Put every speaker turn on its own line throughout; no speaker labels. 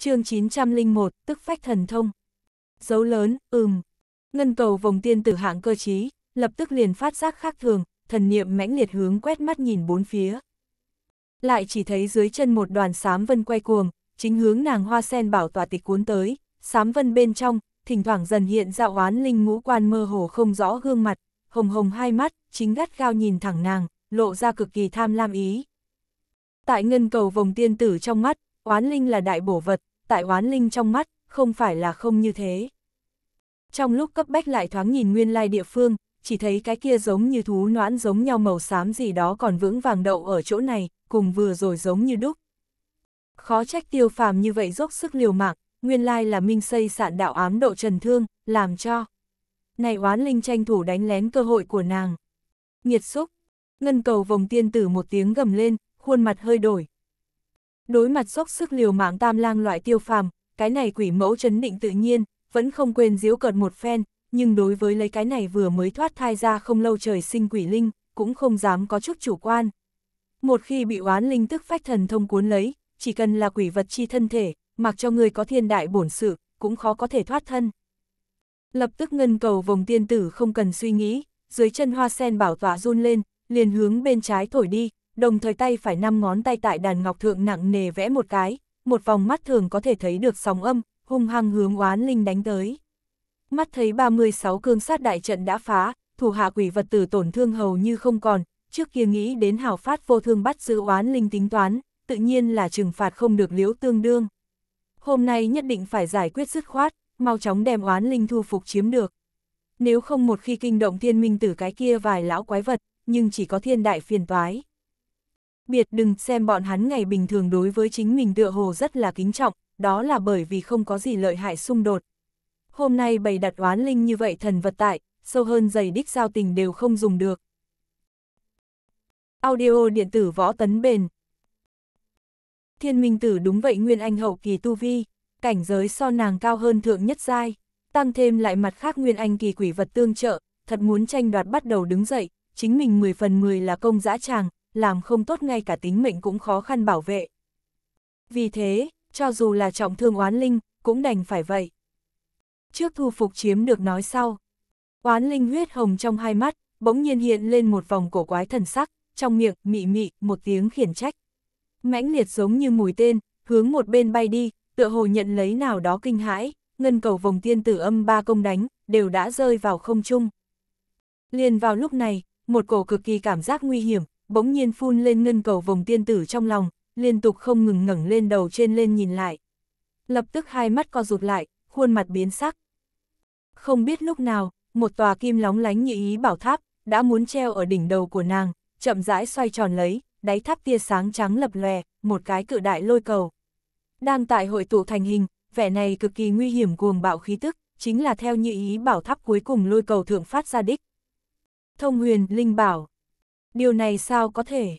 chương 901, tức phách thần thông. Dấu lớn, ừm. Ngân cầu vòng tiên tử hạng cơ trí, lập tức liền phát giác khác thường, thần niệm mãnh liệt hướng quét mắt nhìn bốn phía. Lại chỉ thấy dưới chân một đoàn sám vân quay cuồng, chính hướng nàng hoa sen bảo tòa tịch cuốn tới, sám vân bên trong, thỉnh thoảng dần hiện ra oán linh ngũ quan mơ hồ không rõ gương mặt, hồng hồng hai mắt, chính gắt gao nhìn thẳng nàng, lộ ra cực kỳ tham lam ý. Tại ngân cầu vòng tiên tử trong mắt, oán linh là đại bổ vật, tại oán linh trong mắt, không phải là không như thế. Trong lúc cấp bách lại thoáng nhìn nguyên lai địa phương, chỉ thấy cái kia giống như thú noãn giống nhau màu xám gì đó còn vững vàng đậu ở chỗ này, cùng vừa rồi giống như đúc. Khó trách tiêu phàm như vậy dốc sức liều mạng, nguyên lai là minh xây sạn đạo ám độ trần thương, làm cho. Này oán linh tranh thủ đánh lén cơ hội của nàng. Nhiệt xúc, ngân cầu vòng tiên tử một tiếng gầm lên, khuôn mặt hơi đổi, Đối mặt dốc sức liều mạng tam lang loại tiêu phàm, cái này quỷ mẫu chấn định tự nhiên, vẫn không quên diếu cợt một phen, nhưng đối với lấy cái này vừa mới thoát thai ra không lâu trời sinh quỷ linh, cũng không dám có chút chủ quan. Một khi bị oán linh tức phách thần thông cuốn lấy, chỉ cần là quỷ vật chi thân thể, mặc cho người có thiên đại bổn sự, cũng khó có thể thoát thân. Lập tức ngân cầu vòng tiên tử không cần suy nghĩ, dưới chân hoa sen bảo tỏa run lên, liền hướng bên trái thổi đi, đồng thời tay phải năm ngón tay tại đàn ngọc thượng nặng nề vẽ một cái, một vòng mắt thường có thể thấy được sóng âm, hung hăng hướng oán linh đánh tới. Mắt thấy 36 cương sát đại trận đã phá, thủ hạ quỷ vật tử tổn thương hầu như không còn, trước kia nghĩ đến hào phát vô thương bắt giữ oán linh tính toán, tự nhiên là trừng phạt không được liễu tương đương. Hôm nay nhất định phải giải quyết dứt khoát, mau chóng đem oán linh thu phục chiếm được. Nếu không một khi kinh động thiên minh tử cái kia vài lão quái vật, nhưng chỉ có thiên đại phiền toái. Biệt đừng xem bọn hắn ngày bình thường đối với chính mình tựa hồ rất là kính trọng, đó là bởi vì không có gì lợi hại xung đột. Hôm nay bày đặt oán linh như vậy thần vật tại, sâu hơn giày đích giao tình đều không dùng được. Audio điện tử võ tấn bền Thiên minh tử đúng vậy nguyên anh hậu kỳ tu vi, cảnh giới so nàng cao hơn thượng nhất giai, tăng thêm lại mặt khác nguyên anh kỳ quỷ vật tương trợ, thật muốn tranh đoạt bắt đầu đứng dậy, chính mình 10 phần 10 là công dã tràng, làm không tốt ngay cả tính mệnh cũng khó khăn bảo vệ. Vì thế, cho dù là trọng thương oán linh, cũng đành phải vậy. Trước thu phục chiếm được nói sau, oán linh huyết hồng trong hai mắt, bỗng nhiên hiện lên một vòng cổ quái thần sắc, trong miệng mị mị một tiếng khiển trách. Mãnh liệt giống như mùi tên, hướng một bên bay đi, tựa hồ nhận lấy nào đó kinh hãi, ngân cầu vòng tiên tử âm ba công đánh, đều đã rơi vào không trung. Liền vào lúc này, một cổ cực kỳ cảm giác nguy hiểm, bỗng nhiên phun lên ngân cầu vòng tiên tử trong lòng, liên tục không ngừng ngẩng lên đầu trên lên nhìn lại. Lập tức hai mắt co rụt lại, khuôn mặt biến sắc. Không biết lúc nào, một tòa kim lóng lánh như ý bảo tháp, đã muốn treo ở đỉnh đầu của nàng, chậm rãi xoay tròn lấy, đáy tháp tia sáng trắng lập lòe, một cái cự đại lôi cầu. Đang tại hội tụ thành hình, vẻ này cực kỳ nguy hiểm cuồng bạo khí tức, chính là theo như ý bảo tháp cuối cùng lôi cầu thượng phát ra đích. Thông huyền, linh bảo, Điều này sao có thể?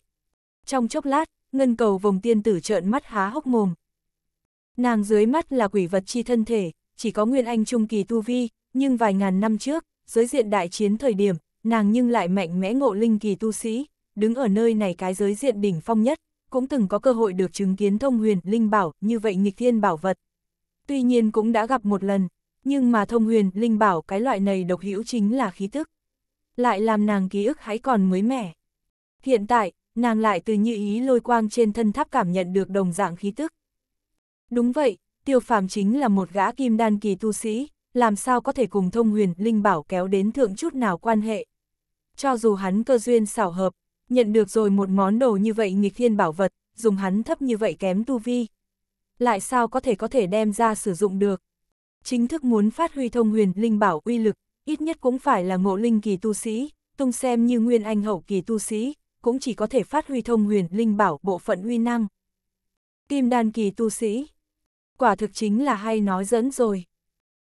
Trong chốc lát, ngân cầu vồng tiên tử trợn mắt há hốc mồm. Nàng dưới mắt là quỷ vật chi thân thể, chỉ có nguyên anh trung kỳ tu vi, nhưng vài ngàn năm trước, giới diện đại chiến thời điểm, nàng nhưng lại mạnh mẽ ngộ linh kỳ tu sĩ, đứng ở nơi này cái giới diện đỉnh phong nhất, cũng từng có cơ hội được chứng kiến thông huyền, linh bảo, như vậy nghịch thiên bảo vật. Tuy nhiên cũng đã gặp một lần, nhưng mà thông huyền, linh bảo cái loại này độc hữu chính là khí tức. Lại làm nàng ký ức hãy còn mới mẻ. Hiện tại, nàng lại từ như ý lôi quang trên thân tháp cảm nhận được đồng dạng khí tức. Đúng vậy, tiêu phàm chính là một gã kim đan kỳ tu sĩ, làm sao có thể cùng thông huyền, linh bảo kéo đến thượng chút nào quan hệ. Cho dù hắn cơ duyên xảo hợp, nhận được rồi một món đồ như vậy nghịch thiên bảo vật, dùng hắn thấp như vậy kém tu vi. Lại sao có thể có thể đem ra sử dụng được. Chính thức muốn phát huy thông huyền, linh bảo uy lực, ít nhất cũng phải là ngộ linh kỳ tu sĩ, tung xem như nguyên anh hậu kỳ tu sĩ, cũng chỉ có thể phát huy thông huyền linh bảo bộ phận uy năng. Kim đan kỳ tu sĩ. Quả thực chính là hay nói dẫn rồi.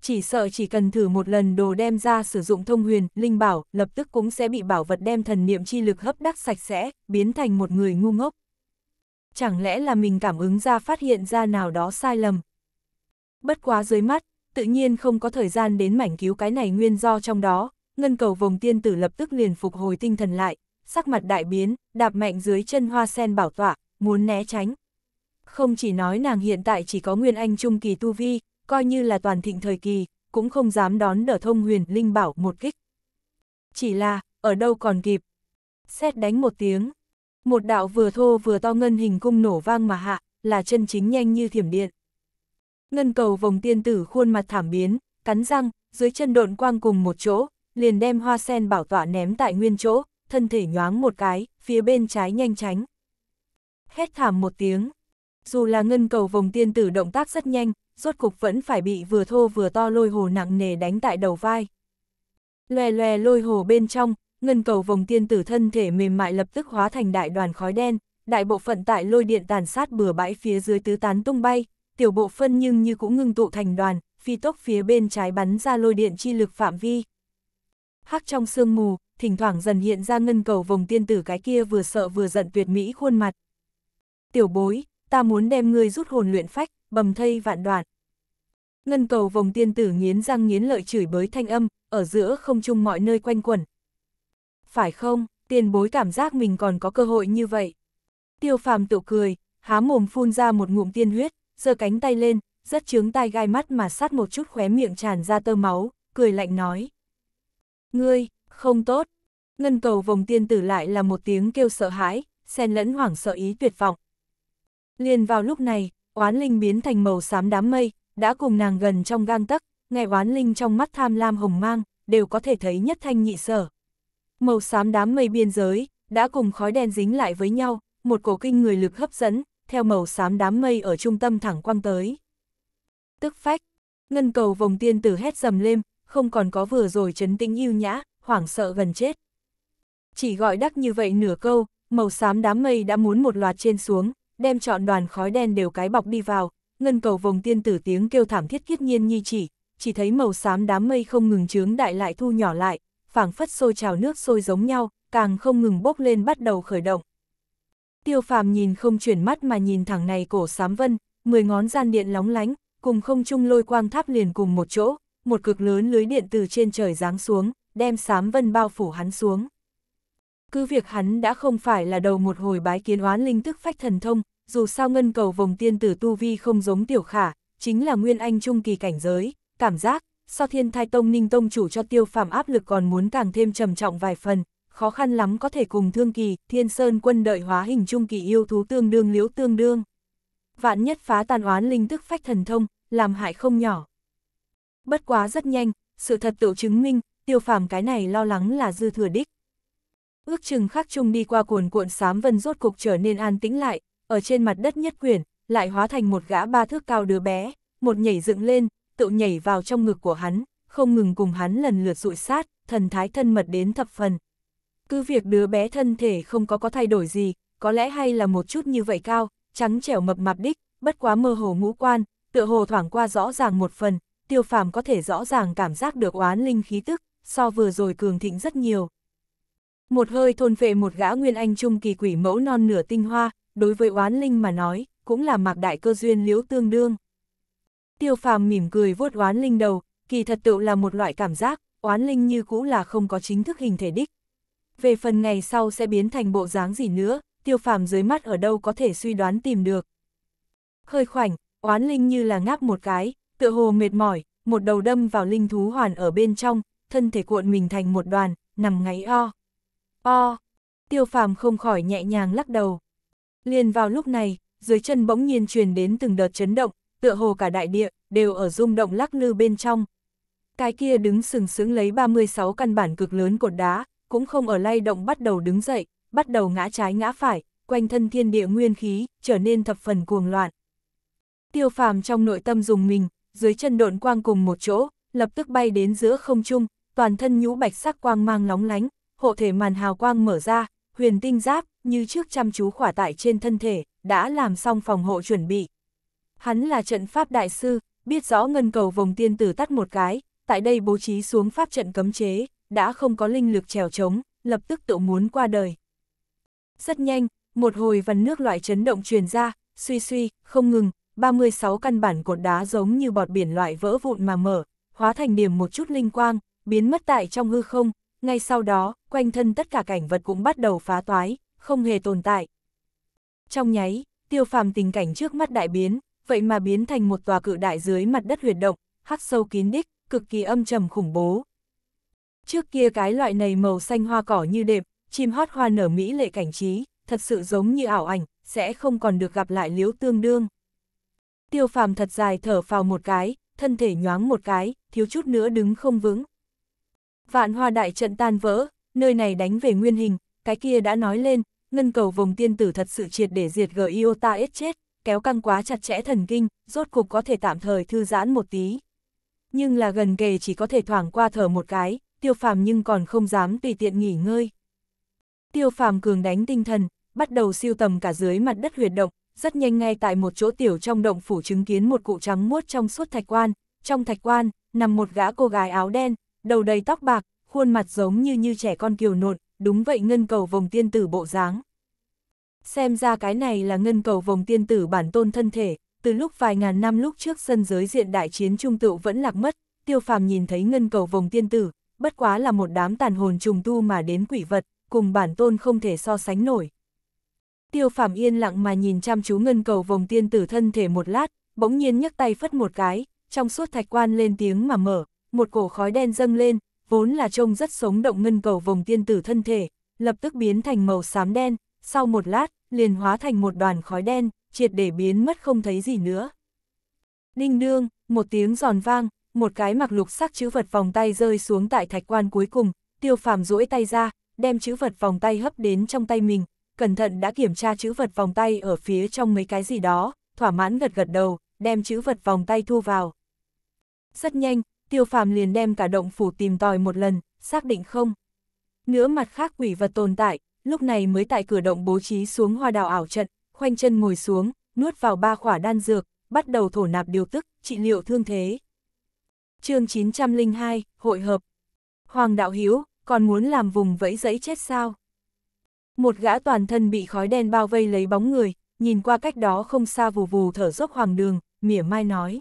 Chỉ sợ chỉ cần thử một lần đồ đem ra sử dụng thông huyền, linh bảo, lập tức cũng sẽ bị bảo vật đem thần niệm chi lực hấp đắc sạch sẽ, biến thành một người ngu ngốc. Chẳng lẽ là mình cảm ứng ra phát hiện ra nào đó sai lầm? Bất quá dưới mắt, tự nhiên không có thời gian đến mảnh cứu cái này nguyên do trong đó, ngân cầu vòng tiên tử lập tức liền phục hồi tinh thần lại, sắc mặt đại biến, đạp mạnh dưới chân hoa sen bảo tọa, muốn né tránh. Không chỉ nói nàng hiện tại chỉ có nguyên anh trung kỳ tu vi, coi như là toàn thịnh thời kỳ, cũng không dám đón đỡ thông huyền linh bảo một kích. Chỉ là, ở đâu còn kịp. Xét đánh một tiếng. Một đạo vừa thô vừa to ngân hình cung nổ vang mà hạ, là chân chính nhanh như thiểm điện. Ngân cầu vòng tiên tử khuôn mặt thảm biến, cắn răng, dưới chân độn quang cùng một chỗ, liền đem hoa sen bảo tọa ném tại nguyên chỗ, thân thể nhoáng một cái, phía bên trái nhanh tránh. Hét thảm một tiếng. Dù là ngân cầu vòng tiên tử động tác rất nhanh, rốt cục vẫn phải bị vừa thô vừa to lôi hồ nặng nề đánh tại đầu vai. Lòe lòe lôi hồ bên trong, ngân cầu vòng tiên tử thân thể mềm mại lập tức hóa thành đại đoàn khói đen, đại bộ phận tại lôi điện tàn sát bừa bãi phía dưới tứ tán tung bay, tiểu bộ phân nhưng như cũng ngưng tụ thành đoàn, phi tốc phía bên trái bắn ra lôi điện chi lực phạm vi. Hắc trong sương mù, thỉnh thoảng dần hiện ra ngân cầu vòng tiên tử cái kia vừa sợ vừa giận tuyệt mỹ khuôn mặt. Tiểu bối, ta muốn đem ngươi rút hồn luyện phách, bầm thây vạn đoạn. Ngân cầu vòng tiên tử nghiến răng nghiến lợi chửi bới thanh âm, ở giữa không chung mọi nơi quanh quẩn. Phải không, tiền bối cảm giác mình còn có cơ hội như vậy. Tiêu phàm tự cười, há mồm phun ra một ngụm tiên huyết, giơ cánh tay lên, rất chướng tai gai mắt mà sát một chút khóe miệng tràn ra tơ máu, cười lạnh nói. Ngươi, không tốt. Ngân cầu vòng tiên tử lại là một tiếng kêu sợ hãi, xen lẫn hoảng sợ ý tuyệt vọng. Liền vào lúc này, oán linh biến thành màu xám đám mây, đã cùng nàng gần trong gang tấc, nghe oán linh trong mắt tham lam hồng mang, đều có thể thấy nhất thanh nhị sở. Màu xám đám mây biên giới, đã cùng khói đen dính lại với nhau, một cổ kinh người lực hấp dẫn, theo màu xám đám mây ở trung tâm thẳng quang tới. Tức phách, ngân cầu vòng tiên tử hét dầm lên, không còn có vừa rồi trấn tĩnh yêu nhã, hoảng sợ gần chết. Chỉ gọi đắc như vậy nửa câu, màu xám đám mây đã muốn một loạt trên xuống, đem trọn đoàn khói đen đều cái bọc đi vào, ngân cầu vòng tiên tử tiếng kêu thảm thiết kiết nhiên nhi chỉ, chỉ thấy màu xám đám mây không ngừng trướng đại lại thu nhỏ lại, phảng phất sôi trào nước sôi giống nhau, càng không ngừng bốc lên bắt đầu khởi động. Tiêu phàm nhìn không chuyển mắt mà nhìn thẳng này cổ sám vân, mười ngón gian điện lóng lánh, cùng không trung lôi quang tháp liền cùng một chỗ, một cực lớn lưới điện từ trên trời giáng xuống, đem sám vân bao phủ hắn xuống. Cứ việc hắn đã không phải là đầu một hồi bái kiến oán linh tức phách thần thông, dù sao ngân cầu vòng tiên tử tu vi không giống tiểu khả, chính là nguyên anh trung kỳ cảnh giới, cảm giác, so thiên thai tông ninh tông chủ cho tiêu phàm áp lực còn muốn càng thêm trầm trọng vài phần, khó khăn lắm có thể cùng thương kỳ, thiên sơn quân đợi hóa hình trung kỳ yêu thú tương đương liễu tương đương. Vạn nhất phá tàn oán linh tức phách thần thông, làm hại không nhỏ. Bất quá rất nhanh, sự thật tự chứng minh, tiêu phàm cái này lo lắng là dư thừa đích. Ước chừng khắc chung đi qua cuồn cuộn sám vân rốt cục trở nên an tĩnh lại, ở trên mặt đất nhất quyển, lại hóa thành một gã ba thước cao đứa bé, một nhảy dựng lên, tự nhảy vào trong ngực của hắn, không ngừng cùng hắn lần lượt dụi sát, thần thái thân mật đến thập phần. Cứ việc đứa bé thân thể không có có thay đổi gì, có lẽ hay là một chút như vậy cao, trắng trẻo mập mạp đích, bất quá mơ hồ ngũ quan, tựa hồ thoảng qua rõ ràng một phần, tiêu phàm có thể rõ ràng cảm giác được oán linh khí tức, so vừa rồi cường thịnh rất nhiều. Một hơi thôn phệ một gã nguyên anh trung kỳ quỷ mẫu non nửa tinh hoa, đối với oán linh mà nói, cũng là mạc đại cơ duyên liễu tương đương. Tiêu phàm mỉm cười vuốt oán linh đầu, kỳ thật tự là một loại cảm giác, oán linh như cũ là không có chính thức hình thể đích. Về phần ngày sau sẽ biến thành bộ dáng gì nữa, tiêu phàm dưới mắt ở đâu có thể suy đoán tìm được. Hơi khoảnh, oán linh như là ngáp một cái, tựa hồ mệt mỏi, một đầu đâm vào linh thú hoàn ở bên trong, thân thể cuộn mình thành một đoàn, nằm ngáy o. O, tiêu phàm không khỏi nhẹ nhàng lắc đầu. Liền vào lúc này, dưới chân bỗng nhiên truyền đến từng đợt chấn động, tựa hồ cả đại địa, đều ở rung động lắc lư bên trong. Cái kia đứng sừng sững lấy 36 căn bản cực lớn cột đá, cũng không ở lay động bắt đầu đứng dậy, bắt đầu ngã trái ngã phải, quanh thân thiên địa nguyên khí, trở nên thập phần cuồng loạn. Tiêu phàm trong nội tâm dùng mình, dưới chân độn quang cùng một chỗ, lập tức bay đến giữa không trung, toàn thân nhũ bạch sắc quang mang lóng lánh, hộ thể màn hào quang mở ra, huyền tinh giáp, như trước chăm chú khỏa tại trên thân thể, đã làm xong phòng hộ chuẩn bị. Hắn là trận pháp đại sư, biết rõ ngân cầu vòng tiên tử tắt một cái, tại đây bố trí xuống pháp trận cấm chế, đã không có linh lực trèo trống, lập tức tự muốn qua đời. Rất nhanh, một hồi vần nước loại chấn động truyền ra, suy suy, không ngừng, 36 căn bản cột đá giống như bọt biển loại vỡ vụn mà mở, hóa thành điểm một chút linh quang, biến mất tại trong hư không, ngay sau đó, quanh thân tất cả cảnh vật cũng bắt đầu phá toái, không hề tồn tại. Trong nháy, tiêu phàm tình cảnh trước mắt đại biến, vậy mà biến thành một tòa cự đại dưới mặt đất huyệt động, hắc sâu kín đích, cực kỳ âm trầm khủng bố. Trước kia cái loại này màu xanh hoa cỏ như đệm, chim hót hoa nở mỹ lệ cảnh trí, thật sự giống như ảo ảnh, sẽ không còn được gặp lại liếu tương đương. Tiêu phàm thật dài thở phào một cái, thân thể nhoáng một cái, thiếu chút nữa đứng không vững, Vạn hoa đại trận tan vỡ, nơi này đánh về nguyên hình, cái kia đã nói lên, ngân cầu vùng tiên tử thật sự triệt để diệt gờ iota ít chết, kéo căng quá chặt chẽ thần kinh, rốt cục có thể tạm thời thư giãn một tí. Nhưng là gần kề chỉ có thể thoảng qua thở một cái, tiêu phàm nhưng còn không dám tùy tiện nghỉ ngơi. Tiêu phàm cường đánh tinh thần, bắt đầu siêu tầm cả dưới mặt đất huyệt động, rất nhanh ngay tại một chỗ tiểu trong động phủ chứng kiến một cụ trắng muốt trong suốt thạch quan, trong thạch quan, nằm một gã cô gái áo đen, đầu đầy tóc bạc, khuôn mặt giống như như trẻ con kiều nộn, đúng vậy ngân cầu vòng tiên tử bộ dáng. Xem ra cái này là ngân cầu vòng tiên tử bản tôn thân thể, từ lúc vài ngàn năm lúc trước sân giới diện đại chiến trung tựu vẫn lạc mất, tiêu phàm nhìn thấy ngân cầu vòng tiên tử, bất quá là một đám tàn hồn trùng tu mà đến quỷ vật, cùng bản tôn không thể so sánh nổi. Tiêu phàm yên lặng mà nhìn chăm chú ngân cầu vòng tiên tử thân thể một lát, bỗng nhiên nhấc tay phất một cái, trong suốt thạch quan lên tiếng mà mở, một cổ khói đen dâng lên, vốn là trông rất sống động ngân cầu vòng tiên tử thân thể, lập tức biến thành màu xám đen, sau một lát, liền hóa thành một đoàn khói đen, triệt để biến mất không thấy gì nữa. Đinh đương, một tiếng giòn vang, một cái mặc lục sắc chữ vật vòng tay rơi xuống tại thạch quan cuối cùng, tiêu phàm duỗi tay ra, đem chữ vật vòng tay hấp đến trong tay mình, cẩn thận đã kiểm tra chữ vật vòng tay ở phía trong mấy cái gì đó, thỏa mãn gật gật đầu, đem chữ vật vòng tay thu vào. Rất nhanh, tiêu phàm liền đem cả động phủ tìm tòi một lần, xác định không. Nữa mặt khác quỷ vật tồn tại, lúc này mới tại cửa động bố trí xuống hoa đào ảo trận, khoanh chân ngồi xuống, nuốt vào ba khỏa đan dược, bắt đầu thổ nạp điều tức, trị liệu thương thế. chương 902, Hội hợp Hoàng đạo hiếu, còn muốn làm vùng vẫy dẫy chết sao? Một gã toàn thân bị khói đen bao vây lấy bóng người, nhìn qua cách đó không xa vù vù thở dốc hoàng đường, mỉa mai nói.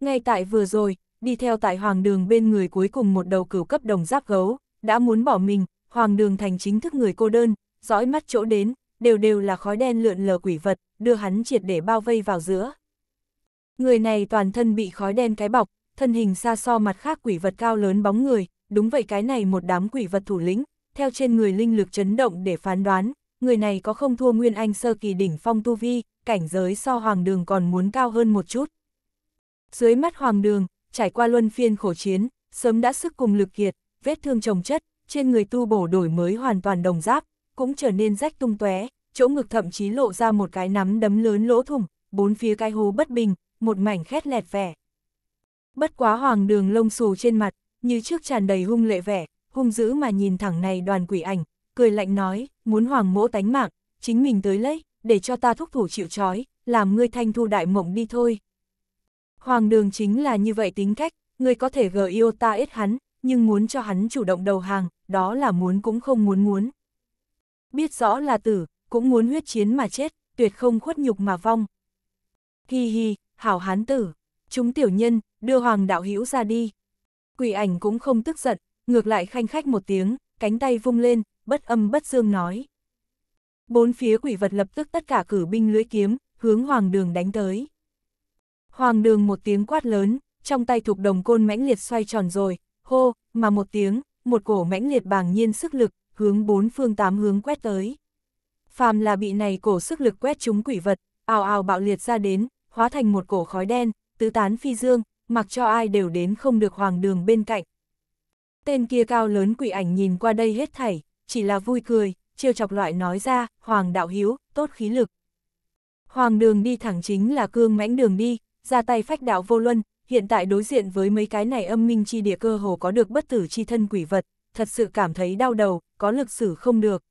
Ngay tại vừa rồi, đi theo tại hoàng đường bên người cuối cùng một đầu cửu cấp đồng giáp gấu, đã muốn bỏ mình, hoàng đường thành chính thức người cô đơn, dõi mắt chỗ đến, đều đều là khói đen lượn lờ quỷ vật, đưa hắn triệt để bao vây vào giữa. Người này toàn thân bị khói đen cái bọc, thân hình xa so mặt khác quỷ vật cao lớn bóng người, đúng vậy cái này một đám quỷ vật thủ lĩnh, theo trên người linh lực chấn động để phán đoán, người này có không thua Nguyên Anh sơ kỳ đỉnh phong tu vi, cảnh giới so hoàng đường còn muốn cao hơn một chút. Dưới mắt hoàng đường, trải qua luân phiên khổ chiến, sớm đã sức cùng lực kiệt, vết thương chồng chất, trên người tu bổ đổi mới hoàn toàn đồng giáp, cũng trở nên rách tung tóe, chỗ ngực thậm chí lộ ra một cái nắm đấm lớn lỗ thủng, bốn phía cái hố bất bình, một mảnh khét lẹt vẻ. Bất quá hoàng đường lông xù trên mặt, như trước tràn đầy hung lệ vẻ, hung dữ mà nhìn thẳng này đoàn quỷ ảnh, cười lạnh nói, muốn hoàng mỗ tánh mạng, chính mình tới lấy, để cho ta thúc thủ chịu trói, làm ngươi thanh thu đại mộng đi thôi. Hoàng đường chính là như vậy tính cách, người có thể gờ yêu ta ít hắn, nhưng muốn cho hắn chủ động đầu hàng, đó là muốn cũng không muốn muốn. Biết rõ là tử, cũng muốn huyết chiến mà chết, tuyệt không khuất nhục mà vong. Hi hi, hảo hán tử, chúng tiểu nhân, đưa hoàng đạo hữu ra đi. Quỷ ảnh cũng không tức giận, ngược lại khanh khách một tiếng, cánh tay vung lên, bất âm bất dương nói. Bốn phía quỷ vật lập tức tất cả cử binh lưỡi kiếm, hướng hoàng đường đánh tới. Hoàng đường một tiếng quát lớn, trong tay thuộc đồng côn mãnh liệt xoay tròn rồi, hô, mà một tiếng, một cổ mãnh liệt bàng nhiên sức lực, hướng bốn phương tám hướng quét tới. Phàm là bị này cổ sức lực quét chúng quỷ vật, ào ào bạo liệt ra đến, hóa thành một cổ khói đen, tứ tán phi dương, mặc cho ai đều đến không được hoàng đường bên cạnh. Tên kia cao lớn quỷ ảnh nhìn qua đây hết thảy, chỉ là vui cười, trêu chọc loại nói ra, hoàng đạo hiếu, tốt khí lực. Hoàng đường đi thẳng chính là cương mãnh đường đi, ra tay phách đạo vô luân, hiện tại đối diện với mấy cái này âm minh chi địa cơ hồ có được bất tử chi thân quỷ vật, thật sự cảm thấy đau đầu, có lực sử không được.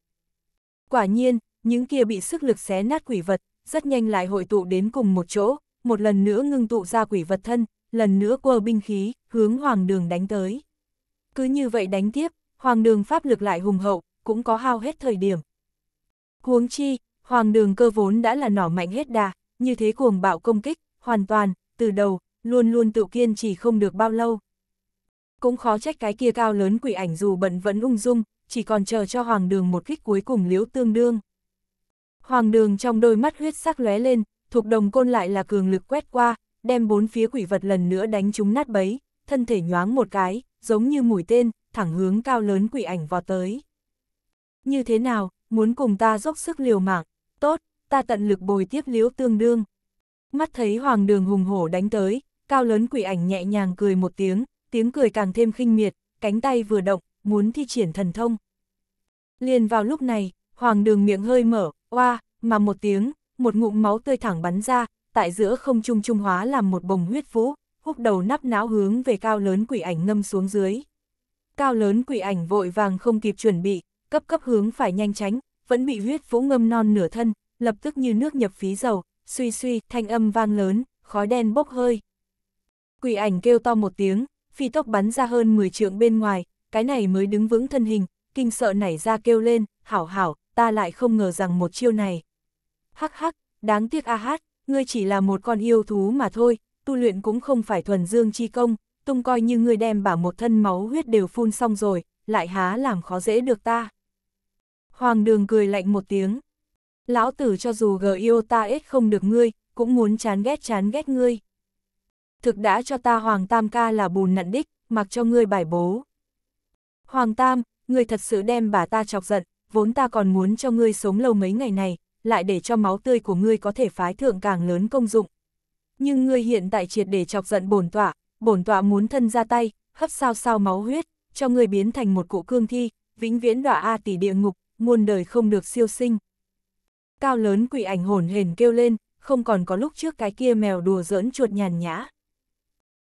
Quả nhiên, những kia bị sức lực xé nát quỷ vật, rất nhanh lại hội tụ đến cùng một chỗ, một lần nữa ngưng tụ ra quỷ vật thân, lần nữa quơ binh khí, hướng hoàng đường đánh tới. Cứ như vậy đánh tiếp, hoàng đường pháp lực lại hùng hậu, cũng có hao hết thời điểm. Huống chi, hoàng đường cơ vốn đã là nỏ mạnh hết đà, như thế cuồng bạo công kích, hoàn toàn, từ đầu, luôn luôn tự kiên chỉ không được bao lâu. Cũng khó trách cái kia cao lớn quỷ ảnh dù bận vẫn ung dung, chỉ còn chờ cho hoàng đường một kích cuối cùng liếu tương đương. Hoàng đường trong đôi mắt huyết sắc lóe lên, thuộc đồng côn lại là cường lực quét qua, đem bốn phía quỷ vật lần nữa đánh chúng nát bấy, thân thể nhoáng một cái, giống như mũi tên, thẳng hướng cao lớn quỷ ảnh vò tới. Như thế nào, muốn cùng ta dốc sức liều mạng, tốt, ta tận lực bồi tiếp liếu tương đương. Mắt thấy hoàng đường hùng hổ đánh tới, cao lớn quỷ ảnh nhẹ nhàng cười một tiếng, tiếng cười càng thêm khinh miệt, cánh tay vừa động, muốn thi triển thần thông. Liền vào lúc này, hoàng đường miệng hơi mở, oa, mà một tiếng, một ngụm máu tươi thẳng bắn ra, tại giữa không trung trung hóa làm một bồng huyết vũ, húc đầu nắp não hướng về cao lớn quỷ ảnh ngâm xuống dưới. Cao lớn quỷ ảnh vội vàng không kịp chuẩn bị, cấp cấp hướng phải nhanh tránh, vẫn bị huyết vũ ngâm non nửa thân, lập tức như nước nhập phí dầu, suy suy, thanh âm vang lớn, khói đen bốc hơi. Quỷ ảnh kêu to một tiếng, phi tốc bắn ra hơn 10 trượng bên ngoài, cái này mới đứng vững thân hình, kinh sợ nảy ra kêu lên, hảo hảo, ta lại không ngờ rằng một chiêu này. Hắc hắc, đáng tiếc a hát, ngươi chỉ là một con yêu thú mà thôi, tu luyện cũng không phải thuần dương chi công, tung coi như ngươi đem bả một thân máu huyết đều phun xong rồi, lại há làm khó dễ được ta. Hoàng đường cười lạnh một tiếng, lão tử cho dù gờ yêu ta ít không được ngươi, cũng muốn chán ghét chán ghét ngươi. Thực đã cho ta Hoàng Tam ca là bùn nặn đích, mặc cho ngươi bài bố. Hoàng Tam, ngươi thật sự đem bà ta chọc giận, vốn ta còn muốn cho ngươi sống lâu mấy ngày này, lại để cho máu tươi của ngươi có thể phái thượng càng lớn công dụng. Nhưng ngươi hiện tại triệt để chọc giận bổn tọa, bổn tọa muốn thân ra tay, hấp sao sao máu huyết, cho ngươi biến thành một cụ cương thi, vĩnh viễn đọa a tỷ địa ngục, muôn đời không được siêu sinh. Cao lớn quỷ ảnh hồn hền kêu lên, không còn có lúc trước cái kia mèo đùa giỡn chuột nhàn nhã.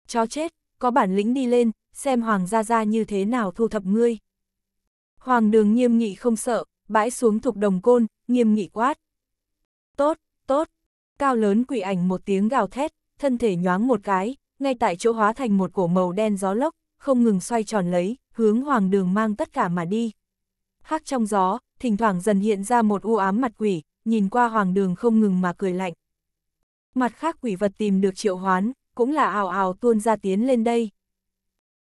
Chó chết, có bản lĩnh đi lên, xem Hoàng Gia Gia như thế nào thu thập ngươi. Hoàng đường nghiêm nghị không sợ, bãi xuống thục đồng côn, nghiêm nghị quát. Tốt, tốt, cao lớn quỷ ảnh một tiếng gào thét, thân thể nhoáng một cái, ngay tại chỗ hóa thành một cổ màu đen gió lốc, không ngừng xoay tròn lấy, hướng hoàng đường mang tất cả mà đi. Hắc trong gió, thỉnh thoảng dần hiện ra một u ám mặt quỷ, nhìn qua hoàng đường không ngừng mà cười lạnh. Mặt khác quỷ vật tìm được triệu hoán, cũng là ảo ảo tuôn ra tiến lên đây.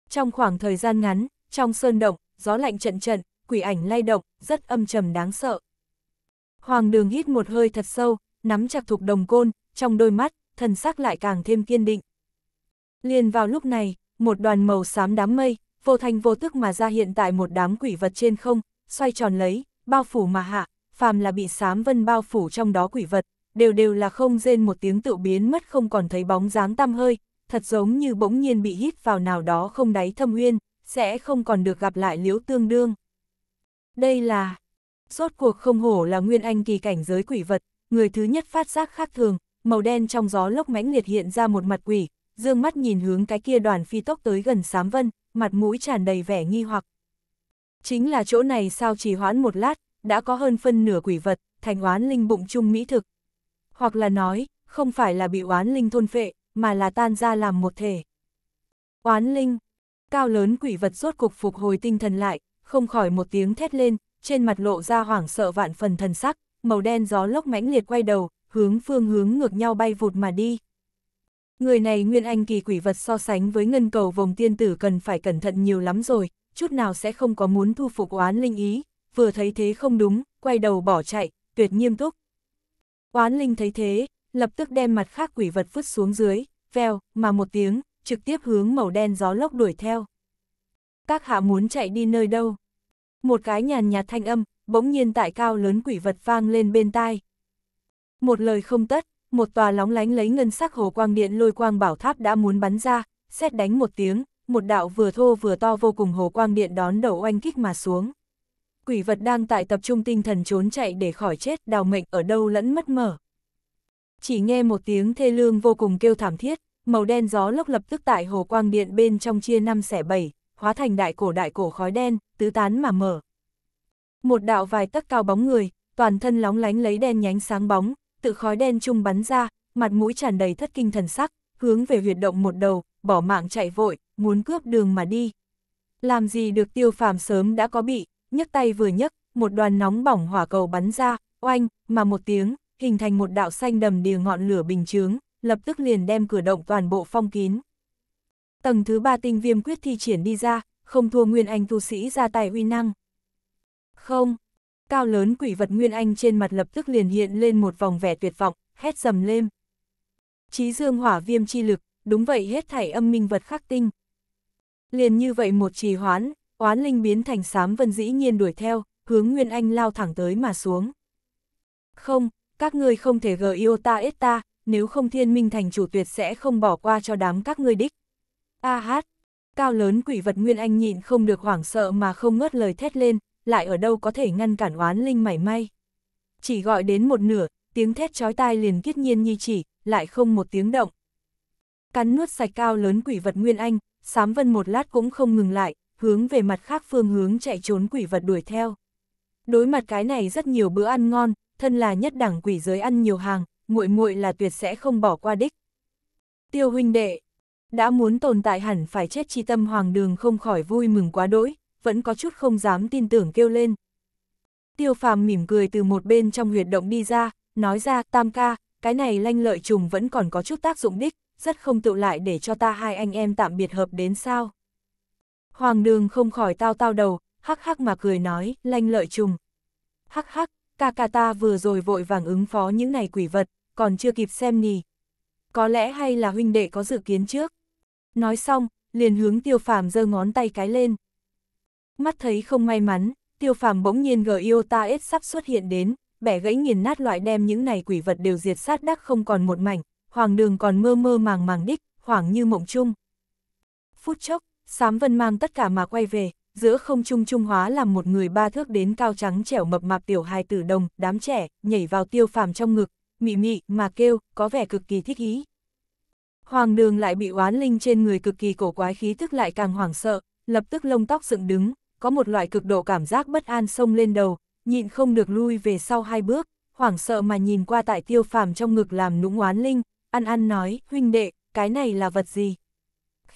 Trong khoảng thời gian ngắn, trong sơn động, gió lạnh trận trận, quỷ ảnh lay động, rất âm trầm đáng sợ. Hoàng đường hít một hơi thật sâu, nắm chặt thục đồng côn, trong đôi mắt, thần sắc lại càng thêm kiên định. Liền vào lúc này, một đoàn màu xám đám mây, vô thanh vô tức mà ra hiện tại một đám quỷ vật trên không, xoay tròn lấy, bao phủ mà hạ, phàm là bị sám vân bao phủ trong đó quỷ vật, đều đều là không rên một tiếng tự biến mất không còn thấy bóng dáng tăm hơi, thật giống như bỗng nhiên bị hít vào nào đó không đáy thâm uyên, sẽ không còn được gặp lại liếu tương đương. Đây là... Rốt cuộc không hổ là nguyên anh kỳ cảnh giới quỷ vật, người thứ nhất phát giác khác thường, màu đen trong gió lốc mãnh liệt hiện ra một mặt quỷ, dương mắt nhìn hướng cái kia đoàn phi tốc tới gần sám vân, mặt mũi tràn đầy vẻ nghi hoặc. Chính là chỗ này sao chỉ hoãn một lát, đã có hơn phân nửa quỷ vật, thành oán linh bụng chung mỹ thực. Hoặc là nói, không phải là bị oán linh thôn phệ, mà là tan ra làm một thể. Oán linh, cao lớn quỷ vật rốt cục phục hồi tinh thần lại, không khỏi một tiếng thét lên, trên mặt lộ ra hoảng sợ vạn phần thần sắc, màu đen gió lốc mãnh liệt quay đầu, hướng phương hướng ngược nhau bay vụt mà đi. Người này nguyên anh kỳ quỷ vật so sánh với ngân cầu vòng tiên tử cần phải cẩn thận nhiều lắm rồi, chút nào sẽ không có muốn thu phục oán linh ý, vừa thấy thế không đúng, quay đầu bỏ chạy, tuyệt nghiêm túc. Oán linh thấy thế, lập tức đem mặt khác quỷ vật vứt xuống dưới, veo, mà một tiếng, trực tiếp hướng màu đen gió lốc đuổi theo. Các hạ muốn chạy đi nơi đâu? Một cái nhàn nhạt thanh âm, bỗng nhiên tại cao lớn quỷ vật vang lên bên tai. Một lời không tất, một tòa lóng lánh lấy ngân sắc hồ quang điện lôi quang bảo tháp đã muốn bắn ra, xét đánh một tiếng, một đạo vừa thô vừa to vô cùng hồ quang điện đón đầu oanh kích mà xuống quỷ vật đang tại tập trung tinh thần trốn chạy để khỏi chết đào mệnh ở đâu lẫn mất mở. Chỉ nghe một tiếng thê lương vô cùng kêu thảm thiết, màu đen gió lốc lập tức tại hồ quang điện bên trong chia năm xẻ bảy, hóa thành đại cổ đại cổ khói đen, tứ tán mà mở. Một đạo vài tấc cao bóng người, toàn thân lóng lánh lấy đen nhánh sáng bóng, tự khói đen trung bắn ra, mặt mũi tràn đầy thất kinh thần sắc, hướng về huyệt động một đầu, bỏ mạng chạy vội, muốn cướp đường mà đi. Làm gì được tiêu phàm sớm đã có bị, nhấc tay vừa nhấc, một đoàn nóng bỏng hỏa cầu bắn ra, oanh, mà một tiếng, hình thành một đạo xanh đầm đìa ngọn lửa bình chướng, lập tức liền đem cửa động toàn bộ phong kín. Tầng thứ ba tinh viêm quyết thi triển đi ra, không thua Nguyên Anh tu sĩ ra tài uy năng. Không, cao lớn quỷ vật Nguyên Anh trên mặt lập tức liền hiện lên một vòng vẻ tuyệt vọng, hét dầm lên. Chí dương hỏa viêm chi lực, đúng vậy hết thảy âm minh vật khắc tinh. Liền như vậy một trì hoãn, oán linh biến thành sám vân dĩ nhiên đuổi theo, hướng Nguyên Anh lao thẳng tới mà xuống. Không, các ngươi không thể gờ yêu ta ít ta, nếu không thiên minh thành chủ tuyệt sẽ không bỏ qua cho đám các ngươi đích. A hát, cao lớn quỷ vật Nguyên Anh nhịn không được hoảng sợ mà không ngớt lời thét lên, lại ở đâu có thể ngăn cản oán linh mảy may. Chỉ gọi đến một nửa, tiếng thét chói tai liền kiết nhiên nhi chỉ, lại không một tiếng động. Cắn nuốt sạch cao lớn quỷ vật Nguyên Anh, sám vân một lát cũng không ngừng lại, hướng về mặt khác phương hướng chạy trốn quỷ vật đuổi theo. Đối mặt cái này rất nhiều bữa ăn ngon, thân là nhất đẳng quỷ giới ăn nhiều hàng, muội muội là tuyệt sẽ không bỏ qua đích. Tiêu huynh đệ, đã muốn tồn tại hẳn phải chết chi tâm hoàng đường không khỏi vui mừng quá đỗi, vẫn có chút không dám tin tưởng kêu lên. Tiêu phàm mỉm cười từ một bên trong huyệt động đi ra, nói ra, tam ca, cái này lanh lợi trùng vẫn còn có chút tác dụng đích, rất không tự lại để cho ta hai anh em tạm biệt hợp đến sao. Hoàng Đường không khỏi tao tao đầu, hắc hắc mà cười nói, lanh lợi trùng. Hắc hắc, ca ca ta vừa rồi vội vàng ứng phó những này quỷ vật, còn chưa kịp xem nì. Có lẽ hay là huynh đệ có dự kiến trước. Nói xong, liền hướng tiêu phàm giơ ngón tay cái lên. Mắt thấy không may mắn, tiêu phàm bỗng nhiên gờ yêu ta ít sắp xuất hiện đến, bẻ gãy nghiền nát loại đem những này quỷ vật đều diệt sát đắc không còn một mảnh, hoàng đường còn mơ mơ màng màng đích, hoảng như mộng chung. Phút chốc, Sám Vân mang tất cả mà quay về, giữa không trung trung hóa làm một người ba thước đến cao trắng trẻo mập mạp tiểu hài tử đồng, đám trẻ, nhảy vào tiêu phàm trong ngực, mị mị mà kêu, có vẻ cực kỳ thích ý. Hoàng đường lại bị oán linh trên người cực kỳ cổ quái khí tức lại càng hoảng sợ, lập tức lông tóc dựng đứng, có một loại cực độ cảm giác bất an sông lên đầu, nhịn không được lui về sau hai bước, hoảng sợ mà nhìn qua tại tiêu phàm trong ngực làm nũng oán linh, ăn ăn nói, huynh đệ, cái này là vật gì?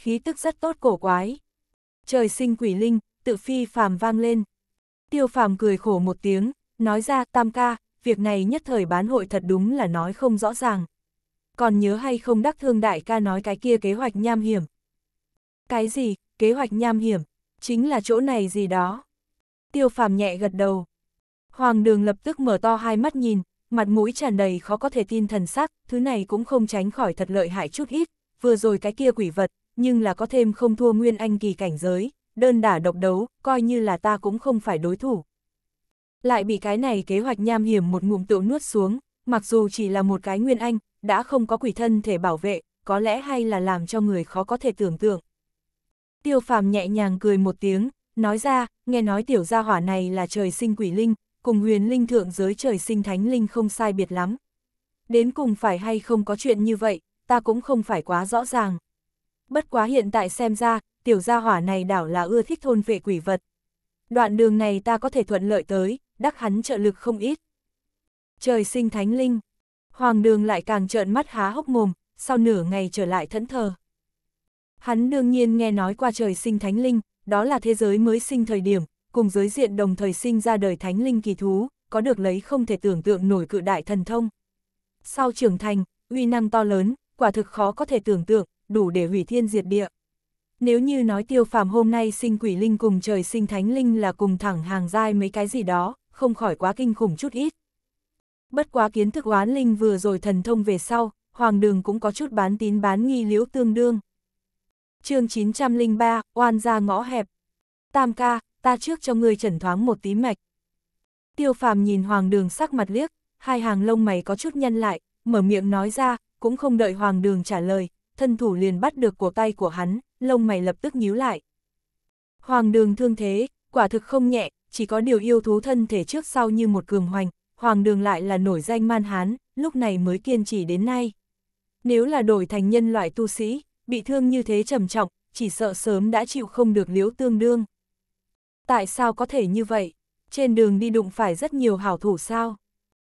khí tức rất tốt cổ quái. Trời sinh quỷ linh, tự phi phàm vang lên. Tiêu phàm cười khổ một tiếng, nói ra tam ca, việc này nhất thời bán hội thật đúng là nói không rõ ràng. Còn nhớ hay không đắc thương đại ca nói cái kia kế hoạch nham hiểm. Cái gì, kế hoạch nham hiểm, chính là chỗ này gì đó. Tiêu phàm nhẹ gật đầu. Hoàng đường lập tức mở to hai mắt nhìn, mặt mũi tràn đầy khó có thể tin thần sắc, thứ này cũng không tránh khỏi thật lợi hại chút ít, vừa rồi cái kia quỷ vật, nhưng là có thêm không thua Nguyên Anh kỳ cảnh giới, đơn đả độc đấu, coi như là ta cũng không phải đối thủ. Lại bị cái này kế hoạch nham hiểm một ngụm tựu nuốt xuống, mặc dù chỉ là một cái Nguyên Anh, đã không có quỷ thân thể bảo vệ, có lẽ hay là làm cho người khó có thể tưởng tượng. Tiêu phàm nhẹ nhàng cười một tiếng, nói ra, nghe nói tiểu gia hỏa này là trời sinh quỷ linh, cùng huyền linh thượng giới trời sinh thánh linh không sai biệt lắm. Đến cùng phải hay không có chuyện như vậy, ta cũng không phải quá rõ ràng bất quá hiện tại xem ra, tiểu gia hỏa này đảo là ưa thích thôn vệ quỷ vật. Đoạn đường này ta có thể thuận lợi tới, đắc hắn trợ lực không ít. Trời sinh thánh linh, hoàng đường lại càng trợn mắt há hốc mồm, sau nửa ngày trở lại thẫn thờ. Hắn đương nhiên nghe nói qua trời sinh thánh linh, đó là thế giới mới sinh thời điểm, cùng giới diện đồng thời sinh ra đời thánh linh kỳ thú, có được lấy không thể tưởng tượng nổi cự đại thần thông. Sau trưởng thành, uy năng to lớn, quả thực khó có thể tưởng tượng, đủ để hủy thiên diệt địa. Nếu như nói tiêu phàm hôm nay sinh quỷ linh cùng trời sinh thánh linh là cùng thẳng hàng dai mấy cái gì đó, không khỏi quá kinh khủng chút ít. Bất quá kiến thức oán linh vừa rồi thần thông về sau, hoàng đường cũng có chút bán tín bán nghi liễu tương đương. chương 903, oan ra ngõ hẹp. Tam ca, ta trước cho ngươi chẩn thoáng một tí mạch. Tiêu phàm nhìn hoàng đường sắc mặt liếc, hai hàng lông mày có chút nhăn lại, mở miệng nói ra, cũng không đợi hoàng đường trả lời, thân thủ liền bắt được cổ tay của hắn, lông mày lập tức nhíu lại. Hoàng đường thương thế, quả thực không nhẹ, chỉ có điều yêu thú thân thể trước sau như một cường hoành, hoàng đường lại là nổi danh man hán, lúc này mới kiên trì đến nay. Nếu là đổi thành nhân loại tu sĩ, bị thương như thế trầm trọng, chỉ sợ sớm đã chịu không được liếu tương đương. Tại sao có thể như vậy? Trên đường đi đụng phải rất nhiều hảo thủ sao?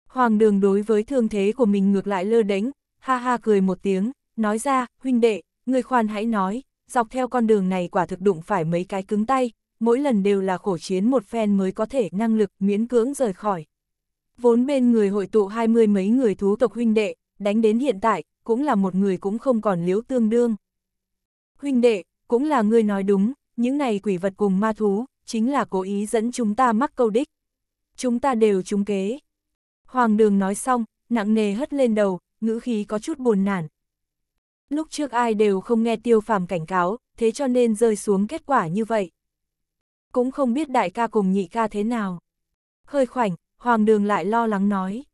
Hoàng đường đối với thương thế của mình ngược lại lơ đánh, ha ha cười một tiếng, nói ra, huynh đệ, người khoan hãy nói, dọc theo con đường này quả thực đụng phải mấy cái cứng tay, mỗi lần đều là khổ chiến một phen mới có thể năng lực miễn cưỡng rời khỏi. Vốn bên người hội tụ hai mươi mấy người thú tộc huynh đệ, đánh đến hiện tại, cũng là một người cũng không còn liếu tương đương. Huynh đệ, cũng là người nói đúng, những này quỷ vật cùng ma thú, chính là cố ý dẫn chúng ta mắc câu đích. Chúng ta đều trúng kế. Hoàng đường nói xong, nặng nề hất lên đầu, ngữ khí có chút buồn nản, Lúc trước ai đều không nghe tiêu phàm cảnh cáo, thế cho nên rơi xuống kết quả như vậy. Cũng không biết đại ca cùng nhị ca thế nào. Hơi khoảnh, Hoàng đường lại lo lắng nói.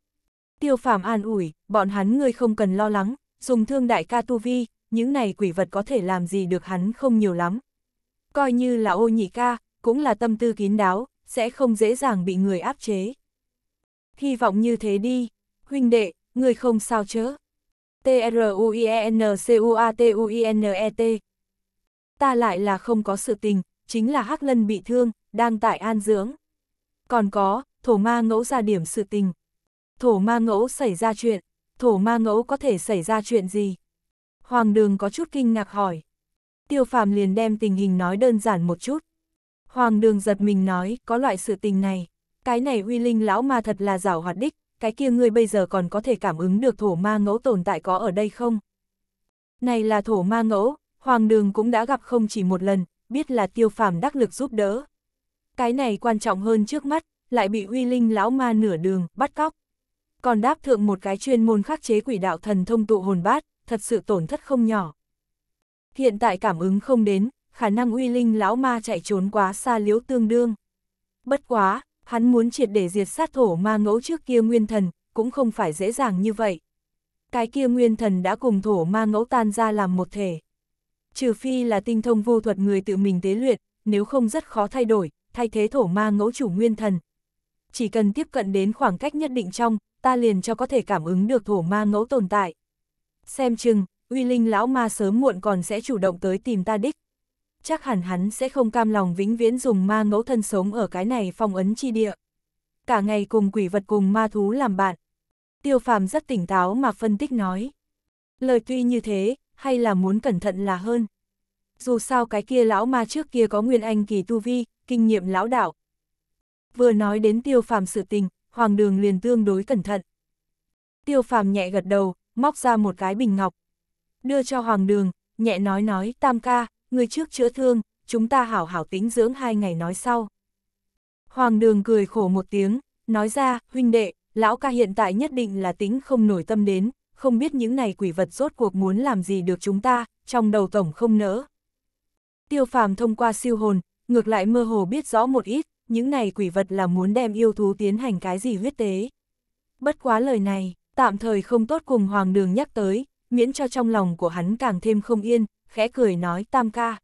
Tiêu phàm an ủi, bọn hắn ngươi không cần lo lắng, dùng thương đại ca tu vi, những này quỷ vật có thể làm gì được hắn không nhiều lắm. Coi như là ô nhị ca, cũng là tâm tư kín đáo, sẽ không dễ dàng bị người áp chế. Hy vọng như thế đi, huynh đệ, ngươi không sao chớ. T-R-U-I-E-N-C-U-A-T-U-I-N-E-T. E e Ta lại là không có sự tình, chính là Hắc Lân bị thương, đang tại an dưỡng. Còn có, thổ ma ngẫu ra điểm sự tình. Thổ ma ngẫu xảy ra chuyện, thổ ma ngẫu có thể xảy ra chuyện gì? Hoàng đường có chút kinh ngạc hỏi. Tiêu phàm liền đem tình hình nói đơn giản một chút. Hoàng đường giật mình nói, có loại sự tình này. Cái này huy linh lão ma thật là rảo hoạt đích, cái kia ngươi bây giờ còn có thể cảm ứng được thổ ma ngẫu tồn tại có ở đây không? Này là thổ ma ngẫu, Hoàng Đường cũng đã gặp không chỉ một lần, biết là tiêu phàm đắc lực giúp đỡ. Cái này quan trọng hơn trước mắt, lại bị uy linh lão ma nửa đường, bắt cóc. Còn đáp thượng một cái chuyên môn khắc chế quỷ đạo thần thông tụ hồn bát, thật sự tổn thất không nhỏ. Hiện tại cảm ứng không đến, khả năng uy linh lão ma chạy trốn quá xa liếu tương đương. Bất quá, Hắn muốn triệt để diệt sát thổ ma ngẫu trước kia nguyên thần, cũng không phải dễ dàng như vậy. Cái kia nguyên thần đã cùng thổ ma ngẫu tan ra làm một thể. Trừ phi là tinh thông vô thuật người tự mình tế luyện, nếu không rất khó thay đổi, thay thế thổ ma ngẫu chủ nguyên thần. Chỉ cần tiếp cận đến khoảng cách nhất định trong, ta liền cho có thể cảm ứng được thổ ma ngẫu tồn tại. Xem chừng, uy linh lão ma sớm muộn còn sẽ chủ động tới tìm ta đích chắc hẳn hắn sẽ không cam lòng vĩnh viễn dùng ma ngẫu thân sống ở cái này phong ấn chi địa. Cả ngày cùng quỷ vật cùng ma thú làm bạn. Tiêu phàm rất tỉnh táo mà phân tích nói. Lời tuy như thế, hay là muốn cẩn thận là hơn. Dù sao cái kia lão ma trước kia có nguyên anh kỳ tu vi, kinh nghiệm lão đạo. Vừa nói đến tiêu phàm sự tình, hoàng đường liền tương đối cẩn thận. Tiêu phàm nhẹ gật đầu, móc ra một cái bình ngọc. Đưa cho hoàng đường, nhẹ nói nói, tam ca, người trước chữa thương, chúng ta hảo hảo tính dưỡng hai ngày nói sau. Hoàng đường cười khổ một tiếng, nói ra, huynh đệ, lão ca hiện tại nhất định là tính không nổi tâm đến, không biết những này quỷ vật rốt cuộc muốn làm gì được chúng ta, trong đầu tổng không nỡ. Tiêu phàm thông qua siêu hồn, ngược lại mơ hồ biết rõ một ít, những này quỷ vật là muốn đem yêu thú tiến hành cái gì huyết tế. Bất quá lời này, tạm thời không tốt cùng hoàng đường nhắc tới, miễn cho trong lòng của hắn càng thêm không yên, khẽ cười nói tam ca.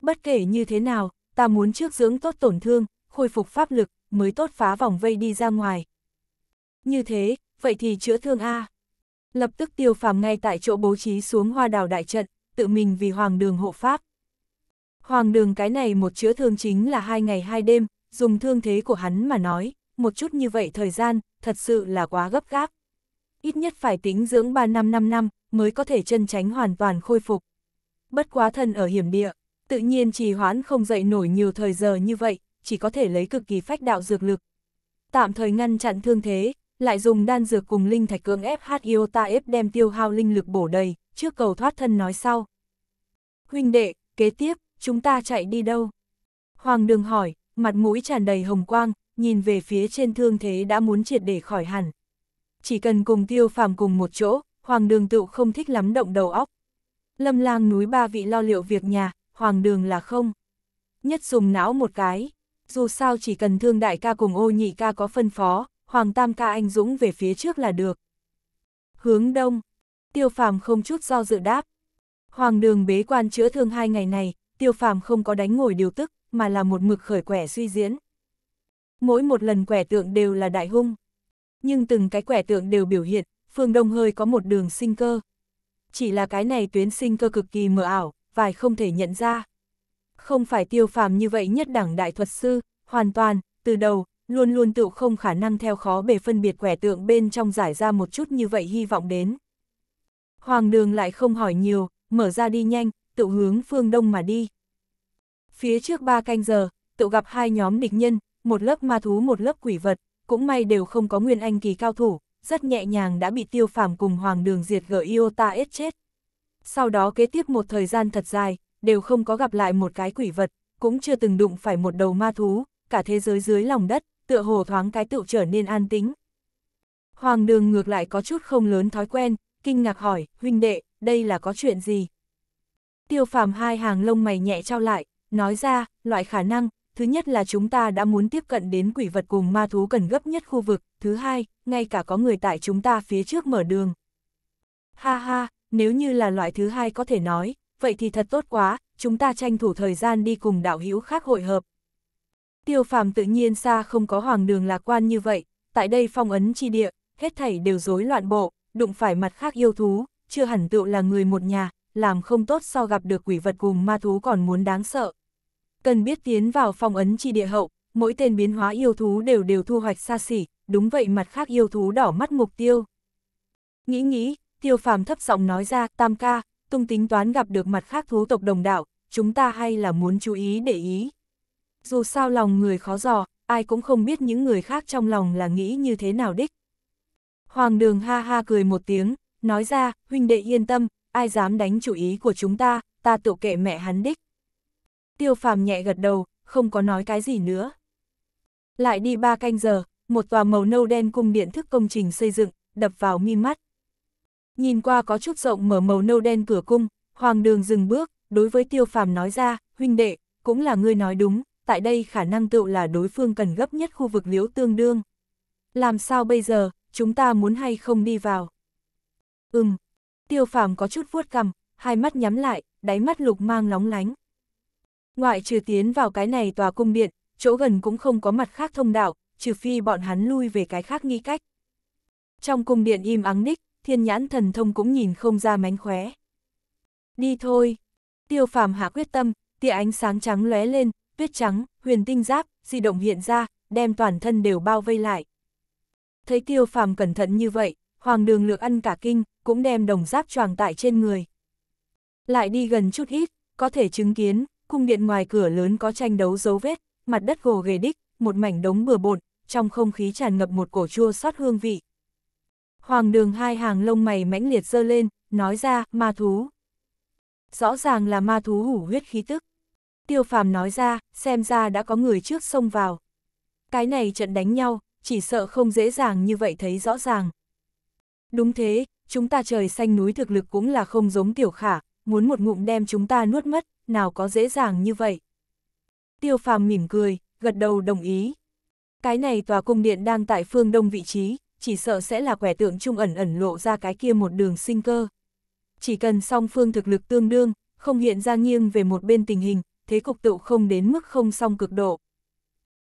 Bất kể như thế nào, ta muốn trước dưỡng tốt tổn thương, khôi phục pháp lực, mới tốt phá vòng vây đi ra ngoài. Như thế, vậy thì chữa thương A. Lập tức tiêu phàm ngay tại chỗ bố trí xuống hoa đào đại trận, tự mình vì hoàng đường hộ pháp. Hoàng đường cái này một chữa thương chính là hai ngày hai đêm, dùng thương thế của hắn mà nói, một chút như vậy thời gian, thật sự là quá gấp gáp. Ít nhất phải tính dưỡng 3 năm 5 năm mới có thể chân tránh hoàn toàn khôi phục bất quá thân ở hiểm địa, tự nhiên trì hoãn không dậy nổi nhiều thời giờ như vậy, chỉ có thể lấy cực kỳ phách đạo dược lực. Tạm thời ngăn chặn thương thế, lại dùng đan dược cùng linh thạch cưỡng ép hát ta ép đem tiêu hao linh lực bổ đầy, trước cầu thoát thân nói sau. Huynh đệ, kế tiếp, chúng ta chạy đi đâu? Hoàng đường hỏi, mặt mũi tràn đầy hồng quang, nhìn về phía trên thương thế đã muốn triệt để khỏi hẳn. Chỉ cần cùng tiêu phàm cùng một chỗ, hoàng đường tựu không thích lắm động đầu óc, Lâm lang núi ba vị lo liệu việc nhà, hoàng đường là không. Nhất dùng não một cái, dù sao chỉ cần thương đại ca cùng ô nhị ca có phân phó, hoàng tam ca anh dũng về phía trước là được. Hướng đông, tiêu phàm không chút do dự đáp. Hoàng đường bế quan chữa thương hai ngày này, tiêu phàm không có đánh ngồi điều tức, mà là một mực khởi quẻ suy diễn. Mỗi một lần quẻ tượng đều là đại hung. Nhưng từng cái quẻ tượng đều biểu hiện, phương đông hơi có một đường sinh cơ, chỉ là cái này tuyến sinh cơ cực kỳ mờ ảo, vài không thể nhận ra. Không phải tiêu phàm như vậy nhất đẳng đại thuật sư, hoàn toàn, từ đầu, luôn luôn tự không khả năng theo khó bề phân biệt quẻ tượng bên trong giải ra một chút như vậy hy vọng đến. Hoàng đường lại không hỏi nhiều, mở ra đi nhanh, tự hướng phương đông mà đi. Phía trước ba canh giờ, tự gặp hai nhóm địch nhân, một lớp ma thú một lớp quỷ vật, cũng may đều không có nguyên anh kỳ cao thủ, rất nhẹ nhàng đã bị tiêu phàm cùng hoàng đường diệt gỡ Iota ết chết. Sau đó kế tiếp một thời gian thật dài, đều không có gặp lại một cái quỷ vật, cũng chưa từng đụng phải một đầu ma thú, cả thế giới dưới lòng đất, tựa hồ thoáng cái tựu trở nên an tính. Hoàng đường ngược lại có chút không lớn thói quen, kinh ngạc hỏi, huynh đệ, đây là có chuyện gì? Tiêu phàm hai hàng lông mày nhẹ trao lại, nói ra, loại khả năng, thứ nhất là chúng ta đã muốn tiếp cận đến quỷ vật cùng ma thú cần gấp nhất khu vực, thứ hai, ngay cả có người tại chúng ta phía trước mở đường. Ha ha, nếu như là loại thứ hai có thể nói, vậy thì thật tốt quá, chúng ta tranh thủ thời gian đi cùng đạo hữu khác hội hợp. Tiêu phàm tự nhiên xa không có hoàng đường lạc quan như vậy, tại đây phong ấn chi địa, hết thảy đều rối loạn bộ, đụng phải mặt khác yêu thú, chưa hẳn tựu là người một nhà, làm không tốt sau so gặp được quỷ vật cùng ma thú còn muốn đáng sợ cần biết tiến vào phong ấn chi địa hậu, mỗi tên biến hóa yêu thú đều đều thu hoạch xa xỉ, đúng vậy mặt khác yêu thú đỏ mắt mục tiêu. Nghĩ nghĩ, tiêu phàm thấp giọng nói ra, tam ca, tung tính toán gặp được mặt khác thú tộc đồng đạo, chúng ta hay là muốn chú ý để ý. Dù sao lòng người khó dò, ai cũng không biết những người khác trong lòng là nghĩ như thế nào đích. Hoàng đường ha ha cười một tiếng, nói ra, huynh đệ yên tâm, ai dám đánh chủ ý của chúng ta, ta tự kệ mẹ hắn đích. Tiêu phàm nhẹ gật đầu, không có nói cái gì nữa. Lại đi ba canh giờ, một tòa màu nâu đen cung điện thức công trình xây dựng, đập vào mi mắt. Nhìn qua có chút rộng mở màu nâu đen cửa cung, hoàng đường dừng bước, đối với tiêu phàm nói ra, huynh đệ, cũng là ngươi nói đúng, tại đây khả năng tựu là đối phương cần gấp nhất khu vực liễu tương đương. Làm sao bây giờ, chúng ta muốn hay không đi vào? Ừm, tiêu phàm có chút vuốt cằm, hai mắt nhắm lại, đáy mắt lục mang lóng lánh. Ngoại trừ tiến vào cái này tòa cung điện, chỗ gần cũng không có mặt khác thông đạo, trừ phi bọn hắn lui về cái khác nghĩ cách. Trong cung điện im ắng ních, thiên nhãn thần thông cũng nhìn không ra mánh khóe. Đi thôi. Tiêu phàm hạ quyết tâm, tia ánh sáng trắng lóe lên, tuyết trắng, huyền tinh giáp, di động hiện ra, đem toàn thân đều bao vây lại. Thấy tiêu phàm cẩn thận như vậy, hoàng đường lược ăn cả kinh, cũng đem đồng giáp choàng tại trên người. Lại đi gần chút ít, có thể chứng kiến, cung điện ngoài cửa lớn có tranh đấu dấu vết, mặt đất gồ ghề đích, một mảnh đống bừa bộn, trong không khí tràn ngập một cổ chua xót hương vị. Hoàng đường hai hàng lông mày mãnh liệt dơ lên, nói ra, ma thú. Rõ ràng là ma thú hủ huyết khí tức. Tiêu phàm nói ra, xem ra đã có người trước xông vào. Cái này trận đánh nhau, chỉ sợ không dễ dàng như vậy thấy rõ ràng. Đúng thế, chúng ta trời xanh núi thực lực cũng là không giống tiểu khả, muốn một ngụm đem chúng ta nuốt mất, nào có dễ dàng như vậy. Tiêu phàm mỉm cười, gật đầu đồng ý. Cái này tòa cung điện đang tại phương đông vị trí, chỉ sợ sẽ là quẻ tượng trung ẩn ẩn lộ ra cái kia một đường sinh cơ. Chỉ cần song phương thực lực tương đương, không hiện ra nghiêng về một bên tình hình, thế cục tựu không đến mức không song cực độ.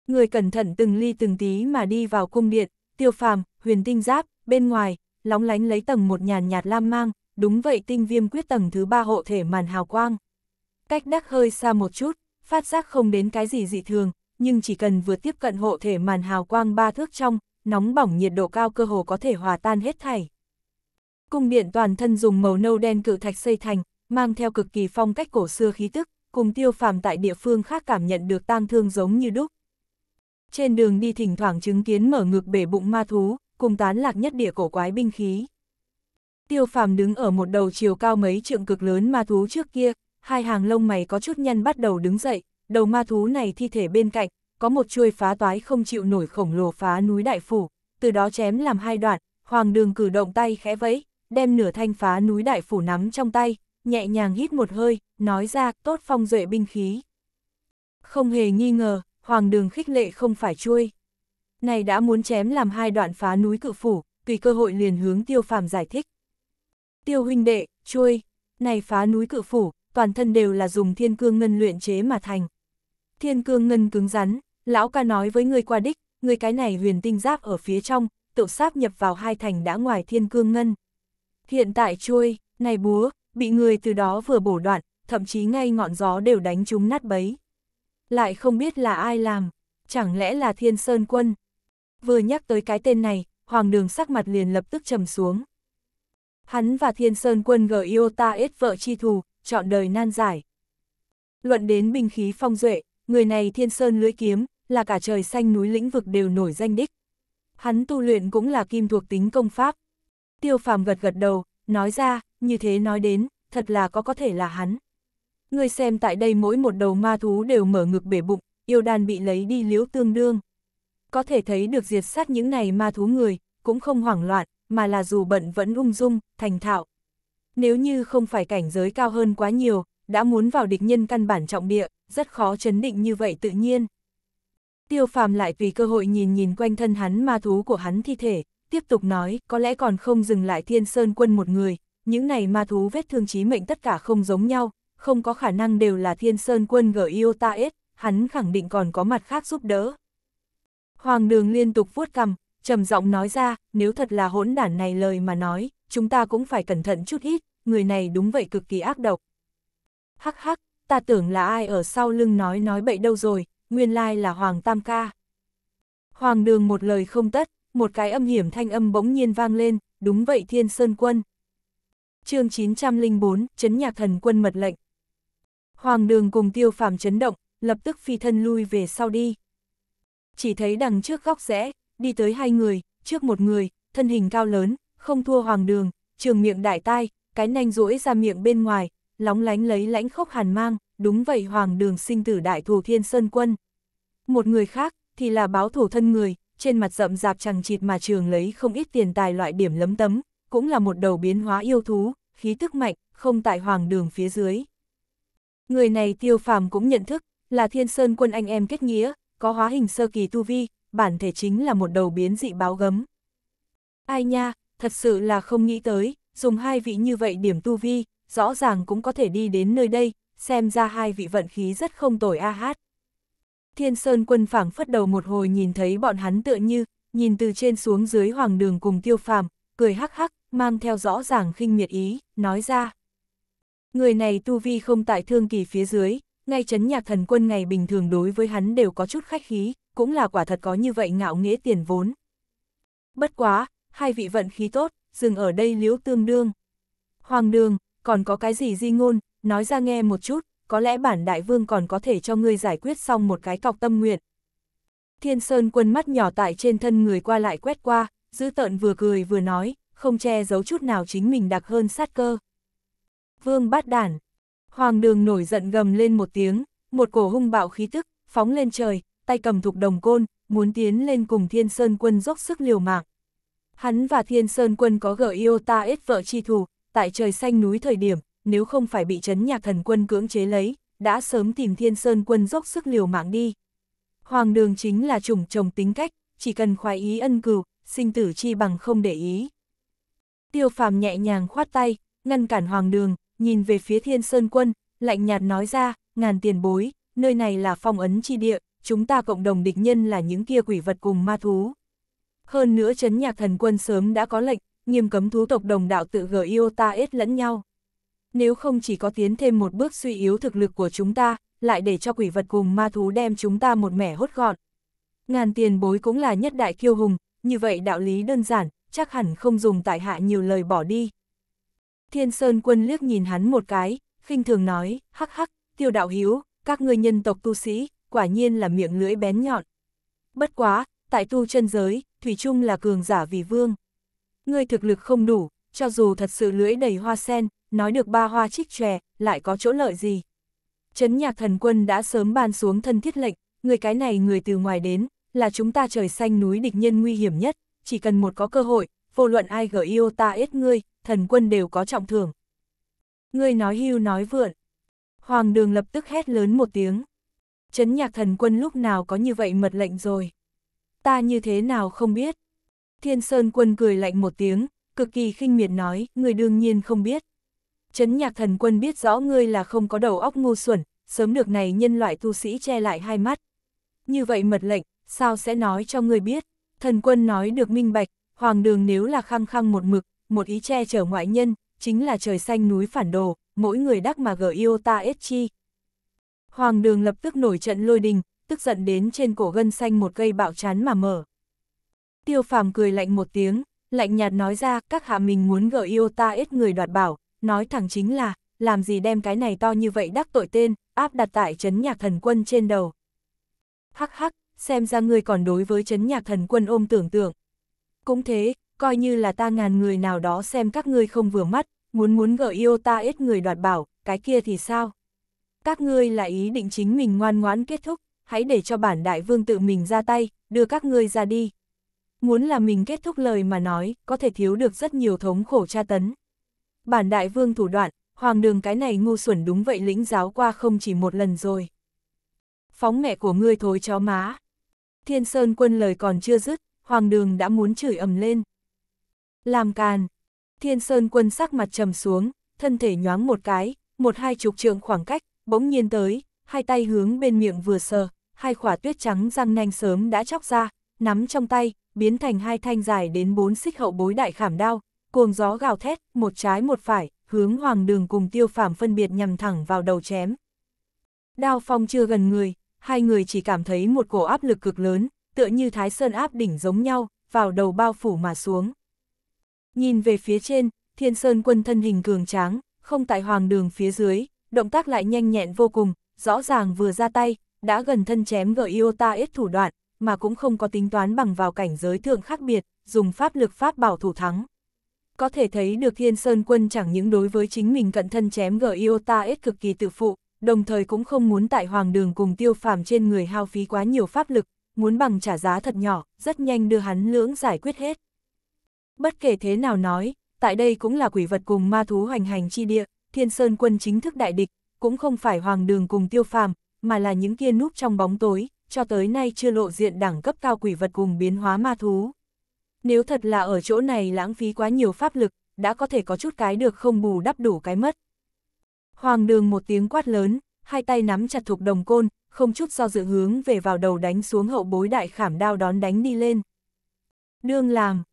Người cẩn thận từng ly từng tí mà đi vào cung điện, tiêu phàm, huyền tinh giáp, bên ngoài, lóng lánh lấy tầng một nhàn nhạt lam mang, đúng vậy tinh viêm quyết tầng thứ ba hộ thể màn hào quang. Cách đắc hơi xa một chút, phát giác không đến cái gì dị thường, nhưng chỉ cần vừa tiếp cận hộ thể màn hào quang ba thước trong, nóng bỏng nhiệt độ cao cơ hồ có thể hòa tan hết thảy. Cung điện toàn thân dùng màu nâu đen cự thạch xây thành, mang theo cực kỳ phong cách cổ xưa khí tức, cùng tiêu phàm tại địa phương khác cảm nhận được tang thương giống như đúc. Trên đường đi thỉnh thoảng chứng kiến mở ngực bể bụng ma thú, cùng tán lạc nhất địa cổ quái binh khí. Tiêu phàm đứng ở một đầu chiều cao mấy trượng cực lớn ma thú trước kia, hai hàng lông mày có chút nhân bắt đầu đứng dậy, đầu ma thú này thi thể bên cạnh, có một chuôi phá toái không chịu nổi khổng lồ phá núi đại phủ, từ đó chém làm hai đoạn, hoàng đường cử động tay khẽ vẫy, đem nửa thanh phá núi đại phủ nắm trong tay, nhẹ nhàng hít một hơi, nói ra tốt phong duệ binh khí. Không hề nghi ngờ, hoàng đường khích lệ không phải chuôi Này đã muốn chém làm hai đoạn phá núi cự phủ, tùy cơ hội liền hướng tiêu phàm giải thích tiêu huynh đệ, chui, này phá núi cự phủ, toàn thân đều là dùng thiên cương ngân luyện chế mà thành. Thiên cương ngân cứng rắn, lão ca nói với người qua đích, người cái này huyền tinh giáp ở phía trong, tự sáp nhập vào hai thành đã ngoài thiên cương ngân. Hiện tại chui, này búa, bị người từ đó vừa bổ đoạn, thậm chí ngay ngọn gió đều đánh chúng nát bấy. Lại không biết là ai làm, chẳng lẽ là thiên sơn quân. Vừa nhắc tới cái tên này, hoàng đường sắc mặt liền lập tức trầm xuống. Hắn và Thiên Sơn quân gờ Giota ít vợ chi thù, chọn đời nan giải. Luận đến binh khí phong duệ, người này Thiên Sơn lưỡi kiếm, là cả trời xanh núi lĩnh vực đều nổi danh đích. Hắn tu luyện cũng là kim thuộc tính công pháp. Tiêu phàm gật gật đầu, nói ra, như thế nói đến, thật là có có thể là hắn. Người xem tại đây mỗi một đầu ma thú đều mở ngực bể bụng, yêu đàn bị lấy đi liếu tương đương. Có thể thấy được diệt sát những này ma thú người, cũng không hoảng loạn, mà là dù bận vẫn ung dung, thành thạo. Nếu như không phải cảnh giới cao hơn quá nhiều, đã muốn vào địch nhân căn bản trọng địa, rất khó chấn định như vậy tự nhiên. Tiêu phàm lại tùy cơ hội nhìn nhìn quanh thân hắn ma thú của hắn thi thể, tiếp tục nói, có lẽ còn không dừng lại thiên sơn quân một người, những này ma thú vết thương chí mệnh tất cả không giống nhau, không có khả năng đều là thiên sơn quân gở ta S, hắn khẳng định còn có mặt khác giúp đỡ. Hoàng đường liên tục vuốt cằm, trầm giọng nói ra, nếu thật là hỗn đản này lời mà nói, chúng ta cũng phải cẩn thận chút ít, người này đúng vậy cực kỳ ác độc. Hắc hắc, ta tưởng là ai ở sau lưng nói nói bậy đâu rồi, nguyên lai là Hoàng Tam Ca. Hoàng đường một lời không tất, một cái âm hiểm thanh âm bỗng nhiên vang lên, đúng vậy Thiên Sơn Quân. chương 904, Chấn Nhạc Thần Quân mật lệnh. Hoàng đường cùng tiêu phàm chấn động, lập tức phi thân lui về sau đi. Chỉ thấy đằng trước góc rẽ, đi tới hai người, trước một người, thân hình cao lớn, không thua hoàng đường, trường miệng đại tai, cái nanh rũi ra miệng bên ngoài, lóng lánh lấy lãnh khốc hàn mang, đúng vậy hoàng đường sinh tử đại thù thiên sơn quân. Một người khác, thì là báo thủ thân người, trên mặt rậm rạp chẳng chịt mà trường lấy không ít tiền tài loại điểm lấm tấm, cũng là một đầu biến hóa yêu thú, khí tức mạnh, không tại hoàng đường phía dưới. Người này tiêu phàm cũng nhận thức, là thiên sơn quân anh em kết nghĩa, có hóa hình sơ kỳ tu vi, bản thể chính là một đầu biến dị báo gấm. Ai nha, thật sự là không nghĩ tới, dùng hai vị như vậy điểm tu vi, rõ ràng cũng có thể đi đến nơi đây, xem ra hai vị vận khí rất không tồi a hát. Thiên Sơn quân phảng phất đầu một hồi nhìn thấy bọn hắn tựa như, nhìn từ trên xuống dưới hoàng đường cùng tiêu phàm, cười hắc hắc, mang theo rõ ràng khinh miệt ý, nói ra. Người này tu vi không tại thương kỳ phía dưới, ngay chấn nhạc thần quân ngày bình thường đối với hắn đều có chút khách khí, cũng là quả thật có như vậy ngạo nghĩa tiền vốn. Bất quá, hai vị vận khí tốt, dừng ở đây liếu tương đương. Hoàng đường, còn có cái gì di ngôn, nói ra nghe một chút, có lẽ bản đại vương còn có thể cho ngươi giải quyết xong một cái cọc tâm nguyện. Thiên Sơn quân mắt nhỏ tại trên thân người qua lại quét qua, giữ tợn vừa cười vừa nói, không che giấu chút nào chính mình đặc hơn sát cơ. Vương bát đản. Hoàng đường nổi giận gầm lên một tiếng, một cổ hung bạo khí tức, phóng lên trời, tay cầm thục đồng côn, muốn tiến lên cùng Thiên Sơn quân dốc sức liều mạng. Hắn và Thiên Sơn quân có gở yêu ta ít vợ chi thù, tại trời xanh núi thời điểm, nếu không phải bị chấn nhạc thần quân cưỡng chế lấy, đã sớm tìm Thiên Sơn quân dốc sức liều mạng đi. Hoàng đường chính là chủng trồng tính cách, chỉ cần khoái ý ân cừu, sinh tử chi bằng không để ý. Tiêu phàm nhẹ nhàng khoát tay, ngăn cản hoàng đường, nhìn về phía thiên sơn quân, lạnh nhạt nói ra, ngàn tiền bối, nơi này là phong ấn chi địa, chúng ta cộng đồng địch nhân là những kia quỷ vật cùng ma thú. Hơn nữa chấn nhạc thần quân sớm đã có lệnh, nghiêm cấm thú tộc đồng đạo tự gờ yêu ta ết lẫn nhau. Nếu không chỉ có tiến thêm một bước suy yếu thực lực của chúng ta, lại để cho quỷ vật cùng ma thú đem chúng ta một mẻ hốt gọn. Ngàn tiền bối cũng là nhất đại kiêu hùng, như vậy đạo lý đơn giản, chắc hẳn không dùng tại hạ nhiều lời bỏ đi. Thiên Sơn quân liếc nhìn hắn một cái, khinh thường nói, hắc hắc, tiêu đạo hiếu, các ngươi nhân tộc tu sĩ, quả nhiên là miệng lưỡi bén nhọn. Bất quá, tại tu chân giới, Thủy chung là cường giả vì vương. Ngươi thực lực không đủ, cho dù thật sự lưỡi đầy hoa sen, nói được ba hoa trích trè, lại có chỗ lợi gì. chấn nhạc thần quân đã sớm ban xuống thân thiết lệnh, người cái này người từ ngoài đến, là chúng ta trời xanh núi địch nhân nguy hiểm nhất, chỉ cần một có cơ hội, vô luận ai gở yêu ta ết ngươi, thần quân đều có trọng thưởng. Ngươi nói hưu nói vượn. Hoàng đường lập tức hét lớn một tiếng. Chấn nhạc thần quân lúc nào có như vậy mật lệnh rồi. Ta như thế nào không biết. Thiên Sơn quân cười lạnh một tiếng, cực kỳ khinh miệt nói, người đương nhiên không biết. Chấn nhạc thần quân biết rõ ngươi là không có đầu óc ngu xuẩn, sớm được này nhân loại tu sĩ che lại hai mắt. Như vậy mật lệnh, sao sẽ nói cho ngươi biết? Thần quân nói được minh bạch, hoàng đường nếu là khăng khăng một mực, một ý che chở ngoại nhân, chính là trời xanh núi phản đồ, mỗi người đắc mà gở yêu ta ết chi, Hoàng đường lập tức nổi trận lôi đình, tức giận đến trên cổ gân xanh một cây bạo chán mà mở. Tiêu phàm cười lạnh một tiếng, lạnh nhạt nói ra các hạ mình muốn gỡ yêu ta ít người đoạt bảo, nói thẳng chính là, làm gì đem cái này to như vậy đắc tội tên, áp đặt tại chấn nhạc thần quân trên đầu. Hắc hắc, xem ra ngươi còn đối với chấn nhạc thần quân ôm tưởng tượng. Cũng thế, coi như là ta ngàn người nào đó xem các ngươi không vừa mắt, muốn muốn gỡ yêu ta ít người đoạt bảo, cái kia thì sao? các ngươi là ý định chính mình ngoan ngoãn kết thúc, hãy để cho bản đại vương tự mình ra tay, đưa các ngươi ra đi. Muốn là mình kết thúc lời mà nói, có thể thiếu được rất nhiều thống khổ tra tấn. Bản đại vương thủ đoạn, hoàng đường cái này ngu xuẩn đúng vậy lĩnh giáo qua không chỉ một lần rồi. Phóng mẹ của ngươi thối chó má. Thiên Sơn quân lời còn chưa dứt, hoàng đường đã muốn chửi ầm lên. Làm càn. Thiên Sơn quân sắc mặt trầm xuống, thân thể nhoáng một cái, một hai chục trượng khoảng cách, bỗng nhiên tới, hai tay hướng bên miệng vừa sờ, hai khỏa tuyết trắng răng nanh sớm đã chóc ra, nắm trong tay, biến thành hai thanh dài đến bốn xích hậu bối đại khảm đao, cuồng gió gào thét, một trái một phải, hướng hoàng đường cùng tiêu phàm phân biệt nhằm thẳng vào đầu chém. Đao phong chưa gần người, hai người chỉ cảm thấy một cổ áp lực cực lớn, tựa như thái sơn áp đỉnh giống nhau, vào đầu bao phủ mà xuống. Nhìn về phía trên, thiên sơn quân thân hình cường tráng, không tại hoàng đường phía dưới, động tác lại nhanh nhẹn vô cùng, rõ ràng vừa ra tay, đã gần thân chém gợi Iota ít thủ đoạn, mà cũng không có tính toán bằng vào cảnh giới thượng khác biệt, dùng pháp lực pháp bảo thủ thắng. Có thể thấy được Thiên Sơn Quân chẳng những đối với chính mình cận thân chém gỡ Iota ít cực kỳ tự phụ, đồng thời cũng không muốn tại hoàng đường cùng tiêu phàm trên người hao phí quá nhiều pháp lực, muốn bằng trả giá thật nhỏ, rất nhanh đưa hắn lưỡng giải quyết hết. Bất kể thế nào nói, tại đây cũng là quỷ vật cùng ma thú hoành hành chi địa, Thiên Sơn quân chính thức đại địch, cũng không phải hoàng đường cùng tiêu phàm, mà là những kia núp trong bóng tối, cho tới nay chưa lộ diện đẳng cấp cao quỷ vật cùng biến hóa ma thú. Nếu thật là ở chỗ này lãng phí quá nhiều pháp lực, đã có thể có chút cái được không bù đắp đủ cái mất. Hoàng đường một tiếng quát lớn, hai tay nắm chặt thục đồng côn, không chút do dự hướng về vào đầu đánh xuống hậu bối đại khảm đao đón đánh đi lên. Đương làm,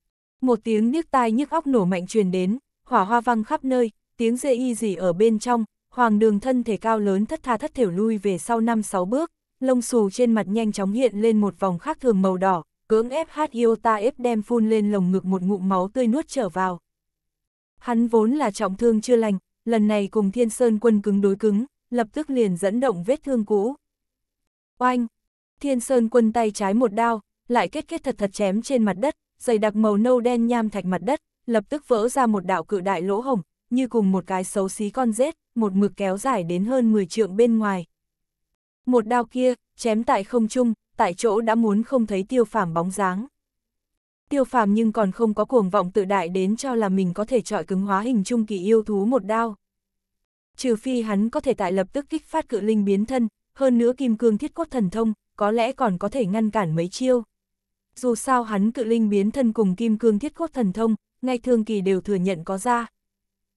một tiếng niếc tai nhức óc nổ mạnh truyền đến, hỏa hoa văng khắp nơi, tiếng dê y gì ở bên trong, hoàng đường thân thể cao lớn thất tha thất thểu lui về sau 5-6 bước, lông xù trên mặt nhanh chóng hiện lên một vòng khác thường màu đỏ, cưỡng ép hát yêu ta ép đem phun lên lồng ngực một ngụm máu tươi nuốt trở vào. Hắn vốn là trọng thương chưa lành, lần này cùng thiên sơn quân cứng đối cứng, lập tức liền dẫn động vết thương cũ. Oanh! Thiên sơn quân tay trái một đao, lại kết kết thật thật chém trên mặt đất, dày đặc màu nâu đen nham thạch mặt đất, lập tức vỡ ra một đạo cự đại lỗ hồng, như cùng một cái xấu xí con rết, một mực kéo dài đến hơn 10 trượng bên ngoài. Một đao kia, chém tại không trung, tại chỗ đã muốn không thấy tiêu phàm bóng dáng. Tiêu phàm nhưng còn không có cuồng vọng tự đại đến cho là mình có thể trọi cứng hóa hình trung kỳ yêu thú một đao. Trừ phi hắn có thể tại lập tức kích phát cự linh biến thân, hơn nữa kim cương thiết cốt thần thông, có lẽ còn có thể ngăn cản mấy chiêu. Dù sao hắn cự linh biến thân cùng kim cương thiết cốt thần thông, ngay thường kỳ đều thừa nhận có ra.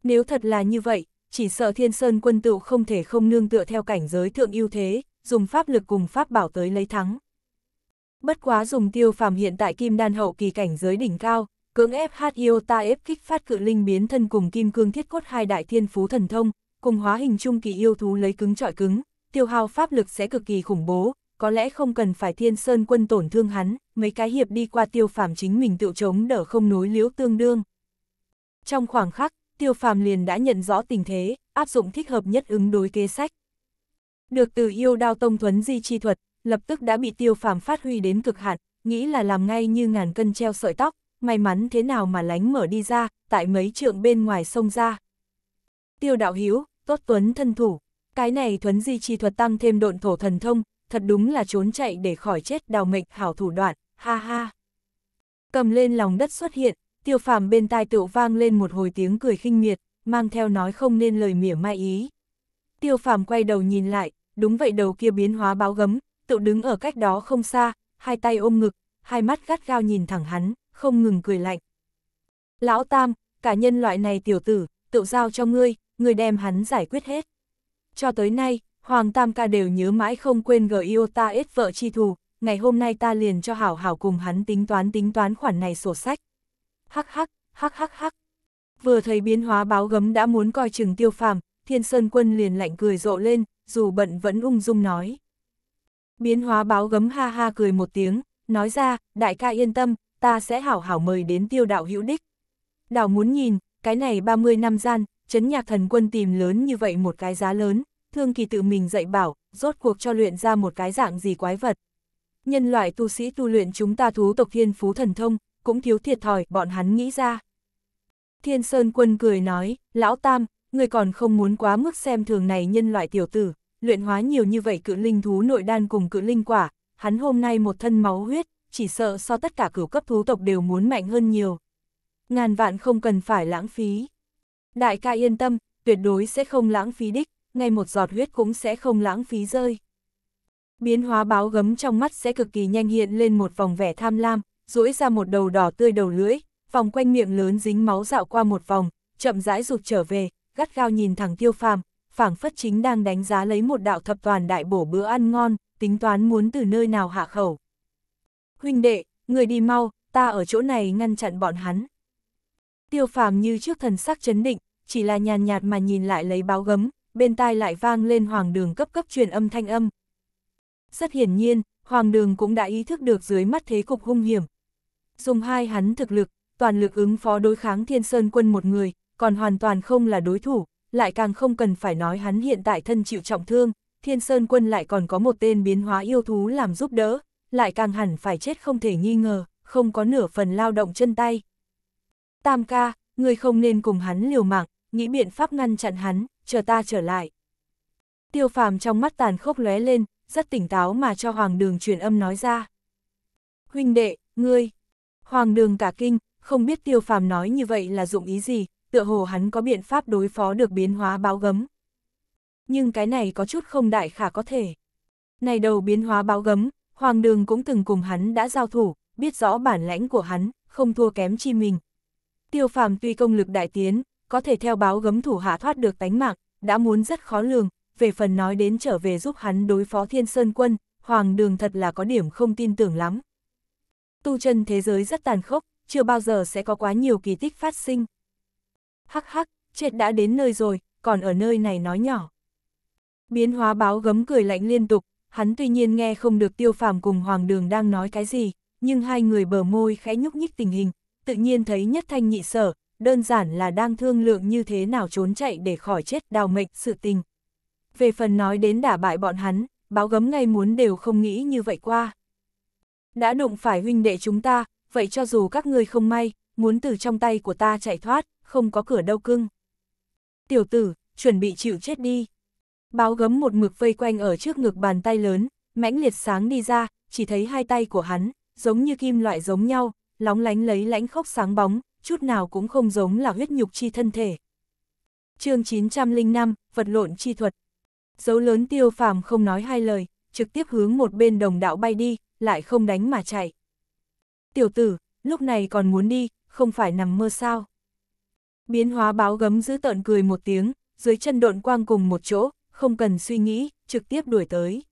Nếu thật là như vậy, chỉ sợ thiên sơn quân tựu không thể không nương tựa theo cảnh giới thượng ưu thế, dùng pháp lực cùng pháp bảo tới lấy thắng. Bất quá dùng tiêu phàm hiện tại kim đan hậu kỳ cảnh giới đỉnh cao, cưỡng ép hát yêu ta ép kích phát cự linh biến thân cùng kim cương thiết cốt hai đại thiên phú thần thông, cùng hóa hình trung kỳ yêu thú lấy cứng trọi cứng, tiêu hao pháp lực sẽ cực kỳ khủng bố, có lẽ không cần phải thiên sơn quân tổn thương hắn, mấy cái hiệp đi qua tiêu phàm chính mình tự chống đỡ không nối liễu tương đương. Trong khoảng khắc, tiêu phàm liền đã nhận rõ tình thế, áp dụng thích hợp nhất ứng đối kế sách. Được từ yêu đao tông thuấn di chi thuật, lập tức đã bị tiêu phàm phát huy đến cực hạn, nghĩ là làm ngay như ngàn cân treo sợi tóc, may mắn thế nào mà lánh mở đi ra, tại mấy trượng bên ngoài sông ra. Tiêu đạo hiếu, tốt tuấn thân thủ, cái này thuấn di chi thuật tăng thêm độn thổ thần thông, thật đúng là trốn chạy để khỏi chết đào mệnh hảo thủ đoạn, ha ha. Cầm lên lòng đất xuất hiện, tiêu phàm bên tai tựu vang lên một hồi tiếng cười khinh miệt, mang theo nói không nên lời mỉa mai ý. Tiêu phàm quay đầu nhìn lại, đúng vậy đầu kia biến hóa báo gấm, tựu đứng ở cách đó không xa, hai tay ôm ngực, hai mắt gắt gao nhìn thẳng hắn, không ngừng cười lạnh. Lão Tam, cả nhân loại này tiểu tử, tựu giao cho ngươi, ngươi đem hắn giải quyết hết. Cho tới nay, Hoàng Tam ca đều nhớ mãi không quên gờ yêu ta ết vợ chi thù, ngày hôm nay ta liền cho hảo hảo cùng hắn tính toán tính toán khoản này sổ sách, hắc hắc, hắc hắc hắc. Vừa thấy biến hóa báo gấm đã muốn coi chừng tiêu phàm, thiên sơn quân liền lạnh cười rộ lên, dù bận vẫn ung dung nói. Biến hóa báo gấm ha ha cười một tiếng, nói ra, đại ca yên tâm, ta sẽ hảo hảo mời đến tiêu đạo hữu đích. Đảo muốn nhìn, cái này 30 năm gian, chấn nhạc thần quân tìm lớn như vậy một cái giá lớn, thương kỳ tự mình dạy bảo, rốt cuộc cho luyện ra một cái dạng gì quái vật. Nhân loại tu sĩ tu luyện chúng ta thú tộc thiên phú thần thông, cũng thiếu thiệt thòi bọn hắn nghĩ ra. Thiên Sơn Quân cười nói, Lão Tam, người còn không muốn quá mức xem thường này nhân loại tiểu tử, luyện hóa nhiều như vậy cự linh thú nội đan cùng cự linh quả, hắn hôm nay một thân máu huyết, chỉ sợ so tất cả cửu cấp thú tộc đều muốn mạnh hơn nhiều. Ngàn vạn không cần phải lãng phí. Đại ca yên tâm, tuyệt đối sẽ không lãng phí đích, ngay một giọt huyết cũng sẽ không lãng phí rơi. Biến hóa báo gấm trong mắt sẽ cực kỳ nhanh hiện lên một vòng vẻ tham lam, duỗi ra một đầu đỏ tươi đầu lưỡi, vòng quanh miệng lớn dính máu dạo qua một vòng, chậm rãi rụt trở về, gắt gao nhìn thẳng tiêu phàm, phảng phất chính đang đánh giá lấy một đạo thập toàn đại bổ bữa ăn ngon, tính toán muốn từ nơi nào hạ khẩu. Huynh đệ, người đi mau, ta ở chỗ này ngăn chặn bọn hắn. Tiêu phàm như trước thần sắc chấn định, chỉ là nhàn nhạt mà nhìn lại lấy báo gấm, bên tai lại vang lên hoàng đường cấp cấp truyền âm thanh âm. Rất hiển nhiên, hoàng đường cũng đã ý thức được dưới mắt thế cục hung hiểm, dùng hai hắn thực lực, toàn lực ứng phó đối kháng thiên sơn quân một người, còn hoàn toàn không là đối thủ, lại càng không cần phải nói hắn hiện tại thân chịu trọng thương, thiên sơn quân lại còn có một tên biến hóa yêu thú làm giúp đỡ, lại càng hẳn phải chết không thể nghi ngờ, không có nửa phần lao động chân tay. Tam ca, ngươi không nên cùng hắn liều mạng, nghĩ biện pháp ngăn chặn hắn, chờ ta trở lại. Tiêu phàm trong mắt tàn khốc lóe lên, rất tỉnh táo mà cho hoàng đường truyền âm nói ra. Huynh đệ, ngươi, Hoàng đường cả kinh, không biết tiêu phàm nói như vậy là dụng ý gì, tựa hồ hắn có biện pháp đối phó được biến hóa báo gấm. Nhưng cái này có chút không đại khả có thể. Này đầu biến hóa báo gấm, Hoàng đường cũng từng cùng hắn đã giao thủ, biết rõ bản lãnh của hắn, không thua kém chi mình. Tiêu phàm tuy công lực đại tiến, có thể theo báo gấm thủ hạ thoát được tánh mạng, đã muốn rất khó lường, về phần nói đến trở về giúp hắn đối phó thiên sơn quân, Hoàng đường thật là có điểm không tin tưởng lắm tu chân thế giới rất tàn khốc, chưa bao giờ sẽ có quá nhiều kỳ tích phát sinh. Hắc hắc, chết đã đến nơi rồi, còn ở nơi này nói nhỏ. Biến hóa báo gấm cười lạnh liên tục, hắn tuy nhiên nghe không được tiêu phàm cùng hoàng đường đang nói cái gì, nhưng hai người bờ môi khẽ nhúc nhích tình hình, tự nhiên thấy nhất thanh nhị sở, đơn giản là đang thương lượng như thế nào trốn chạy để khỏi chết đào mệnh sự tình. Về phần nói đến đả bại bọn hắn, báo gấm ngay muốn đều không nghĩ như vậy qua đã đụng phải huynh đệ chúng ta, vậy cho dù các ngươi không may, muốn từ trong tay của ta chạy thoát, không có cửa đâu cưng. Tiểu tử, chuẩn bị chịu chết đi. Báo gấm một mực vây quanh ở trước ngực bàn tay lớn, mãnh liệt sáng đi ra, chỉ thấy hai tay của hắn, giống như kim loại giống nhau, lóng lánh lấy lãnh khốc sáng bóng, chút nào cũng không giống là huyết nhục chi thân thể. chương 905, vật lộn chi thuật. Dấu lớn tiêu phàm không nói hai lời, trực tiếp hướng một bên đồng đạo bay đi, lại không đánh mà chạy. Tiểu tử, lúc này còn muốn đi, không phải nằm mơ sao. Biến hóa báo gấm giữ tợn cười một tiếng, dưới chân độn quang cùng một chỗ, không cần suy nghĩ, trực tiếp đuổi tới.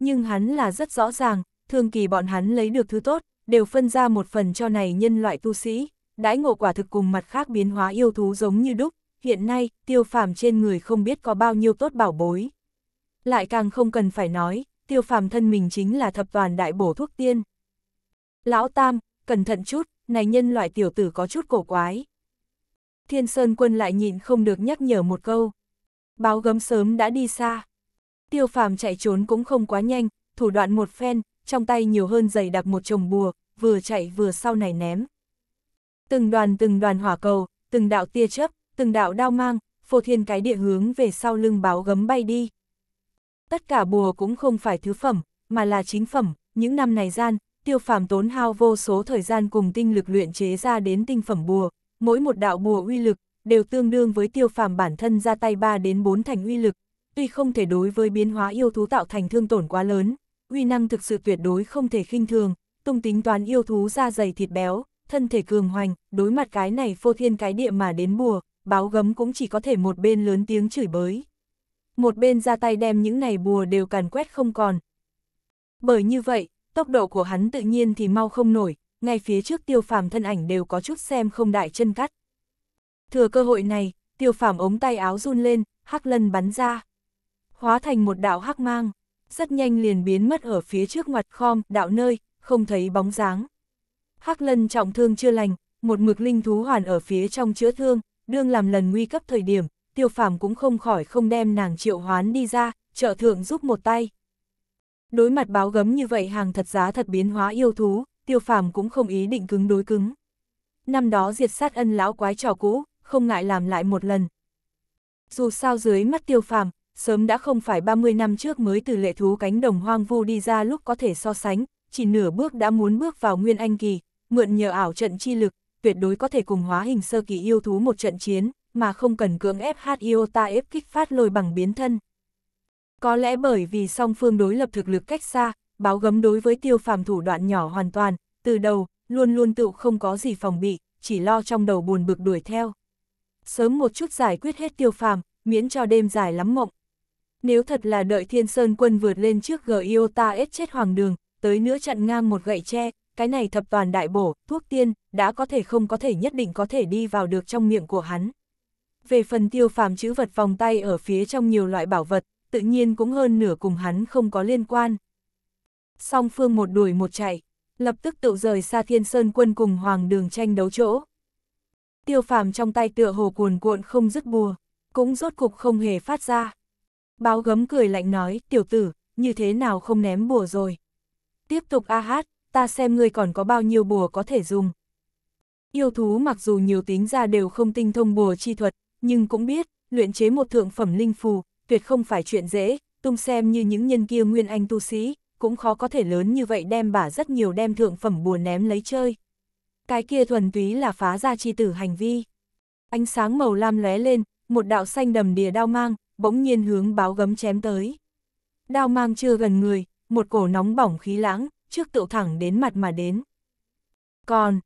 Nhưng hắn là rất rõ ràng, thường kỳ bọn hắn lấy được thứ tốt, đều phân ra một phần cho này nhân loại tu sĩ, đãi ngộ quả thực cùng mặt khác biến hóa yêu thú giống như đúc, hiện nay, tiêu phàm trên người không biết có bao nhiêu tốt bảo bối. Lại càng không cần phải nói, tiêu phàm thân mình chính là thập toàn đại bổ thuốc tiên. Lão Tam, cẩn thận chút, này nhân loại tiểu tử có chút cổ quái. Thiên Sơn quân lại nhịn không được nhắc nhở một câu. Báo gấm sớm đã đi xa. Tiêu phàm chạy trốn cũng không quá nhanh, thủ đoạn một phen, trong tay nhiều hơn dày đặc một chồng bùa, vừa chạy vừa sau này ném. Từng đoàn từng đoàn hỏa cầu, từng đạo tia chớp, từng đạo đao mang, phô thiên cái địa hướng về sau lưng báo gấm bay đi tất cả bùa cũng không phải thứ phẩm, mà là chính phẩm, những năm này gian, tiêu phàm tốn hao vô số thời gian cùng tinh lực luyện chế ra đến tinh phẩm bùa, mỗi một đạo bùa uy lực, đều tương đương với tiêu phàm bản thân ra tay 3 đến 4 thành uy lực, tuy không thể đối với biến hóa yêu thú tạo thành thương tổn quá lớn, uy năng thực sự tuyệt đối không thể khinh thường, tung tính toán yêu thú ra dày thịt béo, thân thể cường hoành, đối mặt cái này phô thiên cái địa mà đến bùa, báo gấm cũng chỉ có thể một bên lớn tiếng chửi bới một bên ra tay đem những này bùa đều càn quét không còn. Bởi như vậy, tốc độ của hắn tự nhiên thì mau không nổi, ngay phía trước tiêu phàm thân ảnh đều có chút xem không đại chân cắt. Thừa cơ hội này, tiêu phàm ống tay áo run lên, hắc lân bắn ra. Hóa thành một đạo hắc mang, rất nhanh liền biến mất ở phía trước ngoặt khom, đạo nơi, không thấy bóng dáng. Hắc lân trọng thương chưa lành, một mực linh thú hoàn ở phía trong chữa thương, đương làm lần nguy cấp thời điểm, tiêu phàm cũng không khỏi không đem nàng triệu hoán đi ra, trợ thượng giúp một tay. Đối mặt báo gấm như vậy hàng thật giá thật biến hóa yêu thú, tiêu phàm cũng không ý định cứng đối cứng. Năm đó diệt sát ân lão quái trò cũ, không ngại làm lại một lần. Dù sao dưới mắt tiêu phàm, sớm đã không phải 30 năm trước mới từ lệ thú cánh đồng hoang vu đi ra lúc có thể so sánh, chỉ nửa bước đã muốn bước vào nguyên anh kỳ, mượn nhờ ảo trận chi lực, tuyệt đối có thể cùng hóa hình sơ kỳ yêu thú một trận chiến mà không cần cưỡng ép Hiota ép kích phát lôi bằng biến thân. Có lẽ bởi vì song phương đối lập thực lực cách xa, báo gấm đối với tiêu phàm thủ đoạn nhỏ hoàn toàn, từ đầu, luôn luôn tự không có gì phòng bị, chỉ lo trong đầu buồn bực đuổi theo. Sớm một chút giải quyết hết tiêu phàm, miễn cho đêm dài lắm mộng. Nếu thật là đợi thiên sơn quân vượt lên trước Giota ép chết hoàng đường, tới nữa chặn ngang một gậy tre, cái này thập toàn đại bổ, thuốc tiên, đã có thể không có thể nhất định có thể đi vào được trong miệng của hắn về phần tiêu phàm chữ vật vòng tay ở phía trong nhiều loại bảo vật, tự nhiên cũng hơn nửa cùng hắn không có liên quan. Song phương một đuổi một chạy, lập tức tự rời xa thiên sơn quân cùng hoàng đường tranh đấu chỗ. Tiêu phàm trong tay tựa hồ cuồn cuộn không dứt bùa, cũng rốt cục không hề phát ra. Báo gấm cười lạnh nói, tiểu tử, như thế nào không ném bùa rồi. Tiếp tục a hát, ta xem ngươi còn có bao nhiêu bùa có thể dùng. Yêu thú mặc dù nhiều tính ra đều không tinh thông bùa chi thuật, nhưng cũng biết, luyện chế một thượng phẩm linh phù, tuyệt không phải chuyện dễ, tung xem như những nhân kia nguyên anh tu sĩ, cũng khó có thể lớn như vậy đem bả rất nhiều đem thượng phẩm bùa ném lấy chơi. Cái kia thuần túy là phá ra chi tử hành vi. Ánh sáng màu lam lóe lên, một đạo xanh đầm đìa đao mang, bỗng nhiên hướng báo gấm chém tới. Đao mang chưa gần người, một cổ nóng bỏng khí lãng, trước tựu thẳng đến mặt mà đến. Còn,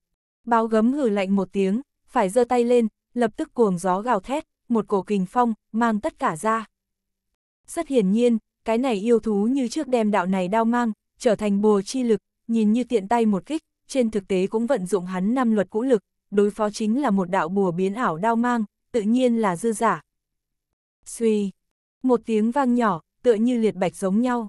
báo gấm hử lạnh một tiếng, phải giơ tay lên, lập tức cuồng gió gào thét, một cổ kình phong, mang tất cả ra. Rất hiển nhiên, cái này yêu thú như trước đem đạo này đao mang, trở thành bùa chi lực, nhìn như tiện tay một kích, trên thực tế cũng vận dụng hắn năm luật cũ lực, đối phó chính là một đạo bùa biến ảo đao mang, tự nhiên là dư giả. Xuy, một tiếng vang nhỏ, tựa như liệt bạch giống nhau.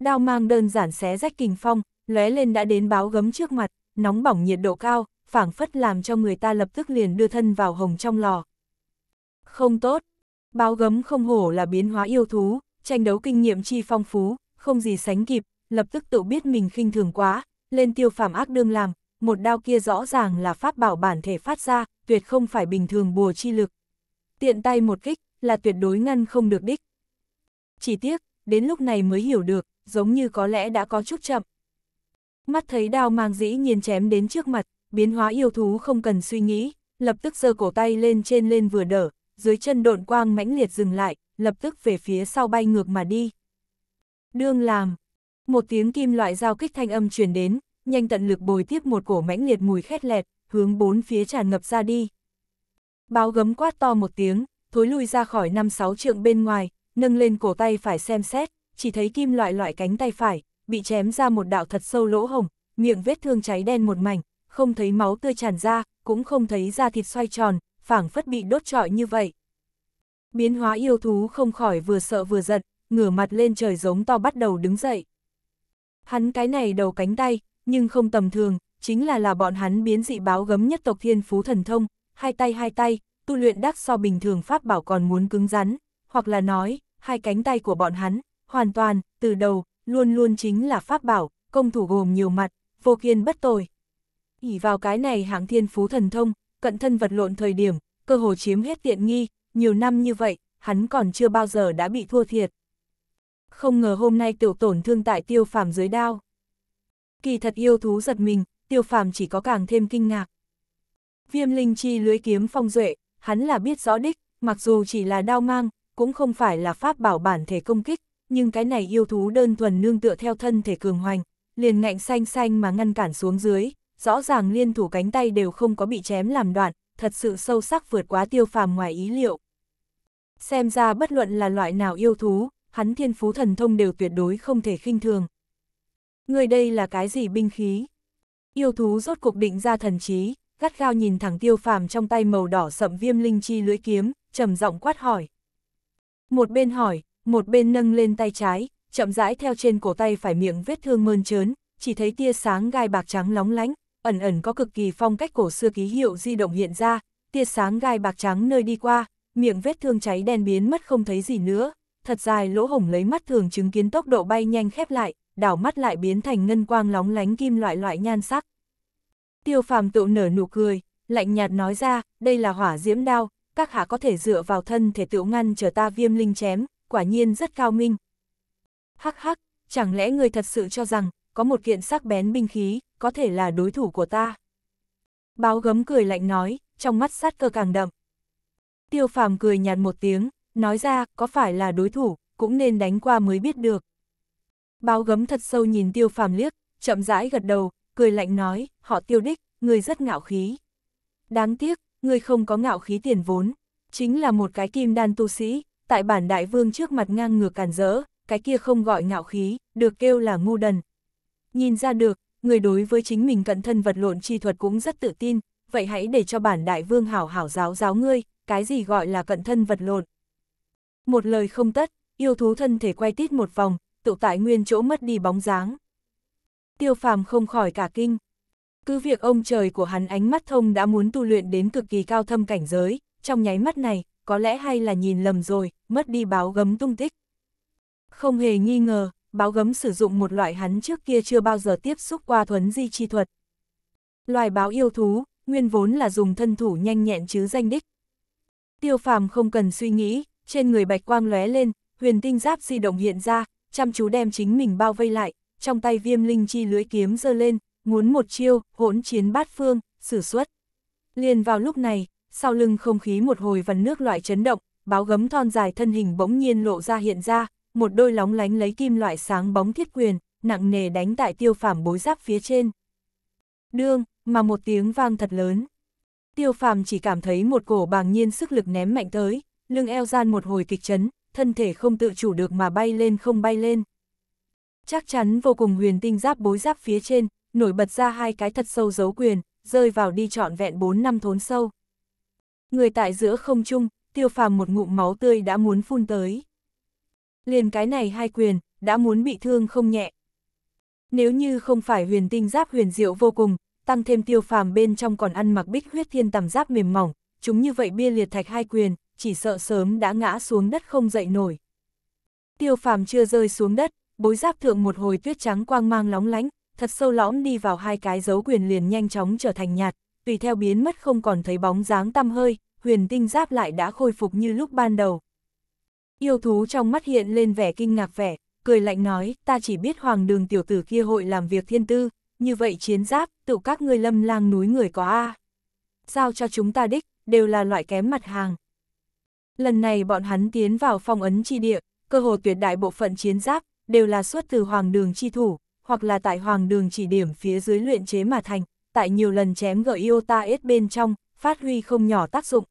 Đao mang đơn giản xé rách kình phong, lóe lên đã đến báo gấm trước mặt, nóng bỏng nhiệt độ cao, phảng phất làm cho người ta lập tức liền đưa thân vào hồng trong lò. Không tốt, báo gấm không hổ là biến hóa yêu thú, tranh đấu kinh nghiệm chi phong phú, không gì sánh kịp, lập tức tự biết mình khinh thường quá, lên tiêu phàm ác đương làm, một đao kia rõ ràng là pháp bảo bản thể phát ra, tuyệt không phải bình thường bùa chi lực. Tiện tay một kích, là tuyệt đối ngăn không được đích. Chỉ tiếc, đến lúc này mới hiểu được, giống như có lẽ đã có chút chậm. Mắt thấy đao mang dĩ nhiên chém đến trước mặt, biến hóa yêu thú không cần suy nghĩ, lập tức giơ cổ tay lên trên lên vừa đỡ, dưới chân độn quang mãnh liệt dừng lại, lập tức về phía sau bay ngược mà đi. Đương làm, một tiếng kim loại giao kích thanh âm truyền đến, nhanh tận lực bồi tiếp một cổ mãnh liệt mùi khét lẹt, hướng bốn phía tràn ngập ra đi. Báo gấm quát to một tiếng, thối lui ra khỏi năm sáu trượng bên ngoài, nâng lên cổ tay phải xem xét, chỉ thấy kim loại loại cánh tay phải, bị chém ra một đạo thật sâu lỗ hồng, miệng vết thương cháy đen một mảnh, không thấy máu tươi tràn ra, cũng không thấy da thịt xoay tròn, phảng phất bị đốt trọi như vậy. Biến hóa yêu thú không khỏi vừa sợ vừa giận, ngửa mặt lên trời giống to bắt đầu đứng dậy. Hắn cái này đầu cánh tay, nhưng không tầm thường, chính là là bọn hắn biến dị báo gấm nhất tộc thiên phú thần thông, hai tay hai tay, tu luyện đắc so bình thường pháp bảo còn muốn cứng rắn, hoặc là nói, hai cánh tay của bọn hắn, hoàn toàn, từ đầu, luôn luôn chính là pháp bảo, công thủ gồm nhiều mặt, vô kiên bất tồi ỉ vào cái này hạng thiên phú thần thông, cận thân vật lộn thời điểm, cơ hồ chiếm hết tiện nghi, nhiều năm như vậy, hắn còn chưa bao giờ đã bị thua thiệt. Không ngờ hôm nay tiểu tổn thương tại tiêu phàm dưới đao. Kỳ thật yêu thú giật mình, tiêu phàm chỉ có càng thêm kinh ngạc. Viêm linh chi lưới kiếm phong duệ, hắn là biết rõ đích, mặc dù chỉ là đao mang, cũng không phải là pháp bảo bản thể công kích, nhưng cái này yêu thú đơn thuần nương tựa theo thân thể cường hoành, liền ngạnh xanh xanh mà ngăn cản xuống dưới, rõ ràng liên thủ cánh tay đều không có bị chém làm đoạn, thật sự sâu sắc vượt quá tiêu phàm ngoài ý liệu. Xem ra bất luận là loại nào yêu thú, hắn thiên phú thần thông đều tuyệt đối không thể khinh thường. Người đây là cái gì binh khí? Yêu thú rốt cục định ra thần trí, gắt gao nhìn thẳng tiêu phàm trong tay màu đỏ sậm viêm linh chi lưỡi kiếm, trầm giọng quát hỏi. Một bên hỏi, một bên nâng lên tay trái, chậm rãi theo trên cổ tay phải miệng vết thương mơn trớn, chỉ thấy tia sáng gai bạc trắng lóng lánh, ẩn ẩn có cực kỳ phong cách cổ xưa ký hiệu di động hiện ra, tia sáng gai bạc trắng nơi đi qua, miệng vết thương cháy đen biến mất không thấy gì nữa, thật dài lỗ hổng lấy mắt thường chứng kiến tốc độ bay nhanh khép lại, đảo mắt lại biến thành ngân quang lóng lánh kim loại loại nhan sắc. Tiêu phàm tự nở nụ cười, lạnh nhạt nói ra, đây là hỏa diễm đao, các hạ có thể dựa vào thân thể tự ngăn chờ ta viêm linh chém, quả nhiên rất cao minh. Hắc hắc, chẳng lẽ người thật sự cho rằng, có một kiện sắc bén binh khí, có thể là đối thủ của ta. Báo gấm cười lạnh nói, trong mắt sát cơ càng đậm. Tiêu phàm cười nhạt một tiếng, nói ra, có phải là đối thủ, cũng nên đánh qua mới biết được. Báo gấm thật sâu nhìn tiêu phàm liếc, chậm rãi gật đầu, cười lạnh nói, họ tiêu đích, người rất ngạo khí. Đáng tiếc, người không có ngạo khí tiền vốn, chính là một cái kim đan tu sĩ, tại bản đại vương trước mặt ngang ngược càn rỡ, cái kia không gọi ngạo khí, được kêu là ngu đần. Nhìn ra được, người đối với chính mình cận thân vật lộn chi thuật cũng rất tự tin, vậy hãy để cho bản đại vương hảo hảo giáo giáo ngươi, cái gì gọi là cận thân vật lộn. Một lời không tất, yêu thú thân thể quay tít một vòng, tụ tại nguyên chỗ mất đi bóng dáng. Tiêu phàm không khỏi cả kinh. Cứ việc ông trời của hắn ánh mắt thông đã muốn tu luyện đến cực kỳ cao thâm cảnh giới, trong nháy mắt này, có lẽ hay là nhìn lầm rồi, mất đi báo gấm tung tích. Không hề nghi ngờ, báo gấm sử dụng một loại hắn trước kia chưa bao giờ tiếp xúc qua thuấn di chi thuật. Loài báo yêu thú, nguyên vốn là dùng thân thủ nhanh nhẹn chứ danh đích. Tiêu phàm không cần suy nghĩ, trên người bạch quang lóe lên, huyền tinh giáp di động hiện ra, chăm chú đem chính mình bao vây lại, trong tay viêm linh chi lưới kiếm giơ lên, muốn một chiêu, hỗn chiến bát phương, sử xuất. Liền vào lúc này, sau lưng không khí một hồi vần nước loại chấn động, báo gấm thon dài thân hình bỗng nhiên lộ ra hiện ra, một đôi lóng lánh lấy kim loại sáng bóng thiết quyền, nặng nề đánh tại tiêu phàm bối giáp phía trên. Đương, mà một tiếng vang thật lớn. Tiêu phàm chỉ cảm thấy một cổ bàng nhiên sức lực ném mạnh tới, lưng eo gian một hồi kịch chấn, thân thể không tự chủ được mà bay lên không bay lên. Chắc chắn vô cùng huyền tinh giáp bối giáp phía trên, nổi bật ra hai cái thật sâu dấu quyền, rơi vào đi trọn vẹn 4 năm thốn sâu. Người tại giữa không trung, tiêu phàm một ngụm máu tươi đã muốn phun tới liền cái này hai quyền, đã muốn bị thương không nhẹ. Nếu như không phải huyền tinh giáp huyền diệu vô cùng, tăng thêm tiêu phàm bên trong còn ăn mặc bích huyết thiên tầm giáp mềm mỏng, chúng như vậy bia liệt thạch hai quyền, chỉ sợ sớm đã ngã xuống đất không dậy nổi. Tiêu phàm chưa rơi xuống đất, bối giáp thượng một hồi tuyết trắng quang mang lóng lánh, thật sâu lõm đi vào hai cái dấu quyền liền nhanh chóng trở thành nhạt, tùy theo biến mất không còn thấy bóng dáng tăm hơi, huyền tinh giáp lại đã khôi phục như lúc ban đầu. Yêu thú trong mắt hiện lên vẻ kinh ngạc vẻ, cười lạnh nói, ta chỉ biết hoàng đường tiểu tử kia hội làm việc thiên tư, như vậy chiến giáp, tự các ngươi lâm lang núi người có A. Giao cho chúng ta đích, đều là loại kém mặt hàng. Lần này bọn hắn tiến vào phong ấn chi địa, cơ hồ tuyệt đại bộ phận chiến giáp, đều là xuất từ hoàng đường chi thủ, hoặc là tại hoàng đường chỉ điểm phía dưới luyện chế mà thành, tại nhiều lần chém gợi yêu ta ết bên trong, phát huy không nhỏ tác dụng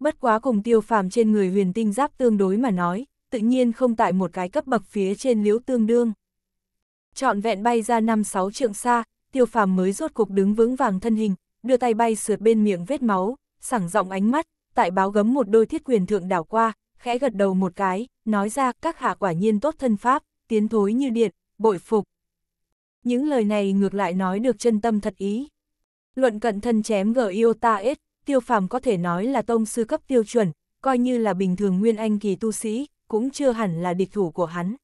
bất quá cùng tiêu phàm trên người huyền tinh giáp tương đối mà nói, tự nhiên không tại một cái cấp bậc phía trên liễu tương đương. Chọn vẹn bay ra năm sáu trượng xa, tiêu phàm mới rốt cục đứng vững vàng thân hình, đưa tay bay sượt bên miệng vết máu, sảng giọng ánh mắt, tại báo gấm một đôi thiết quyền thượng đảo qua, khẽ gật đầu một cái, nói ra các hạ quả nhiên tốt thân pháp, tiến thối như điện, bội phục. Những lời này ngược lại nói được chân tâm thật ý. Luận cận thân chém gờ yêu ta ết, tiêu phàm có thể nói là tông sư cấp tiêu chuẩn, coi như là bình thường nguyên anh kỳ tu sĩ, cũng chưa hẳn là địch thủ của hắn.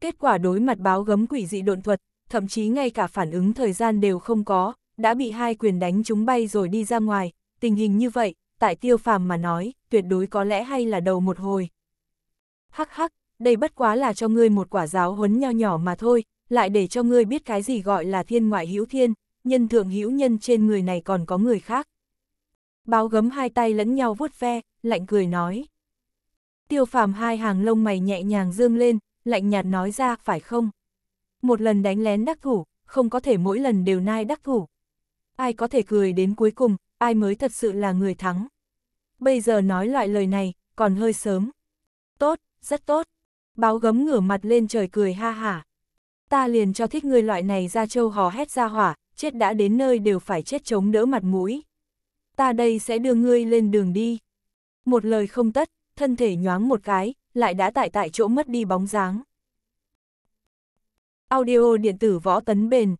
Kết quả đối mặt báo gấm quỷ dị độn thuật, thậm chí ngay cả phản ứng thời gian đều không có, đã bị hai quyền đánh chúng bay rồi đi ra ngoài, tình hình như vậy, tại tiêu phàm mà nói, tuyệt đối có lẽ hay là đầu một hồi. Hắc hắc, đây bất quá là cho ngươi một quả giáo huấn nho nhỏ mà thôi, lại để cho ngươi biết cái gì gọi là thiên ngoại hữu thiên, nhân thượng hữu nhân trên người này còn có người khác. Báo gấm hai tay lẫn nhau vuốt ve, lạnh cười nói. Tiêu phàm hai hàng lông mày nhẹ nhàng dương lên, lạnh nhạt nói ra phải không? Một lần đánh lén đắc thủ, không có thể mỗi lần đều nai đắc thủ. Ai có thể cười đến cuối cùng, ai mới thật sự là người thắng. Bây giờ nói loại lời này, còn hơi sớm. Tốt, rất tốt. Báo gấm ngửa mặt lên trời cười ha hả. Ta liền cho thích người loại này ra châu hò hét ra hỏa, chết đã đến nơi đều phải chết chống đỡ mặt mũi ta đây sẽ đưa ngươi lên đường đi. Một lời không tất, thân thể nhoáng một cái, lại đã tại tại chỗ mất đi bóng dáng. Audio điện tử võ tấn bền.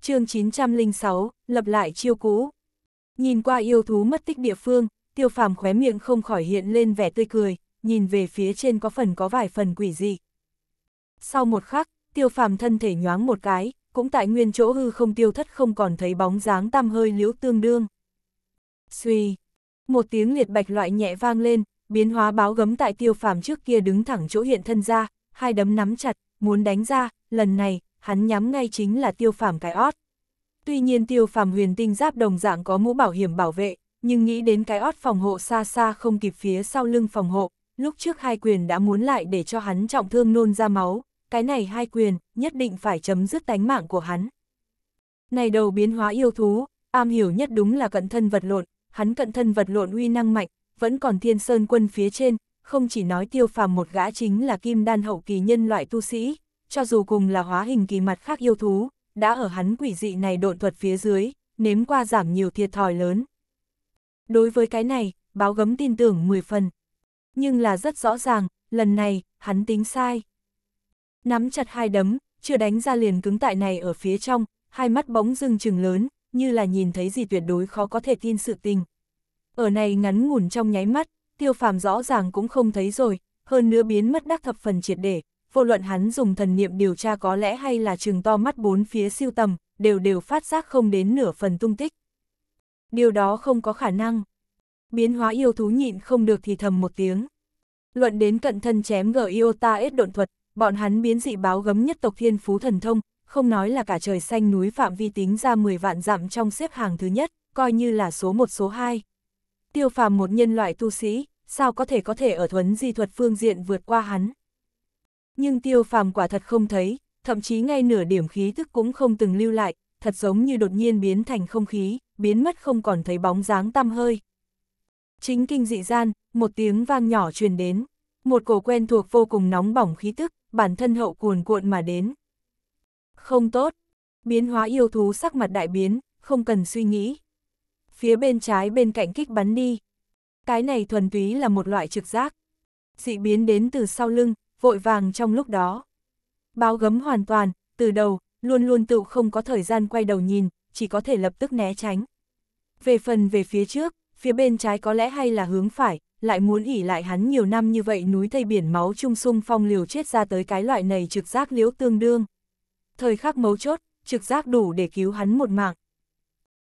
chương 906, lập lại chiêu cũ. Nhìn qua yêu thú mất tích địa phương, tiêu phàm khóe miệng không khỏi hiện lên vẻ tươi cười, nhìn về phía trên có phần có vài phần quỷ dị. Sau một khắc, tiêu phàm thân thể nhoáng một cái, cũng tại nguyên chỗ hư không tiêu thất không còn thấy bóng dáng tam hơi liễu tương đương. Xuy, một tiếng liệt bạch loại nhẹ vang lên, biến hóa báo gấm tại tiêu phàm trước kia đứng thẳng chỗ hiện thân ra, hai đấm nắm chặt, muốn đánh ra, lần này, hắn nhắm ngay chính là tiêu phàm cái ót. Tuy nhiên tiêu phàm huyền tinh giáp đồng dạng có mũ bảo hiểm bảo vệ, nhưng nghĩ đến cái ót phòng hộ xa xa không kịp phía sau lưng phòng hộ, lúc trước hai quyền đã muốn lại để cho hắn trọng thương nôn ra máu, cái này hai quyền, nhất định phải chấm dứt tánh mạng của hắn. Này đầu biến hóa yêu thú, am hiểu nhất đúng là cận thân vật lộn, hắn cận thân vật lộn uy năng mạnh, vẫn còn thiên sơn quân phía trên, không chỉ nói tiêu phàm một gã chính là kim đan hậu kỳ nhân loại tu sĩ, cho dù cùng là hóa hình kỳ mặt khác yêu thú, đã ở hắn quỷ dị này độn thuật phía dưới, nếm qua giảm nhiều thiệt thòi lớn. Đối với cái này, báo gấm tin tưởng 10 phần. Nhưng là rất rõ ràng, lần này, hắn tính sai nắm chặt hai đấm, chưa đánh ra liền cứng tại này ở phía trong, hai mắt bóng dưng trừng lớn, như là nhìn thấy gì tuyệt đối khó có thể tin sự tình. Ở này ngắn ngủn trong nháy mắt, tiêu phàm rõ ràng cũng không thấy rồi, hơn nữa biến mất đắc thập phần triệt để, vô luận hắn dùng thần niệm điều tra có lẽ hay là trừng to mắt bốn phía siêu tầm, đều đều phát giác không đến nửa phần tung tích. Điều đó không có khả năng. Biến hóa yêu thú nhịn không được thì thầm một tiếng. Luận đến cận thân chém g iota ết độn thuật, bọn hắn biến dị báo gấm nhất tộc thiên phú thần thông, không nói là cả trời xanh núi phạm vi tính ra 10 vạn dặm trong xếp hàng thứ nhất, coi như là số 1 số 2. Tiêu phàm một nhân loại tu sĩ, sao có thể có thể ở thuấn di thuật phương diện vượt qua hắn. Nhưng tiêu phàm quả thật không thấy, thậm chí ngay nửa điểm khí tức cũng không từng lưu lại, thật giống như đột nhiên biến thành không khí, biến mất không còn thấy bóng dáng tăm hơi. Chính kinh dị gian, một tiếng vang nhỏ truyền đến, một cổ quen thuộc vô cùng nóng bỏng khí tức, bản thân hậu cuồn cuộn mà đến. Không tốt, biến hóa yêu thú sắc mặt đại biến, không cần suy nghĩ. Phía bên trái bên cạnh kích bắn đi. Cái này thuần túy là một loại trực giác. Dị biến đến từ sau lưng, vội vàng trong lúc đó. Báo gấm hoàn toàn, từ đầu, luôn luôn tự không có thời gian quay đầu nhìn, chỉ có thể lập tức né tránh. Về phần về phía trước, phía bên trái có lẽ hay là hướng phải, lại muốn ỉ lại hắn nhiều năm như vậy núi thây biển máu chung sung phong liều chết ra tới cái loại này trực giác liễu tương đương. Thời khắc mấu chốt, trực giác đủ để cứu hắn một mạng.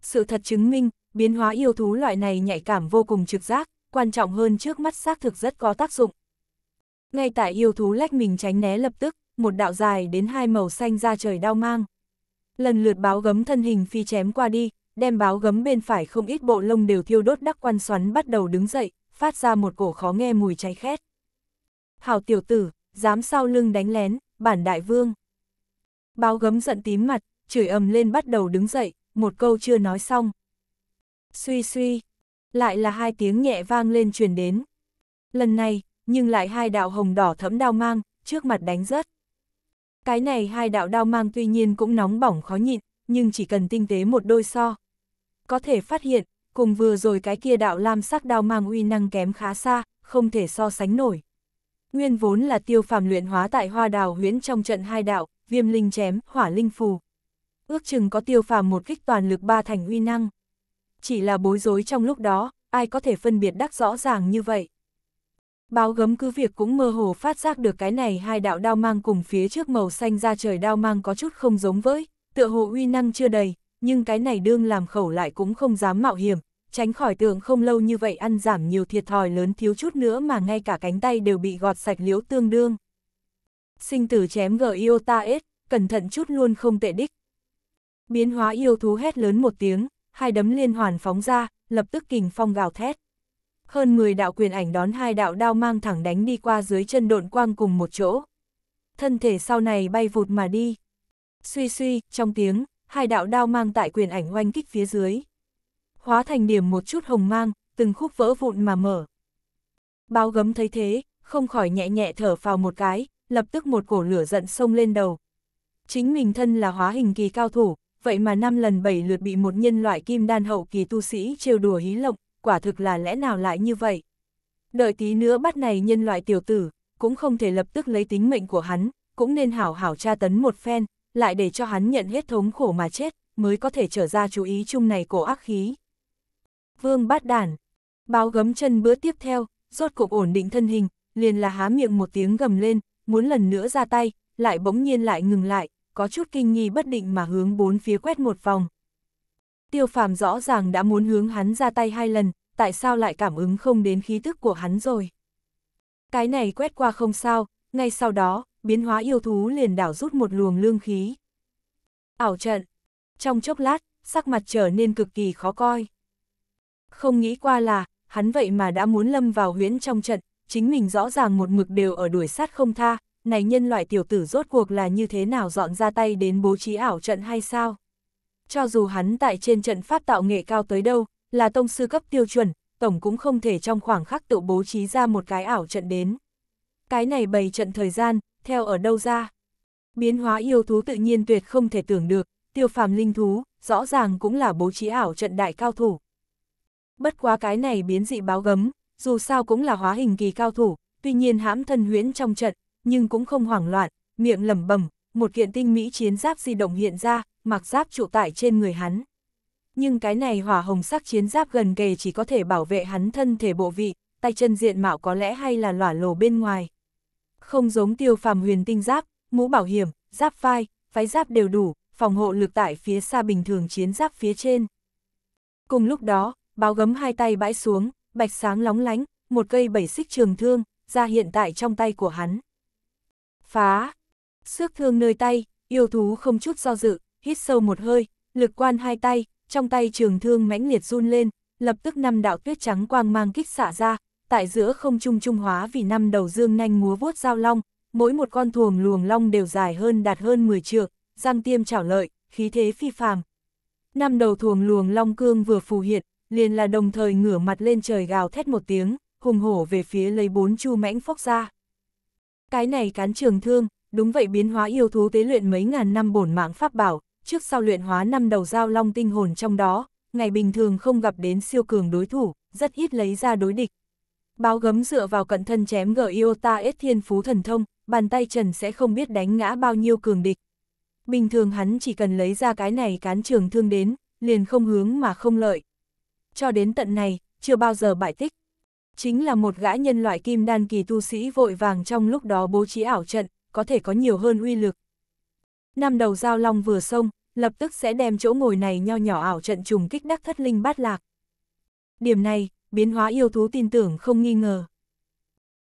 Sự thật chứng minh, biến hóa yêu thú loại này nhạy cảm vô cùng trực giác, quan trọng hơn trước mắt xác thực rất có tác dụng. Ngay tại yêu thú lách mình tránh né lập tức, một đạo dài đến hai màu xanh ra trời đau mang. Lần lượt báo gấm thân hình phi chém qua đi, đem báo gấm bên phải không ít bộ lông đều thiêu đốt đắc quan xoắn bắt đầu đứng dậy, phát ra một cổ khó nghe mùi cháy khét. Hảo tiểu tử, dám sau lưng đánh lén, bản đại vương. Báo gấm giận tím mặt, chửi ầm lên bắt đầu đứng dậy, một câu chưa nói xong. Suy suy, lại là hai tiếng nhẹ vang lên truyền đến. Lần này, nhưng lại hai đạo hồng đỏ thẫm đao mang, trước mặt đánh rớt. Cái này hai đạo đao mang tuy nhiên cũng nóng bỏng khó nhịn, nhưng chỉ cần tinh tế một đôi so. Có thể phát hiện, cùng vừa rồi cái kia đạo lam sắc đao mang uy năng kém khá xa, không thể so sánh nổi. Nguyên vốn là tiêu phàm luyện hóa tại hoa đào huyễn trong trận hai đạo, viêm linh chém, hỏa linh phù. Ước chừng có tiêu phàm một kích toàn lực ba thành uy năng. Chỉ là bối rối trong lúc đó, ai có thể phân biệt đắc rõ ràng như vậy. Báo gấm cứ việc cũng mơ hồ phát giác được cái này hai đạo đao mang cùng phía trước màu xanh ra trời đao mang có chút không giống với, tựa hồ uy năng chưa đầy, nhưng cái này đương làm khẩu lại cũng không dám mạo hiểm, tránh khỏi tường không lâu như vậy ăn giảm nhiều thiệt thòi lớn thiếu chút nữa mà ngay cả cánh tay đều bị gọt sạch liễu tương đương. Sinh tử chém gờ iota ta ết, cẩn thận chút luôn không tệ đích. Biến hóa yêu thú hét lớn một tiếng, hai đấm liên hoàn phóng ra, lập tức kình phong gào thét. Hơn 10 đạo quyền ảnh đón hai đạo đao mang thẳng đánh đi qua dưới chân độn quang cùng một chỗ. Thân thể sau này bay vụt mà đi. Suy suy, trong tiếng, hai đạo đao mang tại quyền ảnh oanh kích phía dưới hóa thành điểm một chút hồng mang, từng khúc vỡ vụn mà mở. báo gấm thấy thế, không khỏi nhẹ nhẹ thở vào một cái, lập tức một cổ lửa giận sông lên đầu. Chính mình thân là hóa hình kỳ cao thủ, vậy mà năm lần bảy lượt bị một nhân loại kim đan hậu kỳ tu sĩ trêu đùa hí lộng, quả thực là lẽ nào lại như vậy. Đợi tí nữa bắt này nhân loại tiểu tử, cũng không thể lập tức lấy tính mệnh của hắn, cũng nên hảo hảo tra tấn một phen, lại để cho hắn nhận hết thống khổ mà chết, mới có thể trở ra chú ý chung này cổ ác khí vương bát đản. Báo gấm chân bữa tiếp theo, rốt cục ổn định thân hình, liền là há miệng một tiếng gầm lên, muốn lần nữa ra tay, lại bỗng nhiên lại ngừng lại, có chút kinh nghi bất định mà hướng bốn phía quét một vòng. Tiêu phàm rõ ràng đã muốn hướng hắn ra tay hai lần, tại sao lại cảm ứng không đến khí tức của hắn rồi. Cái này quét qua không sao, ngay sau đó, biến hóa yêu thú liền đảo rút một luồng lương khí. Ảo trận. Trong chốc lát, sắc mặt trở nên cực kỳ khó coi. Không nghĩ qua là, hắn vậy mà đã muốn lâm vào huyễn trong trận, chính mình rõ ràng một mực đều ở đuổi sát không tha, này nhân loại tiểu tử rốt cuộc là như thế nào dọn ra tay đến bố trí ảo trận hay sao? Cho dù hắn tại trên trận pháp tạo nghệ cao tới đâu, là tông sư cấp tiêu chuẩn, tổng cũng không thể trong khoảng khắc tự bố trí ra một cái ảo trận đến. Cái này bày trận thời gian, theo ở đâu ra? Biến hóa yêu thú tự nhiên tuyệt không thể tưởng được, tiêu phàm linh thú, rõ ràng cũng là bố trí ảo trận đại cao thủ bất quá cái này biến dị báo gấm, dù sao cũng là hóa hình kỳ cao thủ, tuy nhiên hãm thân huyễn trong trận, nhưng cũng không hoảng loạn, miệng lẩm bẩm, một kiện tinh mỹ chiến giáp di động hiện ra, mặc giáp trụ tại trên người hắn. Nhưng cái này hỏa hồng sắc chiến giáp gần kề chỉ có thể bảo vệ hắn thân thể bộ vị, tay chân diện mạo có lẽ hay là lỏa lồ bên ngoài. Không giống tiêu phàm huyền tinh giáp, mũ bảo hiểm, giáp vai, váy giáp đều đủ, phòng hộ lực tại phía xa bình thường chiến giáp phía trên. Cùng lúc đó, báo gấm hai tay bãi xuống, bạch sáng lóng lánh, một cây bảy xích trường thương, ra hiện tại trong tay của hắn. Phá! Xước thương nơi tay, yêu thú không chút do dự, hít sâu một hơi, lực quan hai tay, trong tay trường thương mãnh liệt run lên, lập tức năm đạo tuyết trắng quang mang kích xả ra, tại giữa không trung trung hóa vì năm đầu dương nhanh múa vuốt dao long, mỗi một con thuồng luồng long đều dài hơn đạt hơn 10 trượng, răng tiêm chảo lợi, khí thế phi phàm. Năm đầu thuồng luồng long cương vừa phù hiện, liền là đồng thời ngửa mặt lên trời gào thét một tiếng, hùng hổ về phía lấy bốn chu mãnh phốc ra. Cái này cán trường thương, đúng vậy biến hóa yêu thú tế luyện mấy ngàn năm bổn mạng pháp bảo, trước sau luyện hóa năm đầu giao long tinh hồn trong đó, ngày bình thường không gặp đến siêu cường đối thủ, rất ít lấy ra đối địch. Báo gấm dựa vào cận thân chém gở Iota S thiên phú thần thông, bàn tay trần sẽ không biết đánh ngã bao nhiêu cường địch. Bình thường hắn chỉ cần lấy ra cái này cán trường thương đến, liền không hướng mà không lợi cho đến tận này, chưa bao giờ bại tích. Chính là một gã nhân loại kim đan kỳ tu sĩ vội vàng trong lúc đó bố trí ảo trận, có thể có nhiều hơn uy lực. Năm đầu giao long vừa xông, lập tức sẽ đem chỗ ngồi này nho nhỏ ảo trận trùng kích đắc thất linh bát lạc. Điểm này, biến hóa yêu thú tin tưởng không nghi ngờ.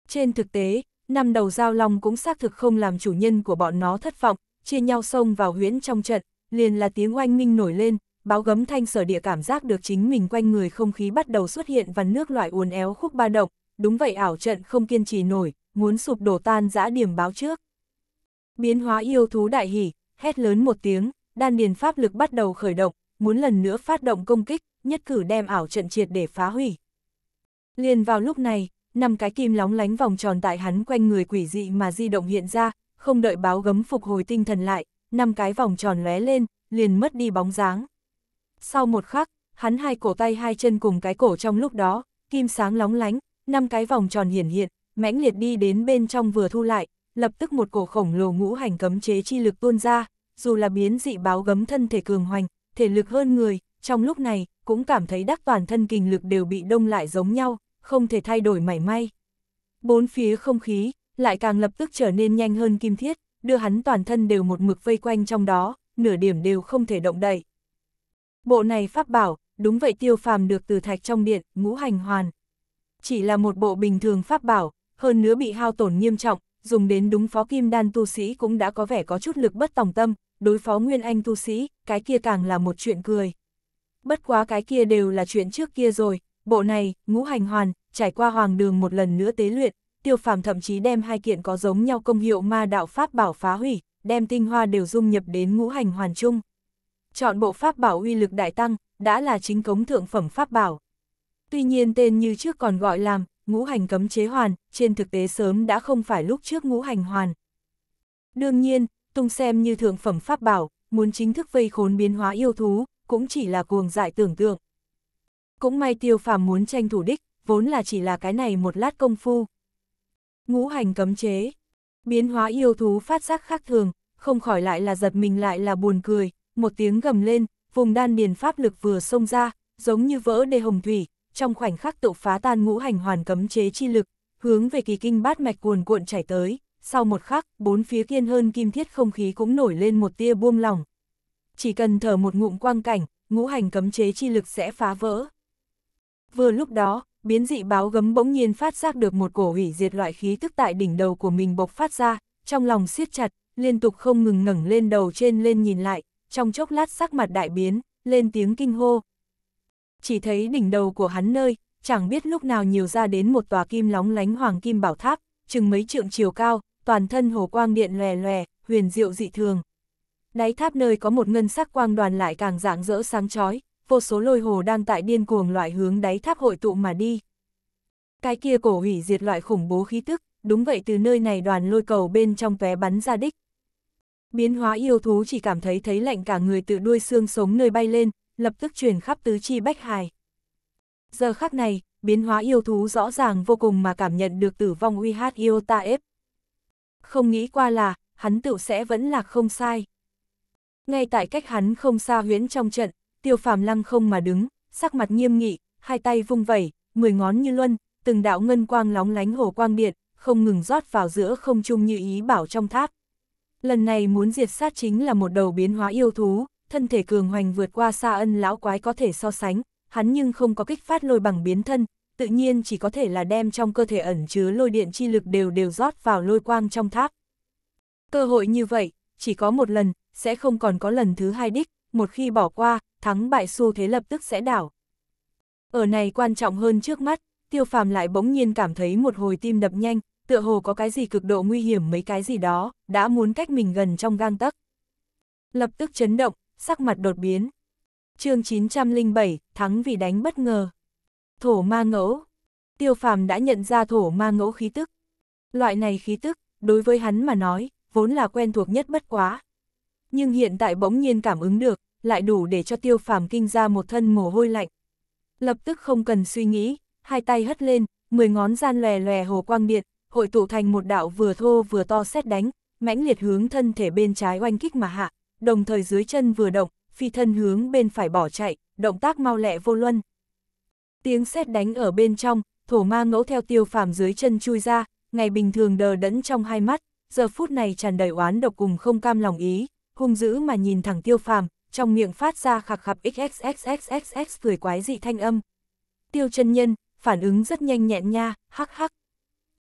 Trên thực tế, năm đầu giao long cũng xác thực không làm chủ nhân của bọn nó thất vọng, chia nhau xông vào huyễn trong trận, liền là tiếng oanh minh nổi lên, báo gấm thanh sở địa cảm giác được chính mình quanh người không khí bắt đầu xuất hiện và nước loại uốn éo khúc ba động, đúng vậy ảo trận không kiên trì nổi, muốn sụp đổ tan dã điểm báo trước. Biến hóa yêu thú đại hỉ, hét lớn một tiếng, đan điền pháp lực bắt đầu khởi động, muốn lần nữa phát động công kích, nhất cử đem ảo trận triệt để phá hủy. Liền vào lúc này, năm cái kim lóng lánh vòng tròn tại hắn quanh người quỷ dị mà di động hiện ra, không đợi báo gấm phục hồi tinh thần lại, năm cái vòng tròn lóe lên, liền mất đi bóng dáng. Sau một khắc, hắn hai cổ tay hai chân cùng cái cổ trong lúc đó, kim sáng lóng lánh, năm cái vòng tròn hiển hiện, mãnh liệt đi đến bên trong vừa thu lại, lập tức một cổ khổng lồ ngũ hành cấm chế chi lực tuôn ra, dù là biến dị báo gấm thân thể cường hoành, thể lực hơn người, trong lúc này, cũng cảm thấy đắc toàn thân kinh lực đều bị đông lại giống nhau, không thể thay đổi mảy may. Bốn phía không khí, lại càng lập tức trở nên nhanh hơn kim thiết, đưa hắn toàn thân đều một mực vây quanh trong đó, nửa điểm đều không thể động đậy. Bộ này pháp bảo, đúng vậy tiêu phàm được từ thạch trong điện, ngũ hành hoàn. Chỉ là một bộ bình thường pháp bảo, hơn nữa bị hao tổn nghiêm trọng, dùng đến đúng phó kim đan tu sĩ cũng đã có vẻ có chút lực bất tòng tâm, đối phó nguyên anh tu sĩ, cái kia càng là một chuyện cười. Bất quá cái kia đều là chuyện trước kia rồi, bộ này, ngũ hành hoàn, trải qua hoàng đường một lần nữa tế luyện, tiêu phàm thậm chí đem hai kiện có giống nhau công hiệu ma đạo pháp bảo phá hủy, đem tinh hoa đều dung nhập đến ngũ hành hoàn chung chọn bộ pháp bảo uy lực đại tăng, đã là chính cống thượng phẩm pháp bảo. Tuy nhiên tên như trước còn gọi làm, ngũ hành cấm chế hoàn, trên thực tế sớm đã không phải lúc trước ngũ hành hoàn. Đương nhiên, tung xem như thượng phẩm pháp bảo, muốn chính thức vây khốn biến hóa yêu thú, cũng chỉ là cuồng dại tưởng tượng. Cũng may tiêu phàm muốn tranh thủ đích, vốn là chỉ là cái này một lát công phu. Ngũ hành cấm chế, biến hóa yêu thú phát giác khác thường, không khỏi lại là giật mình lại là buồn cười, một tiếng gầm lên, vùng đan điền pháp lực vừa xông ra, giống như vỡ đê hồng thủy, trong khoảnh khắc tụ phá tan ngũ hành hoàn cấm chế chi lực, hướng về kỳ kinh bát mạch cuồn cuộn chảy tới, sau một khắc, bốn phía kiên hơn kim thiết không khí cũng nổi lên một tia buông lỏng. Chỉ cần thở một ngụm quang cảnh, ngũ hành cấm chế chi lực sẽ phá vỡ. Vừa lúc đó, biến dị báo gấm bỗng nhiên phát giác được một cổ hủy diệt loại khí tức tại đỉnh đầu của mình bộc phát ra, trong lòng siết chặt, liên tục không ngừng ngẩng lên đầu trên lên nhìn lại, trong chốc lát sắc mặt đại biến, lên tiếng kinh hô. Chỉ thấy đỉnh đầu của hắn nơi, chẳng biết lúc nào nhiều ra đến một tòa kim lóng lánh hoàng kim bảo tháp, chừng mấy trượng chiều cao, toàn thân hồ quang điện lòe lòe, huyền diệu dị thường. Đáy tháp nơi có một ngân sắc quang đoàn lại càng rạng rỡ sáng chói, vô số lôi hồ đang tại điên cuồng loại hướng đáy tháp hội tụ mà đi. Cái kia cổ hủy diệt loại khủng bố khí tức, đúng vậy từ nơi này đoàn lôi cầu bên trong vé bắn ra đích, Biến hóa yêu thú chỉ cảm thấy thấy lạnh cả người từ đuôi xương sống nơi bay lên, lập tức truyền khắp tứ chi bách hài. Giờ khắc này, biến hóa yêu thú rõ ràng vô cùng mà cảm nhận được tử vong uy hát yêu ta ép. Không nghĩ qua là, hắn tựu sẽ vẫn là không sai. Ngay tại cách hắn không xa huyễn trong trận, tiêu phàm lăng không mà đứng, sắc mặt nghiêm nghị, hai tay vung vẩy, mười ngón như luân, từng đạo ngân quang lóng lánh hồ quang điện, không ngừng rót vào giữa không trung như ý bảo trong tháp. Lần này muốn diệt sát chính là một đầu biến hóa yêu thú, thân thể cường hoành vượt qua xa ân lão quái có thể so sánh, hắn nhưng không có kích phát lôi bằng biến thân, tự nhiên chỉ có thể là đem trong cơ thể ẩn chứa lôi điện chi lực đều đều rót vào lôi quang trong tháp. Cơ hội như vậy, chỉ có một lần, sẽ không còn có lần thứ hai đích, một khi bỏ qua, thắng bại xu thế lập tức sẽ đảo. Ở này quan trọng hơn trước mắt, tiêu phàm lại bỗng nhiên cảm thấy một hồi tim đập nhanh, tựa hồ có cái gì cực độ nguy hiểm mấy cái gì đó, đã muốn cách mình gần trong gang tấc. Lập tức chấn động, sắc mặt đột biến. chương 907, thắng vì đánh bất ngờ. Thổ ma ngẫu. Tiêu phàm đã nhận ra thổ ma ngẫu khí tức. Loại này khí tức, đối với hắn mà nói, vốn là quen thuộc nhất bất quá. Nhưng hiện tại bỗng nhiên cảm ứng được, lại đủ để cho tiêu phàm kinh ra một thân mồ hôi lạnh. Lập tức không cần suy nghĩ, hai tay hất lên, mười ngón gian lòe lòe hồ quang điện, hội tụ thành một đạo vừa thô vừa to xét đánh, mãnh liệt hướng thân thể bên trái oanh kích mà hạ, đồng thời dưới chân vừa động, phi thân hướng bên phải bỏ chạy, động tác mau lẹ vô luân. Tiếng xét đánh ở bên trong, thổ ma ngẫu theo tiêu phàm dưới chân chui ra, ngày bình thường đờ đẫn trong hai mắt, giờ phút này tràn đầy oán độc cùng không cam lòng ý, hung dữ mà nhìn thẳng tiêu phàm, trong miệng phát ra khạc khạc xxxxxx cười quái dị thanh âm. Tiêu chân nhân, phản ứng rất nhanh nhẹn nha, hắc hắc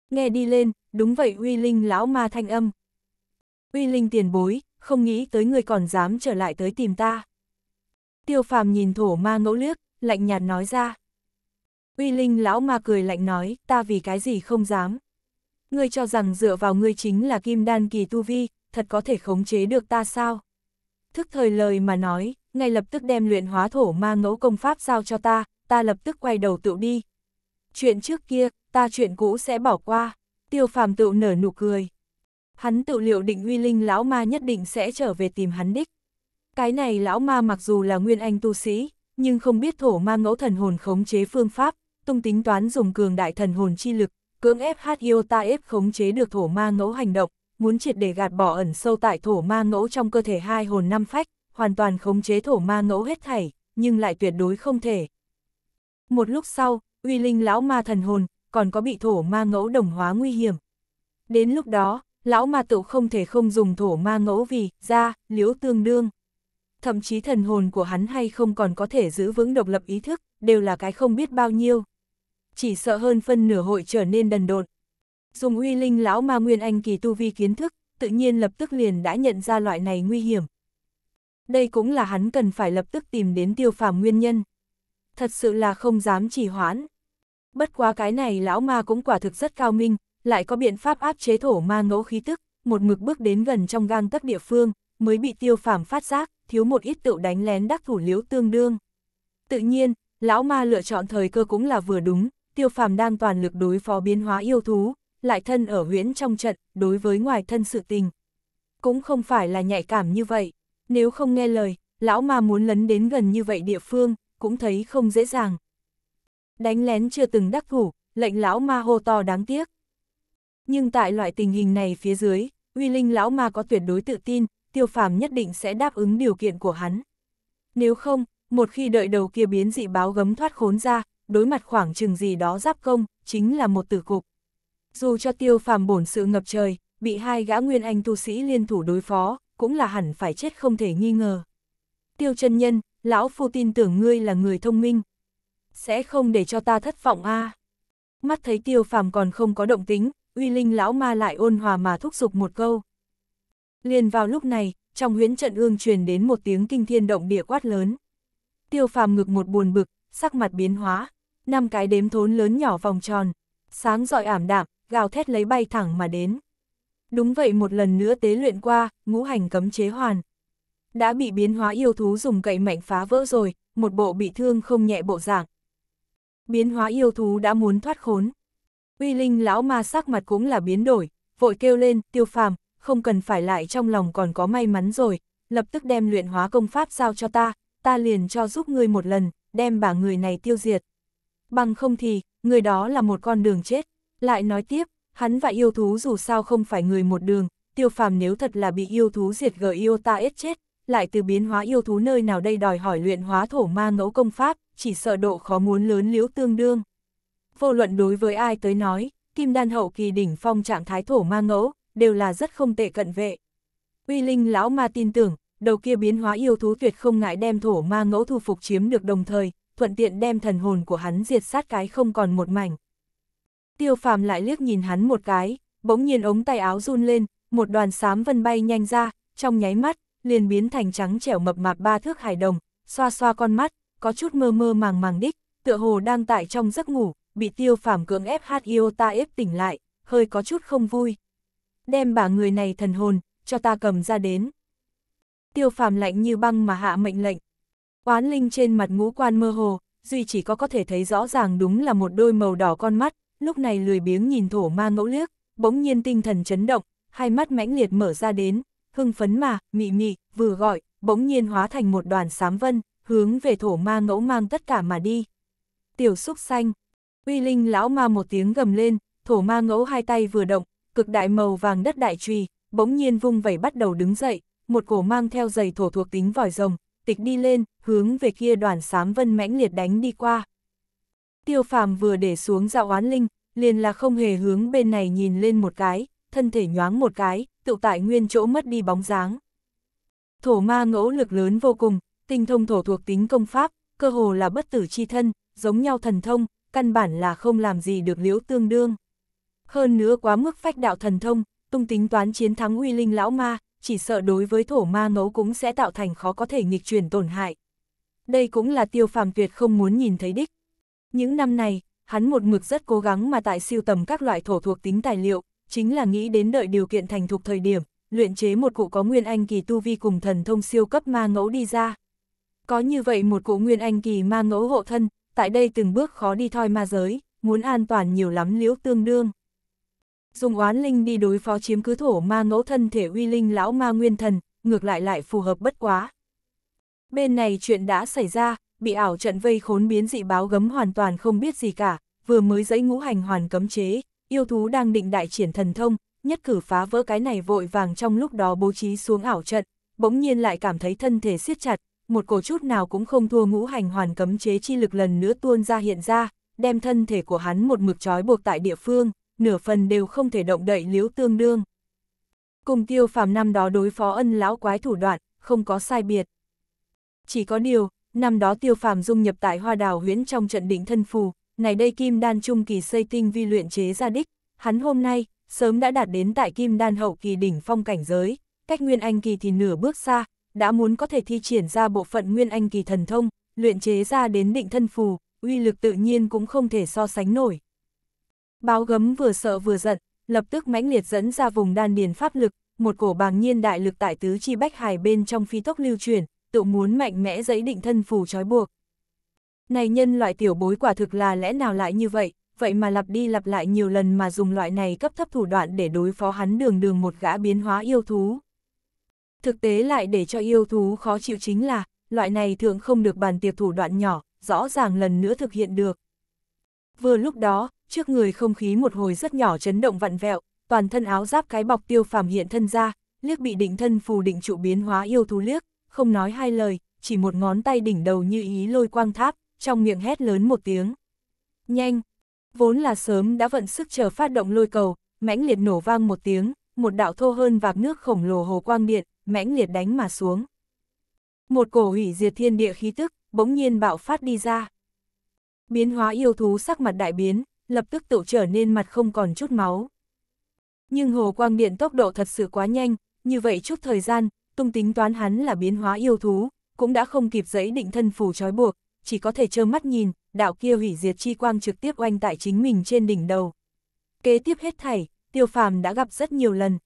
nghe đi lên, đúng vậy uy linh lão ma thanh âm. Uy linh tiền bối, không nghĩ tới người còn dám trở lại tới tìm ta. Tiêu phàm nhìn thổ ma ngẫu liếc, lạnh nhạt nói ra. Uy linh lão ma cười lạnh nói, ta vì cái gì không dám. Ngươi cho rằng dựa vào ngươi chính là kim đan kỳ tu vi, thật có thể khống chế được ta sao? Thức thời lời mà nói, ngay lập tức đem luyện hóa thổ ma ngẫu công pháp giao cho ta, ta lập tức quay đầu tựu đi, chuyện trước kia, ta chuyện cũ sẽ bỏ qua, tiêu phàm Tự nở nụ cười. Hắn tự liệu định uy linh lão ma nhất định sẽ trở về tìm hắn đích. Cái này lão ma mặc dù là nguyên anh tu sĩ, nhưng không biết thổ ma ngẫu thần hồn khống chế phương pháp, tung tính toán dùng cường đại thần hồn chi lực, cưỡng ép hát yêu ta ép khống chế được thổ ma ngẫu hành động, muốn triệt để gạt bỏ ẩn sâu tại thổ ma ngẫu trong cơ thể hai hồn năm phách, hoàn toàn khống chế thổ ma ngẫu hết thảy, nhưng lại tuyệt đối không thể. Một lúc sau, uy linh lão ma thần hồn, còn có bị thổ ma ngẫu đồng hóa nguy hiểm. Đến lúc đó, lão ma tự không thể không dùng thổ ma ngẫu vì, ra, liễu tương đương. Thậm chí thần hồn của hắn hay không còn có thể giữ vững độc lập ý thức, đều là cái không biết bao nhiêu. Chỉ sợ hơn phân nửa hội trở nên đần độn. Dùng uy linh lão ma nguyên anh kỳ tu vi kiến thức, tự nhiên lập tức liền đã nhận ra loại này nguy hiểm. Đây cũng là hắn cần phải lập tức tìm đến tiêu phàm nguyên nhân. Thật sự là không dám trì hoãn bất quá cái này lão ma cũng quả thực rất cao minh, lại có biện pháp áp chế thổ ma ngẫu khí tức, một mực bước đến gần trong gang tấc địa phương, mới bị tiêu phàm phát giác, thiếu một ít tựu đánh lén đắc thủ liếu tương đương. Tự nhiên, lão ma lựa chọn thời cơ cũng là vừa đúng, tiêu phàm đang toàn lực đối phó biến hóa yêu thú, lại thân ở huyễn trong trận, đối với ngoài thân sự tình. Cũng không phải là nhạy cảm như vậy, nếu không nghe lời, lão ma muốn lấn đến gần như vậy địa phương, cũng thấy không dễ dàng đánh lén chưa từng đắc thủ, lệnh lão ma hô to đáng tiếc. Nhưng tại loại tình hình này phía dưới, uy linh lão ma có tuyệt đối tự tin, tiêu phàm nhất định sẽ đáp ứng điều kiện của hắn. Nếu không, một khi đợi đầu kia biến dị báo gấm thoát khốn ra, đối mặt khoảng chừng gì đó giáp công, chính là một tử cục. Dù cho tiêu phàm bổn sự ngập trời, bị hai gã nguyên anh tu sĩ liên thủ đối phó, cũng là hẳn phải chết không thể nghi ngờ. Tiêu chân nhân, lão phu tin tưởng ngươi là người thông minh, sẽ không để cho ta thất vọng a. À. Mắt thấy tiêu phàm còn không có động tính, uy linh lão ma lại ôn hòa mà thúc giục một câu. Liền vào lúc này, trong huyễn trận ương truyền đến một tiếng kinh thiên động địa quát lớn. Tiêu phàm ngực một buồn bực, sắc mặt biến hóa, năm cái đếm thốn lớn nhỏ vòng tròn, sáng dọi ảm đạm, gào thét lấy bay thẳng mà đến. Đúng vậy một lần nữa tế luyện qua, ngũ hành cấm chế hoàn. Đã bị biến hóa yêu thú dùng cậy mạnh phá vỡ rồi, một bộ bị thương không nhẹ bộ dạng biến hóa yêu thú đã muốn thoát khốn. Uy linh lão ma sắc mặt cũng là biến đổi, vội kêu lên, tiêu phàm, không cần phải lại trong lòng còn có may mắn rồi, lập tức đem luyện hóa công pháp giao cho ta, ta liền cho giúp ngươi một lần, đem bà người này tiêu diệt. Bằng không thì, người đó là một con đường chết. Lại nói tiếp, hắn và yêu thú dù sao không phải người một đường, tiêu phàm nếu thật là bị yêu thú diệt gờ yêu ta ết chết, lại từ biến hóa yêu thú nơi nào đây đòi hỏi luyện hóa thổ ma ngẫu công pháp, chỉ sợ độ khó muốn lớn liễu tương đương. Vô luận đối với ai tới nói, kim đan hậu kỳ đỉnh phong trạng thái thổ ma ngẫu, đều là rất không tệ cận vệ. Uy Linh lão ma tin tưởng, đầu kia biến hóa yêu thú tuyệt không ngại đem thổ ma ngẫu thu phục chiếm được đồng thời, thuận tiện đem thần hồn của hắn diệt sát cái không còn một mảnh. Tiêu phàm lại liếc nhìn hắn một cái, bỗng nhiên ống tay áo run lên, một đoàn xám vân bay nhanh ra, trong nháy mắt, liền biến thành trắng trẻo mập mạp ba thước hải đồng, xoa xoa con mắt, có chút mơ mơ màng màng đích, tựa hồ đang tại trong giấc ngủ, bị tiêu phàm cưỡng ép hát yêu ta ép tỉnh lại, hơi có chút không vui. Đem bà người này thần hồn, cho ta cầm ra đến. Tiêu phàm lạnh như băng mà hạ mệnh lệnh. Quán linh trên mặt ngũ quan mơ hồ, duy chỉ có có thể thấy rõ ràng đúng là một đôi màu đỏ con mắt, lúc này lười biếng nhìn thổ ma ngẫu liếc, bỗng nhiên tinh thần chấn động, hai mắt mãnh liệt mở ra đến, hưng phấn mà, mị mị, vừa gọi, bỗng nhiên hóa thành một đoàn sám vân, hướng về thổ ma ngẫu mang tất cả mà đi. Tiểu xúc xanh, uy linh lão ma một tiếng gầm lên, thổ ma ngẫu hai tay vừa động, cực đại màu vàng đất đại truy, bỗng nhiên vung vẩy bắt đầu đứng dậy, một cổ mang theo giày thổ thuộc tính vòi rồng, tịch đi lên, hướng về kia đoàn sám vân mãnh liệt đánh đi qua. Tiêu phàm vừa để xuống dạo oán linh, liền là không hề hướng bên này nhìn lên một cái, thân thể nhoáng một cái, tự tại nguyên chỗ mất đi bóng dáng. Thổ ma ngẫu lực lớn vô cùng, tinh thông thổ thuộc tính công pháp, cơ hồ là bất tử chi thân, giống nhau thần thông, căn bản là không làm gì được liễu tương đương. Hơn nữa quá mức phách đạo thần thông, tung tính toán chiến thắng uy linh lão ma, chỉ sợ đối với thổ ma ngấu cũng sẽ tạo thành khó có thể nghịch chuyển tổn hại. Đây cũng là tiêu phàm tuyệt không muốn nhìn thấy đích. Những năm này, hắn một mực rất cố gắng mà tại siêu tầm các loại thổ thuộc tính tài liệu, chính là nghĩ đến đợi điều kiện thành thục thời điểm, luyện chế một cụ có nguyên anh kỳ tu vi cùng thần thông siêu cấp ma ngẫu đi ra. Có như vậy một cụ nguyên anh kỳ ma ngẫu hộ thân, tại đây từng bước khó đi thoi ma giới, muốn an toàn nhiều lắm liễu tương đương. Dùng oán linh đi đối phó chiếm cứ thổ ma ngẫu thân thể uy linh lão ma nguyên thần, ngược lại lại phù hợp bất quá. Bên này chuyện đã xảy ra, bị ảo trận vây khốn biến dị báo gấm hoàn toàn không biết gì cả, vừa mới dãy ngũ hành hoàn cấm chế, yêu thú đang định đại triển thần thông, nhất cử phá vỡ cái này vội vàng trong lúc đó bố trí xuống ảo trận, bỗng nhiên lại cảm thấy thân thể siết chặt, một cổ chút nào cũng không thua ngũ hành hoàn cấm chế chi lực lần nữa tuôn ra hiện ra, đem thân thể của hắn một mực trói buộc tại địa phương, nửa phần đều không thể động đậy liếu tương đương. Cùng tiêu phàm năm đó đối phó ân lão quái thủ đoạn, không có sai biệt. Chỉ có điều, năm đó tiêu phàm dung nhập tại hoa đào huyễn trong trận đỉnh thân phù, này đây kim đan trung kỳ xây tinh vi luyện chế ra đích, hắn hôm nay, sớm đã đạt đến tại kim đan hậu kỳ đỉnh phong cảnh giới, cách nguyên anh kỳ thì nửa bước xa, đã muốn có thể thi triển ra bộ phận nguyên anh kỳ thần thông, luyện chế ra đến định thân phù, uy lực tự nhiên cũng không thể so sánh nổi. Báo gấm vừa sợ vừa giận, lập tức mãnh liệt dẫn ra vùng đan điền pháp lực, một cổ bàng nhiên đại lực tại tứ chi bách hải bên trong phi tốc lưu truyền, tự muốn mạnh mẽ giấy định thân phù trói buộc. Này nhân loại tiểu bối quả thực là lẽ nào lại như vậy, vậy mà lặp đi lặp lại nhiều lần mà dùng loại này cấp thấp thủ đoạn để đối phó hắn đường đường một gã biến hóa yêu thú. Thực tế lại để cho yêu thú khó chịu chính là, loại này thường không được bàn tiệc thủ đoạn nhỏ, rõ ràng lần nữa thực hiện được. Vừa lúc đó, trước người không khí một hồi rất nhỏ chấn động vặn vẹo, toàn thân áo giáp cái bọc tiêu phàm hiện thân ra, liếc bị định thân phù định trụ biến hóa yêu thú liếc, không nói hai lời, chỉ một ngón tay đỉnh đầu như ý lôi quang tháp, trong miệng hét lớn một tiếng. Nhanh! Vốn là sớm đã vận sức chờ phát động lôi cầu, mãnh liệt nổ vang một tiếng, một đạo thô hơn vạc nước khổng lồ hồ quang điện, mãnh liệt đánh mà xuống. Một cổ hủy diệt thiên địa khí tức, bỗng nhiên bạo phát đi ra. Biến hóa yêu thú sắc mặt đại biến, lập tức tự trở nên mặt không còn chút máu. Nhưng hồ quang điện tốc độ thật sự quá nhanh, như vậy chút thời gian, tung tính toán hắn là biến hóa yêu thú, cũng đã không kịp giấy định thân phủ trói buộc, chỉ có thể trơ mắt nhìn, đạo kia hủy diệt chi quang trực tiếp oanh tại chính mình trên đỉnh đầu. Kế tiếp hết thảy, tiêu phàm đã gặp rất nhiều lần.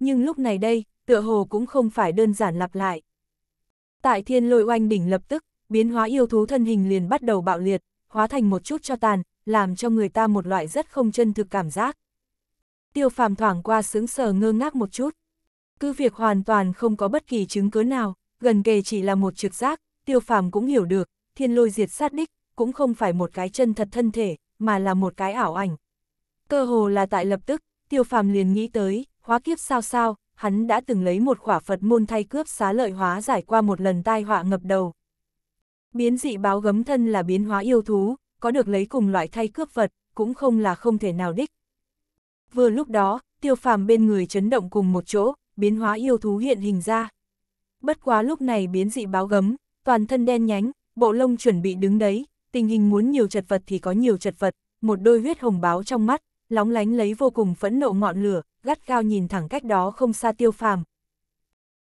Nhưng lúc này đây, tựa hồ cũng không phải đơn giản lặp lại. Tại thiên lôi oanh đỉnh lập tức, biến hóa yêu thú thân hình liền bắt đầu bạo liệt, hóa thành một chút cho tàn, làm cho người ta một loại rất không chân thực cảm giác. Tiêu phàm thoảng qua sướng sờ ngơ ngác một chút. Cứ việc hoàn toàn không có bất kỳ chứng cứ nào, gần kề chỉ là một trực giác, tiêu phàm cũng hiểu được, thiên lôi diệt sát đích, cũng không phải một cái chân thật thân thể, mà là một cái ảo ảnh. Cơ hồ là tại lập tức, tiêu phàm liền nghĩ tới, hóa kiếp sao sao, hắn đã từng lấy một khỏa Phật môn thay cướp xá lợi hóa giải qua một lần tai họa ngập đầu. Biến dị báo gấm thân là biến hóa yêu thú, có được lấy cùng loại thay cướp vật, cũng không là không thể nào đích. Vừa lúc đó, tiêu phàm bên người chấn động cùng một chỗ, biến hóa yêu thú hiện hình ra. Bất quá lúc này biến dị báo gấm, toàn thân đen nhánh, bộ lông chuẩn bị đứng đấy, tình hình muốn nhiều chật vật thì có nhiều chật vật, một đôi huyết hồng báo trong mắt, lóng lánh lấy vô cùng phẫn nộ ngọn lửa, gắt gao nhìn thẳng cách đó không xa tiêu phàm.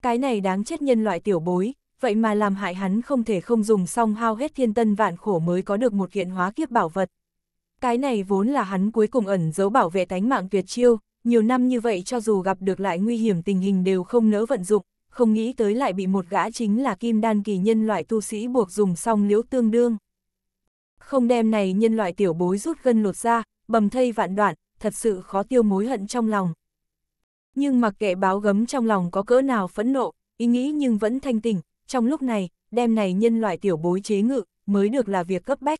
Cái này đáng chết nhân loại tiểu bối, vậy mà làm hại hắn không thể không dùng xong hao hết thiên tân vạn khổ mới có được một kiện hóa kiếp bảo vật. Cái này vốn là hắn cuối cùng ẩn giấu bảo vệ tánh mạng tuyệt chiêu, nhiều năm như vậy cho dù gặp được lại nguy hiểm tình hình đều không nỡ vận dụng, không nghĩ tới lại bị một gã chính là kim đan kỳ nhân loại tu sĩ buộc dùng xong liễu tương đương. Không đem này nhân loại tiểu bối rút gân lột ra, bầm thây vạn đoạn, thật sự khó tiêu mối hận trong lòng. Nhưng mặc kệ báo gấm trong lòng có cỡ nào phẫn nộ, ý nghĩ nhưng vẫn thanh tỉnh, trong lúc này, đem này nhân loại tiểu bối chế ngự, mới được là việc cấp bách.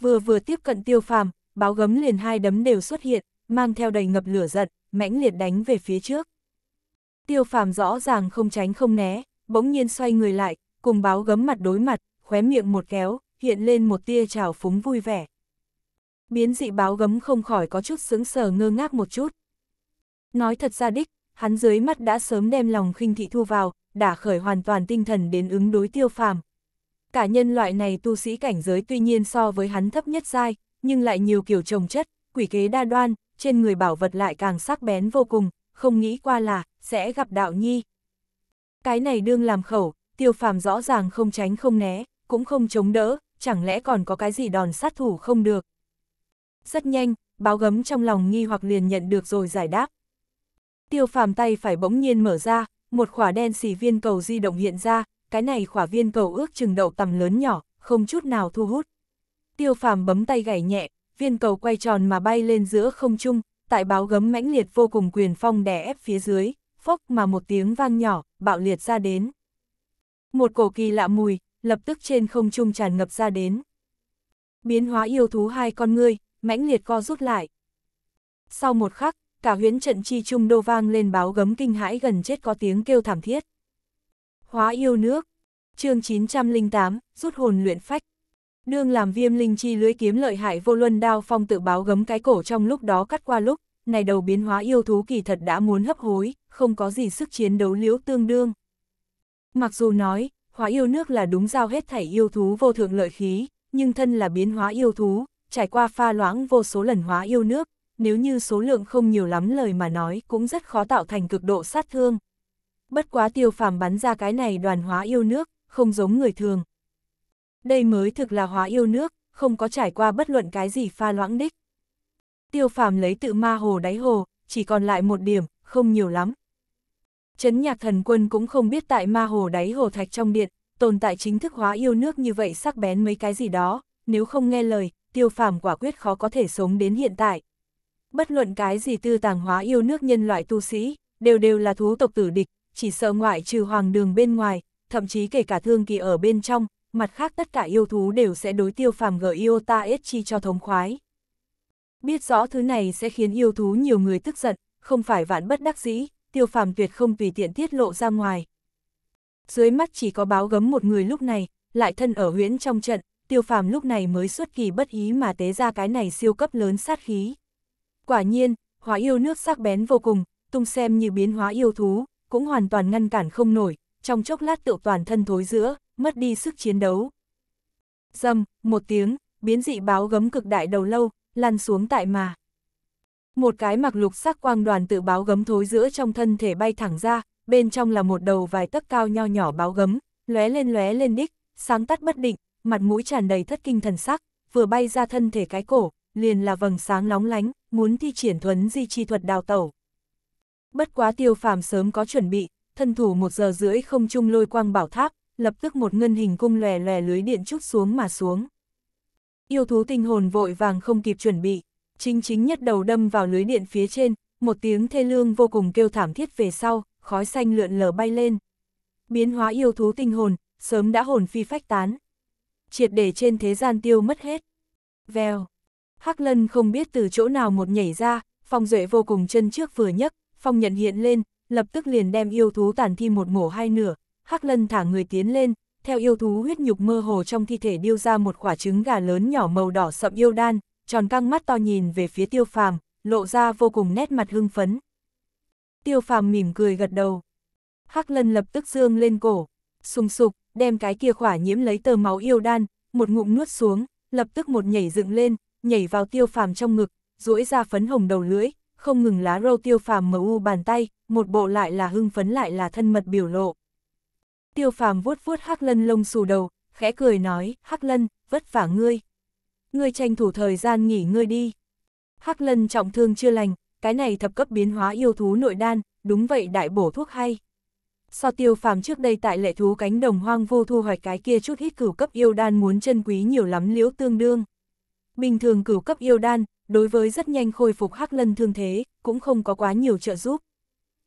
Vừa vừa tiếp cận tiêu phàm, báo gấm liền hai đấm đều xuất hiện, mang theo đầy ngập lửa giận, mãnh liệt đánh về phía trước. Tiêu phàm rõ ràng không tránh không né, bỗng nhiên xoay người lại, cùng báo gấm mặt đối mặt, khóe miệng một kéo, hiện lên một tia trào phúng vui vẻ. Biến dị báo gấm không khỏi có chút sững sờ ngơ ngác một chút, Nói thật ra đích, hắn dưới mắt đã sớm đem lòng khinh thị thu vào, đã khởi hoàn toàn tinh thần đến ứng đối tiêu phàm. Cả nhân loại này tu sĩ cảnh giới tuy nhiên so với hắn thấp nhất dai, nhưng lại nhiều kiểu trồng chất, quỷ kế đa đoan, trên người bảo vật lại càng sắc bén vô cùng, không nghĩ qua là, sẽ gặp đạo nhi. Cái này đương làm khẩu, tiêu phàm rõ ràng không tránh không né, cũng không chống đỡ, chẳng lẽ còn có cái gì đòn sát thủ không được. Rất nhanh, báo gấm trong lòng nghi hoặc liền nhận được rồi giải đáp, tiêu phàm tay phải bỗng nhiên mở ra, một khỏa đen xì viên cầu di động hiện ra, cái này khỏa viên cầu ước chừng đậu tầm lớn nhỏ, không chút nào thu hút. Tiêu phàm bấm tay gảy nhẹ, viên cầu quay tròn mà bay lên giữa không trung, tại báo gấm mãnh liệt vô cùng quyền phong đè ép phía dưới, phốc mà một tiếng vang nhỏ, bạo liệt ra đến. Một cổ kỳ lạ mùi, lập tức trên không trung tràn ngập ra đến. Biến hóa yêu thú hai con ngươi, mãnh liệt co rút lại. Sau một khắc, cả huyễn trận chi trung đô vang lên báo gấm kinh hãi gần chết có tiếng kêu thảm thiết. Hóa yêu nước, chương 908, rút hồn luyện phách. đương làm viêm linh chi lưới kiếm lợi hại vô luân đao phong tự báo gấm cái cổ trong lúc đó cắt qua lúc, này đầu biến hóa yêu thú kỳ thật đã muốn hấp hối, không có gì sức chiến đấu liễu tương đương. Mặc dù nói, hóa yêu nước là đúng giao hết thảy yêu thú vô thượng lợi khí, nhưng thân là biến hóa yêu thú, trải qua pha loãng vô số lần hóa yêu nước, nếu như số lượng không nhiều lắm lời mà nói cũng rất khó tạo thành cực độ sát thương. Bất quá tiêu phàm bắn ra cái này đoàn hóa yêu nước, không giống người thường. Đây mới thực là hóa yêu nước, không có trải qua bất luận cái gì pha loãng đích. Tiêu phàm lấy tự ma hồ đáy hồ, chỉ còn lại một điểm, không nhiều lắm. Chấn nhạc thần quân cũng không biết tại ma hồ đáy hồ thạch trong điện, tồn tại chính thức hóa yêu nước như vậy sắc bén mấy cái gì đó, nếu không nghe lời, tiêu phàm quả quyết khó có thể sống đến hiện tại bất luận cái gì tư tàng hóa yêu nước nhân loại tu sĩ, đều đều là thú tộc tử địch, chỉ sợ ngoại trừ hoàng đường bên ngoài, thậm chí kể cả thương kỳ ở bên trong, mặt khác tất cả yêu thú đều sẽ đối tiêu phàm gở yêu ta ết chi cho thống khoái. Biết rõ thứ này sẽ khiến yêu thú nhiều người tức giận, không phải vạn bất đắc dĩ, tiêu phàm tuyệt không tùy tiện tiết lộ ra ngoài. Dưới mắt chỉ có báo gấm một người lúc này, lại thân ở huyễn trong trận, tiêu phàm lúc này mới xuất kỳ bất ý mà tế ra cái này siêu cấp lớn sát khí. Quả nhiên, hóa yêu nước sắc bén vô cùng, tung xem như biến hóa yêu thú, cũng hoàn toàn ngăn cản không nổi, trong chốc lát tựu toàn thân thối giữa, mất đi sức chiến đấu. Dầm, một tiếng, biến dị báo gấm cực đại đầu lâu, lăn xuống tại mà. Một cái mặc lục sắc quang đoàn tự báo gấm thối giữa trong thân thể bay thẳng ra, bên trong là một đầu vài tấc cao nho nhỏ báo gấm, lóe lên lóe lên đích, sáng tắt bất định, mặt mũi tràn đầy thất kinh thần sắc, vừa bay ra thân thể cái cổ, liền là vầng sáng lóng lánh, muốn thi triển thuấn di chi thuật đào tẩu. Bất quá tiêu phàm sớm có chuẩn bị, thân thủ một giờ rưỡi không trung lôi quang bảo tháp, lập tức một ngân hình cung lòe lòe lưới điện chút xuống mà xuống. Yêu thú tinh hồn vội vàng không kịp chuẩn bị, chính chính nhất đầu đâm vào lưới điện phía trên, một tiếng thê lương vô cùng kêu thảm thiết về sau, khói xanh lượn lờ bay lên. Biến hóa yêu thú tinh hồn, sớm đã hồn phi phách tán. Triệt để trên thế gian tiêu mất hết. Vèo, Hắc Lân không biết từ chỗ nào một nhảy ra, Phong Duệ vô cùng chân trước vừa nhấc, Phong nhận hiện lên, lập tức liền đem yêu thú tàn thi một mổ hai nửa, Hắc Lân thả người tiến lên, theo yêu thú huyết nhục mơ hồ trong thi thể điêu ra một quả trứng gà lớn nhỏ màu đỏ sậm yêu đan, tròn căng mắt to nhìn về phía Tiêu Phàm, lộ ra vô cùng nét mặt hưng phấn. Tiêu Phàm mỉm cười gật đầu. Hắc Lân lập tức dương lên cổ, sùng sục, đem cái kia quả nhiễm lấy tờ máu yêu đan, một ngụm nuốt xuống, lập tức một nhảy dựng lên, nhảy vào tiêu phàm trong ngực, duỗi ra phấn hồng đầu lưỡi, không ngừng lá râu tiêu phàm mở u bàn tay, một bộ lại là hưng phấn lại là thân mật biểu lộ. Tiêu phàm vuốt vuốt hắc lân lông xù đầu, khẽ cười nói, hắc lân, vất vả ngươi. Ngươi tranh thủ thời gian nghỉ ngươi đi. Hắc lân trọng thương chưa lành, cái này thập cấp biến hóa yêu thú nội đan, đúng vậy đại bổ thuốc hay. So tiêu phàm trước đây tại lệ thú cánh đồng hoang vô thu hoạch cái kia chút hít cửu cấp yêu đan muốn chân quý nhiều lắm liễu tương đương. Bình thường cửu cấp yêu đan, đối với rất nhanh khôi phục hắc lân thương thế, cũng không có quá nhiều trợ giúp.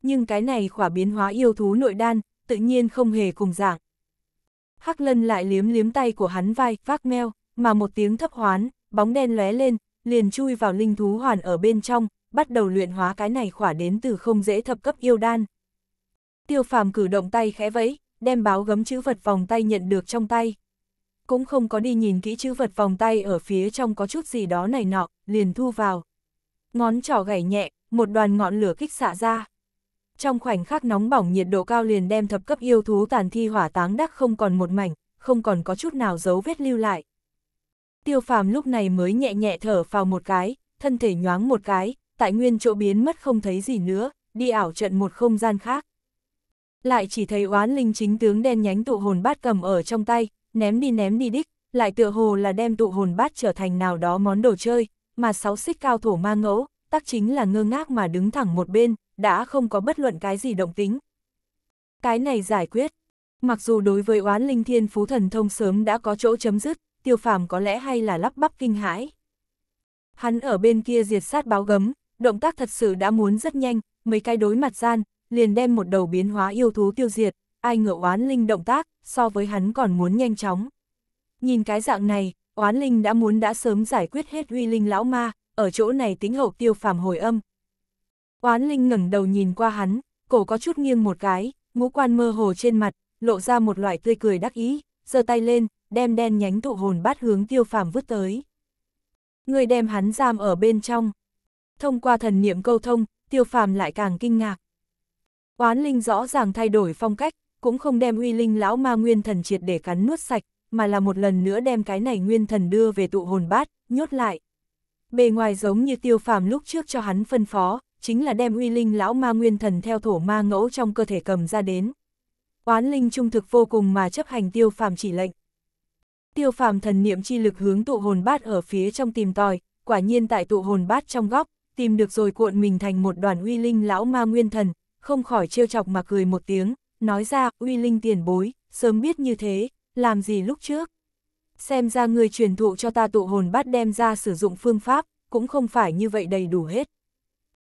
Nhưng cái này khỏa biến hóa yêu thú nội đan, tự nhiên không hề cùng dạng. Hắc lân lại liếm liếm tay của hắn vai, vác meo, mà một tiếng thấp hoán, bóng đen lóe lên, liền chui vào linh thú hoàn ở bên trong, bắt đầu luyện hóa cái này khỏa đến từ không dễ thập cấp yêu đan. Tiêu phàm cử động tay khẽ vẫy, đem báo gấm chữ vật vòng tay nhận được trong tay cũng không có đi nhìn kỹ chữ vật vòng tay ở phía trong có chút gì đó này nọ, liền thu vào. Ngón trỏ gảy nhẹ, một đoàn ngọn lửa kích xạ ra. Trong khoảnh khắc nóng bỏng nhiệt độ cao liền đem thập cấp yêu thú tàn thi hỏa táng đắc không còn một mảnh, không còn có chút nào dấu vết lưu lại. Tiêu phàm lúc này mới nhẹ nhẹ thở vào một cái, thân thể nhoáng một cái, tại nguyên chỗ biến mất không thấy gì nữa, đi ảo trận một không gian khác. Lại chỉ thấy oán linh chính tướng đen nhánh tụ hồn bát cầm ở trong tay, ném đi ném đi đích, lại tựa hồ là đem tụ hồn bát trở thành nào đó món đồ chơi, mà sáu xích cao thổ ma ngẫu, tắc chính là ngơ ngác mà đứng thẳng một bên, đã không có bất luận cái gì động tính. Cái này giải quyết, mặc dù đối với oán linh thiên phú thần thông sớm đã có chỗ chấm dứt, tiêu phàm có lẽ hay là lắp bắp kinh hãi. Hắn ở bên kia diệt sát báo gấm, động tác thật sự đã muốn rất nhanh, mấy cái đối mặt gian, liền đem một đầu biến hóa yêu thú tiêu diệt, ai ngựa oán linh động tác, so với hắn còn muốn nhanh chóng. Nhìn cái dạng này, oán linh đã muốn đã sớm giải quyết hết uy linh lão ma, ở chỗ này tính hậu tiêu phàm hồi âm. Oán linh ngẩng đầu nhìn qua hắn, cổ có chút nghiêng một cái, ngũ quan mơ hồ trên mặt, lộ ra một loại tươi cười đắc ý, giơ tay lên, đem đen nhánh tụ hồn bát hướng tiêu phàm vứt tới. Người đem hắn giam ở bên trong. Thông qua thần niệm câu thông, tiêu phàm lại càng kinh ngạc. Oán linh rõ ràng thay đổi phong cách, cũng không đem uy linh lão ma nguyên thần triệt để cắn nuốt sạch, mà là một lần nữa đem cái này nguyên thần đưa về tụ hồn bát, nhốt lại. Bề ngoài giống như tiêu phàm lúc trước cho hắn phân phó, chính là đem uy linh lão ma nguyên thần theo thổ ma ngẫu trong cơ thể cầm ra đến. Oán linh trung thực vô cùng mà chấp hành tiêu phàm chỉ lệnh. Tiêu phàm thần niệm chi lực hướng tụ hồn bát ở phía trong tìm tòi, quả nhiên tại tụ hồn bát trong góc, tìm được rồi cuộn mình thành một đoàn uy linh lão ma nguyên thần, không khỏi trêu chọc mà cười một tiếng, nói ra, uy linh tiền bối, sớm biết như thế, làm gì lúc trước. Xem ra người truyền thụ cho ta tụ hồn bát đem ra sử dụng phương pháp, cũng không phải như vậy đầy đủ hết.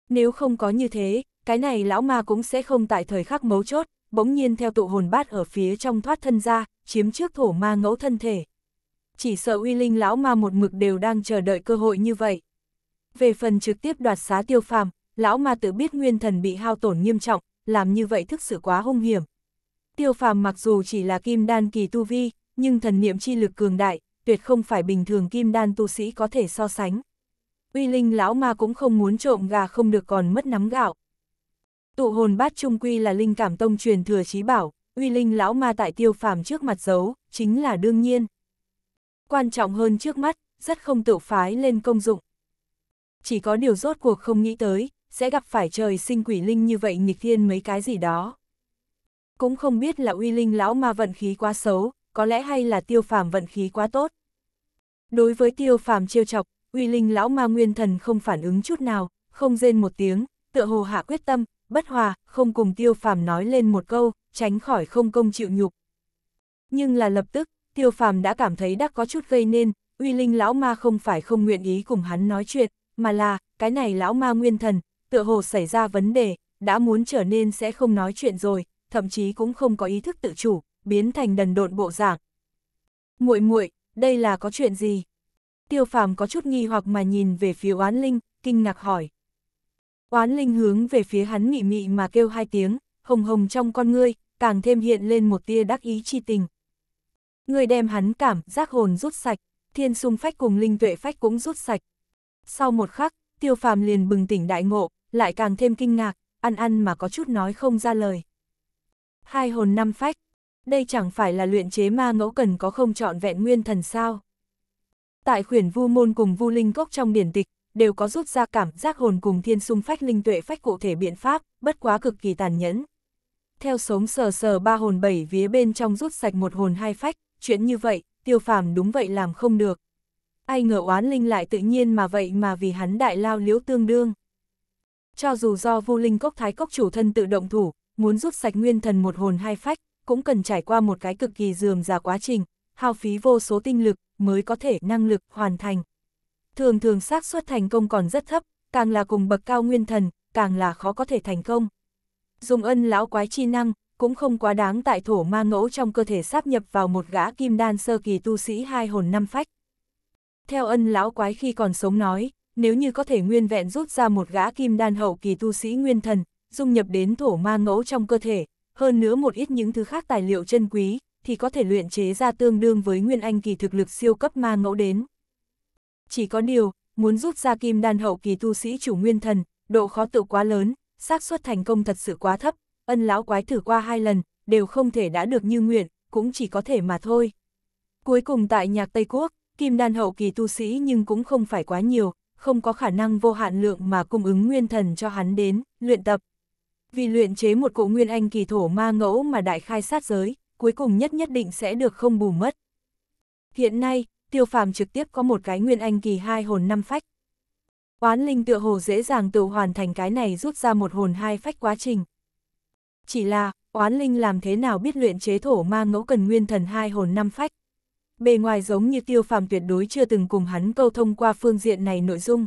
Nếu không có như thế, cái này lão ma cũng sẽ không tại thời khắc mấu chốt, bỗng nhiên theo tụ hồn bát ở phía trong thoát thân ra, chiếm trước thổ ma ngẫu thân thể. Chỉ sợ uy linh lão ma một mực đều đang chờ đợi cơ hội như vậy. Về phần trực tiếp đoạt xá tiêu phàm, lão ma tự biết nguyên thần bị hao tổn nghiêm trọng, làm như vậy thực sự quá hung hiểm. Tiêu phàm mặc dù chỉ là kim đan kỳ tu vi, nhưng thần niệm chi lực cường đại, tuyệt không phải bình thường kim đan tu sĩ có thể so sánh. Uy linh lão ma cũng không muốn trộm gà không được còn mất nắm gạo. Tụ hồn bát trung quy là linh cảm tông truyền thừa trí bảo, uy linh lão ma tại tiêu phàm trước mặt giấu, chính là đương nhiên. Quan trọng hơn trước mắt, rất không tự phái lên công dụng. Chỉ có điều rốt cuộc không nghĩ tới, sẽ gặp phải trời sinh quỷ linh như vậy nghịch thiên mấy cái gì đó. Cũng không biết là uy linh lão ma vận khí quá xấu, có lẽ hay là tiêu phàm vận khí quá tốt. Đối với tiêu phàm trêu chọc, uy linh lão ma nguyên thần không phản ứng chút nào, không rên một tiếng, tựa hồ hạ quyết tâm, bất hòa, không cùng tiêu phàm nói lên một câu, tránh khỏi không công chịu nhục. Nhưng là lập tức, tiêu phàm đã cảm thấy đã có chút gây nên, uy linh lão ma không phải không nguyện ý cùng hắn nói chuyện, mà là, cái này lão ma nguyên thần, tựa hồ xảy ra vấn đề, đã muốn trở nên sẽ không nói chuyện rồi, thậm chí cũng không có ý thức tự chủ, biến thành đần độn bộ dạng. Muội muội, đây là có chuyện gì? Tiêu Phàm có chút nghi hoặc mà nhìn về phía Oán Linh, kinh ngạc hỏi. Oán Linh hướng về phía hắn mị mị mà kêu hai tiếng, hồng hồng trong con ngươi, càng thêm hiện lên một tia đắc ý chi tình. Người đem hắn cảm, giác hồn rút sạch, thiên sung phách cùng linh tuệ phách cũng rút sạch. Sau một khắc, tiêu phàm liền bừng tỉnh đại ngộ, lại càng thêm kinh ngạc, ăn ăn mà có chút nói không ra lời. Hai hồn năm phách, đây chẳng phải là luyện chế ma ngẫu cần có không chọn vẹn nguyên thần sao. Tại khuyển vu môn cùng vu linh cốc trong biển tịch, đều có rút ra cảm giác hồn cùng thiên xung phách linh tuệ phách cụ thể biện pháp, bất quá cực kỳ tàn nhẫn. Theo sống sờ sờ ba hồn bảy vía bên trong rút sạch một hồn hai phách, chuyện như vậy, tiêu phàm đúng vậy làm không được. Ai ngờ oán linh lại tự nhiên mà vậy mà vì hắn đại lao liễu tương đương cho dù do vô linh cốc thái cốc chủ thân tự động thủ, muốn rút sạch nguyên thần một hồn hai phách, cũng cần trải qua một cái cực kỳ dườm già quá trình, hao phí vô số tinh lực mới có thể năng lực hoàn thành. Thường thường xác suất thành công còn rất thấp, càng là cùng bậc cao nguyên thần, càng là khó có thể thành công. Dùng ân lão quái chi năng, cũng không quá đáng tại thổ ma ngẫu trong cơ thể sáp nhập vào một gã kim đan sơ kỳ tu sĩ hai hồn năm phách. Theo ân lão quái khi còn sống nói, nếu như có thể nguyên vẹn rút ra một gã kim đan hậu kỳ tu sĩ nguyên thần, dung nhập đến thổ ma ngẫu trong cơ thể, hơn nữa một ít những thứ khác tài liệu chân quý, thì có thể luyện chế ra tương đương với nguyên anh kỳ thực lực siêu cấp ma ngẫu đến. Chỉ có điều, muốn rút ra kim đan hậu kỳ tu sĩ chủ nguyên thần, độ khó tự quá lớn, xác suất thành công thật sự quá thấp, ân lão quái thử qua hai lần, đều không thể đã được như nguyện, cũng chỉ có thể mà thôi. Cuối cùng tại nhạc Tây Quốc, kim đan hậu kỳ tu sĩ nhưng cũng không phải quá nhiều, không có khả năng vô hạn lượng mà cung ứng nguyên thần cho hắn đến, luyện tập. Vì luyện chế một cụ nguyên anh kỳ thổ ma ngẫu mà đại khai sát giới, cuối cùng nhất nhất định sẽ được không bù mất. Hiện nay, tiêu phàm trực tiếp có một cái nguyên anh kỳ hai hồn năm phách. Oán linh tựa hồ dễ dàng tự hoàn thành cái này rút ra một hồn hai phách quá trình. Chỉ là, oán linh làm thế nào biết luyện chế thổ ma ngẫu cần nguyên thần hai hồn năm phách bề ngoài giống như tiêu phàm tuyệt đối chưa từng cùng hắn câu thông qua phương diện này nội dung.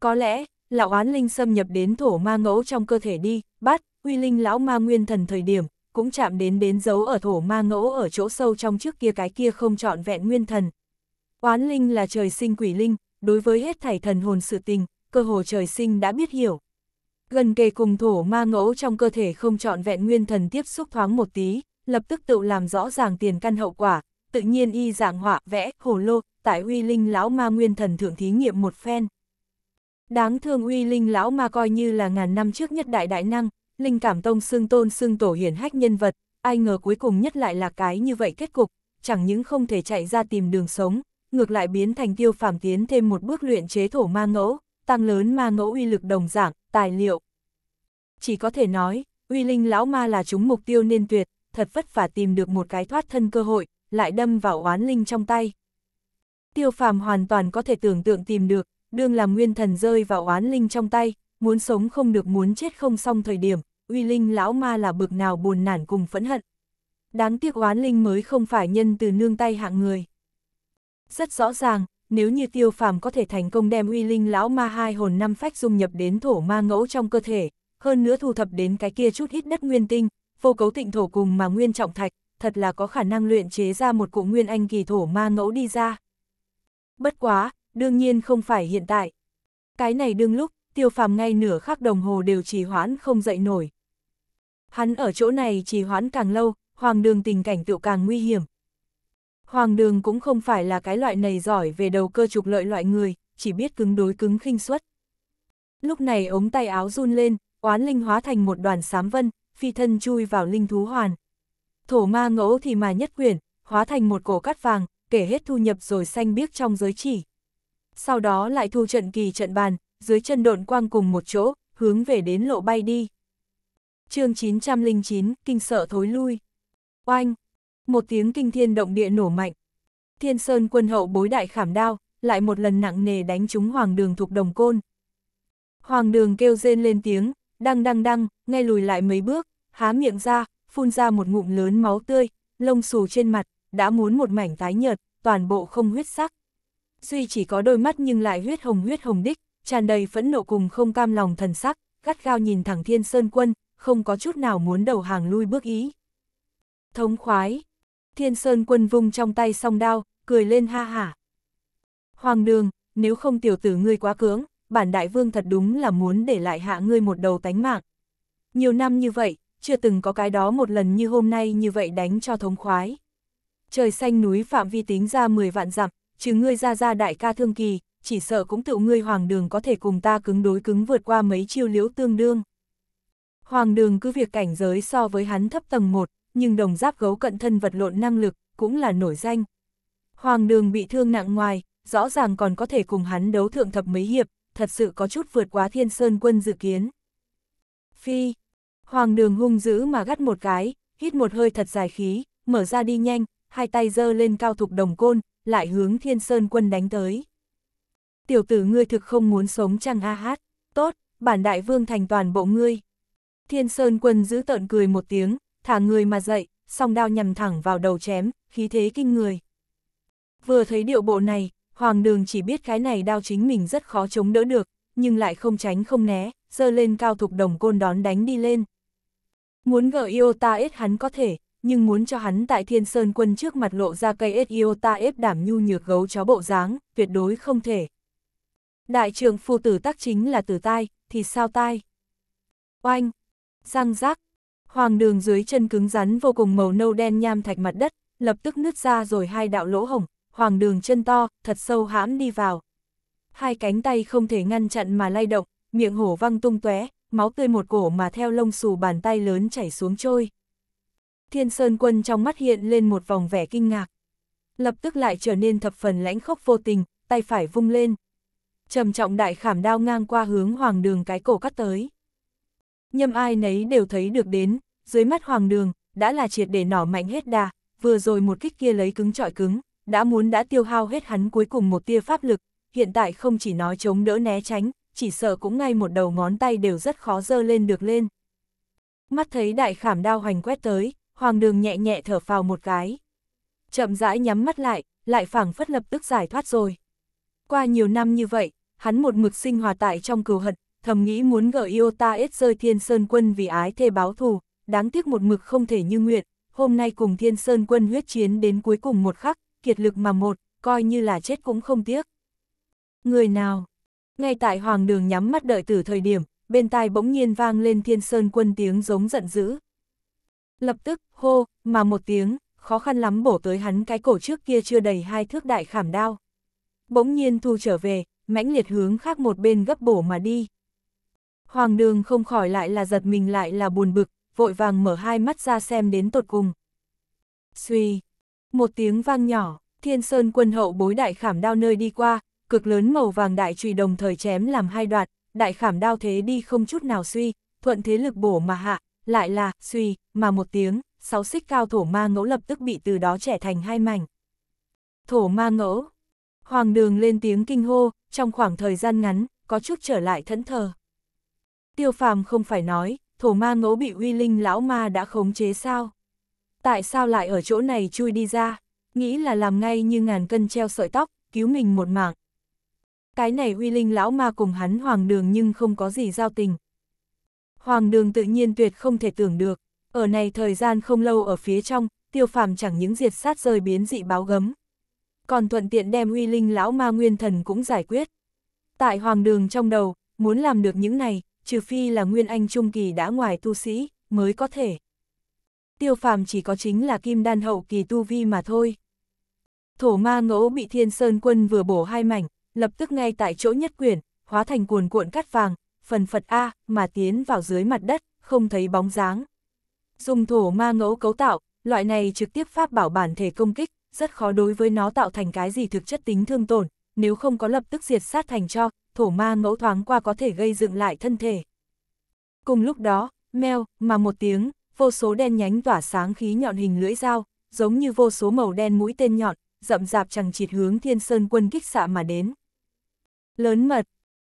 Có lẽ, lão oán linh xâm nhập đến thổ ma ngẫu trong cơ thể đi, bắt, uy linh lão ma nguyên thần thời điểm, cũng chạm đến đến dấu ở thổ ma ngẫu ở chỗ sâu trong trước kia cái kia không trọn vẹn nguyên thần. Oán linh là trời sinh quỷ linh, đối với hết thảy thần hồn sự tình, cơ hồ trời sinh đã biết hiểu. Gần kề cùng thổ ma ngẫu trong cơ thể không trọn vẹn nguyên thần tiếp xúc thoáng một tí, lập tức tự làm rõ ràng tiền căn hậu quả, tự nhiên y dạng họa vẽ hồ lô, tại uy linh lão ma nguyên thần thượng thí nghiệm một phen. Đáng thương uy linh lão ma coi như là ngàn năm trước nhất đại đại năng, linh cảm tông xương tôn xương tổ hiển hách nhân vật, ai ngờ cuối cùng nhất lại là cái như vậy kết cục, chẳng những không thể chạy ra tìm đường sống, ngược lại biến thành tiêu phàm tiến thêm một bước luyện chế thổ ma ngẫu, tăng lớn ma ngẫu uy lực đồng dạng, tài liệu. Chỉ có thể nói, uy linh lão ma là chúng mục tiêu nên tuyệt, thật vất vả tìm được một cái thoát thân cơ hội, lại đâm vào oán linh trong tay. Tiêu phàm hoàn toàn có thể tưởng tượng tìm được, đương làm nguyên thần rơi vào oán linh trong tay, muốn sống không được muốn chết không xong thời điểm, uy linh lão ma là bực nào buồn nản cùng phẫn hận. Đáng tiếc oán linh mới không phải nhân từ nương tay hạng người. Rất rõ ràng, nếu như tiêu phàm có thể thành công đem uy linh lão ma hai hồn năm phách dung nhập đến thổ ma ngẫu trong cơ thể, hơn nữa thu thập đến cái kia chút hít đất nguyên tinh, vô cấu tịnh thổ cùng mà nguyên trọng thạch, thật là có khả năng luyện chế ra một cụ nguyên anh kỳ thổ ma ngẫu đi ra. Bất quá, đương nhiên không phải hiện tại. Cái này đương lúc, tiêu phàm ngay nửa khắc đồng hồ đều trì hoãn không dậy nổi. Hắn ở chỗ này trì hoãn càng lâu, hoàng đường tình cảnh tựu càng nguy hiểm. Hoàng đường cũng không phải là cái loại này giỏi về đầu cơ trục lợi loại người, chỉ biết cứng đối cứng khinh suất. Lúc này ống tay áo run lên, oán linh hóa thành một đoàn sám vân, phi thân chui vào linh thú hoàn thổ ma ngẫu thì mà nhất quyền hóa thành một cổ cắt vàng, kể hết thu nhập rồi xanh biếc trong giới chỉ. Sau đó lại thu trận kỳ trận bàn, dưới chân độn quang cùng một chỗ, hướng về đến lộ bay đi. chương 909, kinh sợ thối lui. Oanh! Một tiếng kinh thiên động địa nổ mạnh. Thiên Sơn quân hậu bối đại khảm đao, lại một lần nặng nề đánh trúng hoàng đường thuộc đồng côn. Hoàng đường kêu rên lên tiếng, đăng đăng đăng, ngay lùi lại mấy bước, há miệng ra, phun ra một ngụm lớn máu tươi, lông xù trên mặt, đã muốn một mảnh tái nhợt, toàn bộ không huyết sắc. Duy chỉ có đôi mắt nhưng lại huyết hồng huyết hồng đích, tràn đầy phẫn nộ cùng không cam lòng thần sắc, gắt gao nhìn thẳng thiên sơn quân, không có chút nào muốn đầu hàng lui bước ý. Thống khoái, thiên sơn quân vung trong tay song đao, cười lên ha hả. Hoàng đường, nếu không tiểu tử ngươi quá cưỡng, bản đại vương thật đúng là muốn để lại hạ ngươi một đầu tánh mạng. Nhiều năm như vậy, chưa từng có cái đó một lần như hôm nay như vậy đánh cho thống khoái. Trời xanh núi phạm vi tính ra 10 vạn dặm, chứ ngươi ra ra đại ca thương kỳ, chỉ sợ cũng tự ngươi hoàng đường có thể cùng ta cứng đối cứng vượt qua mấy chiêu liễu tương đương. Hoàng đường cứ việc cảnh giới so với hắn thấp tầng 1, nhưng đồng giáp gấu cận thân vật lộn năng lực, cũng là nổi danh. Hoàng đường bị thương nặng ngoài, rõ ràng còn có thể cùng hắn đấu thượng thập mấy hiệp, thật sự có chút vượt quá thiên sơn quân dự kiến. Phi, Hoàng đường hung dữ mà gắt một cái, hít một hơi thật dài khí, mở ra đi nhanh, hai tay giơ lên cao thục đồng côn, lại hướng thiên sơn quân đánh tới. Tiểu tử ngươi thực không muốn sống chăng a hát, tốt, bản đại vương thành toàn bộ ngươi. Thiên sơn quân giữ tợn cười một tiếng, thả người mà dậy, song đao nhằm thẳng vào đầu chém, khí thế kinh người. Vừa thấy điệu bộ này, hoàng đường chỉ biết cái này đao chính mình rất khó chống đỡ được, nhưng lại không tránh không né, giơ lên cao thục đồng côn đón đánh đi lên. Muốn gỡ Iota S hắn có thể, nhưng muốn cho hắn tại Thiên Sơn quân trước mặt lộ ra cây S Iota S đảm nhu nhược gấu chó bộ dáng, tuyệt đối không thể. Đại trưởng phu tử tác chính là tử tai, thì sao tai? Oanh! Răng rác! Hoàng đường dưới chân cứng rắn vô cùng màu nâu đen nham thạch mặt đất, lập tức nứt ra rồi hai đạo lỗ hổng, hoàng đường chân to, thật sâu hãm đi vào. Hai cánh tay không thể ngăn chặn mà lay động, miệng hổ văng tung tóe, máu tươi một cổ mà theo lông xù bàn tay lớn chảy xuống trôi. Thiên Sơn Quân trong mắt hiện lên một vòng vẻ kinh ngạc. Lập tức lại trở nên thập phần lãnh khốc vô tình, tay phải vung lên. Trầm trọng đại khảm đao ngang qua hướng hoàng đường cái cổ cắt tới. Nhâm ai nấy đều thấy được đến, dưới mắt hoàng đường, đã là triệt để nỏ mạnh hết đà, vừa rồi một kích kia lấy cứng trọi cứng, đã muốn đã tiêu hao hết hắn cuối cùng một tia pháp lực, hiện tại không chỉ nói chống đỡ né tránh, chỉ sợ cũng ngay một đầu ngón tay đều rất khó dơ lên được lên. Mắt thấy đại khảm đao hoành quét tới, hoàng đường nhẹ nhẹ thở phào một cái. Chậm rãi nhắm mắt lại, lại phảng phất lập tức giải thoát rồi. Qua nhiều năm như vậy, hắn một mực sinh hòa tại trong cừu hận, thầm nghĩ muốn gỡ ta ết rơi thiên sơn quân vì ái thê báo thù, đáng tiếc một mực không thể như nguyện, hôm nay cùng thiên sơn quân huyết chiến đến cuối cùng một khắc, kiệt lực mà một, coi như là chết cũng không tiếc. Người nào, ngay tại hoàng đường nhắm mắt đợi từ thời điểm, bên tai bỗng nhiên vang lên thiên sơn quân tiếng giống giận dữ. Lập tức, hô, mà một tiếng, khó khăn lắm bổ tới hắn cái cổ trước kia chưa đầy hai thước đại khảm đao. Bỗng nhiên thu trở về, mãnh liệt hướng khác một bên gấp bổ mà đi. Hoàng đường không khỏi lại là giật mình lại là buồn bực, vội vàng mở hai mắt ra xem đến tột cùng. Xuy, một tiếng vang nhỏ, thiên sơn quân hậu bối đại khảm đao nơi đi qua, cực lớn màu vàng đại chùy đồng thời chém làm hai đoạn, đại khảm đao thế đi không chút nào suy, thuận thế lực bổ mà hạ, lại là, suy, mà một tiếng, sáu xích cao thổ ma ngẫu lập tức bị từ đó trẻ thành hai mảnh. Thổ ma ngẫu, hoàng đường lên tiếng kinh hô, trong khoảng thời gian ngắn, có chút trở lại thẫn thờ. Tiêu phàm không phải nói, thổ ma ngẫu bị uy linh lão ma đã khống chế sao? Tại sao lại ở chỗ này chui đi ra? Nghĩ là làm ngay như ngàn cân treo sợi tóc, cứu mình một mạng. Cái này huy linh lão ma cùng hắn hoàng đường nhưng không có gì giao tình. Hoàng đường tự nhiên tuyệt không thể tưởng được, ở này thời gian không lâu ở phía trong, tiêu phàm chẳng những diệt sát rơi biến dị báo gấm. Còn thuận tiện đem huy linh lão ma nguyên thần cũng giải quyết. Tại hoàng đường trong đầu, muốn làm được những này, trừ phi là nguyên anh trung kỳ đã ngoài tu sĩ, mới có thể. Tiêu phàm chỉ có chính là kim đan hậu kỳ tu vi mà thôi. Thổ ma ngỗ bị thiên sơn quân vừa bổ hai mảnh, lập tức ngay tại chỗ nhất quyển, hóa thành cuồn cuộn cắt vàng, phần phật A, mà tiến vào dưới mặt đất, không thấy bóng dáng. Dùng thổ ma ngẫu cấu tạo, loại này trực tiếp pháp bảo bản thể công kích, rất khó đối với nó tạo thành cái gì thực chất tính thương tổn, nếu không có lập tức diệt sát thành cho, thổ ma ngẫu thoáng qua có thể gây dựng lại thân thể. Cùng lúc đó, meo, mà một tiếng, vô số đen nhánh tỏa sáng khí nhọn hình lưỡi dao, giống như vô số màu đen mũi tên nhọn, rậm rạp chẳng chịt hướng thiên sơn quân kích xạ mà đến. Lớn mật,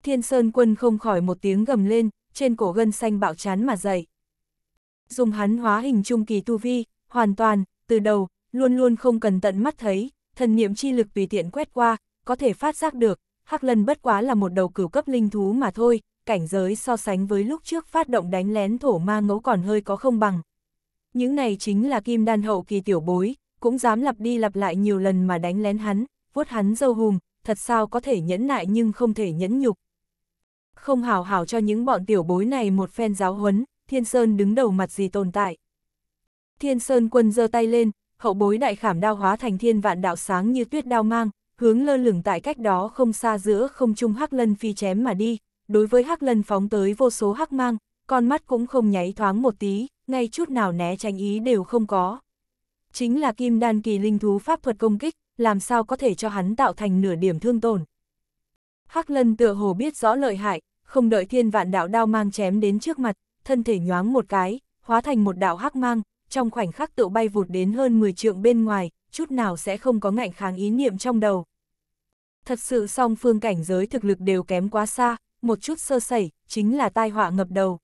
thiên sơn quân không khỏi một tiếng gầm lên, trên cổ gân xanh bạo chán mà dậy. Dùng hắn hóa hình trung kỳ tu vi, hoàn toàn, từ đầu, luôn luôn không cần tận mắt thấy, thần niệm chi lực tùy tiện quét qua, có thể phát giác được, Hắc Lân bất quá là một đầu cửu cấp linh thú mà thôi, cảnh giới so sánh với lúc trước phát động đánh lén thổ ma ngẫu còn hơi có không bằng. Những này chính là kim đan hậu kỳ tiểu bối, cũng dám lặp đi lặp lại nhiều lần mà đánh lén hắn, vuốt hắn dâu hùm, thật sao có thể nhẫn nại nhưng không thể nhẫn nhục. Không hào hào cho những bọn tiểu bối này một phen giáo huấn, Thiên Sơn đứng đầu mặt gì tồn tại. Thiên Sơn quân giơ tay lên, hậu bối đại khảm đao hóa thành thiên vạn đạo sáng như tuyết đao mang, hướng lơ lửng tại cách đó không xa giữa không trung hắc lân phi chém mà đi, đối với hắc lân phóng tới vô số hắc mang, con mắt cũng không nháy thoáng một tí, ngay chút nào né tránh ý đều không có. Chính là kim đan kỳ linh thú pháp thuật công kích, làm sao có thể cho hắn tạo thành nửa điểm thương tổn. Hắc lân tựa hồ biết rõ lợi hại, không đợi thiên vạn đạo đao mang chém đến trước mặt, thân thể nhoáng một cái, hóa thành một đạo hắc mang, trong khoảnh khắc tự bay vụt đến hơn 10 trượng bên ngoài, chút nào sẽ không có ngạnh kháng ý niệm trong đầu. Thật sự song phương cảnh giới thực lực đều kém quá xa, một chút sơ sẩy, chính là tai họa ngập đầu.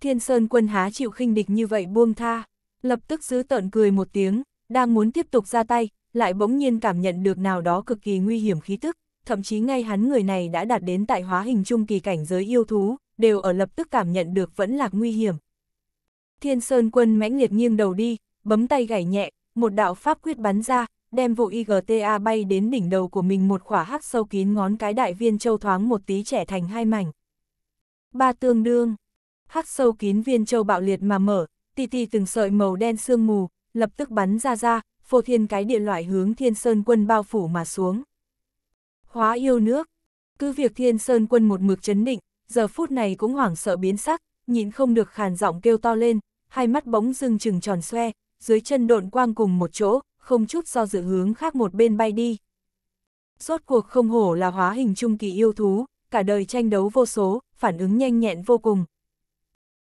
Thiên Sơn quân há chịu khinh địch như vậy buông tha, lập tức giữ tợn cười một tiếng, đang muốn tiếp tục ra tay, lại bỗng nhiên cảm nhận được nào đó cực kỳ nguy hiểm khí tức, thậm chí ngay hắn người này đã đạt đến tại hóa hình trung kỳ cảnh giới yêu thú, đều ở lập tức cảm nhận được vẫn là nguy hiểm. Thiên Sơn quân mãnh liệt nghiêng đầu đi, bấm tay gảy nhẹ, một đạo pháp quyết bắn ra, đem vụ IGTA bay đến đỉnh đầu của mình một khỏa hắc sâu kín ngón cái đại viên châu thoáng một tí trẻ thành hai mảnh. Ba tương đương, hắc sâu kín viên châu bạo liệt mà mở, tì tì từng sợi màu đen sương mù, lập tức bắn ra ra, phô thiên cái địa loại hướng thiên sơn quân bao phủ mà xuống. Hóa yêu nước, cứ việc thiên sơn quân một mực chấn định, giờ phút này cũng hoảng sợ biến sắc, nhịn không được khàn giọng kêu to lên, hai mắt bóng dưng trừng tròn xoe, dưới chân độn quang cùng một chỗ, không chút do dự hướng khác một bên bay đi. Rốt cuộc không hổ là hóa hình trung kỳ yêu thú, cả đời tranh đấu vô số, phản ứng nhanh nhẹn vô cùng.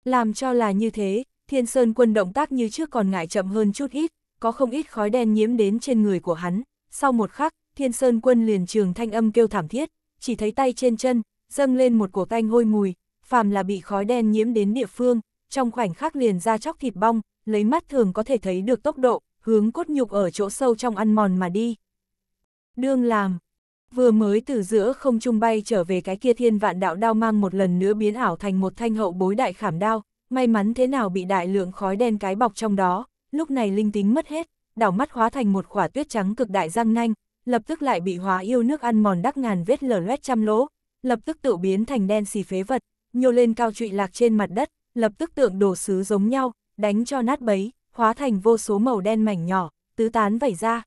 Làm cho là như thế, thiên sơn quân động tác như trước còn ngại chậm hơn chút ít, có không ít khói đen nhiễm đến trên người của hắn, sau một khắc, thiên sơn quân liền trường thanh âm kêu thảm thiết, chỉ thấy tay trên chân, dâng lên một cổ tanh hôi mùi, phàm là bị khói đen nhiễm đến địa phương, trong khoảnh khắc liền ra chóc thịt bong, lấy mắt thường có thể thấy được tốc độ, hướng cốt nhục ở chỗ sâu trong ăn mòn mà đi. Đương làm, vừa mới từ giữa không trung bay trở về cái kia thiên vạn đạo đao mang một lần nữa biến ảo thành một thanh hậu bối đại khảm đao, may mắn thế nào bị đại lượng khói đen cái bọc trong đó, lúc này linh tính mất hết, đảo mắt hóa thành một quả tuyết trắng cực đại răng nanh, lập tức lại bị hóa yêu nước ăn mòn đắc ngàn vết lở loét trăm lỗ, lập tức tự biến thành đen xì phế vật, nhô lên cao trụy lạc trên mặt đất, lập tức tượng đổ sứ giống nhau, đánh cho nát bấy, hóa thành vô số màu đen mảnh nhỏ, tứ tán vẩy ra.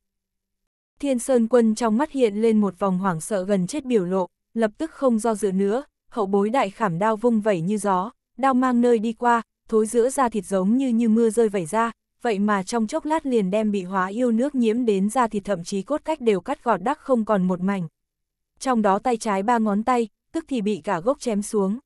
Thiên Sơn Quân trong mắt hiện lên một vòng hoảng sợ gần chết biểu lộ, lập tức không do dự nữa, hậu bối đại khảm đao vung vẩy như gió, đao mang nơi đi qua, thối giữa da thịt giống như như mưa rơi vẩy ra, vậy mà trong chốc lát liền đem bị hóa yêu nước nhiễm đến ra thịt thậm chí cốt cách đều cắt gọt đắc không còn một mảnh. Trong đó tay trái ba ngón tay, tức thì bị cả gốc chém xuống.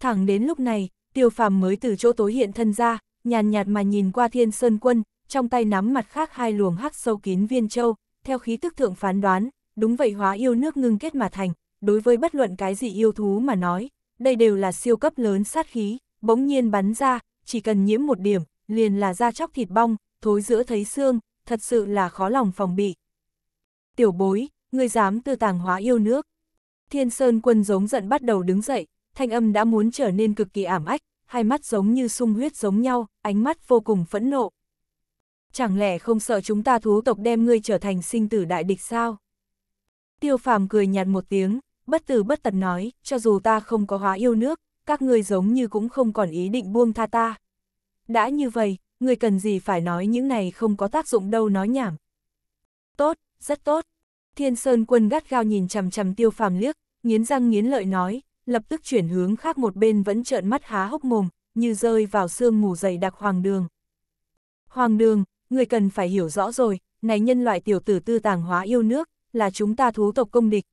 Thẳng đến lúc này, tiêu phàm mới từ chỗ tối hiện thân ra, nhàn nhạt mà nhìn qua thiên sơn quân, trong tay nắm mặt khác hai luồng hắc sâu kín viên châu, theo khí tức thượng phán đoán, đúng vậy hóa yêu nước ngưng kết mà thành, đối với bất luận cái gì yêu thú mà nói, đây đều là siêu cấp lớn sát khí, bỗng nhiên bắn ra, chỉ cần nhiễm một điểm, liền là da chóc thịt bong, thối giữa thấy xương, thật sự là khó lòng phòng bị. Tiểu bối, ngươi dám tư tàng hóa yêu nước. Thiên Sơn quân giống giận bắt đầu đứng dậy, thanh âm đã muốn trở nên cực kỳ ảm ách, hai mắt giống như sung huyết giống nhau, ánh mắt vô cùng phẫn nộ. Chẳng lẽ không sợ chúng ta thú tộc đem ngươi trở thành sinh tử đại địch sao? Tiêu phàm cười nhạt một tiếng, bất tử bất tật nói, cho dù ta không có hóa yêu nước, các ngươi giống như cũng không còn ý định buông tha ta. Đã như vậy, người cần gì phải nói những này không có tác dụng đâu nói nhảm. Tốt, rất tốt. Thiên Sơn quân gắt gao nhìn chằm chằm tiêu phàm liếc, nghiến răng nghiến lợi nói, lập tức chuyển hướng khác một bên vẫn trợn mắt há hốc mồm, như rơi vào sương mù dày đặc hoàng đường. Hoàng đường, người cần phải hiểu rõ rồi, này nhân loại tiểu tử tư tàng hóa yêu nước, là chúng ta thú tộc công địch.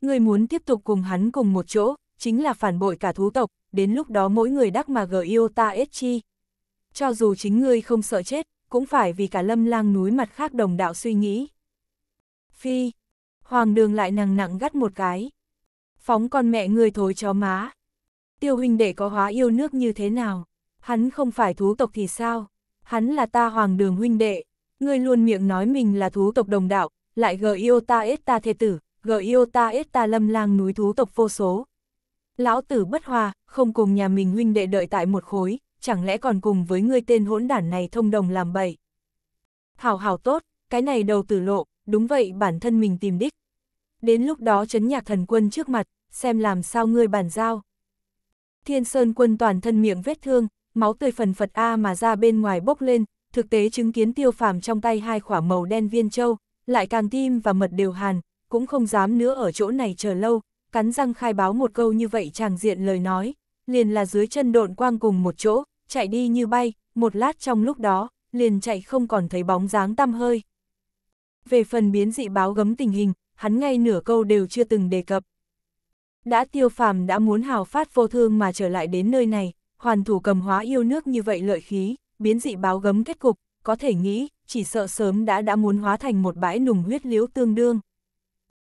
Người muốn tiếp tục cùng hắn cùng một chỗ, chính là phản bội cả thú tộc, đến lúc đó mỗi người đắc mà gờ yêu ta ết chi, cho dù chính ngươi không sợ chết, cũng phải vì cả lâm lang núi mặt khác đồng đạo suy nghĩ. Phi, hoàng đường lại nặng nặng gắt một cái. Phóng con mẹ ngươi thối chó má. Tiêu huynh đệ có hóa yêu nước như thế nào? Hắn không phải thú tộc thì sao? Hắn là ta hoàng đường huynh đệ. Ngươi luôn miệng nói mình là thú tộc đồng đạo, lại gờ yêu ta ết ta thê tử, gờ yêu ta ết ta lâm lang núi thú tộc vô số. Lão tử bất hòa, không cùng nhà mình huynh đệ đợi tại một khối, chẳng lẽ còn cùng với ngươi tên hỗn đản này thông đồng làm bậy. Hảo hảo tốt, cái này đầu tử lộ, đúng vậy bản thân mình tìm đích. Đến lúc đó chấn nhạc thần quân trước mặt, xem làm sao ngươi bàn giao. Thiên Sơn quân toàn thân miệng vết thương, máu tươi phần phật A mà ra bên ngoài bốc lên, thực tế chứng kiến tiêu phàm trong tay hai khỏa màu đen viên châu, lại càng tim và mật đều hàn, cũng không dám nữa ở chỗ này chờ lâu, cắn răng khai báo một câu như vậy chàng diện lời nói, liền là dưới chân độn quang cùng một chỗ, chạy đi như bay, một lát trong lúc đó, liền chạy không còn thấy bóng dáng tăm hơi. Về phần biến dị báo gấm tình hình, hắn ngay nửa câu đều chưa từng đề cập. Đã tiêu phàm đã muốn hào phát vô thương mà trở lại đến nơi này, hoàn thủ cầm hóa yêu nước như vậy lợi khí, biến dị báo gấm kết cục, có thể nghĩ, chỉ sợ sớm đã đã muốn hóa thành một bãi nùng huyết liễu tương đương.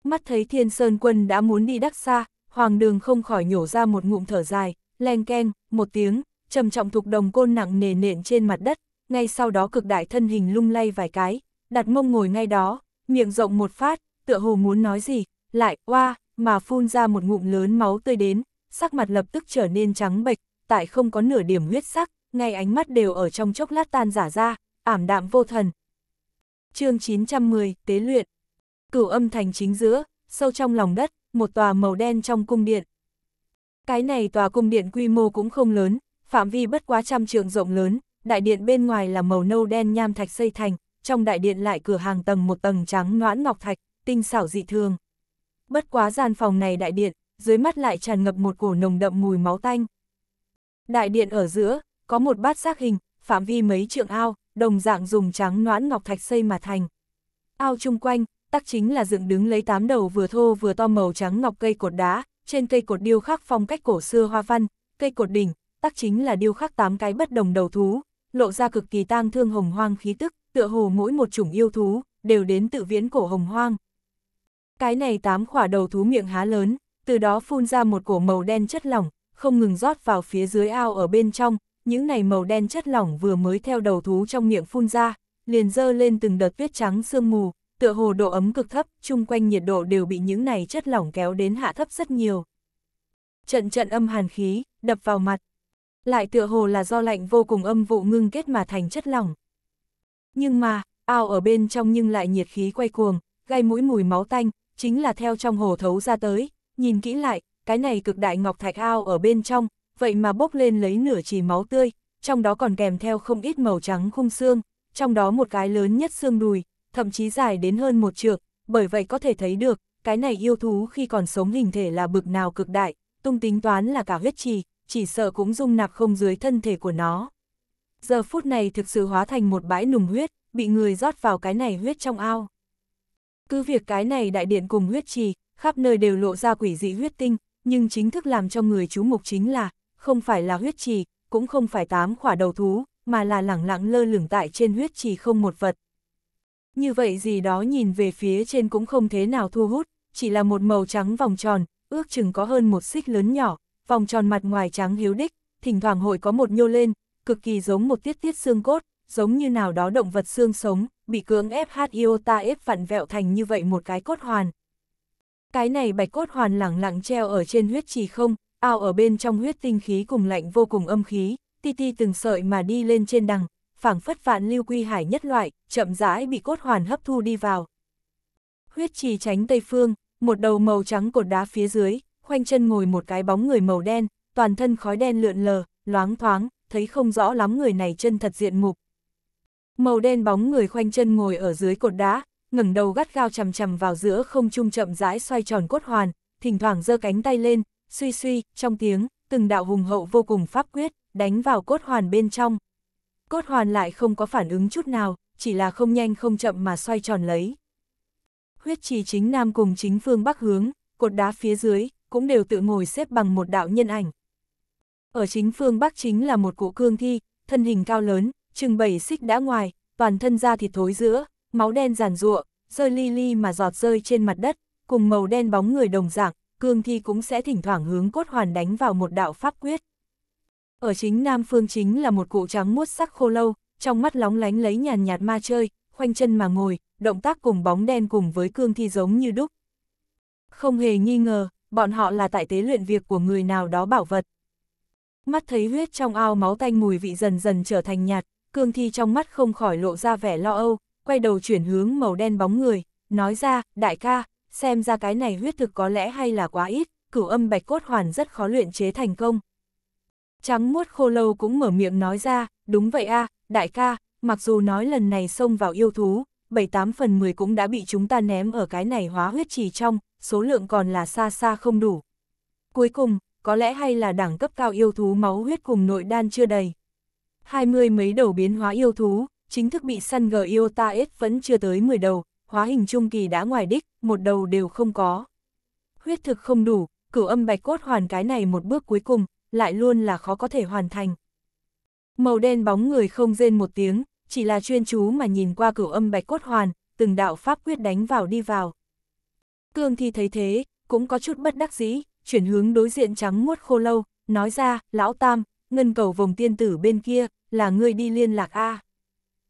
Mắt thấy thiên sơn quân đã muốn đi đắc xa, hoàng đường không khỏi nhổ ra một ngụm thở dài, len keng, một tiếng, trầm trọng thục đồng côn nặng nề nện trên mặt đất, ngay sau đó cực đại thân hình lung lay vài cái, đặt mông ngồi ngay đó, miệng rộng một phát, tựa hồ muốn nói gì, lại, oa, mà phun ra một ngụm lớn máu tươi đến, sắc mặt lập tức trở nên trắng bệch, tại không có nửa điểm huyết sắc, ngay ánh mắt đều ở trong chốc lát tan giả ra, ảm đạm vô thần. chương 910, Tế Luyện Cửu âm thành chính giữa, sâu trong lòng đất, một tòa màu đen trong cung điện. Cái này tòa cung điện quy mô cũng không lớn, phạm vi bất quá trăm trường rộng lớn, đại điện bên ngoài là màu nâu đen nham thạch xây thành, trong đại điện lại cửa hàng tầng một tầng trắng noãn ngọc thạch, tinh xảo dị thường. Bất quá gian phòng này đại điện, dưới mắt lại tràn ngập một cổ nồng đậm mùi máu tanh. Đại điện ở giữa, có một bát xác hình, phạm vi mấy trượng ao, đồng dạng dùng trắng noãn ngọc thạch xây mà thành. Ao chung quanh, tắc chính là dựng đứng lấy tám đầu vừa thô vừa to màu trắng ngọc cây cột đá, trên cây cột điêu khắc phong cách cổ xưa hoa văn, cây cột đỉnh, tắc chính là điêu khắc tám cái bất đồng đầu thú, lộ ra cực kỳ tang thương hồng hoang khí tức, tựa hồ mỗi một chủng yêu thú đều đến tự viễn cổ hồng hoang. Cái này tám khỏa đầu thú miệng há lớn, từ đó phun ra một cổ màu đen chất lỏng, không ngừng rót vào phía dưới ao ở bên trong, những này màu đen chất lỏng vừa mới theo đầu thú trong miệng phun ra, liền dơ lên từng đợt tuyết trắng sương mù, tựa hồ độ ấm cực thấp, chung quanh nhiệt độ đều bị những này chất lỏng kéo đến hạ thấp rất nhiều. Trận trận âm hàn khí, đập vào mặt, lại tựa hồ là do lạnh vô cùng âm vụ ngưng kết mà thành chất lỏng. Nhưng mà, ao ở bên trong nhưng lại nhiệt khí quay cuồng, gây mũi mùi máu tanh, chính là theo trong hồ thấu ra tới, nhìn kỹ lại, cái này cực đại ngọc thạch ao ở bên trong, vậy mà bốc lên lấy nửa chỉ máu tươi, trong đó còn kèm theo không ít màu trắng khung xương, trong đó một cái lớn nhất xương đùi, thậm chí dài đến hơn một trượng, bởi vậy có thể thấy được, cái này yêu thú khi còn sống hình thể là bực nào cực đại, tung tính toán là cả huyết trì, chỉ sợ cũng dung nạp không dưới thân thể của nó. Giờ phút này thực sự hóa thành một bãi nùng huyết, bị người rót vào cái này huyết trong ao. Cứ việc cái này đại điện cùng huyết trì, khắp nơi đều lộ ra quỷ dị huyết tinh, nhưng chính thức làm cho người chú mục chính là, không phải là huyết trì, cũng không phải tám khỏa đầu thú, mà là lẳng lặng lơ lửng tại trên huyết trì không một vật. Như vậy gì đó nhìn về phía trên cũng không thế nào thu hút, chỉ là một màu trắng vòng tròn, ước chừng có hơn một xích lớn nhỏ, vòng tròn mặt ngoài trắng hiếu đích, thỉnh thoảng hội có một nhô lên, cực kỳ giống một tiết tiết xương cốt, giống như nào đó động vật xương sống, bị cưỡng ép hát ta ép vặn vẹo thành như vậy một cái cốt hoàn. Cái này bạch cốt hoàn lẳng lặng treo ở trên huyết trì không, ao ở bên trong huyết tinh khí cùng lạnh vô cùng âm khí, ti ti từng sợi mà đi lên trên đằng, phảng phất vạn lưu quy hải nhất loại, chậm rãi bị cốt hoàn hấp thu đi vào. Huyết trì tránh tây phương, một đầu màu trắng cột đá phía dưới, khoanh chân ngồi một cái bóng người màu đen, toàn thân khói đen lượn lờ, loáng thoáng, thấy không rõ lắm người này chân thật diện mục. Màu đen bóng người khoanh chân ngồi ở dưới cột đá, ngẩng đầu gắt gao chằm chằm vào giữa không trung chậm rãi xoay tròn cốt hoàn, thỉnh thoảng giơ cánh tay lên, suy suy, trong tiếng, từng đạo hùng hậu vô cùng pháp quyết, đánh vào cốt hoàn bên trong. Cốt hoàn lại không có phản ứng chút nào, chỉ là không nhanh không chậm mà xoay tròn lấy. Huyết trì chính nam cùng chính phương bắc hướng, cột đá phía dưới, cũng đều tự ngồi xếp bằng một đạo nhân ảnh. Ở chính phương Bắc chính là một cụ cương thi, thân hình cao lớn, chừng bảy xích đã ngoài, toàn thân da thịt thối giữa, máu đen giàn ruộng, rơi li li mà giọt rơi trên mặt đất, cùng màu đen bóng người đồng dạng, cương thi cũng sẽ thỉnh thoảng hướng cốt hoàn đánh vào một đạo pháp quyết. Ở chính Nam Phương chính là một cụ trắng muốt sắc khô lâu, trong mắt lóng lánh lấy nhàn nhạt ma chơi, khoanh chân mà ngồi, động tác cùng bóng đen cùng với cương thi giống như đúc. Không hề nghi ngờ, bọn họ là tại tế luyện việc của người nào đó bảo vật. Mắt thấy huyết trong ao máu tanh mùi vị dần dần trở thành nhạt, cương thi trong mắt không khỏi lộ ra vẻ lo âu, quay đầu chuyển hướng màu đen bóng người, nói ra, đại ca, xem ra cái này huyết thực có lẽ hay là quá ít, cửu âm bạch cốt hoàn rất khó luyện chế thành công. Trắng muốt khô lâu cũng mở miệng nói ra, đúng vậy a đại ca, mặc dù nói lần này xông vào yêu thú, 78 phần 10 cũng đã bị chúng ta ném ở cái này hóa huyết trì trong, số lượng còn là xa xa không đủ. Cuối cùng, có lẽ hay là đẳng cấp cao yêu thú máu huyết cùng nội đan chưa đầy. hai mươi mấy đầu biến hóa yêu thú, chính thức bị săn gờ yêu ta S vẫn chưa tới 10 đầu, hóa hình trung kỳ đã ngoài đích, một đầu đều không có. Huyết thực không đủ, cửu âm bạch cốt hoàn cái này một bước cuối cùng, lại luôn là khó có thể hoàn thành. Màu đen bóng người không rên một tiếng, chỉ là chuyên chú mà nhìn qua cửu âm bạch cốt hoàn, từng đạo pháp quyết đánh vào đi vào. Cương Thi thấy thế, cũng có chút bất đắc dĩ, chuyển hướng đối diện trắng muốt khô lâu, nói ra, lão tam, ngân cầu vòng tiên tử bên kia, là ngươi đi liên lạc a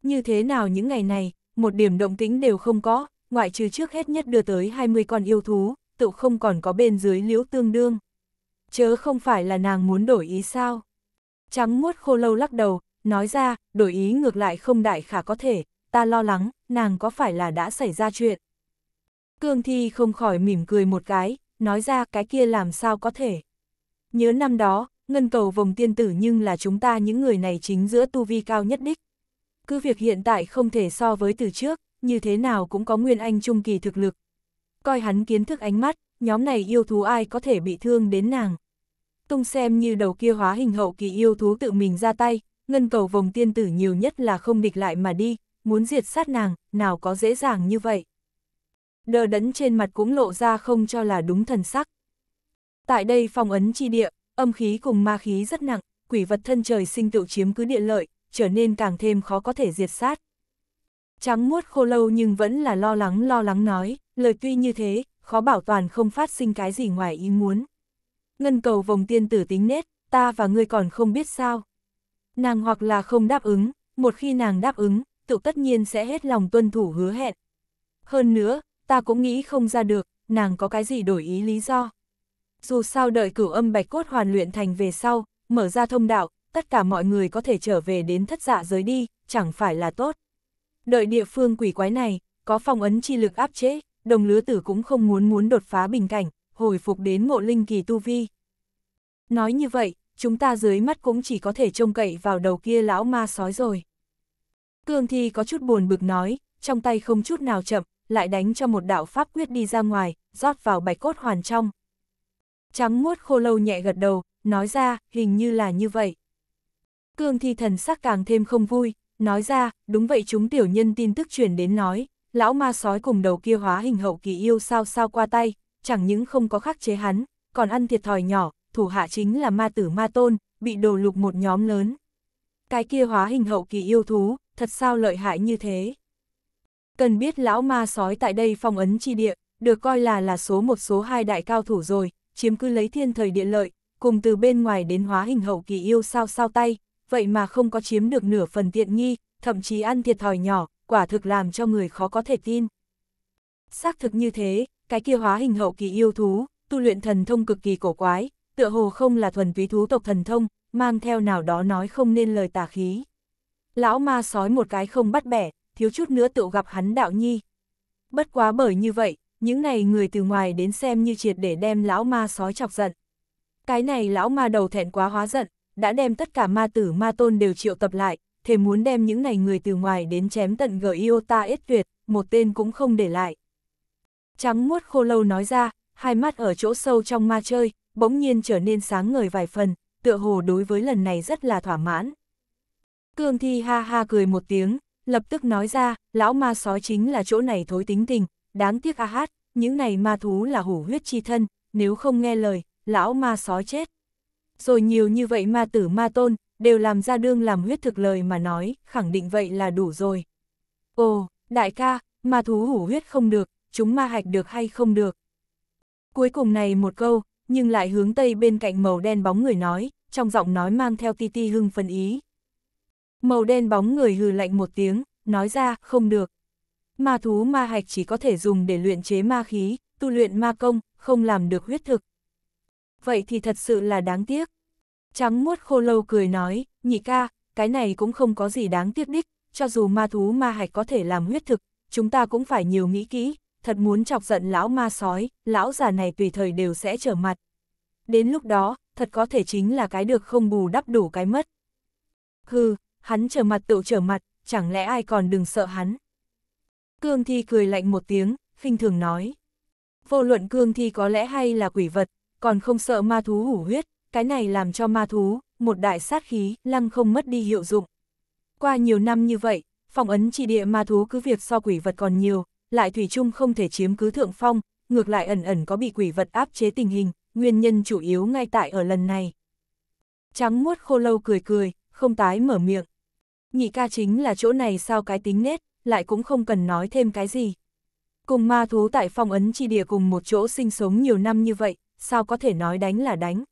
Như thế nào những ngày này, một điểm động tĩnh đều không có, ngoại trừ trước hết nhất đưa tới 20 con yêu thú, tự không còn có bên dưới liễu tương đương. Chớ không phải là nàng muốn đổi ý sao? Trắng muốt khô lâu lắc đầu, nói ra, đổi ý ngược lại không đại khả có thể, ta lo lắng, nàng có phải là đã xảy ra chuyện. Cương Thi không khỏi mỉm cười một cái, nói ra cái kia làm sao có thể. Nhớ năm đó, ngân cầu vòng tiên tử nhưng là chúng ta những người này chính giữa tu vi cao nhất đích. Cứ việc hiện tại không thể so với từ trước, như thế nào cũng có nguyên anh trung kỳ thực lực. Coi hắn kiến thức ánh mắt, nhóm này yêu thú ai có thể bị thương đến nàng. Tung xem như đầu kia hóa hình hậu kỳ yêu thú tự mình ra tay, ngân cầu vòng tiên tử nhiều nhất là không địch lại mà đi, muốn diệt sát nàng, nào có dễ dàng như vậy đờ đẫn trên mặt cũng lộ ra không cho là đúng thần sắc. Tại đây phong ấn chi địa, âm khí cùng ma khí rất nặng, quỷ vật thân trời sinh tự chiếm cứ địa lợi, trở nên càng thêm khó có thể diệt sát. Trắng muốt khô lâu nhưng vẫn là lo lắng lo lắng nói, lời tuy như thế, khó bảo toàn không phát sinh cái gì ngoài ý muốn. Ngân cầu vòng tiên tử tính nết, ta và ngươi còn không biết sao. Nàng hoặc là không đáp ứng, một khi nàng đáp ứng, tự tất nhiên sẽ hết lòng tuân thủ hứa hẹn. Hơn nữa, ta cũng nghĩ không ra được, nàng có cái gì đổi ý lý do. Dù sao đợi cửu âm bạch cốt hoàn luyện thành về sau, mở ra thông đạo, tất cả mọi người có thể trở về đến thất dạ giới đi, chẳng phải là tốt. Đợi địa phương quỷ quái này, có phong ấn chi lực áp chế, đồng lứa tử cũng không muốn muốn đột phá bình cảnh, hồi phục đến ngộ linh kỳ tu vi. Nói như vậy, chúng ta dưới mắt cũng chỉ có thể trông cậy vào đầu kia lão ma sói rồi. Cương Thi có chút buồn bực nói, trong tay không chút nào chậm, lại đánh cho một đạo pháp quyết đi ra ngoài, rót vào bạch cốt hoàn trong. Trắng muốt khô lâu nhẹ gật đầu, nói ra, hình như là như vậy. Cương thi thần sắc càng thêm không vui, nói ra, đúng vậy chúng tiểu nhân tin tức truyền đến nói, lão ma sói cùng đầu kia hóa hình hậu kỳ yêu sao sao qua tay, chẳng những không có khắc chế hắn, còn ăn thiệt thòi nhỏ, thủ hạ chính là ma tử ma tôn, bị đồ lục một nhóm lớn. Cái kia hóa hình hậu kỳ yêu thú, thật sao lợi hại như thế. Cần biết lão ma sói tại đây phong ấn chi địa, được coi là là số một số hai đại cao thủ rồi, chiếm cứ lấy thiên thời địa lợi, cùng từ bên ngoài đến hóa hình hậu kỳ yêu sao sao tay, vậy mà không có chiếm được nửa phần tiện nghi, thậm chí ăn thiệt thòi nhỏ, quả thực làm cho người khó có thể tin. Xác thực như thế, cái kia hóa hình hậu kỳ yêu thú, tu luyện thần thông cực kỳ cổ quái, tựa hồ không là thuần túy thú tộc thần thông, mang theo nào đó nói không nên lời tà khí. Lão ma sói một cái không bắt bẻ, thiếu chút nữa tự gặp hắn đạo nhi. Bất quá bởi như vậy, những này người từ ngoài đến xem như triệt để đem lão ma sói chọc giận. Cái này lão ma đầu thẹn quá hóa giận, đã đem tất cả ma tử ma tôn đều triệu tập lại, thề muốn đem những này người từ ngoài đến chém tận gờ yêu ta ít tuyệt, một tên cũng không để lại. Trắng muốt khô lâu nói ra, hai mắt ở chỗ sâu trong ma chơi, bỗng nhiên trở nên sáng ngời vài phần, tựa hồ đối với lần này rất là thỏa mãn. Cương thi ha ha cười một tiếng, lập tức nói ra, lão ma sói chính là chỗ này thối tính tình, đáng tiếc a hát, những này ma thú là hủ huyết chi thân, nếu không nghe lời, lão ma sói chết. Rồi nhiều như vậy ma tử ma tôn, đều làm ra đương làm huyết thực lời mà nói, khẳng định vậy là đủ rồi. Ồ, đại ca, ma thú hủ huyết không được, chúng ma hạch được hay không được. Cuối cùng này một câu, nhưng lại hướng tây bên cạnh màu đen bóng người nói, trong giọng nói mang theo ti ti hưng phân ý, Màu đen bóng người hừ lạnh một tiếng, nói ra, không được. Ma thú ma hạch chỉ có thể dùng để luyện chế ma khí, tu luyện ma công, không làm được huyết thực. Vậy thì thật sự là đáng tiếc. Trắng muốt khô lâu cười nói, nhị ca, cái này cũng không có gì đáng tiếc đích, cho dù ma thú ma hạch có thể làm huyết thực, chúng ta cũng phải nhiều nghĩ kỹ, thật muốn chọc giận lão ma sói, lão già này tùy thời đều sẽ trở mặt. Đến lúc đó, thật có thể chính là cái được không bù đắp đủ cái mất. Hừ, hắn trở mặt tựu trở mặt, chẳng lẽ ai còn đừng sợ hắn. Cương Thi cười lạnh một tiếng, khinh thường nói. Vô luận Cương Thi có lẽ hay là quỷ vật, còn không sợ ma thú hủ huyết, cái này làm cho ma thú, một đại sát khí, lăng không mất đi hiệu dụng. Qua nhiều năm như vậy, phong ấn chỉ địa ma thú cứ việc so quỷ vật còn nhiều, lại Thủy chung không thể chiếm cứ thượng phong, ngược lại ẩn ẩn có bị quỷ vật áp chế tình hình, nguyên nhân chủ yếu ngay tại ở lần này. Trắng muốt khô lâu cười cười, không tái mở miệng. Nhị ca chính là chỗ này sao cái tính nết, lại cũng không cần nói thêm cái gì. Cùng ma thú tại phong ấn chi địa cùng một chỗ sinh sống nhiều năm như vậy, sao có thể nói đánh là đánh.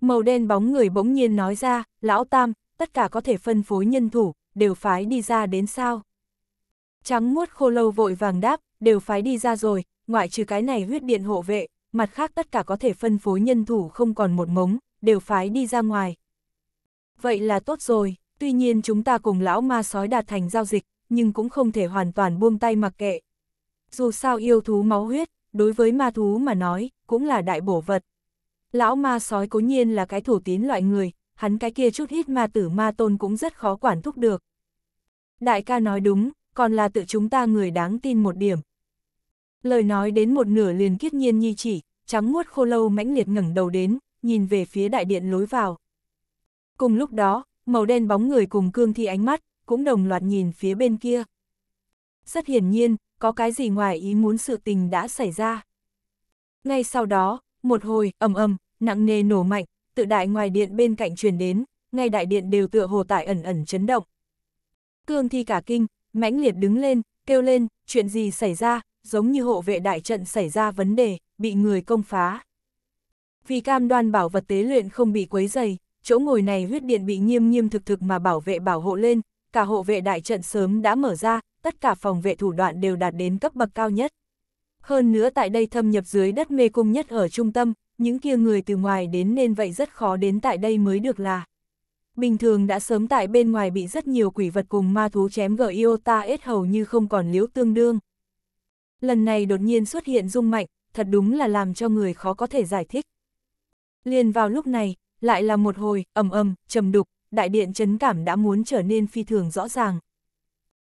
Màu đen bóng người bỗng nhiên nói ra, lão tam, tất cả có thể phân phối nhân thủ, đều phái đi ra đến sao. Trắng muốt khô lâu vội vàng đáp, đều phái đi ra rồi, ngoại trừ cái này huyết điện hộ vệ, mặt khác tất cả có thể phân phối nhân thủ không còn một mống, đều phái đi ra ngoài. Vậy là tốt rồi. Tuy nhiên chúng ta cùng lão ma sói đạt thành giao dịch, nhưng cũng không thể hoàn toàn buông tay mặc kệ. Dù sao yêu thú máu huyết, đối với ma thú mà nói, cũng là đại bổ vật. Lão ma sói cố nhiên là cái thủ tín loại người, hắn cái kia chút hít ma tử ma tôn cũng rất khó quản thúc được. Đại ca nói đúng, còn là tự chúng ta người đáng tin một điểm. Lời nói đến một nửa liền kiết nhiên nhi chỉ, trắng muốt khô lâu mãnh liệt ngẩng đầu đến, nhìn về phía đại điện lối vào. Cùng lúc đó, màu đen bóng người cùng cương thi ánh mắt, cũng đồng loạt nhìn phía bên kia. Rất hiển nhiên, có cái gì ngoài ý muốn sự tình đã xảy ra. Ngay sau đó, một hồi, ầm ầm, nặng nề nổ mạnh, tự đại ngoài điện bên cạnh truyền đến, ngay đại điện đều tựa hồ tại ẩn ẩn chấn động. Cương thi cả kinh, mãnh liệt đứng lên, kêu lên, chuyện gì xảy ra, giống như hộ vệ đại trận xảy ra vấn đề, bị người công phá. Vì cam đoan bảo vật tế luyện không bị quấy dày, chỗ ngồi này huyết điện bị nghiêm nghiêm thực thực mà bảo vệ bảo hộ lên, cả hộ vệ đại trận sớm đã mở ra, tất cả phòng vệ thủ đoạn đều đạt đến cấp bậc cao nhất. Hơn nữa tại đây thâm nhập dưới đất mê cung nhất ở trung tâm, những kia người từ ngoài đến nên vậy rất khó đến tại đây mới được là. Bình thường đã sớm tại bên ngoài bị rất nhiều quỷ vật cùng ma thú chém gở Iota ết hầu như không còn liếu tương đương. Lần này đột nhiên xuất hiện rung mạnh, thật đúng là làm cho người khó có thể giải thích. Liền vào lúc này, lại là một hồi, ầm ầm, trầm đục, đại điện chấn cảm đã muốn trở nên phi thường rõ ràng.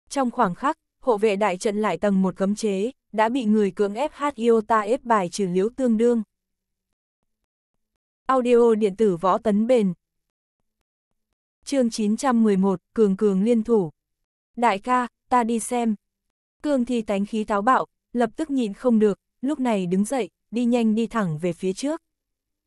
Trong khoảng khắc, hộ vệ đại trận lại tầng một cấm chế, đã bị người cưỡng ép hát ta ép bài trừ liếu tương đương. Audio điện tử võ tấn bền. chương 911, Cường Cường liên thủ. Đại ca, ta đi xem. Cường thi tánh khí táo bạo, lập tức nhịn không được, lúc này đứng dậy, đi nhanh đi thẳng về phía trước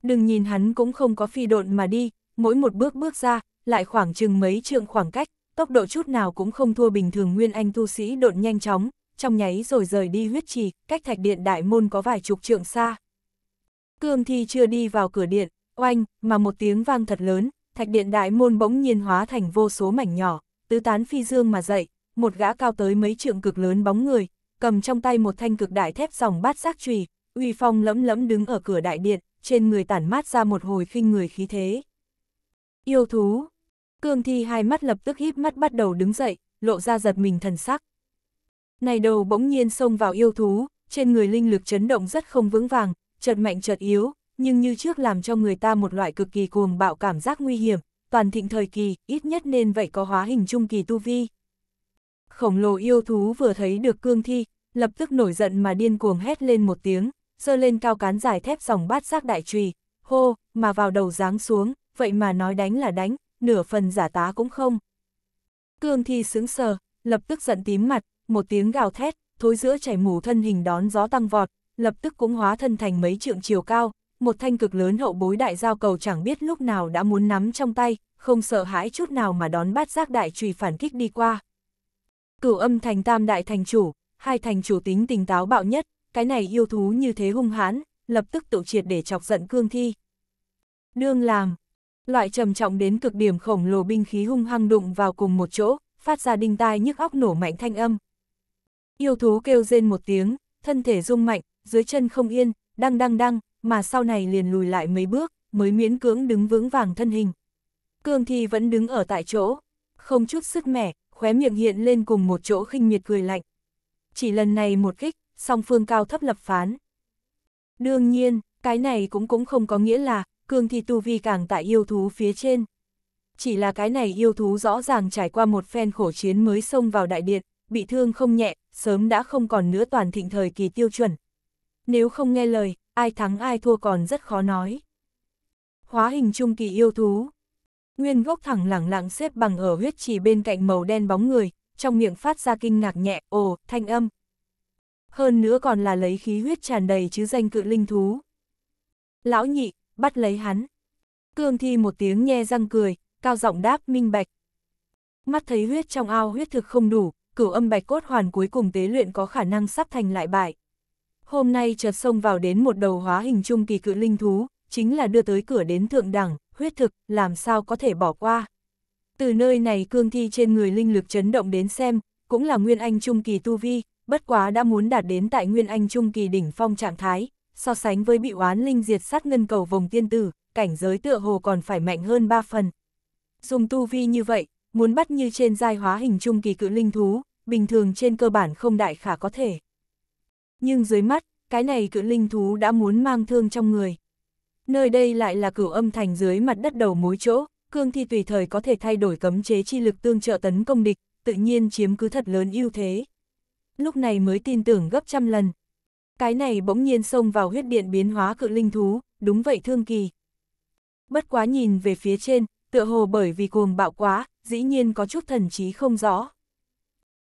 đừng nhìn hắn cũng không có phi độn mà đi, mỗi một bước bước ra, lại khoảng chừng mấy trượng khoảng cách, tốc độ chút nào cũng không thua bình thường nguyên anh tu sĩ độn nhanh chóng, trong nháy rồi rời đi huyết trì, cách thạch điện đại môn có vài chục trượng xa. Cương Thi chưa đi vào cửa điện, oanh, mà một tiếng vang thật lớn, thạch điện đại môn bỗng nhiên hóa thành vô số mảnh nhỏ, tứ tán phi dương mà dậy, một gã cao tới mấy trượng cực lớn bóng người, cầm trong tay một thanh cực đại thép dòng bát giác trùy, uy phong lẫm lẫm đứng ở cửa đại điện, trên người tản mát ra một hồi khinh người khí thế. Yêu thú! Cương thi hai mắt lập tức híp mắt bắt đầu đứng dậy, lộ ra giật mình thần sắc. Này đầu bỗng nhiên xông vào yêu thú, trên người linh lực chấn động rất không vững vàng, chợt mạnh chợt yếu, nhưng như trước làm cho người ta một loại cực kỳ cuồng bạo cảm giác nguy hiểm, toàn thịnh thời kỳ, ít nhất nên vậy có hóa hình trung kỳ tu vi. Khổng lồ yêu thú vừa thấy được cương thi, lập tức nổi giận mà điên cuồng hét lên một tiếng, dơ lên cao cán dài thép dòng bát giác đại trùy, hô, mà vào đầu giáng xuống, vậy mà nói đánh là đánh, nửa phần giả tá cũng không. Cương thi sướng sờ, lập tức giận tím mặt, một tiếng gào thét, thối giữa chảy mù thân hình đón gió tăng vọt, lập tức cũng hóa thân thành mấy trượng chiều cao, một thanh cực lớn hậu bối đại giao cầu chẳng biết lúc nào đã muốn nắm trong tay, không sợ hãi chút nào mà đón bát giác đại trùy phản kích đi qua. Cửu âm thành tam đại thành chủ, hai thành chủ tính tình táo bạo nhất, cái này yêu thú như thế hung hãn, lập tức tự triệt để chọc giận cương thi. Đương làm, loại trầm trọng đến cực điểm khổng lồ binh khí hung hăng đụng vào cùng một chỗ, phát ra đinh tai nhức óc nổ mạnh thanh âm. Yêu thú kêu rên một tiếng, thân thể rung mạnh, dưới chân không yên, đăng đăng đăng, mà sau này liền lùi lại mấy bước, mới miễn cưỡng đứng vững vàng thân hình. Cương thi vẫn đứng ở tại chỗ, không chút sức mẻ, khóe miệng hiện lên cùng một chỗ khinh miệt cười lạnh. Chỉ lần này một kích, song phương cao thấp lập phán. Đương nhiên, cái này cũng cũng không có nghĩa là, cương thì tu vi càng tại yêu thú phía trên. Chỉ là cái này yêu thú rõ ràng trải qua một phen khổ chiến mới xông vào đại điện, bị thương không nhẹ, sớm đã không còn nữa toàn thịnh thời kỳ tiêu chuẩn. Nếu không nghe lời, ai thắng ai thua còn rất khó nói. Hóa hình trung kỳ yêu thú. Nguyên gốc thẳng lẳng lặng xếp bằng ở huyết trì bên cạnh màu đen bóng người, trong miệng phát ra kinh ngạc nhẹ, ồ, thanh âm, hơn nữa còn là lấy khí huyết tràn đầy chứ danh cự linh thú. Lão nhị, bắt lấy hắn. Cương thi một tiếng nhe răng cười, cao giọng đáp minh bạch. Mắt thấy huyết trong ao huyết thực không đủ, cửu âm bạch cốt hoàn cuối cùng tế luyện có khả năng sắp thành lại bại. Hôm nay chợt xông vào đến một đầu hóa hình trung kỳ cự linh thú, chính là đưa tới cửa đến thượng đẳng, huyết thực, làm sao có thể bỏ qua. Từ nơi này cương thi trên người linh lực chấn động đến xem, cũng là nguyên anh trung kỳ tu vi, bất quá đã muốn đạt đến tại Nguyên Anh Trung kỳ đỉnh phong trạng thái, so sánh với bị oán linh diệt sát ngân cầu vòng tiên tử, cảnh giới tựa hồ còn phải mạnh hơn 3 phần. Dùng tu vi như vậy, muốn bắt như trên giai hóa hình trung kỳ cự linh thú, bình thường trên cơ bản không đại khả có thể. Nhưng dưới mắt, cái này cự linh thú đã muốn mang thương trong người. Nơi đây lại là cửu âm thành dưới mặt đất đầu mối chỗ, cương thi tùy thời có thể thay đổi cấm chế chi lực tương trợ tấn công địch, tự nhiên chiếm cứ thật lớn ưu thế lúc này mới tin tưởng gấp trăm lần. Cái này bỗng nhiên xông vào huyết điện biến hóa cự linh thú, đúng vậy thương kỳ. Bất quá nhìn về phía trên, tựa hồ bởi vì cuồng bạo quá, dĩ nhiên có chút thần trí không rõ.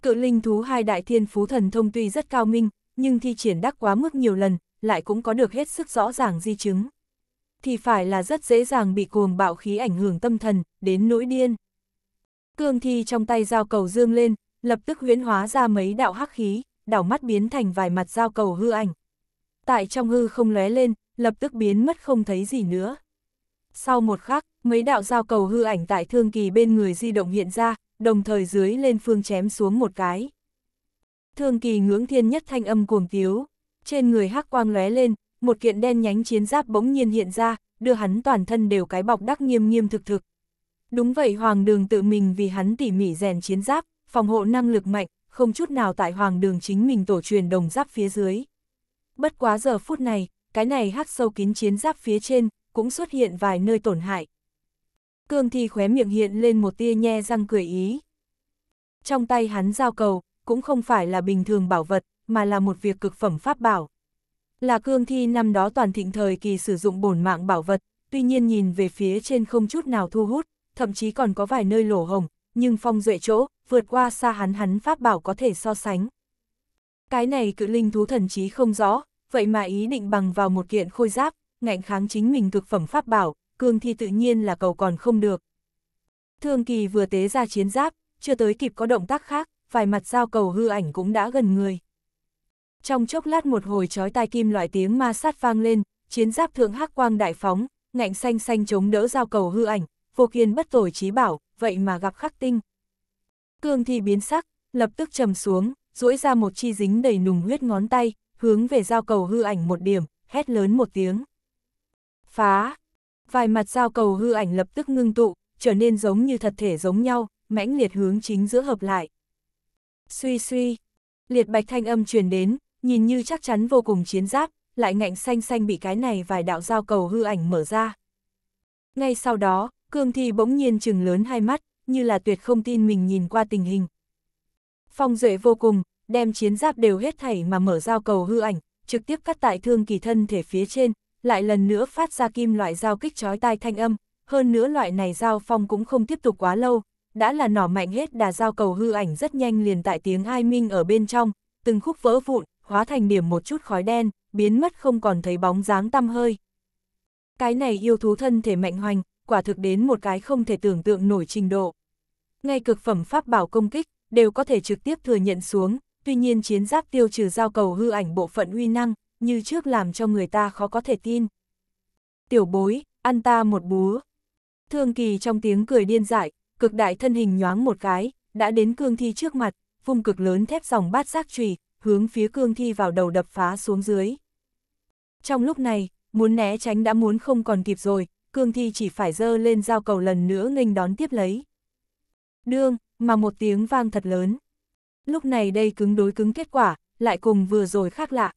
Cự linh thú hai đại thiên phú thần thông tuy rất cao minh, nhưng thi triển đắc quá mức nhiều lần, lại cũng có được hết sức rõ ràng di chứng. Thì phải là rất dễ dàng bị cuồng bạo khí ảnh hưởng tâm thần, đến nỗi điên. Cương thi trong tay giao cầu dương lên, lập tức huyễn hóa ra mấy đạo hắc khí, đảo mắt biến thành vài mặt giao cầu hư ảnh. Tại trong hư không lóe lên, lập tức biến mất không thấy gì nữa. Sau một khắc, mấy đạo giao cầu hư ảnh tại thương kỳ bên người di động hiện ra, đồng thời dưới lên phương chém xuống một cái. Thương kỳ ngưỡng thiên nhất thanh âm cuồng tiếu, trên người hắc quang lóe lên, một kiện đen nhánh chiến giáp bỗng nhiên hiện ra, đưa hắn toàn thân đều cái bọc đắc nghiêm nghiêm thực thực. Đúng vậy hoàng đường tự mình vì hắn tỉ mỉ rèn chiến giáp, phòng hộ năng lực mạnh, không chút nào tại hoàng đường chính mình tổ truyền đồng giáp phía dưới. Bất quá giờ phút này, cái này hắc sâu kín chiến giáp phía trên, cũng xuất hiện vài nơi tổn hại. Cương thi khóe miệng hiện lên một tia nhe răng cười ý. Trong tay hắn giao cầu, cũng không phải là bình thường bảo vật, mà là một việc cực phẩm pháp bảo. Là cương thi năm đó toàn thịnh thời kỳ sử dụng bổn mạng bảo vật, tuy nhiên nhìn về phía trên không chút nào thu hút, thậm chí còn có vài nơi lổ hồng, nhưng phong duệ chỗ, vượt qua xa hắn hắn pháp bảo có thể so sánh. Cái này cự linh thú thần chí không rõ, vậy mà ý định bằng vào một kiện khôi giáp, ngạnh kháng chính mình cực phẩm pháp bảo, cương thi tự nhiên là cầu còn không được. Thương kỳ vừa tế ra chiến giáp, chưa tới kịp có động tác khác, vài mặt giao cầu hư ảnh cũng đã gần người. Trong chốc lát một hồi chói tai kim loại tiếng ma sát vang lên, chiến giáp thượng hắc quang đại phóng, ngạnh xanh xanh chống đỡ giao cầu hư ảnh, vô kiên bất tồi trí bảo, vậy mà gặp khắc tinh. Cương thi biến sắc, lập tức trầm xuống, duỗi ra một chi dính đầy nùng huyết ngón tay, hướng về giao cầu hư ảnh một điểm, hét lớn một tiếng. Phá! Vài mặt giao cầu hư ảnh lập tức ngưng tụ, trở nên giống như thật thể giống nhau, mãnh liệt hướng chính giữa hợp lại. Suy suy! Liệt bạch thanh âm truyền đến, nhìn như chắc chắn vô cùng chiến giáp, lại ngạnh xanh xanh bị cái này vài đạo giao cầu hư ảnh mở ra. Ngay sau đó, cương thi bỗng nhiên trừng lớn hai mắt, như là tuyệt không tin mình nhìn qua tình hình. Phong Duệ vô cùng, đem chiến giáp đều hết thảy mà mở giao cầu hư ảnh, trực tiếp cắt tại thương kỳ thân thể phía trên, lại lần nữa phát ra kim loại dao kích chói tai thanh âm, hơn nữa loại này dao phong cũng không tiếp tục quá lâu, đã là nỏ mạnh hết đà dao cầu hư ảnh rất nhanh liền tại tiếng hai minh ở bên trong, từng khúc vỡ vụn, hóa thành điểm một chút khói đen, biến mất không còn thấy bóng dáng tăm hơi. Cái này yêu thú thân thể mạnh hoành, quả thực đến một cái không thể tưởng tượng nổi trình độ ngay cực phẩm pháp bảo công kích, đều có thể trực tiếp thừa nhận xuống, tuy nhiên chiến giáp tiêu trừ giao cầu hư ảnh bộ phận uy năng, như trước làm cho người ta khó có thể tin. Tiểu bối, ăn ta một búa. Thương kỳ trong tiếng cười điên dại, cực đại thân hình nhoáng một cái, đã đến cương thi trước mặt, vùng cực lớn thép dòng bát giác trùy, hướng phía cương thi vào đầu đập phá xuống dưới. Trong lúc này, muốn né tránh đã muốn không còn kịp rồi, cương thi chỉ phải dơ lên giao cầu lần nữa nghênh đón tiếp lấy đương, mà một tiếng vang thật lớn. Lúc này đây cứng đối cứng kết quả, lại cùng vừa rồi khác lạ.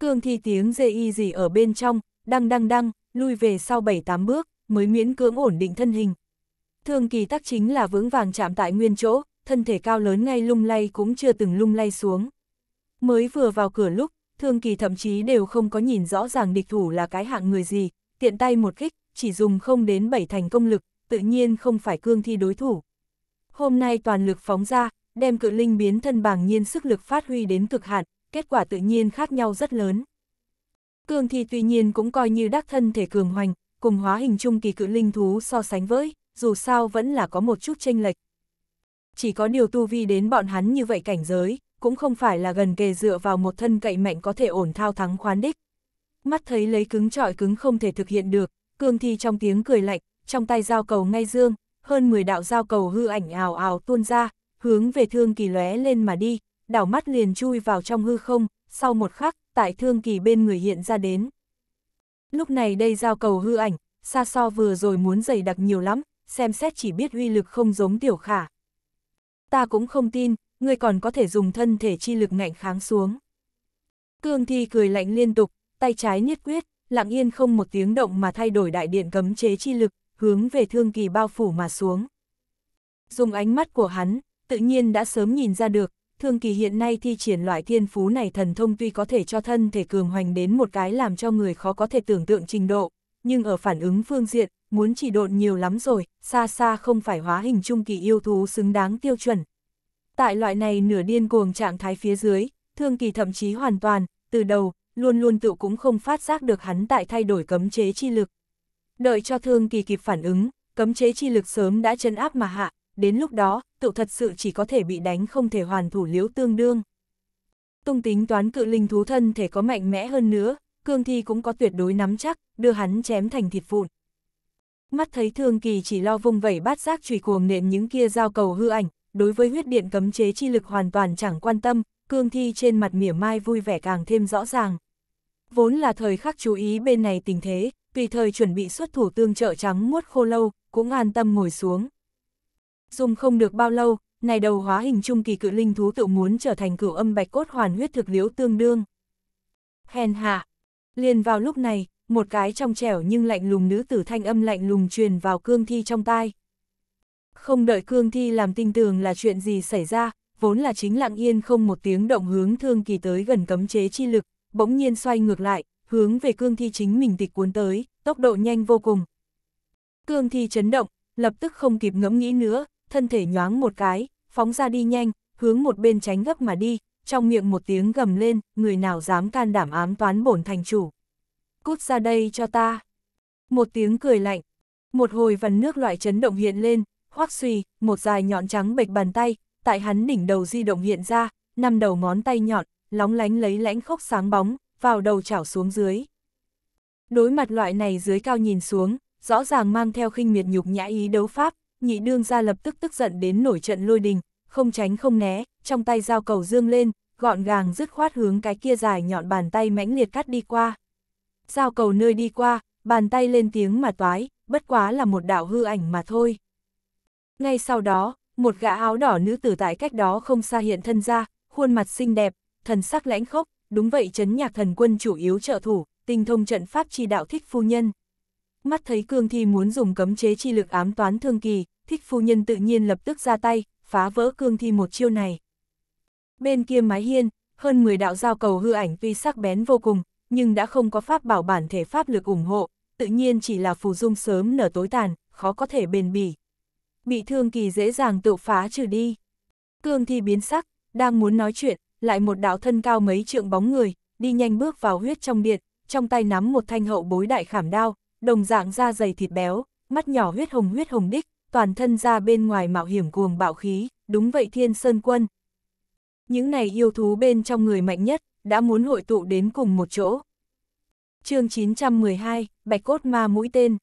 Cương thi tiếng dê y gì ở bên trong, đăng đăng đăng, lui về sau 7-8 bước, mới miễn cưỡng ổn định thân hình. Thường kỳ tắc chính là vững vàng chạm tại nguyên chỗ, thân thể cao lớn ngay lung lay cũng chưa từng lung lay xuống. Mới vừa vào cửa lúc, thường kỳ thậm chí đều không có nhìn rõ ràng địch thủ là cái hạng người gì, tiện tay một kích, chỉ dùng không đến bảy thành công lực, tự nhiên không phải cương thi đối thủ. Hôm nay toàn lực phóng ra, đem cự linh biến thân bảng nhiên sức lực phát huy đến cực hạn, kết quả tự nhiên khác nhau rất lớn. Cương thì tuy nhiên cũng coi như đắc thân thể cường hoành, cùng hóa hình trung kỳ cự linh thú so sánh với, dù sao vẫn là có một chút chênh lệch. Chỉ có điều tu vi đến bọn hắn như vậy cảnh giới, cũng không phải là gần kề dựa vào một thân cậy mạnh có thể ổn thao thắng khoán đích. Mắt thấy lấy cứng trọi cứng không thể thực hiện được, cương thi trong tiếng cười lạnh, trong tay giao cầu ngay dương, hơn 10 đạo giao cầu hư ảnh ào ào tuôn ra, hướng về thương kỳ lóe lên mà đi, đảo mắt liền chui vào trong hư không, sau một khắc, tại thương kỳ bên người hiện ra đến. Lúc này đây giao cầu hư ảnh, xa so vừa rồi muốn dày đặc nhiều lắm, xem xét chỉ biết uy lực không giống tiểu khả. Ta cũng không tin, người còn có thể dùng thân thể chi lực ngạnh kháng xuống. Cương thi cười lạnh liên tục, tay trái nhất quyết, lặng yên không một tiếng động mà thay đổi đại điện cấm chế chi lực, hướng về thương kỳ bao phủ mà xuống. Dùng ánh mắt của hắn, tự nhiên đã sớm nhìn ra được, thương kỳ hiện nay thi triển loại thiên phú này thần thông tuy có thể cho thân thể cường hoành đến một cái làm cho người khó có thể tưởng tượng trình độ, nhưng ở phản ứng phương diện, muốn chỉ độn nhiều lắm rồi, xa xa không phải hóa hình trung kỳ yêu thú xứng đáng tiêu chuẩn. Tại loại này nửa điên cuồng trạng thái phía dưới, thương kỳ thậm chí hoàn toàn, từ đầu, luôn luôn tự cũng không phát giác được hắn tại thay đổi cấm chế chi lực, Đợi cho thương kỳ kịp phản ứng, cấm chế chi lực sớm đã chân áp mà hạ, đến lúc đó, tự thật sự chỉ có thể bị đánh không thể hoàn thủ liễu tương đương. Tung tính toán cự linh thú thân thể có mạnh mẽ hơn nữa, cương thi cũng có tuyệt đối nắm chắc, đưa hắn chém thành thịt vụn. Mắt thấy thương kỳ chỉ lo vùng vẩy bát giác trùy cuồng nện những kia giao cầu hư ảnh, đối với huyết điện cấm chế chi lực hoàn toàn chẳng quan tâm, cương thi trên mặt mỉa mai vui vẻ càng thêm rõ ràng. Vốn là thời khắc chú ý bên này tình thế, tùy thời chuẩn bị xuất thủ tương trợ trắng muốt khô lâu, cũng an tâm ngồi xuống. Dùng không được bao lâu, này đầu hóa hình trung kỳ cự linh thú tự muốn trở thành cửu âm bạch cốt hoàn huyết thực liễu tương đương. Hèn hạ. Liền vào lúc này, một cái trong trẻo nhưng lạnh lùng nữ tử thanh âm lạnh lùng truyền vào cương thi trong tai. Không đợi cương thi làm tinh tường là chuyện gì xảy ra, vốn là chính lặng yên không một tiếng động hướng thương kỳ tới gần cấm chế chi lực, bỗng nhiên xoay ngược lại, hướng về cương thi chính mình tịch cuốn tới, tốc độ nhanh vô cùng. Cương thi chấn động, lập tức không kịp ngẫm nghĩ nữa, thân thể nhoáng một cái, phóng ra đi nhanh, hướng một bên tránh gấp mà đi, trong miệng một tiếng gầm lên, người nào dám can đảm ám toán bổn thành chủ. Cút ra đây cho ta. Một tiếng cười lạnh, một hồi vần nước loại chấn động hiện lên, khoác suy, một dài nhọn trắng bệch bàn tay, tại hắn đỉnh đầu di động hiện ra, năm đầu ngón tay nhọn, lóng lánh lấy lãnh khốc sáng bóng, vào đầu chảo xuống dưới. Đối mặt loại này dưới cao nhìn xuống, rõ ràng mang theo khinh miệt nhục nhã ý đấu pháp, nhị đương ra lập tức tức giận đến nổi trận lôi đình, không tránh không né, trong tay dao cầu dương lên, gọn gàng dứt khoát hướng cái kia dài nhọn bàn tay mãnh liệt cắt đi qua. Dao cầu nơi đi qua, bàn tay lên tiếng mà toái, bất quá là một đạo hư ảnh mà thôi. Ngay sau đó, một gã áo đỏ nữ tử tại cách đó không xa hiện thân ra, khuôn mặt xinh đẹp, thần sắc lãnh khốc, đúng vậy chấn nhạc thần quân chủ yếu trợ thủ, tinh thông trận pháp chi đạo thích phu nhân. Mắt thấy cương thi muốn dùng cấm chế chi lực ám toán thương kỳ, thích phu nhân tự nhiên lập tức ra tay, phá vỡ cương thi một chiêu này. Bên kia mái hiên, hơn 10 đạo giao cầu hư ảnh tuy sắc bén vô cùng, nhưng đã không có pháp bảo bản thể pháp lực ủng hộ, tự nhiên chỉ là phù dung sớm nở tối tàn, khó có thể bền bỉ. Bị thương kỳ dễ dàng tự phá trừ đi. Cương thi biến sắc, đang muốn nói chuyện, lại một đạo thân cao mấy trượng bóng người, đi nhanh bước vào huyết trong điện, trong tay nắm một thanh hậu bối đại khảm đao, đồng dạng da dày thịt béo, mắt nhỏ huyết hồng huyết hồng đích, toàn thân ra bên ngoài mạo hiểm cuồng bạo khí, đúng vậy thiên sơn quân. Những này yêu thú bên trong người mạnh nhất, đã muốn hội tụ đến cùng một chỗ. chương 912, Bạch Cốt Ma Mũi Tên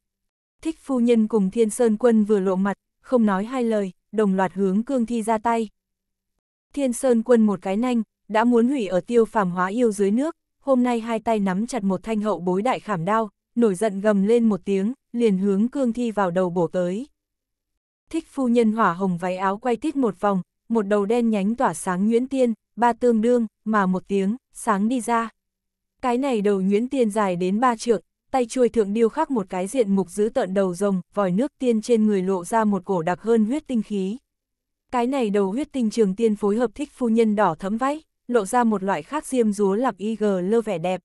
Thích phu nhân cùng thiên sơn quân vừa lộ mặt, không nói hai lời, đồng loạt hướng cương thi ra tay. Thiên Sơn quân một cái nanh, đã muốn hủy ở tiêu phàm hóa yêu dưới nước, hôm nay hai tay nắm chặt một thanh hậu bối đại khảm đao, nổi giận gầm lên một tiếng, liền hướng cương thi vào đầu bổ tới. Thích phu nhân hỏa hồng váy áo quay tít một vòng, một đầu đen nhánh tỏa sáng nhuyễn tiên, ba tương đương, mà một tiếng, sáng đi ra. Cái này đầu nhuyễn tiên dài đến ba trượng, tay chuôi thượng điêu khắc một cái diện mục giữ tợn đầu rồng, vòi nước tiên trên người lộ ra một cổ đặc hơn huyết tinh khí. Cái này đầu huyết tinh trường tiên phối hợp thích phu nhân đỏ thấm váy, lộ ra một loại khác diêm rúa lạp y gờ lơ vẻ đẹp.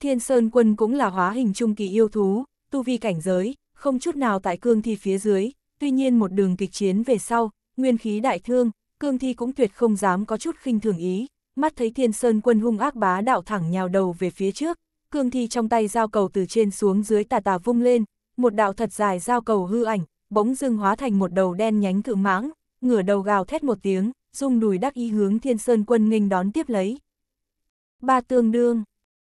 Thiên Sơn Quân cũng là hóa hình trung kỳ yêu thú, tu vi cảnh giới, không chút nào tại cương thi phía dưới, tuy nhiên một đường kịch chiến về sau, nguyên khí đại thương, cương thi cũng tuyệt không dám có chút khinh thường ý, mắt thấy Thiên Sơn Quân hung ác bá đạo thẳng nhào đầu về phía trước, cương thi trong tay dao cầu từ trên xuống dưới tà tà vung lên, một đạo thật dài dao cầu hư ảnh, bỗng dưng hóa thành một đầu đen nhánh cự mãng, ngửa đầu gào thét một tiếng, dung đùi đắc ý hướng thiên sơn quân nghênh đón tiếp lấy. Ba tương đương,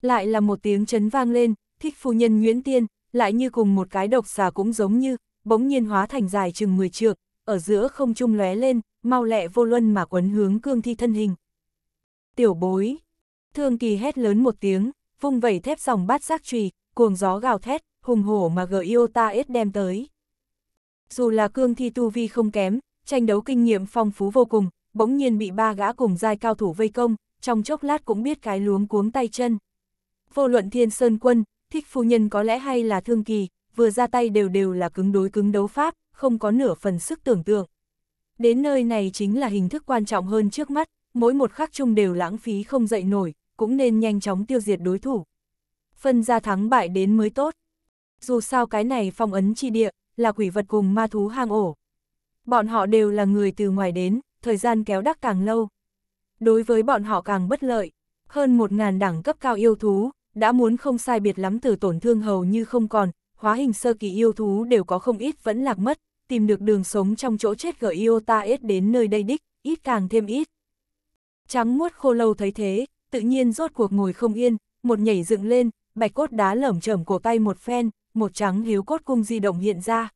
lại là một tiếng chấn vang lên, thích phu nhân Nguyễn Tiên, lại như cùng một cái độc xà cũng giống như, bỗng nhiên hóa thành dài chừng 10 trượng, ở giữa không trung lóe lên, mau lẹ vô luân mà quấn hướng cương thi thân hình. Tiểu bối, thương kỳ hét lớn một tiếng, vung vẩy thép dòng bát giác trùy, cuồng gió gào thét, hùng hổ mà gợi yêu ta ít đem tới. Dù là cương thi tu vi không kém, tranh đấu kinh nghiệm phong phú vô cùng, bỗng nhiên bị ba gã cùng giai cao thủ vây công, trong chốc lát cũng biết cái luống cuống tay chân. Vô luận thiên sơn quân, thích phu nhân có lẽ hay là thương kỳ, vừa ra tay đều đều là cứng đối cứng đấu pháp, không có nửa phần sức tưởng tượng. Đến nơi này chính là hình thức quan trọng hơn trước mắt, mỗi một khắc chung đều lãng phí không dậy nổi, cũng nên nhanh chóng tiêu diệt đối thủ. Phân ra thắng bại đến mới tốt. Dù sao cái này phong ấn chi địa, là quỷ vật cùng ma thú hang ổ, Bọn họ đều là người từ ngoài đến, thời gian kéo đắc càng lâu. Đối với bọn họ càng bất lợi, hơn 1.000 đẳng cấp cao yêu thú, đã muốn không sai biệt lắm từ tổn thương hầu như không còn, hóa hình sơ kỳ yêu thú đều có không ít vẫn lạc mất, tìm được đường sống trong chỗ chết gợi Iota S đến nơi đây đích, ít càng thêm ít. Trắng muốt khô lâu thấy thế, tự nhiên rốt cuộc ngồi không yên, một nhảy dựng lên, bạch cốt đá lởm chởm cổ tay một phen, một trắng hiếu cốt cung di động hiện ra.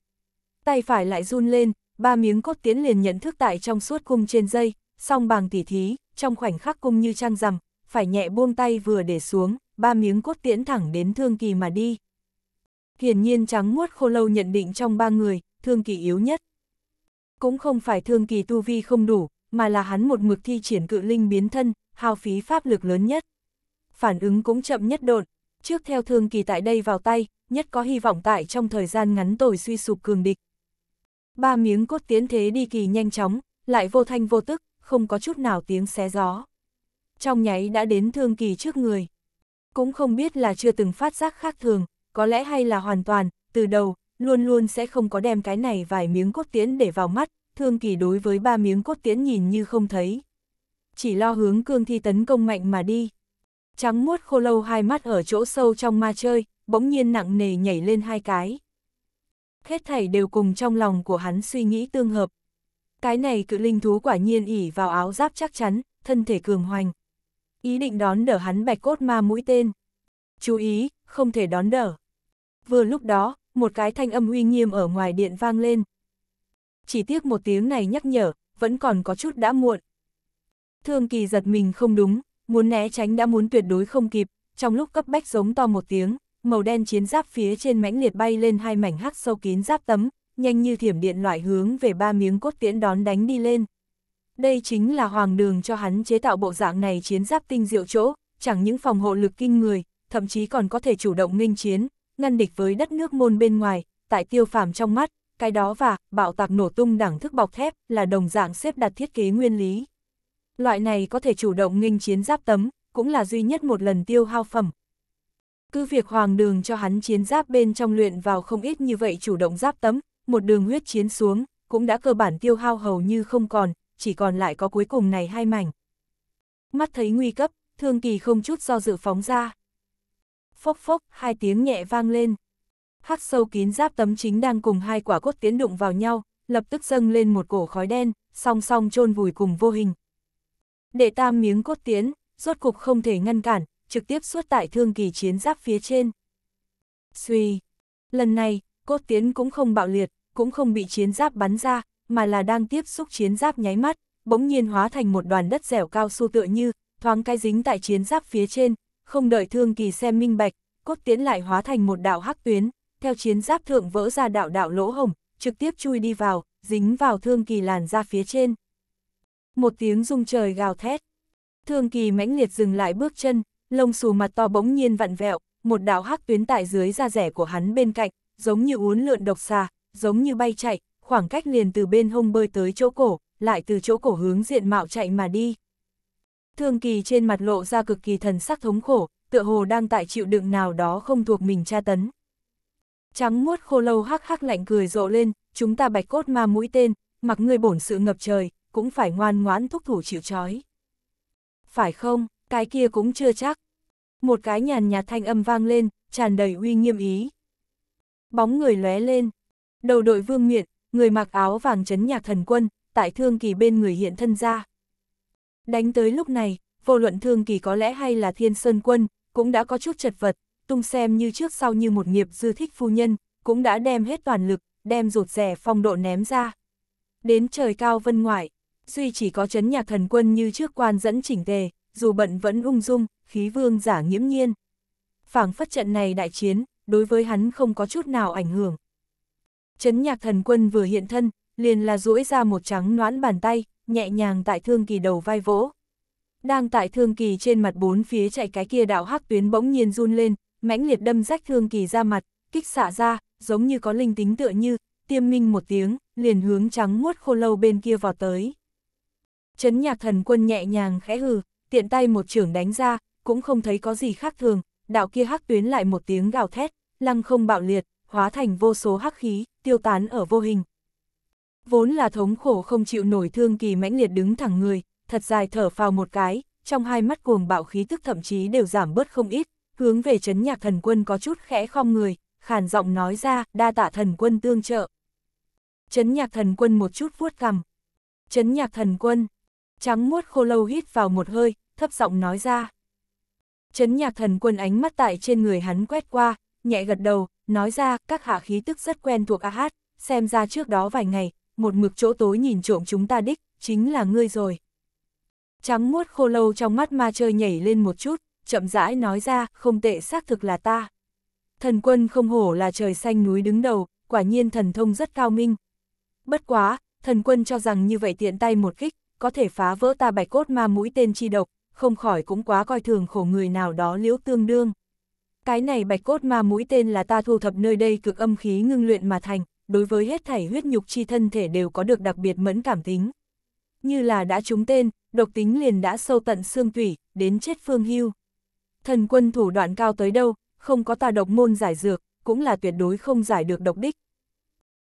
Tay phải lại run lên, ba miếng cốt tiến liền nhận thức tại trong suốt cung trên dây, song bằng tỉ thí, trong khoảnh khắc cung như trăng rằm, phải nhẹ buông tay vừa để xuống, ba miếng cốt tiễn thẳng đến thương kỳ mà đi. Hiển nhiên trắng muốt khô lâu nhận định trong ba người, thương kỳ yếu nhất. Cũng không phải thương kỳ tu vi không đủ, mà là hắn một mực thi triển cự linh biến thân, hao phí pháp lực lớn nhất. Phản ứng cũng chậm nhất độn, trước theo thương kỳ tại đây vào tay, nhất có hy vọng tại trong thời gian ngắn tồi suy sụp cường địch ba miếng cốt tiến thế đi kỳ nhanh chóng, lại vô thanh vô tức, không có chút nào tiếng xé gió. Trong nháy đã đến thương kỳ trước người. Cũng không biết là chưa từng phát giác khác thường, có lẽ hay là hoàn toàn, từ đầu, luôn luôn sẽ không có đem cái này vài miếng cốt tiến để vào mắt, thương kỳ đối với ba miếng cốt tiến nhìn như không thấy. Chỉ lo hướng cương thi tấn công mạnh mà đi. Trắng muốt khô lâu hai mắt ở chỗ sâu trong ma chơi, bỗng nhiên nặng nề nhảy lên hai cái hết thảy đều cùng trong lòng của hắn suy nghĩ tương hợp. Cái này cự linh thú quả nhiên ỉ vào áo giáp chắc chắn, thân thể cường hoành. Ý định đón đỡ hắn bạch cốt ma mũi tên. Chú ý, không thể đón đỡ. Vừa lúc đó, một cái thanh âm uy nghiêm ở ngoài điện vang lên. Chỉ tiếc một tiếng này nhắc nhở, vẫn còn có chút đã muộn. Thương kỳ giật mình không đúng, muốn né tránh đã muốn tuyệt đối không kịp, trong lúc cấp bách giống to một tiếng, màu đen chiến giáp phía trên mãnh liệt bay lên hai mảnh hắc sâu kín giáp tấm, nhanh như thiểm điện loại hướng về ba miếng cốt tiễn đón đánh đi lên. Đây chính là hoàng đường cho hắn chế tạo bộ dạng này chiến giáp tinh diệu chỗ, chẳng những phòng hộ lực kinh người, thậm chí còn có thể chủ động nghênh chiến, ngăn địch với đất nước môn bên ngoài, tại tiêu phàm trong mắt, cái đó và bạo tạc nổ tung đẳng thức bọc thép là đồng dạng xếp đặt thiết kế nguyên lý. Loại này có thể chủ động nghênh chiến giáp tấm, cũng là duy nhất một lần tiêu hao phẩm, cứ việc hoàng đường cho hắn chiến giáp bên trong luyện vào không ít như vậy chủ động giáp tấm, một đường huyết chiến xuống, cũng đã cơ bản tiêu hao hầu như không còn, chỉ còn lại có cuối cùng này hai mảnh. Mắt thấy nguy cấp, thương kỳ không chút do dự phóng ra. Phốc phốc, hai tiếng nhẹ vang lên. Hắc sâu kín giáp tấm chính đang cùng hai quả cốt tiến đụng vào nhau, lập tức dâng lên một cổ khói đen, song song chôn vùi cùng vô hình. Đệ tam miếng cốt tiến, rốt cục không thể ngăn cản, trực tiếp xuất tại thương kỳ chiến giáp phía trên. Xuy! Lần này, cốt tiến cũng không bạo liệt, cũng không bị chiến giáp bắn ra, mà là đang tiếp xúc chiến giáp nháy mắt, bỗng nhiên hóa thành một đoàn đất dẻo cao su tựa như, thoáng cái dính tại chiến giáp phía trên, không đợi thương kỳ xem minh bạch, cốt tiến lại hóa thành một đạo hắc tuyến, theo chiến giáp thượng vỡ ra đạo đạo lỗ hồng, trực tiếp chui đi vào, dính vào thương kỳ làn ra phía trên. Một tiếng rung trời gào thét. Thương kỳ mãnh liệt dừng lại bước chân, lông xù mặt to bỗng nhiên vặn vẹo, một đạo hắc tuyến tại dưới da rẻ của hắn bên cạnh, giống như uốn lượn độc xà, giống như bay chạy, khoảng cách liền từ bên hông bơi tới chỗ cổ, lại từ chỗ cổ hướng diện mạo chạy mà đi. Thương kỳ trên mặt lộ ra cực kỳ thần sắc thống khổ, tựa hồ đang tại chịu đựng nào đó không thuộc mình tra tấn. Trắng muốt khô lâu hắc hắc lạnh cười rộ lên, chúng ta bạch cốt ma mũi tên, mặc người bổn sự ngập trời, cũng phải ngoan ngoãn thúc thủ chịu chói Phải không? cái kia cũng chưa chắc. Một cái nhàn nhạt thanh âm vang lên, tràn đầy uy nghiêm ý. Bóng người lóe lên. Đầu đội vương miện, người mặc áo vàng chấn nhạc thần quân, tại thương kỳ bên người hiện thân ra. Đánh tới lúc này, vô luận thương kỳ có lẽ hay là thiên sơn quân, cũng đã có chút chật vật, tung xem như trước sau như một nghiệp dư thích phu nhân, cũng đã đem hết toàn lực, đem rụt rẻ phong độ ném ra. Đến trời cao vân ngoại, duy chỉ có chấn nhạc thần quân như trước quan dẫn chỉnh tề, dù bận vẫn ung dung, khí vương giả nghiễm nhiên. phảng phất trận này đại chiến, đối với hắn không có chút nào ảnh hưởng. Chấn nhạc thần quân vừa hiện thân, liền là duỗi ra một trắng noãn bàn tay, nhẹ nhàng tại thương kỳ đầu vai vỗ. Đang tại thương kỳ trên mặt bốn phía chạy cái kia đạo hắc tuyến bỗng nhiên run lên, mãnh liệt đâm rách thương kỳ ra mặt, kích xạ ra, giống như có linh tính tựa như, tiêm minh một tiếng, liền hướng trắng muốt khô lâu bên kia vào tới. Chấn nhạc thần quân nhẹ nhàng khẽ hừ, tiện tay một trưởng đánh ra, cũng không thấy có gì khác thường, đạo kia hắc tuyến lại một tiếng gào thét, lăng không bạo liệt, hóa thành vô số hắc khí, tiêu tán ở vô hình. Vốn là thống khổ không chịu nổi thương kỳ mãnh liệt đứng thẳng người, thật dài thở phào một cái, trong hai mắt cuồng bạo khí tức thậm chí đều giảm bớt không ít, hướng về chấn nhạc thần quân có chút khẽ khom người, khàn giọng nói ra, đa tạ thần quân tương trợ. Chấn nhạc thần quân một chút vuốt cằm. Chấn nhạc thần quân, Trắng muốt khô lâu hít vào một hơi, thấp giọng nói ra. Chấn nhạc thần quân ánh mắt tại trên người hắn quét qua, nhẹ gật đầu, nói ra các hạ khí tức rất quen thuộc A Hát, xem ra trước đó vài ngày, một mực chỗ tối nhìn trộm chúng ta đích, chính là ngươi rồi. Trắng muốt khô lâu trong mắt ma chơi nhảy lên một chút, chậm rãi nói ra, không tệ xác thực là ta. Thần quân không hổ là trời xanh núi đứng đầu, quả nhiên thần thông rất cao minh. Bất quá, thần quân cho rằng như vậy tiện tay một kích, có thể phá vỡ ta bạch cốt ma mũi tên chi độc, không khỏi cũng quá coi thường khổ người nào đó liễu tương đương. Cái này bạch cốt ma mũi tên là ta thu thập nơi đây cực âm khí ngưng luyện mà thành, đối với hết thảy huyết nhục chi thân thể đều có được đặc biệt mẫn cảm tính. Như là đã trúng tên, độc tính liền đã sâu tận xương tủy, đến chết phương hưu. Thần quân thủ đoạn cao tới đâu, không có ta độc môn giải dược, cũng là tuyệt đối không giải được độc đích.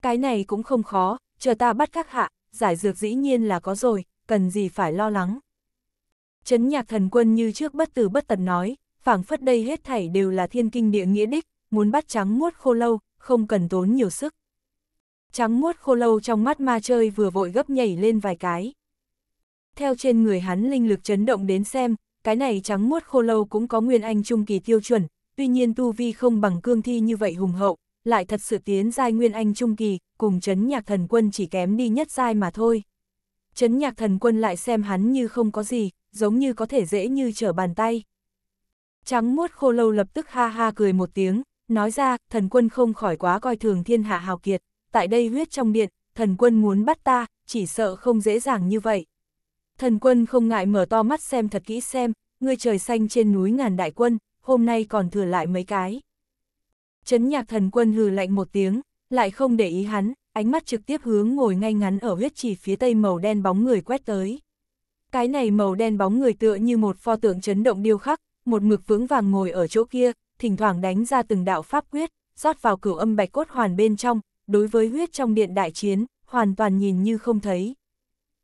Cái này cũng không khó, chờ ta bắt các hạ, giải dược dĩ nhiên là có rồi, cần gì phải lo lắng. Chấn nhạc thần quân như trước bất tử bất tật nói, phảng phất đây hết thảy đều là thiên kinh địa nghĩa đích, muốn bắt trắng muốt khô lâu, không cần tốn nhiều sức. Trắng muốt khô lâu trong mắt ma chơi vừa vội gấp nhảy lên vài cái. Theo trên người hắn linh lực chấn động đến xem, cái này trắng muốt khô lâu cũng có nguyên anh trung kỳ tiêu chuẩn, tuy nhiên tu vi không bằng cương thi như vậy hùng hậu, lại thật sự tiến giai nguyên anh trung kỳ, cùng chấn nhạc thần quân chỉ kém đi nhất giai mà thôi chấn nhạc thần quân lại xem hắn như không có gì, giống như có thể dễ như trở bàn tay. Trắng muốt khô lâu lập tức ha ha cười một tiếng, nói ra, thần quân không khỏi quá coi thường thiên hạ hào kiệt, tại đây huyết trong điện, thần quân muốn bắt ta, chỉ sợ không dễ dàng như vậy. Thần quân không ngại mở to mắt xem thật kỹ xem, người trời xanh trên núi ngàn đại quân, hôm nay còn thừa lại mấy cái. Chấn nhạc thần quân hừ lạnh một tiếng, lại không để ý hắn, ánh mắt trực tiếp hướng ngồi ngay ngắn ở huyết trì phía tây màu đen bóng người quét tới. Cái này màu đen bóng người tựa như một pho tượng chấn động điêu khắc, một mực vững vàng ngồi ở chỗ kia, thỉnh thoảng đánh ra từng đạo pháp quyết, rót vào cửu âm bạch cốt hoàn bên trong, đối với huyết trong điện đại chiến, hoàn toàn nhìn như không thấy.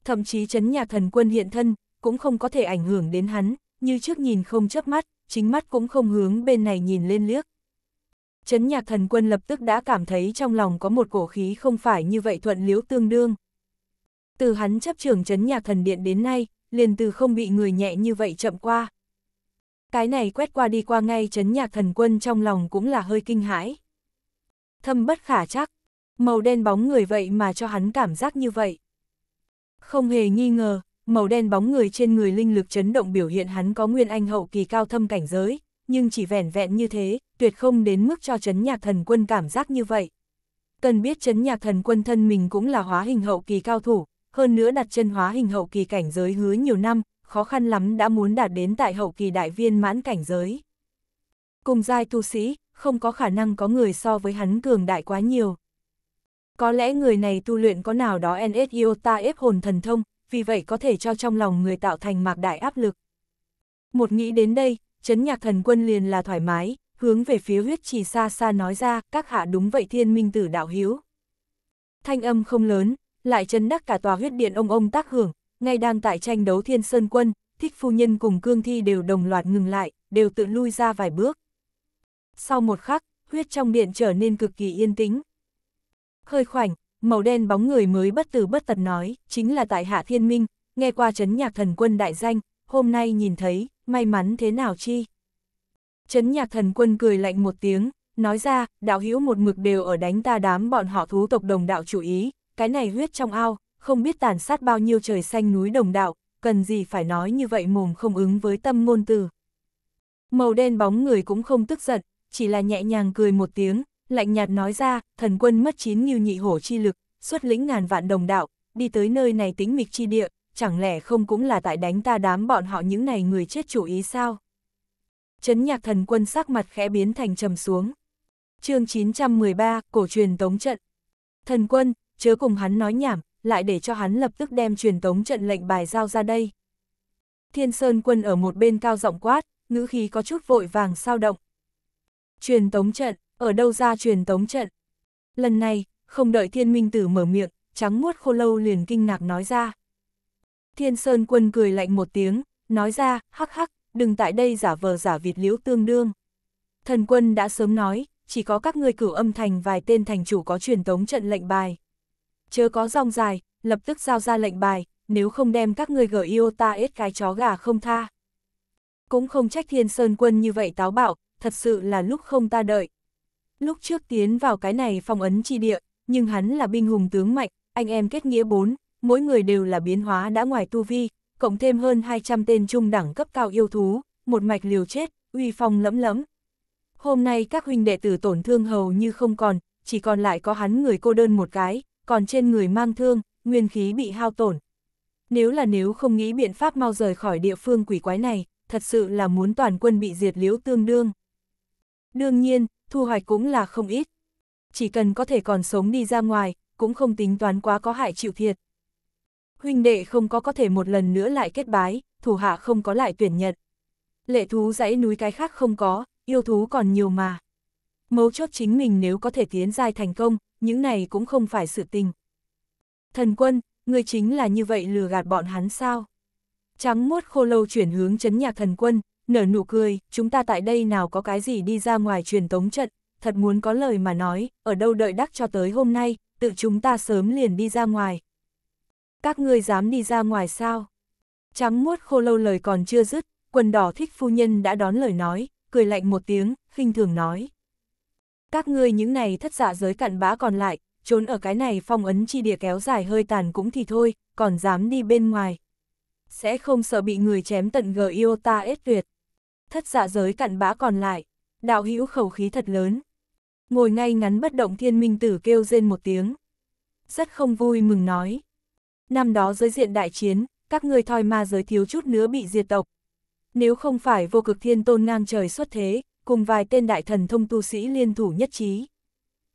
Thậm chí chấn nhà thần quân hiện thân, cũng không có thể ảnh hưởng đến hắn, như trước nhìn không chớp mắt, chính mắt cũng không hướng bên này nhìn lên liếc, chấn nhạc thần quân lập tức đã cảm thấy trong lòng có một cổ khí không phải như vậy thuận liễu tương đương. Từ hắn chấp trưởng chấn nhạc thần điện đến nay, liền từ không bị người nhẹ như vậy chậm qua. Cái này quét qua đi qua ngay chấn nhạc thần quân trong lòng cũng là hơi kinh hãi. Thâm bất khả chắc, màu đen bóng người vậy mà cho hắn cảm giác như vậy. Không hề nghi ngờ, màu đen bóng người trên người linh lực chấn động biểu hiện hắn có nguyên anh hậu kỳ cao thâm cảnh giới, nhưng chỉ vẻn vẹn như thế, tuyệt không đến mức cho chấn nhạc thần quân cảm giác như vậy. Cần biết chấn nhạc thần quân thân mình cũng là hóa hình hậu kỳ cao thủ, hơn nữa đặt chân hóa hình hậu kỳ cảnh giới hứa nhiều năm, khó khăn lắm đã muốn đạt đến tại hậu kỳ đại viên mãn cảnh giới. Cùng giai tu sĩ, không có khả năng có người so với hắn cường đại quá nhiều. Có lẽ người này tu luyện có nào đó NSIOTA ép hồn thần thông, vì vậy có thể cho trong lòng người tạo thành mạc đại áp lực. Một nghĩ đến đây, chấn nhạc thần quân liền là thoải mái, hướng về phía huyết trì xa xa nói ra, các hạ đúng vậy thiên minh tử đạo hiếu. Thanh âm không lớn, lại chấn đắc cả tòa huyết điện ông ông tác hưởng, ngay đang tại tranh đấu thiên sơn quân, thích phu nhân cùng cương thi đều đồng loạt ngừng lại, đều tự lui ra vài bước. Sau một khắc, huyết trong điện trở nên cực kỳ yên tĩnh. Hơi khoảnh, màu đen bóng người mới bất tử bất tật nói, chính là tại hạ thiên minh, nghe qua chấn nhạc thần quân đại danh, hôm nay nhìn thấy, may mắn thế nào chi. Chấn nhạc thần quân cười lạnh một tiếng, nói ra, đạo hữu một mực đều ở đánh ta đám bọn họ thú tộc đồng đạo chủ ý, cái này huyết trong ao, không biết tàn sát bao nhiêu trời xanh núi đồng đạo, cần gì phải nói như vậy mồm không ứng với tâm ngôn từ. Màu đen bóng người cũng không tức giận, chỉ là nhẹ nhàng cười một tiếng, lạnh nhạt nói ra, thần quân mất chín như nhị hổ chi lực, xuất lĩnh ngàn vạn đồng đạo, đi tới nơi này tính mịch chi địa, chẳng lẽ không cũng là tại đánh ta đám bọn họ những này người chết chủ ý sao? Chấn nhạc thần quân sắc mặt khẽ biến thành trầm xuống. chương 913, cổ truyền tống trận. Thần quân, chớ cùng hắn nói nhảm, lại để cho hắn lập tức đem truyền tống trận lệnh bài giao ra đây. Thiên Sơn quân ở một bên cao giọng quát, ngữ khí có chút vội vàng sao động. Truyền tống trận, ở đâu ra truyền tống trận? Lần này, không đợi thiên minh tử mở miệng, trắng muốt khô lâu liền kinh ngạc nói ra. Thiên Sơn quân cười lạnh một tiếng, nói ra, hắc hắc, đừng tại đây giả vờ giả vịt liễu tương đương. Thần quân đã sớm nói, chỉ có các ngươi cửu âm thành vài tên thành chủ có truyền tống trận lệnh bài. Chớ có dòng dài, lập tức giao ra lệnh bài, nếu không đem các ngươi gở yêu ta ết cái chó gà không tha. Cũng không trách Thiên Sơn quân như vậy táo bạo, thật sự là lúc không ta đợi. Lúc trước tiến vào cái này phong ấn chi địa, nhưng hắn là binh hùng tướng mạnh, anh em kết nghĩa bốn, mỗi người đều là biến hóa đã ngoài tu vi, cộng thêm hơn 200 tên trung đẳng cấp cao yêu thú, một mạch liều chết, uy phong lẫm lẫm. Hôm nay các huynh đệ tử tổn thương hầu như không còn, chỉ còn lại có hắn người cô đơn một cái, còn trên người mang thương, nguyên khí bị hao tổn. Nếu là nếu không nghĩ biện pháp mau rời khỏi địa phương quỷ quái này, thật sự là muốn toàn quân bị diệt liễu tương đương. Đương nhiên, thu hoạch cũng là không ít. Chỉ cần có thể còn sống đi ra ngoài, cũng không tính toán quá có hại chịu thiệt, huynh đệ không có có thể một lần nữa lại kết bái, thủ hạ không có lại tuyển nhận. Lệ thú dãy núi cái khác không có, yêu thú còn nhiều mà. Mấu chốt chính mình nếu có thể tiến dài thành công, những này cũng không phải sự tình. Thần quân, người chính là như vậy lừa gạt bọn hắn sao? Trắng muốt khô lâu chuyển hướng chấn nhạc thần quân, nở nụ cười, chúng ta tại đây nào có cái gì đi ra ngoài truyền tống trận, thật muốn có lời mà nói, ở đâu đợi đắc cho tới hôm nay, tự chúng ta sớm liền đi ra ngoài, các ngươi dám đi ra ngoài sao? Trắng muốt khô lâu lời còn chưa dứt, quần đỏ thích phu nhân đã đón lời nói, cười lạnh một tiếng, khinh thường nói. Các ngươi những này thất giả dạ giới cặn bã còn lại, trốn ở cái này phong ấn chi địa kéo dài hơi tàn cũng thì thôi, còn dám đi bên ngoài. Sẽ không sợ bị người chém tận gờ yêu ta ết tuyệt. Thất giả dạ giới cặn bã còn lại, đạo hữu khẩu khí thật lớn. Ngồi ngay ngắn bất động thiên minh tử kêu rên một tiếng. Rất không vui mừng nói năm đó giới diện đại chiến, các người thoi ma giới thiếu chút nữa bị diệt tộc. Nếu không phải vô cực thiên tôn ngang trời xuất thế, cùng vài tên đại thần thông tu sĩ liên thủ nhất trí.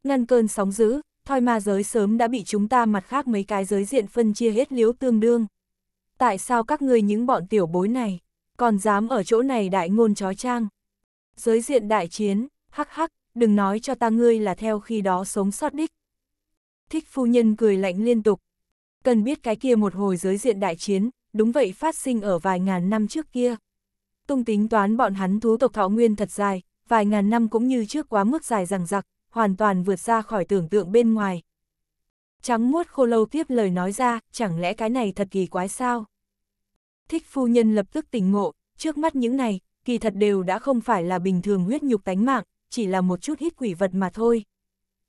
Ngăn cơn sóng dữ, thoi ma giới sớm đã bị chúng ta mặt khác mấy cái giới diện phân chia hết liếu tương đương. Tại sao các người những bọn tiểu bối này, còn dám ở chỗ này đại ngôn chó trang? Giới diện đại chiến, hắc hắc, đừng nói cho ta ngươi là theo khi đó sống sót đích. Thích phu nhân cười lạnh liên tục, cần biết cái kia một hồi giới diện đại chiến, đúng vậy phát sinh ở vài ngàn năm trước kia. Tung tính toán bọn hắn thú tộc thọ nguyên thật dài, vài ngàn năm cũng như trước quá mức dài rằng giặc, hoàn toàn vượt ra khỏi tưởng tượng bên ngoài. Trắng muốt khô lâu tiếp lời nói ra, chẳng lẽ cái này thật kỳ quái sao? Thích phu nhân lập tức tỉnh ngộ, trước mắt những này, kỳ thật đều đã không phải là bình thường huyết nhục tánh mạng, chỉ là một chút hít quỷ vật mà thôi.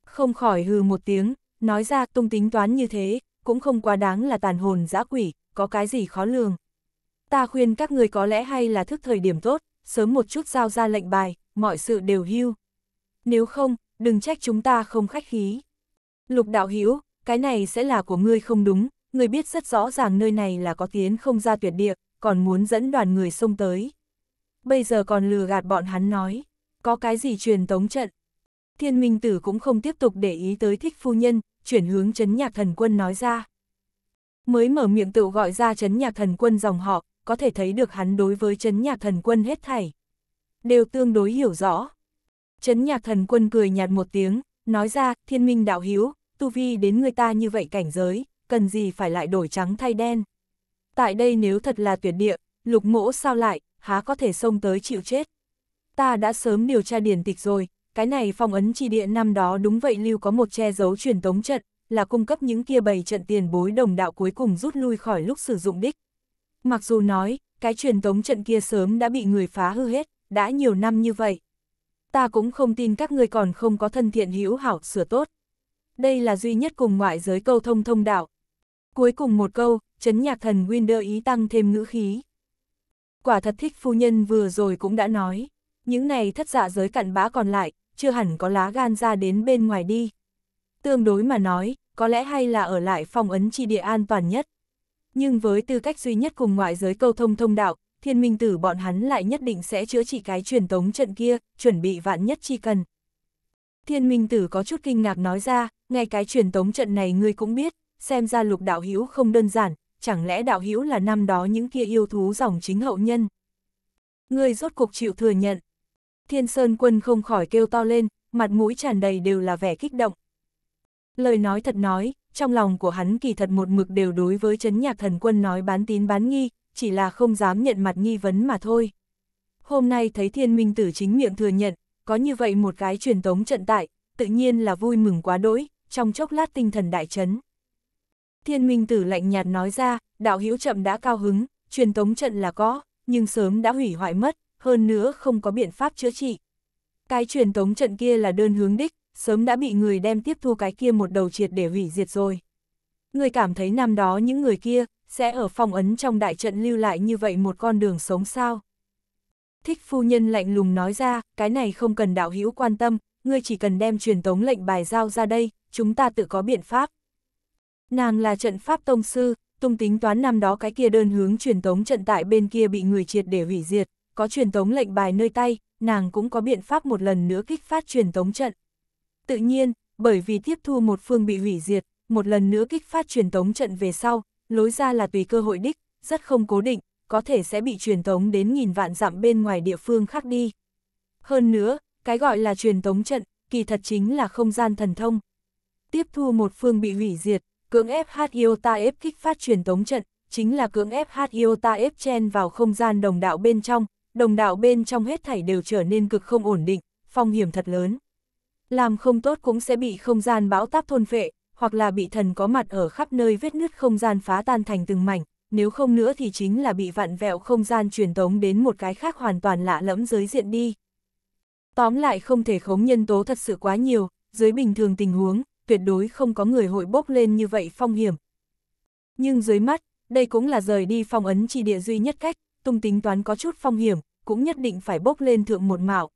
Không khỏi hừ một tiếng, nói ra tung tính toán như thế, cũng không quá đáng là tàn hồn dã quỷ, có cái gì khó lường. Ta khuyên các người có lẽ hay là thức thời điểm tốt, sớm một chút giao ra lệnh bài, mọi sự đều hưu. Nếu không, đừng trách chúng ta không khách khí. Lục đạo hữu cái này sẽ là của ngươi không đúng, ngươi biết rất rõ ràng nơi này là có tiến không ra tuyệt địa, còn muốn dẫn đoàn người xông tới. Bây giờ còn lừa gạt bọn hắn nói, có cái gì truyền tống trận. Thiên Minh Tử cũng không tiếp tục để ý tới thích phu nhân, chuyển hướng chấn nhạc thần quân nói ra. Mới mở miệng tự gọi ra chấn nhạc thần quân dòng họ, có thể thấy được hắn đối với chấn nhạc thần quân hết thảy. Đều tương đối hiểu rõ. Chấn nhạc thần quân cười nhạt một tiếng, nói ra, thiên minh đạo hiếu, tu vi đến người ta như vậy cảnh giới, cần gì phải lại đổi trắng thay đen. Tại đây nếu thật là tuyệt địa, lục mỗ sao lại, há có thể xông tới chịu chết. Ta đã sớm điều tra điển tịch rồi, cái này phong ấn chi địa năm đó đúng vậy lưu có một che giấu truyền tống trận, là cung cấp những kia bày trận tiền bối đồng đạo cuối cùng rút lui khỏi lúc sử dụng đích. Mặc dù nói, cái truyền tống trận kia sớm đã bị người phá hư hết, đã nhiều năm như vậy. Ta cũng không tin các ngươi còn không có thân thiện hữu hảo sửa tốt. Đây là duy nhất cùng ngoại giới câu thông thông đạo. Cuối cùng một câu, chấn nhạc thần Winder ý tăng thêm ngữ khí. Quả thật thích phu nhân vừa rồi cũng đã nói, những này thất dạ giới cặn bã còn lại, chưa hẳn có lá gan ra đến bên ngoài đi. Tương đối mà nói, có lẽ hay là ở lại phong ấn chi địa an toàn nhất. Nhưng với tư cách duy nhất cùng ngoại giới câu thông thông đạo, thiên minh tử bọn hắn lại nhất định sẽ chữa trị cái truyền tống trận kia, chuẩn bị vạn nhất chi cần. Thiên minh tử có chút kinh ngạc nói ra, ngay cái truyền tống trận này ngươi cũng biết, xem ra lục đạo hữu không đơn giản, chẳng lẽ đạo hữu là năm đó những kia yêu thú dòng chính hậu nhân. Ngươi rốt cục chịu thừa nhận, Thiên Sơn Quân không khỏi kêu to lên, mặt mũi tràn đầy đều là vẻ kích động. Lời nói thật nói, trong lòng của hắn kỳ thật một mực đều đối với chấn nhạc thần quân nói bán tín bán nghi, chỉ là không dám nhận mặt nghi vấn mà thôi. Hôm nay thấy thiên minh tử chính miệng thừa nhận, có như vậy một cái truyền tống trận tại, tự nhiên là vui mừng quá đỗi, trong chốc lát tinh thần đại chấn. Thiên minh tử lạnh nhạt nói ra, đạo hữu chậm đã cao hứng, truyền tống trận là có, nhưng sớm đã hủy hoại mất, hơn nữa không có biện pháp chữa trị. Cái truyền tống trận kia là đơn hướng đích, sớm đã bị người đem tiếp thu cái kia một đầu triệt để hủy diệt rồi. Người cảm thấy năm đó những người kia, sẽ ở phòng ấn trong đại trận lưu lại như vậy một con đường sống sao? Thích phu nhân lạnh lùng nói ra, cái này không cần đạo hữu quan tâm, ngươi chỉ cần đem truyền tống lệnh bài giao ra đây, chúng ta tự có biện pháp. Nàng là trận pháp tông sư, tung tính toán năm đó cái kia đơn hướng truyền tống trận tại bên kia bị người triệt để hủy diệt, có truyền tống lệnh bài nơi tay, nàng cũng có biện pháp một lần nữa kích phát truyền tống trận. Tự nhiên, bởi vì tiếp thu một phương bị hủy diệt, một lần nữa kích phát truyền tống trận về sau, lối ra là tùy cơ hội đích, rất không cố định, có thể sẽ bị truyền tống đến nghìn vạn dặm bên ngoài địa phương khác đi. Hơn nữa, cái gọi là truyền tống trận, kỳ thật chính là không gian thần thông. Tiếp thu một phương bị hủy diệt, cưỡng ép Hiota ép kích phát truyền tống trận, chính là cưỡng ép Hiota ép chen vào không gian đồng đạo bên trong, đồng đạo bên trong hết thảy đều trở nên cực không ổn định, phong hiểm thật lớn. Làm không tốt cũng sẽ bị không gian bão táp thôn phệ, hoặc là bị thần có mặt ở khắp nơi vết nứt không gian phá tan thành từng mảnh, nếu không nữa thì chính là bị vặn vẹo không gian truyền tống đến một cái khác hoàn toàn lạ lẫm giới diện đi. Tóm lại không thể khống nhân tố thật sự quá nhiều, dưới bình thường tình huống, tuyệt đối không có người hội bốc lên như vậy phong hiểm. Nhưng dưới mắt, đây cũng là rời đi phong ấn chi địa duy nhất cách, tung tính toán có chút phong hiểm, cũng nhất định phải bốc lên thượng một mạo.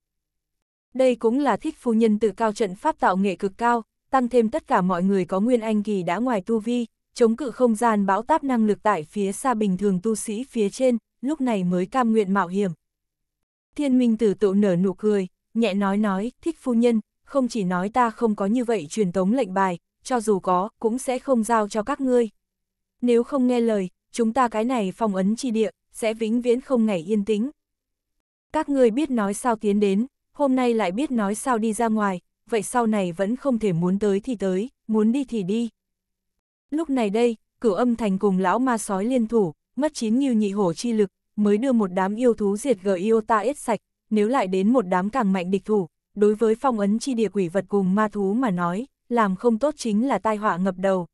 Đây cũng là thích phu nhân tự cao trận pháp tạo nghệ cực cao, tăng thêm tất cả mọi người có nguyên anh kỳ đã ngoài tu vi, chống cự không gian bão táp năng lực tại phía xa bình thường tu sĩ phía trên, lúc này mới cam nguyện mạo hiểm. Thiên minh tử tự nở nụ cười, nhẹ nói nói, thích phu nhân, không chỉ nói ta không có như vậy truyền tống lệnh bài, cho dù có, cũng sẽ không giao cho các ngươi. Nếu không nghe lời, chúng ta cái này phong ấn chi địa, sẽ vĩnh viễn không ngày yên tĩnh các ngươi biết nói sao tiến đến, hôm nay lại biết nói sao đi ra ngoài, vậy sau này vẫn không thể muốn tới thì tới, muốn đi thì đi. Lúc này đây, cửu âm thành cùng lão ma sói liên thủ, mất chín như nhị hổ chi lực, mới đưa một đám yêu thú diệt gờ yêu ta ít sạch, nếu lại đến một đám càng mạnh địch thủ, đối với phong ấn chi địa quỷ vật cùng ma thú mà nói, làm không tốt chính là tai họa ngập đầu.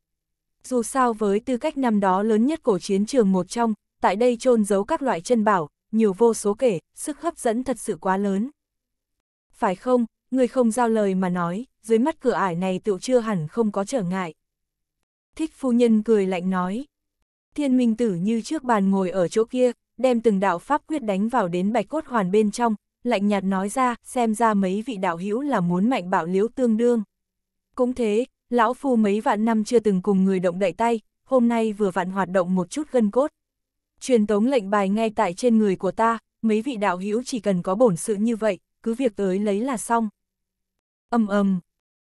Dù sao với tư cách năm đó lớn nhất cổ chiến trường một trong, tại đây chôn giấu các loại chân bảo, nhiều vô số kể, sức hấp dẫn thật sự quá lớn. Phải không, người không giao lời mà nói, dưới mắt cửa ải này tựu chưa hẳn không có trở ngại. Thích phu nhân cười lạnh nói. Thiên minh tử như trước bàn ngồi ở chỗ kia, đem từng đạo pháp quyết đánh vào đến bạch cốt hoàn bên trong, lạnh nhạt nói ra, xem ra mấy vị đạo hữu là muốn mạnh bạo liếu tương đương. Cũng thế, lão phu mấy vạn năm chưa từng cùng người động đậy tay, hôm nay vừa vạn hoạt động một chút gân cốt. Truyền tống lệnh bài ngay tại trên người của ta, mấy vị đạo hữu chỉ cần có bổn sự như vậy, cứ việc tới lấy là xong. Âm ầm,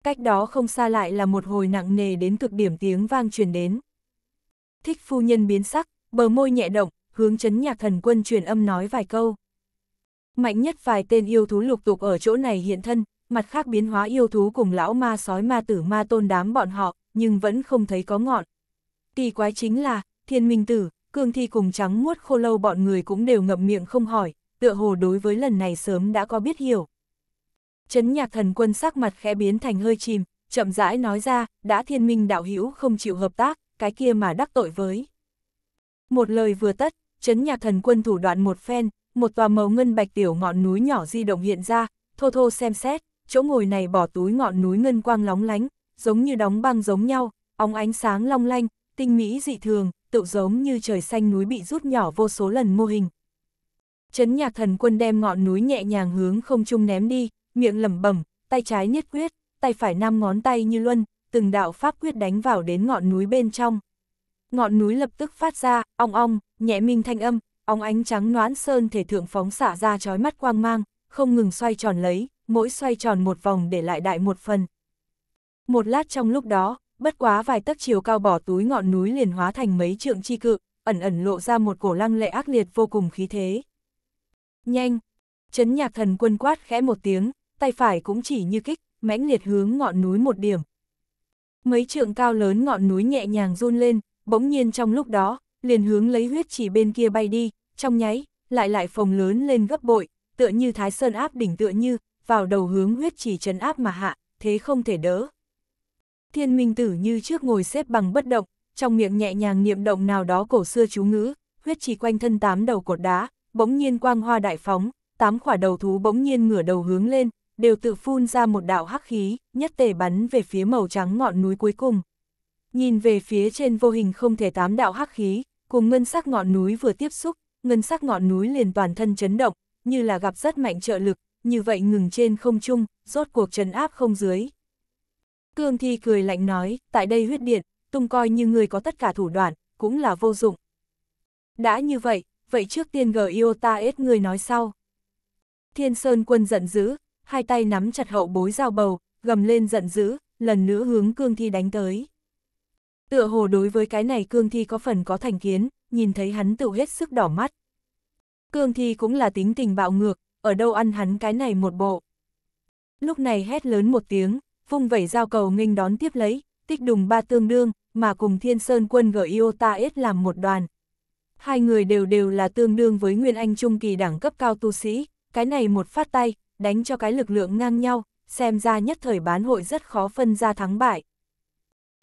cách đó không xa lại là một hồi nặng nề đến cực điểm tiếng vang truyền đến. Thích phu nhân biến sắc, bờ môi nhẹ động, hướng chấn nhạc thần quân truyền âm nói vài câu. Mạnh nhất vài tên yêu thú lục tục ở chỗ này hiện thân, mặt khác biến hóa yêu thú cùng lão ma sói ma tử ma tôn đám bọn họ, nhưng vẫn không thấy có ngọn. Kỳ quái chính là, thiên minh tử, Cương Thi cùng trắng muốt khô lâu bọn người cũng đều ngậm miệng không hỏi, tựa hồ đối với lần này sớm đã có biết hiểu. Chấn nhạc thần quân sắc mặt khẽ biến thành hơi chìm, chậm rãi nói ra, đã thiên minh đạo hữu không chịu hợp tác, cái kia mà đắc tội với. Một lời vừa tất, chấn nhạc thần quân thủ đoạn một phen, một tòa màu ngân bạch tiểu ngọn núi nhỏ di động hiện ra, thô thô xem xét, chỗ ngồi này bỏ túi ngọn núi ngân quang lóng lánh, giống như đóng băng giống nhau, óng ánh sáng long lanh, tinh mỹ dị thường, tự giống như trời xanh núi bị rút nhỏ vô số lần mô hình. Chấn nhạc thần quân đem ngọn núi nhẹ nhàng hướng không trung ném đi, miệng lẩm bẩm, tay trái nhất quyết, tay phải năm ngón tay như luân, từng đạo pháp quyết đánh vào đến ngọn núi bên trong. Ngọn núi lập tức phát ra, ong ong, nhẹ minh thanh âm, ong ánh trắng noãn sơn thể thượng phóng xả ra chói mắt quang mang, không ngừng xoay tròn lấy, mỗi xoay tròn một vòng để lại đại một phần. Một lát trong lúc đó, bất quá vài tấc chiều cao bỏ túi ngọn núi liền hóa thành mấy trượng chi cự, ẩn ẩn lộ ra một cổ lăng lệ ác liệt vô cùng khí thế. Nhanh! Chấn nhạc thần quân quát khẽ một tiếng, tay phải cũng chỉ như kích, mãnh liệt hướng ngọn núi một điểm. Mấy trượng cao lớn ngọn núi nhẹ nhàng run lên, bỗng nhiên trong lúc đó, liền hướng lấy huyết chỉ bên kia bay đi, trong nháy, lại lại phồng lớn lên gấp bội, tựa như thái sơn áp đỉnh tựa như, vào đầu hướng huyết chỉ chấn áp mà hạ, thế không thể đỡ. Thiên minh tử như trước ngồi xếp bằng bất động, trong miệng nhẹ nhàng niệm động nào đó cổ xưa chú ngữ, huyết chỉ quanh thân tám đầu cột đá, bỗng nhiên quang hoa đại phóng, tám quả đầu thú bỗng nhiên ngửa đầu hướng lên, đều tự phun ra một đạo hắc khí, nhất tề bắn về phía màu trắng ngọn núi cuối cùng. Nhìn về phía trên vô hình không thể tám đạo hắc khí, cùng ngân sắc ngọn núi vừa tiếp xúc, ngân sắc ngọn núi liền toàn thân chấn động, như là gặp rất mạnh trợ lực, như vậy ngừng trên không trung, rốt cuộc trấn áp không dưới. Cương Thi cười lạnh nói, tại đây huyết điện, tung coi như người có tất cả thủ đoạn, cũng là vô dụng. Đã như vậy, vậy trước tiên gờ Iota ết người nói sau. Thiên Sơn quân giận dữ, hai tay nắm chặt hậu bối dao bầu, gầm lên giận dữ, lần nữa hướng Cương Thi đánh tới. Tựa hồ đối với cái này Cương Thi có phần có thành kiến, nhìn thấy hắn tự hết sức đỏ mắt. Cương Thi cũng là tính tình bạo ngược, ở đâu ăn hắn cái này một bộ. Lúc này hét lớn một tiếng, vung vẩy giao cầu nghênh đón tiếp lấy, tích đùng ba tương đương, mà cùng Thiên Sơn quân Giota S làm một đoàn. Hai người đều đều là tương đương với Nguyên Anh Trung kỳ đẳng cấp cao tu sĩ, cái này một phát tay, đánh cho cái lực lượng ngang nhau, xem ra nhất thời bán hội rất khó phân ra thắng bại.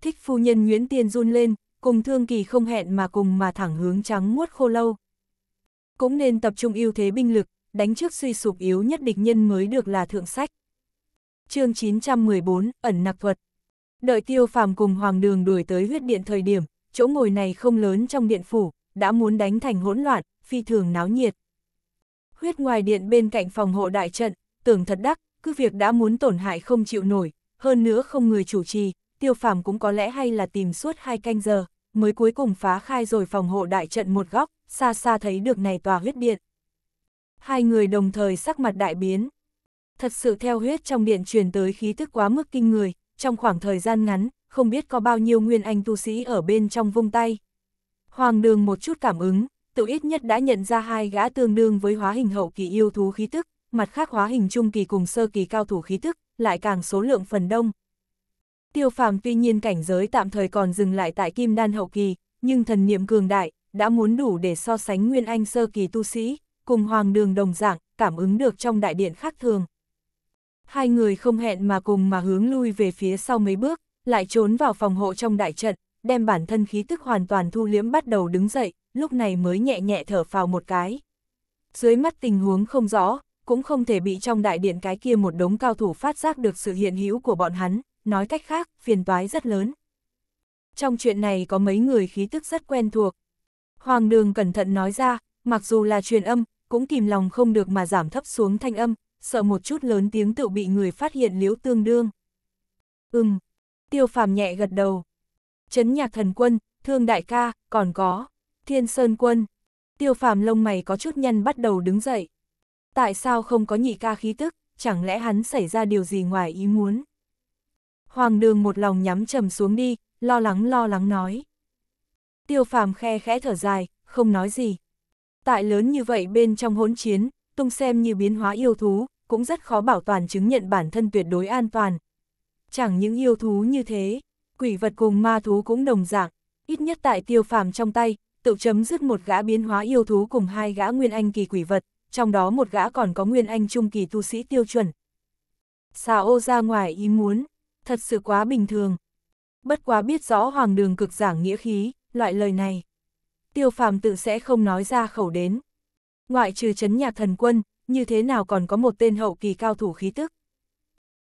Thích phu nhân Nguyễn Tiên run lên, cùng thương kỳ không hẹn mà cùng mà thẳng hướng trắng muốt khô lâu. Cũng nên tập trung ưu thế binh lực, đánh trước suy sụp yếu nhất địch nhân mới được là thượng sách chương 914, ẩn nặc thuật. Đợi tiêu phàm cùng hoàng đường đuổi tới huyết điện thời điểm, chỗ ngồi này không lớn trong điện phủ, đã muốn đánh thành hỗn loạn, phi thường náo nhiệt. Huyết ngoài điện bên cạnh phòng hộ đại trận, tưởng thật đắc, cứ việc đã muốn tổn hại không chịu nổi, hơn nữa không người chủ trì, tiêu phàm cũng có lẽ hay là tìm suốt hai canh giờ, mới cuối cùng phá khai rồi phòng hộ đại trận một góc, xa xa thấy được này tòa huyết điện. Hai người đồng thời sắc mặt đại biến thật sự theo huyết trong điện truyền tới khí tức quá mức kinh người, trong khoảng thời gian ngắn, không biết có bao nhiêu nguyên anh tu sĩ ở bên trong vung tay. Hoàng đường một chút cảm ứng, tự ít nhất đã nhận ra hai gã tương đương với hóa hình hậu kỳ yêu thú khí tức, mặt khác hóa hình trung kỳ cùng sơ kỳ cao thủ khí tức, lại càng số lượng phần đông. Tiêu phàm tuy nhiên cảnh giới tạm thời còn dừng lại tại kim đan hậu kỳ, nhưng thần niệm cường đại, đã muốn đủ để so sánh nguyên anh sơ kỳ tu sĩ, cùng hoàng đường đồng dạng, cảm ứng được trong đại điện khác thường hai người không hẹn mà cùng mà hướng lui về phía sau mấy bước, lại trốn vào phòng hộ trong đại trận, đem bản thân khí tức hoàn toàn thu liễm bắt đầu đứng dậy, lúc này mới nhẹ nhẹ thở phào một cái. Dưới mắt tình huống không rõ, cũng không thể bị trong đại điện cái kia một đống cao thủ phát giác được sự hiện hữu của bọn hắn, nói cách khác, phiền toái rất lớn. Trong chuyện này có mấy người khí tức rất quen thuộc. Hoàng đường cẩn thận nói ra, mặc dù là truyền âm, cũng kìm lòng không được mà giảm thấp xuống thanh âm, sợ một chút lớn tiếng tự bị người phát hiện liễu tương đương. Ừm, tiêu phàm nhẹ gật đầu. Chấn nhạc thần quân, thương đại ca, còn có, thiên sơn quân. Tiêu phàm lông mày có chút nhăn bắt đầu đứng dậy. Tại sao không có nhị ca khí tức, chẳng lẽ hắn xảy ra điều gì ngoài ý muốn? Hoàng đường một lòng nhắm trầm xuống đi, lo lắng lo lắng nói. Tiêu phàm khe khẽ thở dài, không nói gì. Tại lớn như vậy bên trong hỗn chiến, tung xem như biến hóa yêu thú, cũng rất khó bảo toàn chứng nhận bản thân tuyệt đối an toàn. Chẳng những yêu thú như thế, quỷ vật cùng ma thú cũng đồng dạng, ít nhất tại tiêu phàm trong tay, tự chấm dứt một gã biến hóa yêu thú cùng hai gã nguyên anh kỳ quỷ vật, trong đó một gã còn có nguyên anh trung kỳ tu sĩ tiêu chuẩn. Xà ô ra ngoài ý muốn, thật sự quá bình thường. Bất quá biết rõ hoàng đường cực giảng nghĩa khí, loại lời này. Tiêu phàm tự sẽ không nói ra khẩu đến. Ngoại trừ chấn nhạc thần quân, như thế nào còn có một tên hậu kỳ cao thủ khí tức.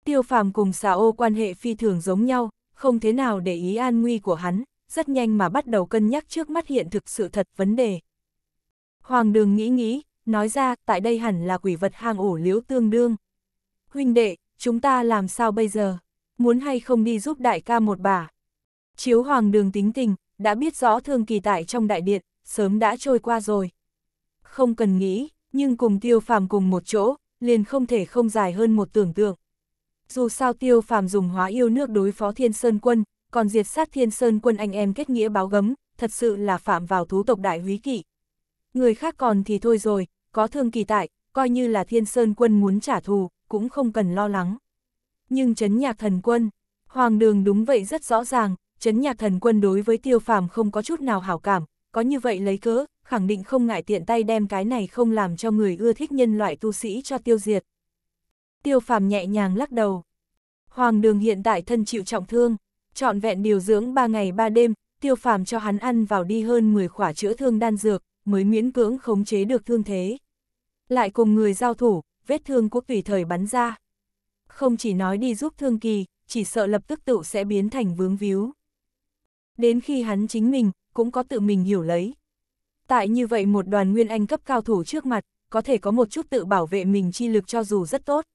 Tiêu phàm cùng xà ô quan hệ phi thường giống nhau, không thế nào để ý an nguy của hắn, rất nhanh mà bắt đầu cân nhắc trước mắt hiện thực sự thật vấn đề. Hoàng đường nghĩ nghĩ, nói ra tại đây hẳn là quỷ vật hang ổ liếu tương đương. Huynh đệ, chúng ta làm sao bây giờ? Muốn hay không đi giúp đại ca một bà? Chiếu hoàng đường tính tình, đã biết rõ thương kỳ tại trong đại điện, sớm đã trôi qua rồi. Không cần nghĩ, nhưng cùng tiêu phàm cùng một chỗ, liền không thể không dài hơn một tưởng tượng. Dù sao tiêu phàm dùng hóa yêu nước đối phó thiên sơn quân, còn diệt sát thiên sơn quân anh em kết nghĩa báo gấm, thật sự là phạm vào thú tộc đại húy kỵ. Người khác còn thì thôi rồi, có thương kỳ tại, coi như là thiên sơn quân muốn trả thù, cũng không cần lo lắng. Nhưng chấn nhạc thần quân, hoàng đường đúng vậy rất rõ ràng, chấn nhạc thần quân đối với tiêu phàm không có chút nào hảo cảm, có như vậy lấy cớ, khẳng định không ngại tiện tay đem cái này không làm cho người ưa thích nhân loại tu sĩ cho tiêu diệt. Tiêu phàm nhẹ nhàng lắc đầu. Hoàng đường hiện tại thân chịu trọng thương, trọn vẹn điều dưỡng 3 ngày 3 đêm, tiêu phàm cho hắn ăn vào đi hơn 10 khỏa chữa thương đan dược, mới miễn cưỡng khống chế được thương thế. Lại cùng người giao thủ, vết thương quốc tùy thời bắn ra. Không chỉ nói đi giúp thương kỳ, chỉ sợ lập tức tự sẽ biến thành vướng víu. Đến khi hắn chính mình, cũng có tự mình hiểu lấy. Tại như vậy một đoàn nguyên anh cấp cao thủ trước mặt, có thể có một chút tự bảo vệ mình chi lực cho dù rất tốt.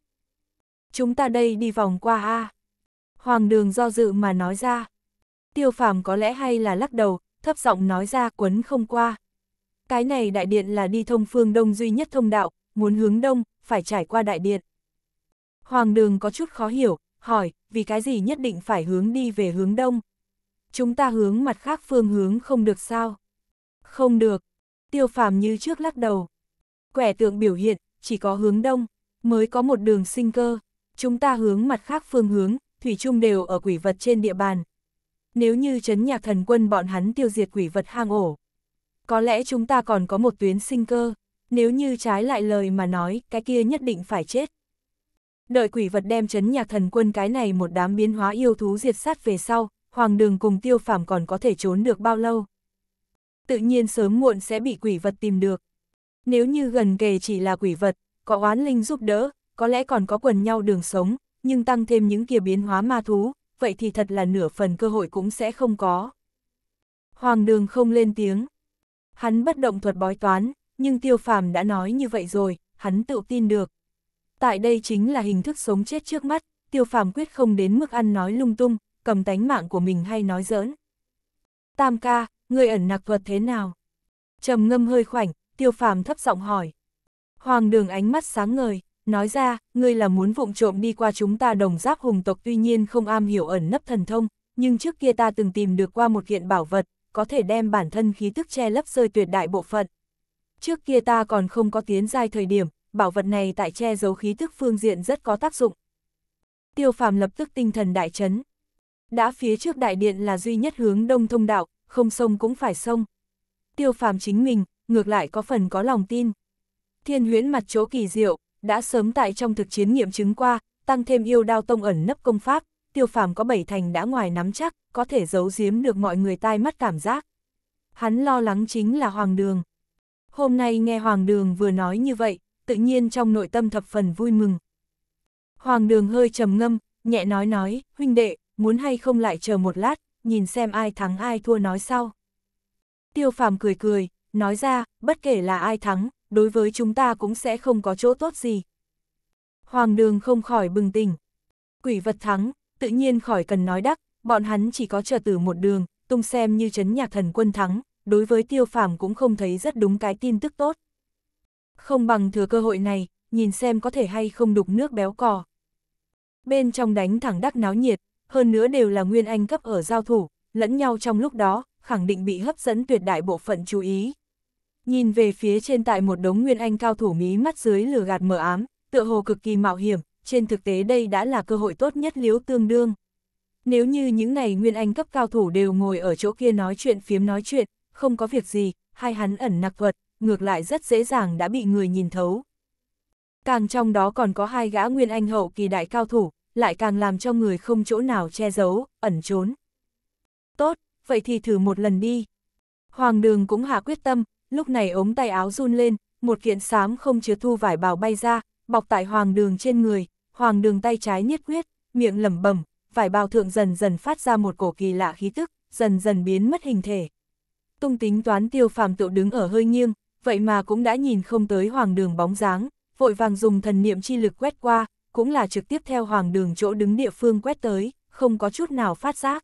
Chúng ta đây đi vòng qua A. Hoàng đường do dự mà nói ra. Tiêu phàm có lẽ hay là lắc đầu, thấp giọng nói ra quấn không qua. Cái này đại điện là đi thông phương đông duy nhất thông đạo, muốn hướng đông, phải trải qua đại điện. Hoàng đường có chút khó hiểu, hỏi, vì cái gì nhất định phải hướng đi về hướng đông? chúng ta hướng mặt khác phương hướng không được sao? Không được, tiêu phàm như trước lắc đầu. Quẻ tượng biểu hiện, chỉ có hướng đông, mới có một đường sinh cơ, chúng ta hướng mặt khác phương hướng, thủy chung đều ở quỷ vật trên địa bàn. Nếu như chấn nhạc thần quân bọn hắn tiêu diệt quỷ vật hang ổ, có lẽ chúng ta còn có một tuyến sinh cơ, nếu như trái lại lời mà nói, cái kia nhất định phải chết. Đợi quỷ vật đem chấn nhạc thần quân cái này một đám biến hóa yêu thú diệt sát về sau, Hoàng đường cùng tiêu phàm còn có thể trốn được bao lâu. Tự nhiên sớm muộn sẽ bị quỷ vật tìm được. Nếu như gần kề chỉ là quỷ vật, có oán linh giúp đỡ, có lẽ còn có quần nhau đường sống, nhưng tăng thêm những kia biến hóa ma thú, vậy thì thật là nửa phần cơ hội cũng sẽ không có. Hoàng đường không lên tiếng. Hắn bất động thuật bói toán, nhưng tiêu phàm đã nói như vậy rồi, hắn tự tin được. Tại đây chính là hình thức sống chết trước mắt, tiêu phàm quyết không đến mức ăn nói lung tung, cầm tánh mạng của mình hay nói giỡn. Tam ca, người ẩn nặc vật thế nào? trầm ngâm hơi khoảnh, tiêu phàm thấp giọng hỏi. Hoàng đường ánh mắt sáng ngời, nói ra, ngươi là muốn vụng trộm đi qua chúng ta đồng giáp hùng tộc tuy nhiên không am hiểu ẩn nấp thần thông, nhưng trước kia ta từng tìm được qua một kiện bảo vật, có thể đem bản thân khí tức che lấp rơi tuyệt đại bộ phận. Trước kia ta còn không có tiến giai thời điểm, bảo vật này tại che giấu khí tức phương diện rất có tác dụng. Tiêu phàm lập tức tinh thần đại chấn. Đã phía trước đại điện là duy nhất hướng đông thông đạo, không sông cũng phải sông. Tiêu phàm chính mình, ngược lại có phần có lòng tin. Thiên huyễn mặt chỗ kỳ diệu, đã sớm tại trong thực chiến nghiệm chứng qua, tăng thêm yêu đao tông ẩn nấp công pháp, tiêu phàm có bảy thành đã ngoài nắm chắc, có thể giấu giếm được mọi người tai mắt cảm giác. Hắn lo lắng chính là Hoàng Đường. Hôm nay nghe Hoàng Đường vừa nói như vậy, tự nhiên trong nội tâm thập phần vui mừng. Hoàng Đường hơi trầm ngâm, nhẹ nói nói, huynh đệ, muốn hay không lại chờ một lát, nhìn xem ai thắng ai thua nói sau. Tiêu phàm cười cười, nói ra, bất kể là ai thắng, đối với chúng ta cũng sẽ không có chỗ tốt gì. Hoàng đường không khỏi bừng tỉnh. Quỷ vật thắng, tự nhiên khỏi cần nói đắc, bọn hắn chỉ có chờ tử một đường, tung xem như chấn nhạc thần quân thắng, đối với tiêu phàm cũng không thấy rất đúng cái tin tức tốt. Không bằng thừa cơ hội này, nhìn xem có thể hay không đục nước béo cò. Bên trong đánh thẳng đắc náo nhiệt, hơn nữa đều là nguyên anh cấp ở giao thủ, lẫn nhau trong lúc đó, khẳng định bị hấp dẫn tuyệt đại bộ phận chú ý. Nhìn về phía trên tại một đống nguyên anh cao thủ mí mắt dưới lửa gạt mờ ám, tựa hồ cực kỳ mạo hiểm, trên thực tế đây đã là cơ hội tốt nhất liếu tương đương. Nếu như những ngày nguyên anh cấp cao thủ đều ngồi ở chỗ kia nói chuyện phiếm nói chuyện, không có việc gì, hay hắn ẩn nặc vật, ngược lại rất dễ dàng đã bị người nhìn thấu. Càng trong đó còn có hai gã nguyên anh hậu kỳ đại cao thủ, lại càng làm cho người không chỗ nào che giấu, ẩn trốn. Tốt, vậy thì thử một lần đi. Hoàng đường cũng hạ quyết tâm, lúc này ống tay áo run lên, một kiện xám không chứa thu vải bào bay ra, bọc tại hoàng đường trên người, hoàng đường tay trái niết quyết, miệng lẩm bẩm, vải bào thượng dần dần phát ra một cổ kỳ lạ khí tức, dần dần biến mất hình thể. Tung tính toán tiêu phàm Tự đứng ở hơi nghiêng, vậy mà cũng đã nhìn không tới hoàng đường bóng dáng, vội vàng dùng thần niệm chi lực quét qua, cũng là trực tiếp theo hoàng đường chỗ đứng địa phương quét tới, không có chút nào phát giác.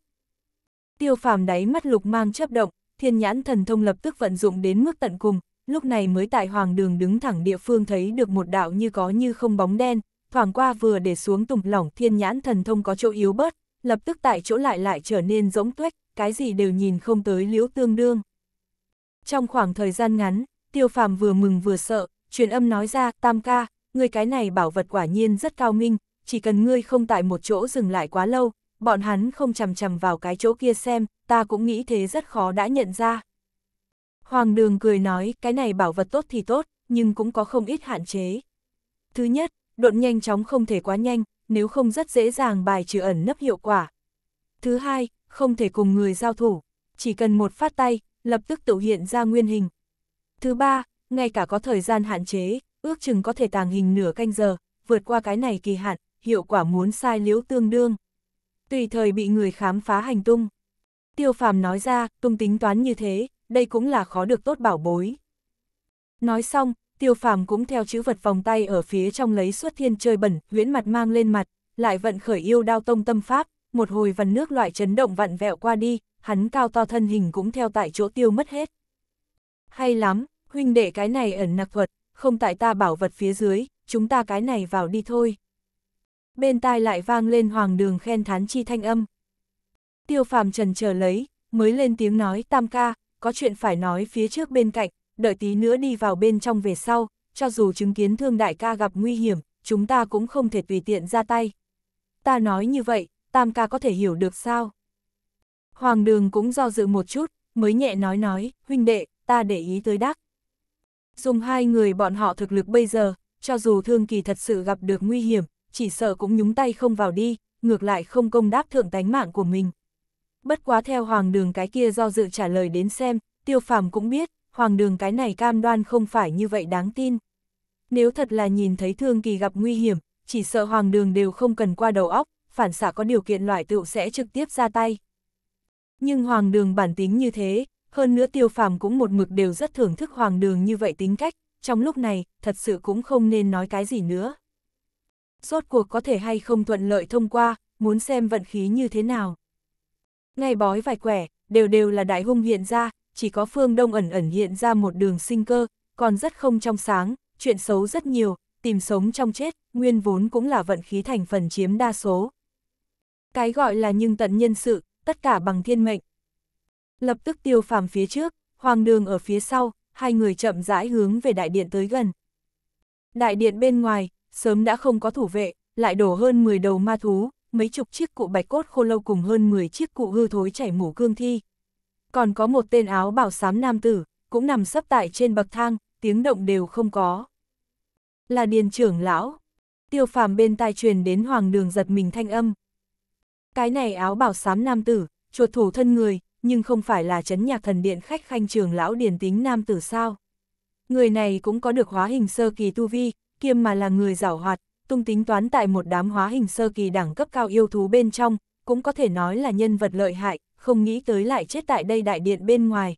Tiêu phàm đáy mắt lục mang chấp động, thiên nhãn thần thông lập tức vận dụng đến mức tận cùng, lúc này mới tại hoàng đường đứng thẳng địa phương thấy được một đạo như có như không bóng đen, thoảng qua vừa để xuống tùng lỏng thiên nhãn thần thông có chỗ yếu bớt, lập tức tại chỗ lại lại trở nên rỗng tuếch, cái gì đều nhìn không tới liễu tương đương. Trong khoảng thời gian ngắn, tiêu phàm vừa mừng vừa sợ, truyền âm nói ra, tam ca, ngươi cái này bảo vật quả nhiên rất cao minh, chỉ cần ngươi không tại một chỗ dừng lại quá lâu, bọn hắn không chầm chầm vào cái chỗ kia xem, ta cũng nghĩ thế rất khó đã nhận ra. Hoàng đường cười nói, cái này bảo vật tốt thì tốt, nhưng cũng có không ít hạn chế. Thứ nhất, độn nhanh chóng không thể quá nhanh, nếu không rất dễ dàng bài trừ ẩn nấp hiệu quả. Thứ hai, không thể cùng người giao thủ, chỉ cần một phát tay, lập tức tự hiện ra nguyên hình. Thứ ba, ngay cả có thời gian hạn chế, ước chừng có thể tàng hình nửa canh giờ, vượt qua cái này kỳ hạn, hiệu quả muốn sai liếu tương đương. Tùy thời bị người khám phá hành tung. Tiêu phàm nói ra, tung tính toán như thế, đây cũng là khó được tốt bảo bối. Nói xong, tiêu phàm cũng theo chữ vật vòng tay ở phía trong lấy suốt thiên chơi bẩn, huyễn mặt mang lên mặt, lại vận khởi yêu đao tông tâm pháp, một hồi vần nước loại chấn động vặn vẹo qua đi, hắn cao to thân hình cũng theo tại chỗ tiêu mất hết. Hay lắm, huynh đệ cái này ẩn nặc thuật không tại ta bảo vật phía dưới, chúng ta cái này vào đi thôi. Bên tai lại vang lên hoàng đường khen thán chi thanh âm. Tiêu phàm trần chờ lấy, mới lên tiếng nói tam ca, có chuyện phải nói phía trước bên cạnh, đợi tí nữa đi vào bên trong về sau, cho dù chứng kiến thương đại ca gặp nguy hiểm, chúng ta cũng không thể tùy tiện ra tay. Ta nói như vậy, tam ca có thể hiểu được sao? Hoàng đường cũng do dự một chút, mới nhẹ nói nói, huynh đệ, ta để ý tới đắc. Dùng hai người bọn họ thực lực bây giờ, cho dù thương kỳ thật sự gặp được nguy hiểm, chỉ sợ cũng nhúng tay không vào đi, ngược lại không công đáp thượng tánh mạng của mình. Bất quá theo hoàng đường cái kia do dự trả lời đến xem, tiêu phàm cũng biết, hoàng đường cái này cam đoan không phải như vậy đáng tin. Nếu thật là nhìn thấy thương kỳ gặp nguy hiểm, chỉ sợ hoàng đường đều không cần qua đầu óc, phản xạ có điều kiện loại tựu sẽ trực tiếp ra tay. Nhưng hoàng đường bản tính như thế, hơn nữa tiêu phàm cũng một mực đều rất thưởng thức hoàng đường như vậy tính cách, trong lúc này, thật sự cũng không nên nói cái gì nữa. Rốt cuộc có thể hay không thuận lợi thông qua, muốn xem vận khí như thế nào. Ngay bói vài quẻ, đều đều là đại hung hiện ra, chỉ có phương đông ẩn ẩn hiện ra một đường sinh cơ, còn rất không trong sáng, chuyện xấu rất nhiều, tìm sống trong chết, nguyên vốn cũng là vận khí thành phần chiếm đa số. Cái gọi là nhưng tận nhân sự, tất cả bằng thiên mệnh, Lập tức tiêu phàm phía trước, hoàng đường ở phía sau, hai người chậm rãi hướng về đại điện tới gần. Đại điện bên ngoài, sớm đã không có thủ vệ, lại đổ hơn 10 đầu ma thú, mấy chục chiếc cụ bạch cốt khô lâu cùng hơn 10 chiếc cụ hư thối chảy mủ cương thi. Còn có một tên áo bảo xám nam tử, cũng nằm sấp tại trên bậc thang, tiếng động đều không có. Là điền trưởng lão. Tiêu phàm bên tai truyền đến hoàng đường giật mình thanh âm. Cái này áo bảo xám nam tử, chuột thủ thân người, nhưng không phải là chấn nhạc thần điện khách khanh trường lão điển tính nam tử sao. Người này cũng có được hóa hình sơ kỳ tu vi, kiêm mà là người giảo hoạt, tung tính toán tại một đám hóa hình sơ kỳ đẳng cấp cao yêu thú bên trong, cũng có thể nói là nhân vật lợi hại, không nghĩ tới lại chết tại đây đại điện bên ngoài.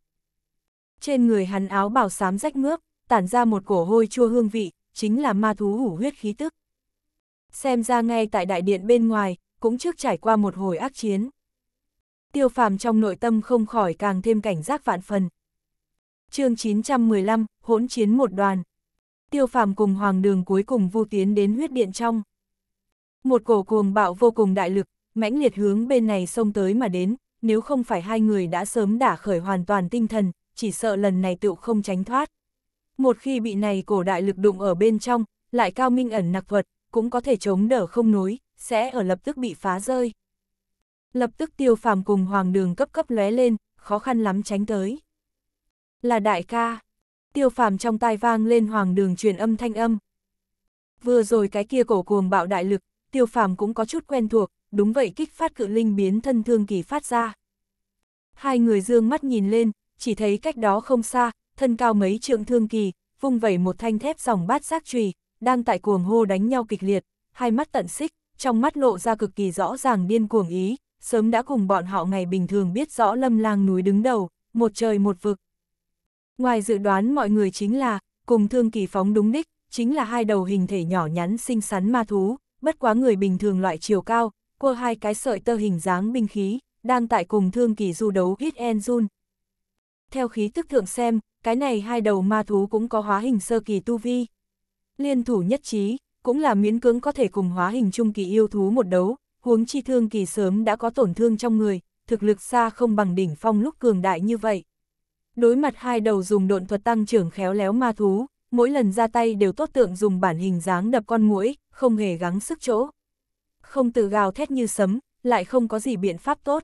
Trên người hắn áo bào xám rách mướp, tản ra một cổ hôi chua hương vị, chính là ma thú hủ huyết khí tức. Xem ra ngay tại đại điện bên ngoài, cũng trước trải qua một hồi ác chiến tiêu phàm trong nội tâm không khỏi càng thêm cảnh giác vạn phần. chương 915, hỗn chiến một đoàn. Tiêu phàm cùng hoàng đường cuối cùng vu tiến đến huyết điện trong. Một cổ cuồng bạo vô cùng đại lực, mãnh liệt hướng bên này xông tới mà đến, nếu không phải hai người đã sớm đả khởi hoàn toàn tinh thần, chỉ sợ lần này tựu không tránh thoát. Một khi bị này cổ đại lực đụng ở bên trong, lại cao minh ẩn nặc vật cũng có thể chống đỡ không nối, sẽ ở lập tức bị phá rơi. Lập tức tiêu phàm cùng hoàng đường cấp cấp lóe lên, khó khăn lắm tránh tới. Là đại ca. Tiêu phàm trong tai vang lên hoàng đường truyền âm thanh âm. Vừa rồi cái kia cổ cuồng bạo đại lực, tiêu phàm cũng có chút quen thuộc, đúng vậy kích phát cự linh biến thân thương kỳ phát ra. Hai người dương mắt nhìn lên, chỉ thấy cách đó không xa, thân cao mấy trượng thương kỳ, vung vẩy một thanh thép dòng bát giác trùy, đang tại cuồng hô đánh nhau kịch liệt, hai mắt tận xích, trong mắt lộ ra cực kỳ rõ ràng điên cuồng ý, sớm đã cùng bọn họ ngày bình thường biết rõ lâm lang núi đứng đầu, một trời một vực. Ngoài dự đoán mọi người chính là, cùng thương kỳ phóng đúng đích, chính là hai đầu hình thể nhỏ nhắn xinh xắn ma thú, bất quá người bình thường loại chiều cao, qua hai cái sợi tơ hình dáng binh khí, đang tại cùng thương kỳ du đấu hit and run. Theo khí tức thượng xem, cái này hai đầu ma thú cũng có hóa hình sơ kỳ tu vi. Liên thủ nhất trí, cũng là miễn cưỡng có thể cùng hóa hình trung kỳ yêu thú một đấu, huống chi thương kỳ sớm đã có tổn thương trong người, thực lực xa không bằng đỉnh phong lúc cường đại như vậy. Đối mặt hai đầu dùng độn thuật tăng trưởng khéo léo ma thú, mỗi lần ra tay đều tốt tượng dùng bản hình dáng đập con mũi, không hề gắng sức chỗ. Không tự gào thét như sấm, lại không có gì biện pháp tốt.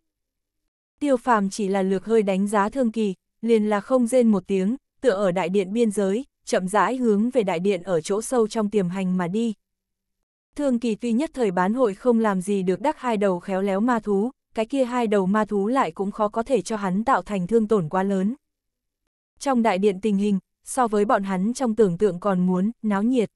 Tiêu phàm chỉ là lược hơi đánh giá thương kỳ, liền là không rên một tiếng, tựa ở đại điện biên giới, chậm rãi hướng về đại điện ở chỗ sâu trong tiềm hành mà đi, Thương kỳ tuy nhất thời bán hội không làm gì được đắc hai đầu khéo léo ma thú, cái kia hai đầu ma thú lại cũng khó có thể cho hắn tạo thành thương tổn quá lớn. Trong đại điện tình hình, so với bọn hắn trong tưởng tượng còn muốn, náo nhiệt.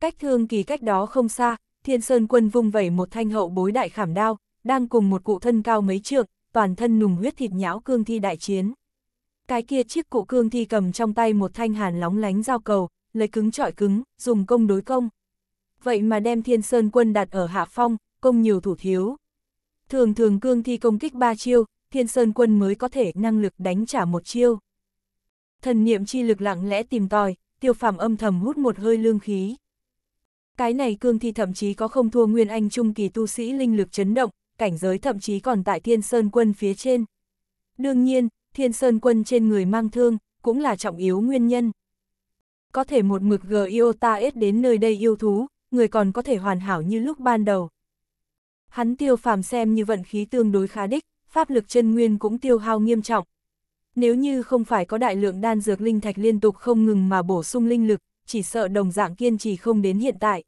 Cách thương kỳ cách đó không xa, thiên sơn quân vung vẩy một thanh hậu bối đại khảm đao, đang cùng một cụ thân cao mấy trượng, toàn thân nùng huyết thịt nhão cương thi đại chiến. Cái kia chiếc cụ cương thi cầm trong tay một thanh hàn lóng lánh dao cầu, lấy cứng trọi cứng, dùng công đối công vậy mà đem thiên sơn quân đặt ở hạ phong, công nhiều thủ thiếu. Thường thường cương thi công kích ba chiêu, thiên sơn quân mới có thể năng lực đánh trả một chiêu. Thần niệm chi lực lặng lẽ tìm tòi, tiêu phạm âm thầm hút một hơi lương khí. Cái này cương thi thậm chí có không thua nguyên anh trung kỳ tu sĩ linh lực chấn động, cảnh giới thậm chí còn tại thiên sơn quân phía trên. Đương nhiên, thiên sơn quân trên người mang thương, cũng là trọng yếu nguyên nhân. Có thể một mực g yêu ta ết đến nơi đây yêu thú, người còn có thể hoàn hảo như lúc ban đầu. Hắn tiêu phàm xem như vận khí tương đối khá đích, pháp lực chân nguyên cũng tiêu hao nghiêm trọng. Nếu như không phải có đại lượng đan dược linh thạch liên tục không ngừng mà bổ sung linh lực, chỉ sợ đồng dạng kiên trì không đến hiện tại.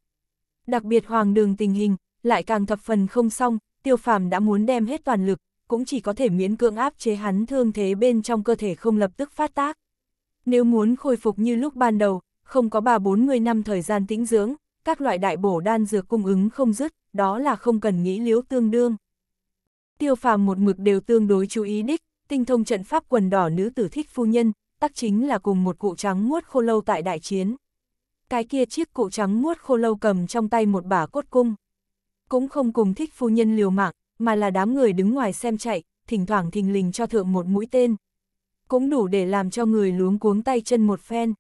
Đặc biệt hoàng đường tình hình, lại càng thập phần không xong, tiêu phàm đã muốn đem hết toàn lực, cũng chỉ có thể miễn cưỡng áp chế hắn thương thế bên trong cơ thể không lập tức phát tác. Nếu muốn khôi phục như lúc ban đầu, không có 3-40 năm thời gian tĩnh dưỡng, các loại đại bổ đan dược cung ứng không dứt, đó là không cần nghĩ liếu tương đương. Tiêu phàm một mực đều tương đối chú ý đích, tinh thông trận pháp quần đỏ nữ tử thích phu nhân, tắc chính là cùng một cụ trắng muốt khô lâu tại đại chiến. Cái kia chiếc cụ trắng muốt khô lâu cầm trong tay một bả cốt cung. Cũng không cùng thích phu nhân liều mạng, mà là đám người đứng ngoài xem chạy, thỉnh thoảng thình lình cho thượng một mũi tên. Cũng đủ để làm cho người luống cuống tay chân một phen.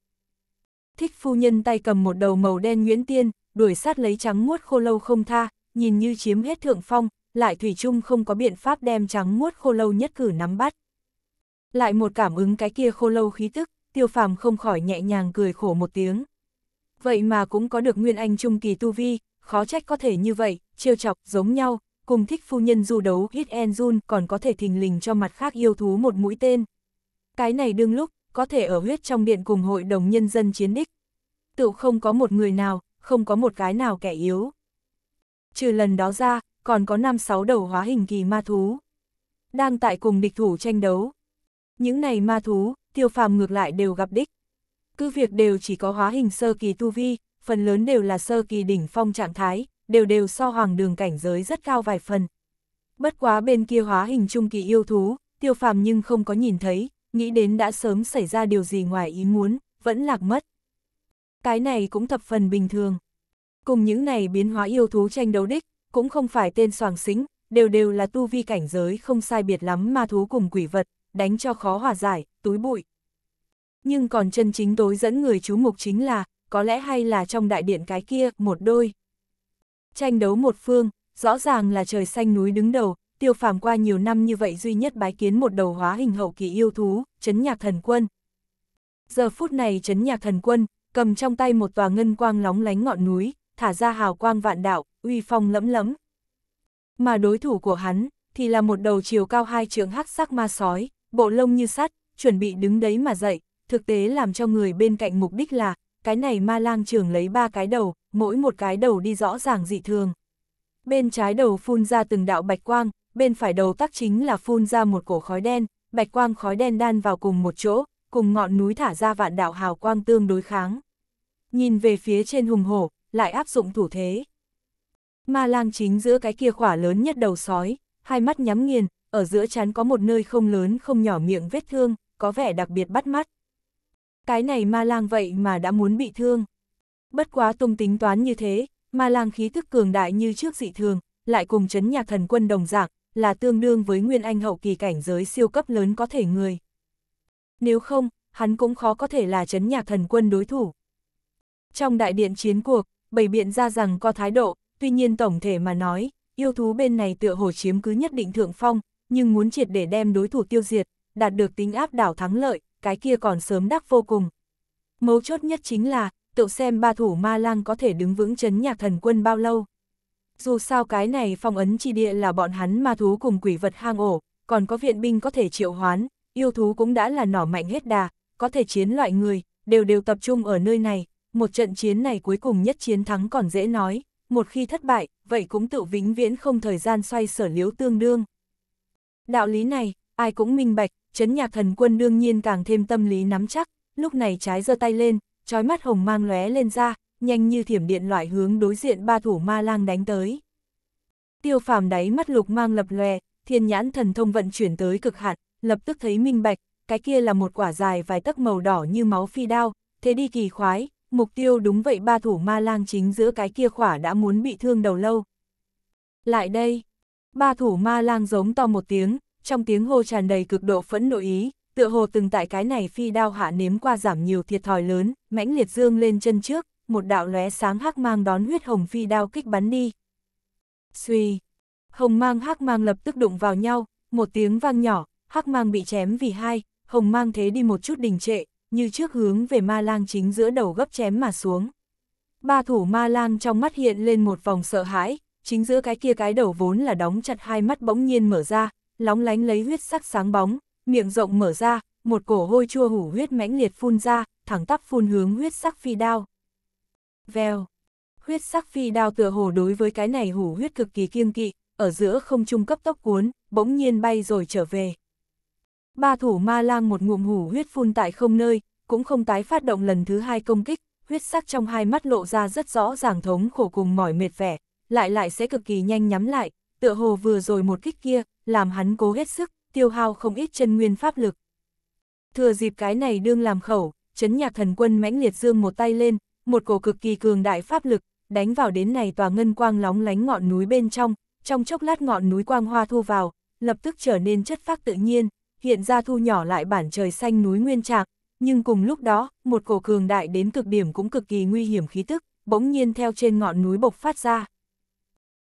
Thích phu nhân tay cầm một đầu màu đen nguyễn tiên, đuổi sát lấy trắng muốt khô lâu không tha, nhìn như chiếm hết thượng phong, lại thủy chung không có biện pháp đem trắng muốt khô lâu nhất cử nắm bắt. Lại một cảm ứng cái kia khô lâu khí tức, tiêu phàm không khỏi nhẹ nhàng cười khổ một tiếng. Vậy mà cũng có được nguyên anh trung kỳ tu vi, khó trách có thể như vậy, trêu chọc, giống nhau, cùng thích phu nhân du đấu hit and run còn có thể thình lình cho mặt khác yêu thú một mũi tên. Cái này đương lúc, có thể ở huyết trong điện cùng hội đồng nhân dân chiến đích. Tự không có một người nào, không có một cái nào kẻ yếu. Trừ lần đó ra, còn có 5-6 đầu hóa hình kỳ ma thú. Đang tại cùng địch thủ tranh đấu. Những này ma thú, tiêu phàm ngược lại đều gặp đích. Cứ việc đều chỉ có hóa hình sơ kỳ tu vi, phần lớn đều là sơ kỳ đỉnh phong trạng thái, đều đều so hoàng đường cảnh giới rất cao vài phần. Bất quá bên kia hóa hình trung kỳ yêu thú, tiêu phàm nhưng không có nhìn thấy, nghĩ đến đã sớm xảy ra điều gì ngoài ý muốn, vẫn lạc mất. Cái này cũng thập phần bình thường. Cùng những này biến hóa yêu thú tranh đấu đích, cũng không phải tên soàng xính, đều đều là tu vi cảnh giới không sai biệt lắm ma thú cùng quỷ vật, đánh cho khó hòa giải, túi bụi. Nhưng còn chân chính tối dẫn người chú mục chính là, có lẽ hay là trong đại điện cái kia, một đôi. Tranh đấu một phương, rõ ràng là trời xanh núi đứng đầu, tiêu phàm qua nhiều năm như vậy duy nhất bái kiến một đầu hóa hình hậu kỳ yêu thú, chấn nhạc thần quân. Giờ phút này chấn nhạc thần quân, cầm trong tay một tòa ngân quang lóng lánh ngọn núi, thả ra hào quang vạn đạo, uy phong lẫm lẫm. Mà đối thủ của hắn, thì là một đầu chiều cao hai trượng hắc sắc ma sói, bộ lông như sắt, chuẩn bị đứng đấy mà dậy, thực tế làm cho người bên cạnh mục đích là, cái này ma lang trường lấy ba cái đầu, mỗi một cái đầu đi rõ ràng dị thường. Bên trái đầu phun ra từng đạo bạch quang, bên phải đầu tắc chính là phun ra một cổ khói đen, bạch quang khói đen đan vào cùng một chỗ, cùng ngọn núi thả ra vạn đạo hào quang tương đối kháng. Nhìn về phía trên hùng hổ, lại áp dụng thủ thế. Ma lang chính giữa cái kia khỏa lớn nhất đầu sói, hai mắt nhắm nghiền, ở giữa chán có một nơi không lớn không nhỏ miệng vết thương, có vẻ đặc biệt bắt mắt. Cái này ma lang vậy mà đã muốn bị thương. Bất quá tung tính toán như thế, ma lang khí thức cường đại như trước dị thường, lại cùng chấn nhạc thần quân đồng dạng, là tương đương với nguyên anh hậu kỳ cảnh giới siêu cấp lớn có thể người. Nếu không, hắn cũng khó có thể là chấn nhạc thần quân đối thủ. Trong đại điện chiến cuộc, bảy biện ra rằng có thái độ, tuy nhiên tổng thể mà nói, yêu thú bên này tựa hồ chiếm cứ nhất định thượng phong, nhưng muốn triệt để đem đối thủ tiêu diệt, đạt được tính áp đảo thắng lợi, cái kia còn sớm đắc vô cùng. Mấu chốt nhất chính là, tự xem ba thủ ma lang có thể đứng vững chấn nhạc thần quân bao lâu. Dù sao cái này phong ấn chi địa là bọn hắn ma thú cùng quỷ vật hang ổ, còn có viện binh có thể triệu hoán, yêu thú cũng đã là nỏ mạnh hết đà, có thể chiến loại người, đều đều tập trung ở nơi này, một trận chiến này cuối cùng nhất chiến thắng còn dễ nói, một khi thất bại, vậy cũng tự vĩnh viễn không thời gian xoay sở liếu tương đương. Đạo lý này, ai cũng minh bạch, chấn nhạc thần quân đương nhiên càng thêm tâm lý nắm chắc, lúc này trái giơ tay lên, trói mắt hồng mang lóe lên ra, nhanh như thiểm điện loại hướng đối diện ba thủ ma lang đánh tới. Tiêu phàm đáy mắt lục mang lập lòe, thiên nhãn thần thông vận chuyển tới cực hạn, lập tức thấy minh bạch, cái kia là một quả dài vài tấc màu đỏ như máu phi đao, thế đi kỳ khoái, mục tiêu đúng vậy ba thủ ma lang chính giữa cái kia khỏa đã muốn bị thương đầu lâu. Lại đây, ba thủ ma lang giống to một tiếng, trong tiếng hô tràn đầy cực độ phẫn nộ ý, tựa hồ từng tại cái này phi đao hạ nếm qua giảm nhiều thiệt thòi lớn, mãnh liệt dương lên chân trước, một đạo lóe sáng hắc mang đón huyết hồng phi đao kích bắn đi. Xuy, hồng mang hắc mang lập tức đụng vào nhau, một tiếng vang nhỏ, hắc mang bị chém vì hai, hồng mang thế đi một chút đình trệ, như trước hướng về ma lang chính giữa đầu gấp chém mà xuống. Ba thủ ma lang trong mắt hiện lên một vòng sợ hãi, chính giữa cái kia cái đầu vốn là đóng chặt hai mắt bỗng nhiên mở ra, lóng lánh lấy huyết sắc sáng bóng, miệng rộng mở ra, một cổ hôi chua hủ huyết mãnh liệt phun ra, thẳng tắp phun hướng huyết sắc phi đao. Vèo. Huyết sắc phi đao tựa hồ đối với cái này hủ huyết cực kỳ kiêng kỵ, ở giữa không trung cấp tốc cuốn, bỗng nhiên bay rồi trở về. Ba thủ ma lang một ngụm hủ huyết phun tại không nơi, cũng không tái phát động lần thứ hai công kích, huyết sắc trong hai mắt lộ ra rất rõ ràng thống khổ cùng mỏi mệt vẻ, lại lại sẽ cực kỳ nhanh nhắm lại, tựa hồ vừa rồi một kích kia, làm hắn cố hết sức, tiêu hao không ít chân nguyên pháp lực. Thừa dịp cái này đương làm khẩu, chấn nhạc thần quân mãnh liệt dương một tay lên, một cổ cực kỳ cường đại pháp lực, đánh vào đến này tòa ngân quang lóng lánh ngọn núi bên trong, trong chốc lát ngọn núi quang hoa thu vào, lập tức trở nên chất phác tự nhiên, hiện ra thu nhỏ lại bản trời xanh núi nguyên trạng nhưng cùng lúc đó, một cổ cường đại đến cực điểm cũng cực kỳ nguy hiểm khí tức, bỗng nhiên theo trên ngọn núi bộc phát ra.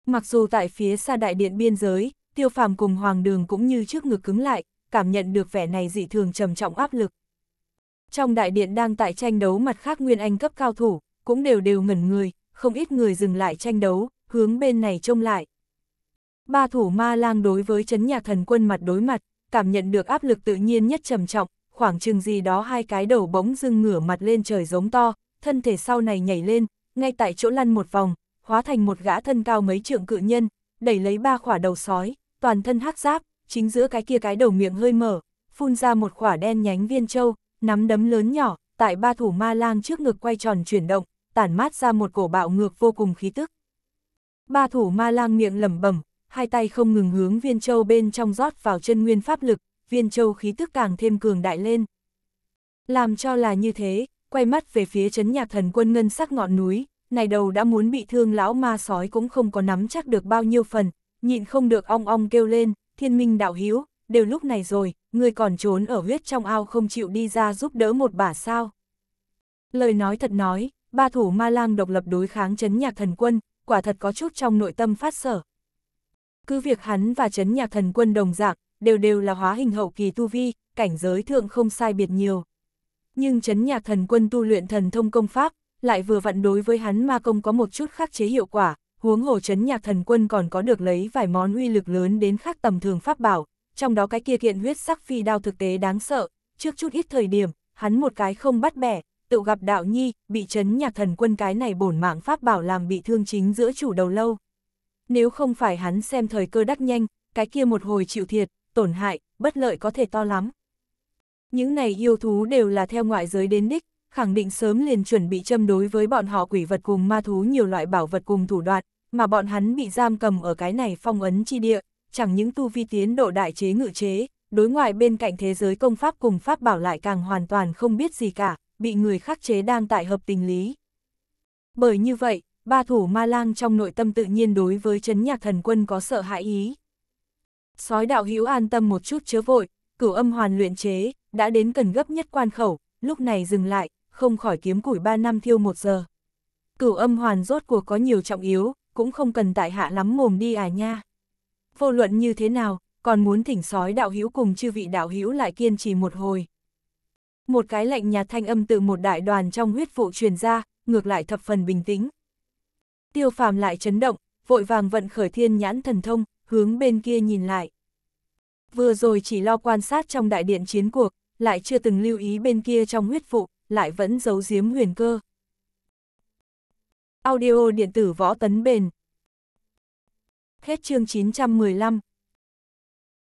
Mặc dù tại phía xa đại điện biên giới, tiêu phàm cùng hoàng đường cũng như trước ngực cứng lại, cảm nhận được vẻ này dị thường trầm trọng áp lực. Trong đại điện đang tại tranh đấu mặt khác nguyên anh cấp cao thủ, cũng đều đều ngẩn người, không ít người dừng lại tranh đấu, hướng bên này trông lại. Ba thủ ma lang đối với chấn nhà thần quân mặt đối mặt, cảm nhận được áp lực tự nhiên nhất trầm trọng, khoảng chừng gì đó hai cái đầu bỗng dưng ngửa mặt lên trời giống to, thân thể sau này nhảy lên, ngay tại chỗ lăn một vòng, hóa thành một gã thân cao mấy trượng cự nhân, đẩy lấy ba khỏa đầu sói, toàn thân hắc giáp, chính giữa cái kia cái đầu miệng hơi mở, phun ra một khỏa đen nhánh viên châu, nắm đấm lớn nhỏ, tại ba thủ ma lang trước ngực quay tròn chuyển động, tản mát ra một cổ bạo ngược vô cùng khí tức. Ba thủ ma lang miệng lẩm bẩm, hai tay không ngừng hướng viên châu bên trong rót vào chân nguyên pháp lực, viên châu khí tức càng thêm cường đại lên. Làm cho là như thế, quay mắt về phía chấn nhạc thần quân ngân sắc ngọn núi, này đầu đã muốn bị thương lão ma sói cũng không có nắm chắc được bao nhiêu phần, nhịn không được ong ong kêu lên, thiên minh đạo hiếu, đều lúc này rồi, ngươi còn trốn ở huyết trong ao không chịu đi ra giúp đỡ một bà sao. Lời nói thật nói, ba thủ ma lang độc lập đối kháng chấn nhạc thần quân, quả thật có chút trong nội tâm phát sở. Cứ việc hắn và chấn nhạc thần quân đồng dạng, đều đều là hóa hình hậu kỳ tu vi, cảnh giới thượng không sai biệt nhiều. Nhưng chấn nhạc thần quân tu luyện thần thông công pháp, lại vừa vặn đối với hắn ma công có một chút khắc chế hiệu quả, huống hồ chấn nhạc thần quân còn có được lấy vài món uy lực lớn đến khác tầm thường pháp bảo, trong đó cái kia kiện huyết sắc phi đao thực tế đáng sợ, trước chút ít thời điểm, hắn một cái không bắt bẻ, tự gặp đạo nhi, bị chấn nhạc thần quân cái này bổn mạng pháp bảo làm bị thương chính giữa chủ đầu lâu. Nếu không phải hắn xem thời cơ đắc nhanh, cái kia một hồi chịu thiệt, tổn hại, bất lợi có thể to lắm. Những này yêu thú đều là theo ngoại giới đến đích, khẳng định sớm liền chuẩn bị châm đối với bọn họ quỷ vật cùng ma thú nhiều loại bảo vật cùng thủ đoạn, mà bọn hắn bị giam cầm ở cái này phong ấn chi địa, chẳng những tu vi tiến độ đại chế ngự chế, đối ngoại bên cạnh thế giới công pháp cùng pháp bảo lại càng hoàn toàn không biết gì cả, bị người khắc chế đang tại hợp tình lý. Bởi như vậy, ba thủ ma lang trong nội tâm tự nhiên đối với chấn nhạc thần quân có sợ hãi ý. Sói đạo hữu an tâm một chút chớ vội, cửu âm hoàn luyện chế, đã đến cần gấp nhất quan khẩu, lúc này dừng lại, không khỏi kiếm củi 3 năm thiêu một giờ. Cửu âm hoàn rốt cuộc có nhiều trọng yếu, cũng không cần tại hạ lắm mồm đi à nha vô luận như thế nào, còn muốn thỉnh sói đạo hữu cùng chư vị đạo hữu lại kiên trì một hồi. Một cái lạnh nhạt thanh âm từ một đại đoàn trong huyết vụ truyền ra, ngược lại thập phần bình tĩnh. Tiêu phàm lại chấn động, vội vàng vận khởi thiên nhãn thần thông, hướng bên kia nhìn lại. Vừa rồi chỉ lo quan sát trong đại điện chiến cuộc, lại chưa từng lưu ý bên kia trong huyết vụ, lại vẫn giấu giếm huyền cơ. Audio điện tử võ tấn bền Hết chương 915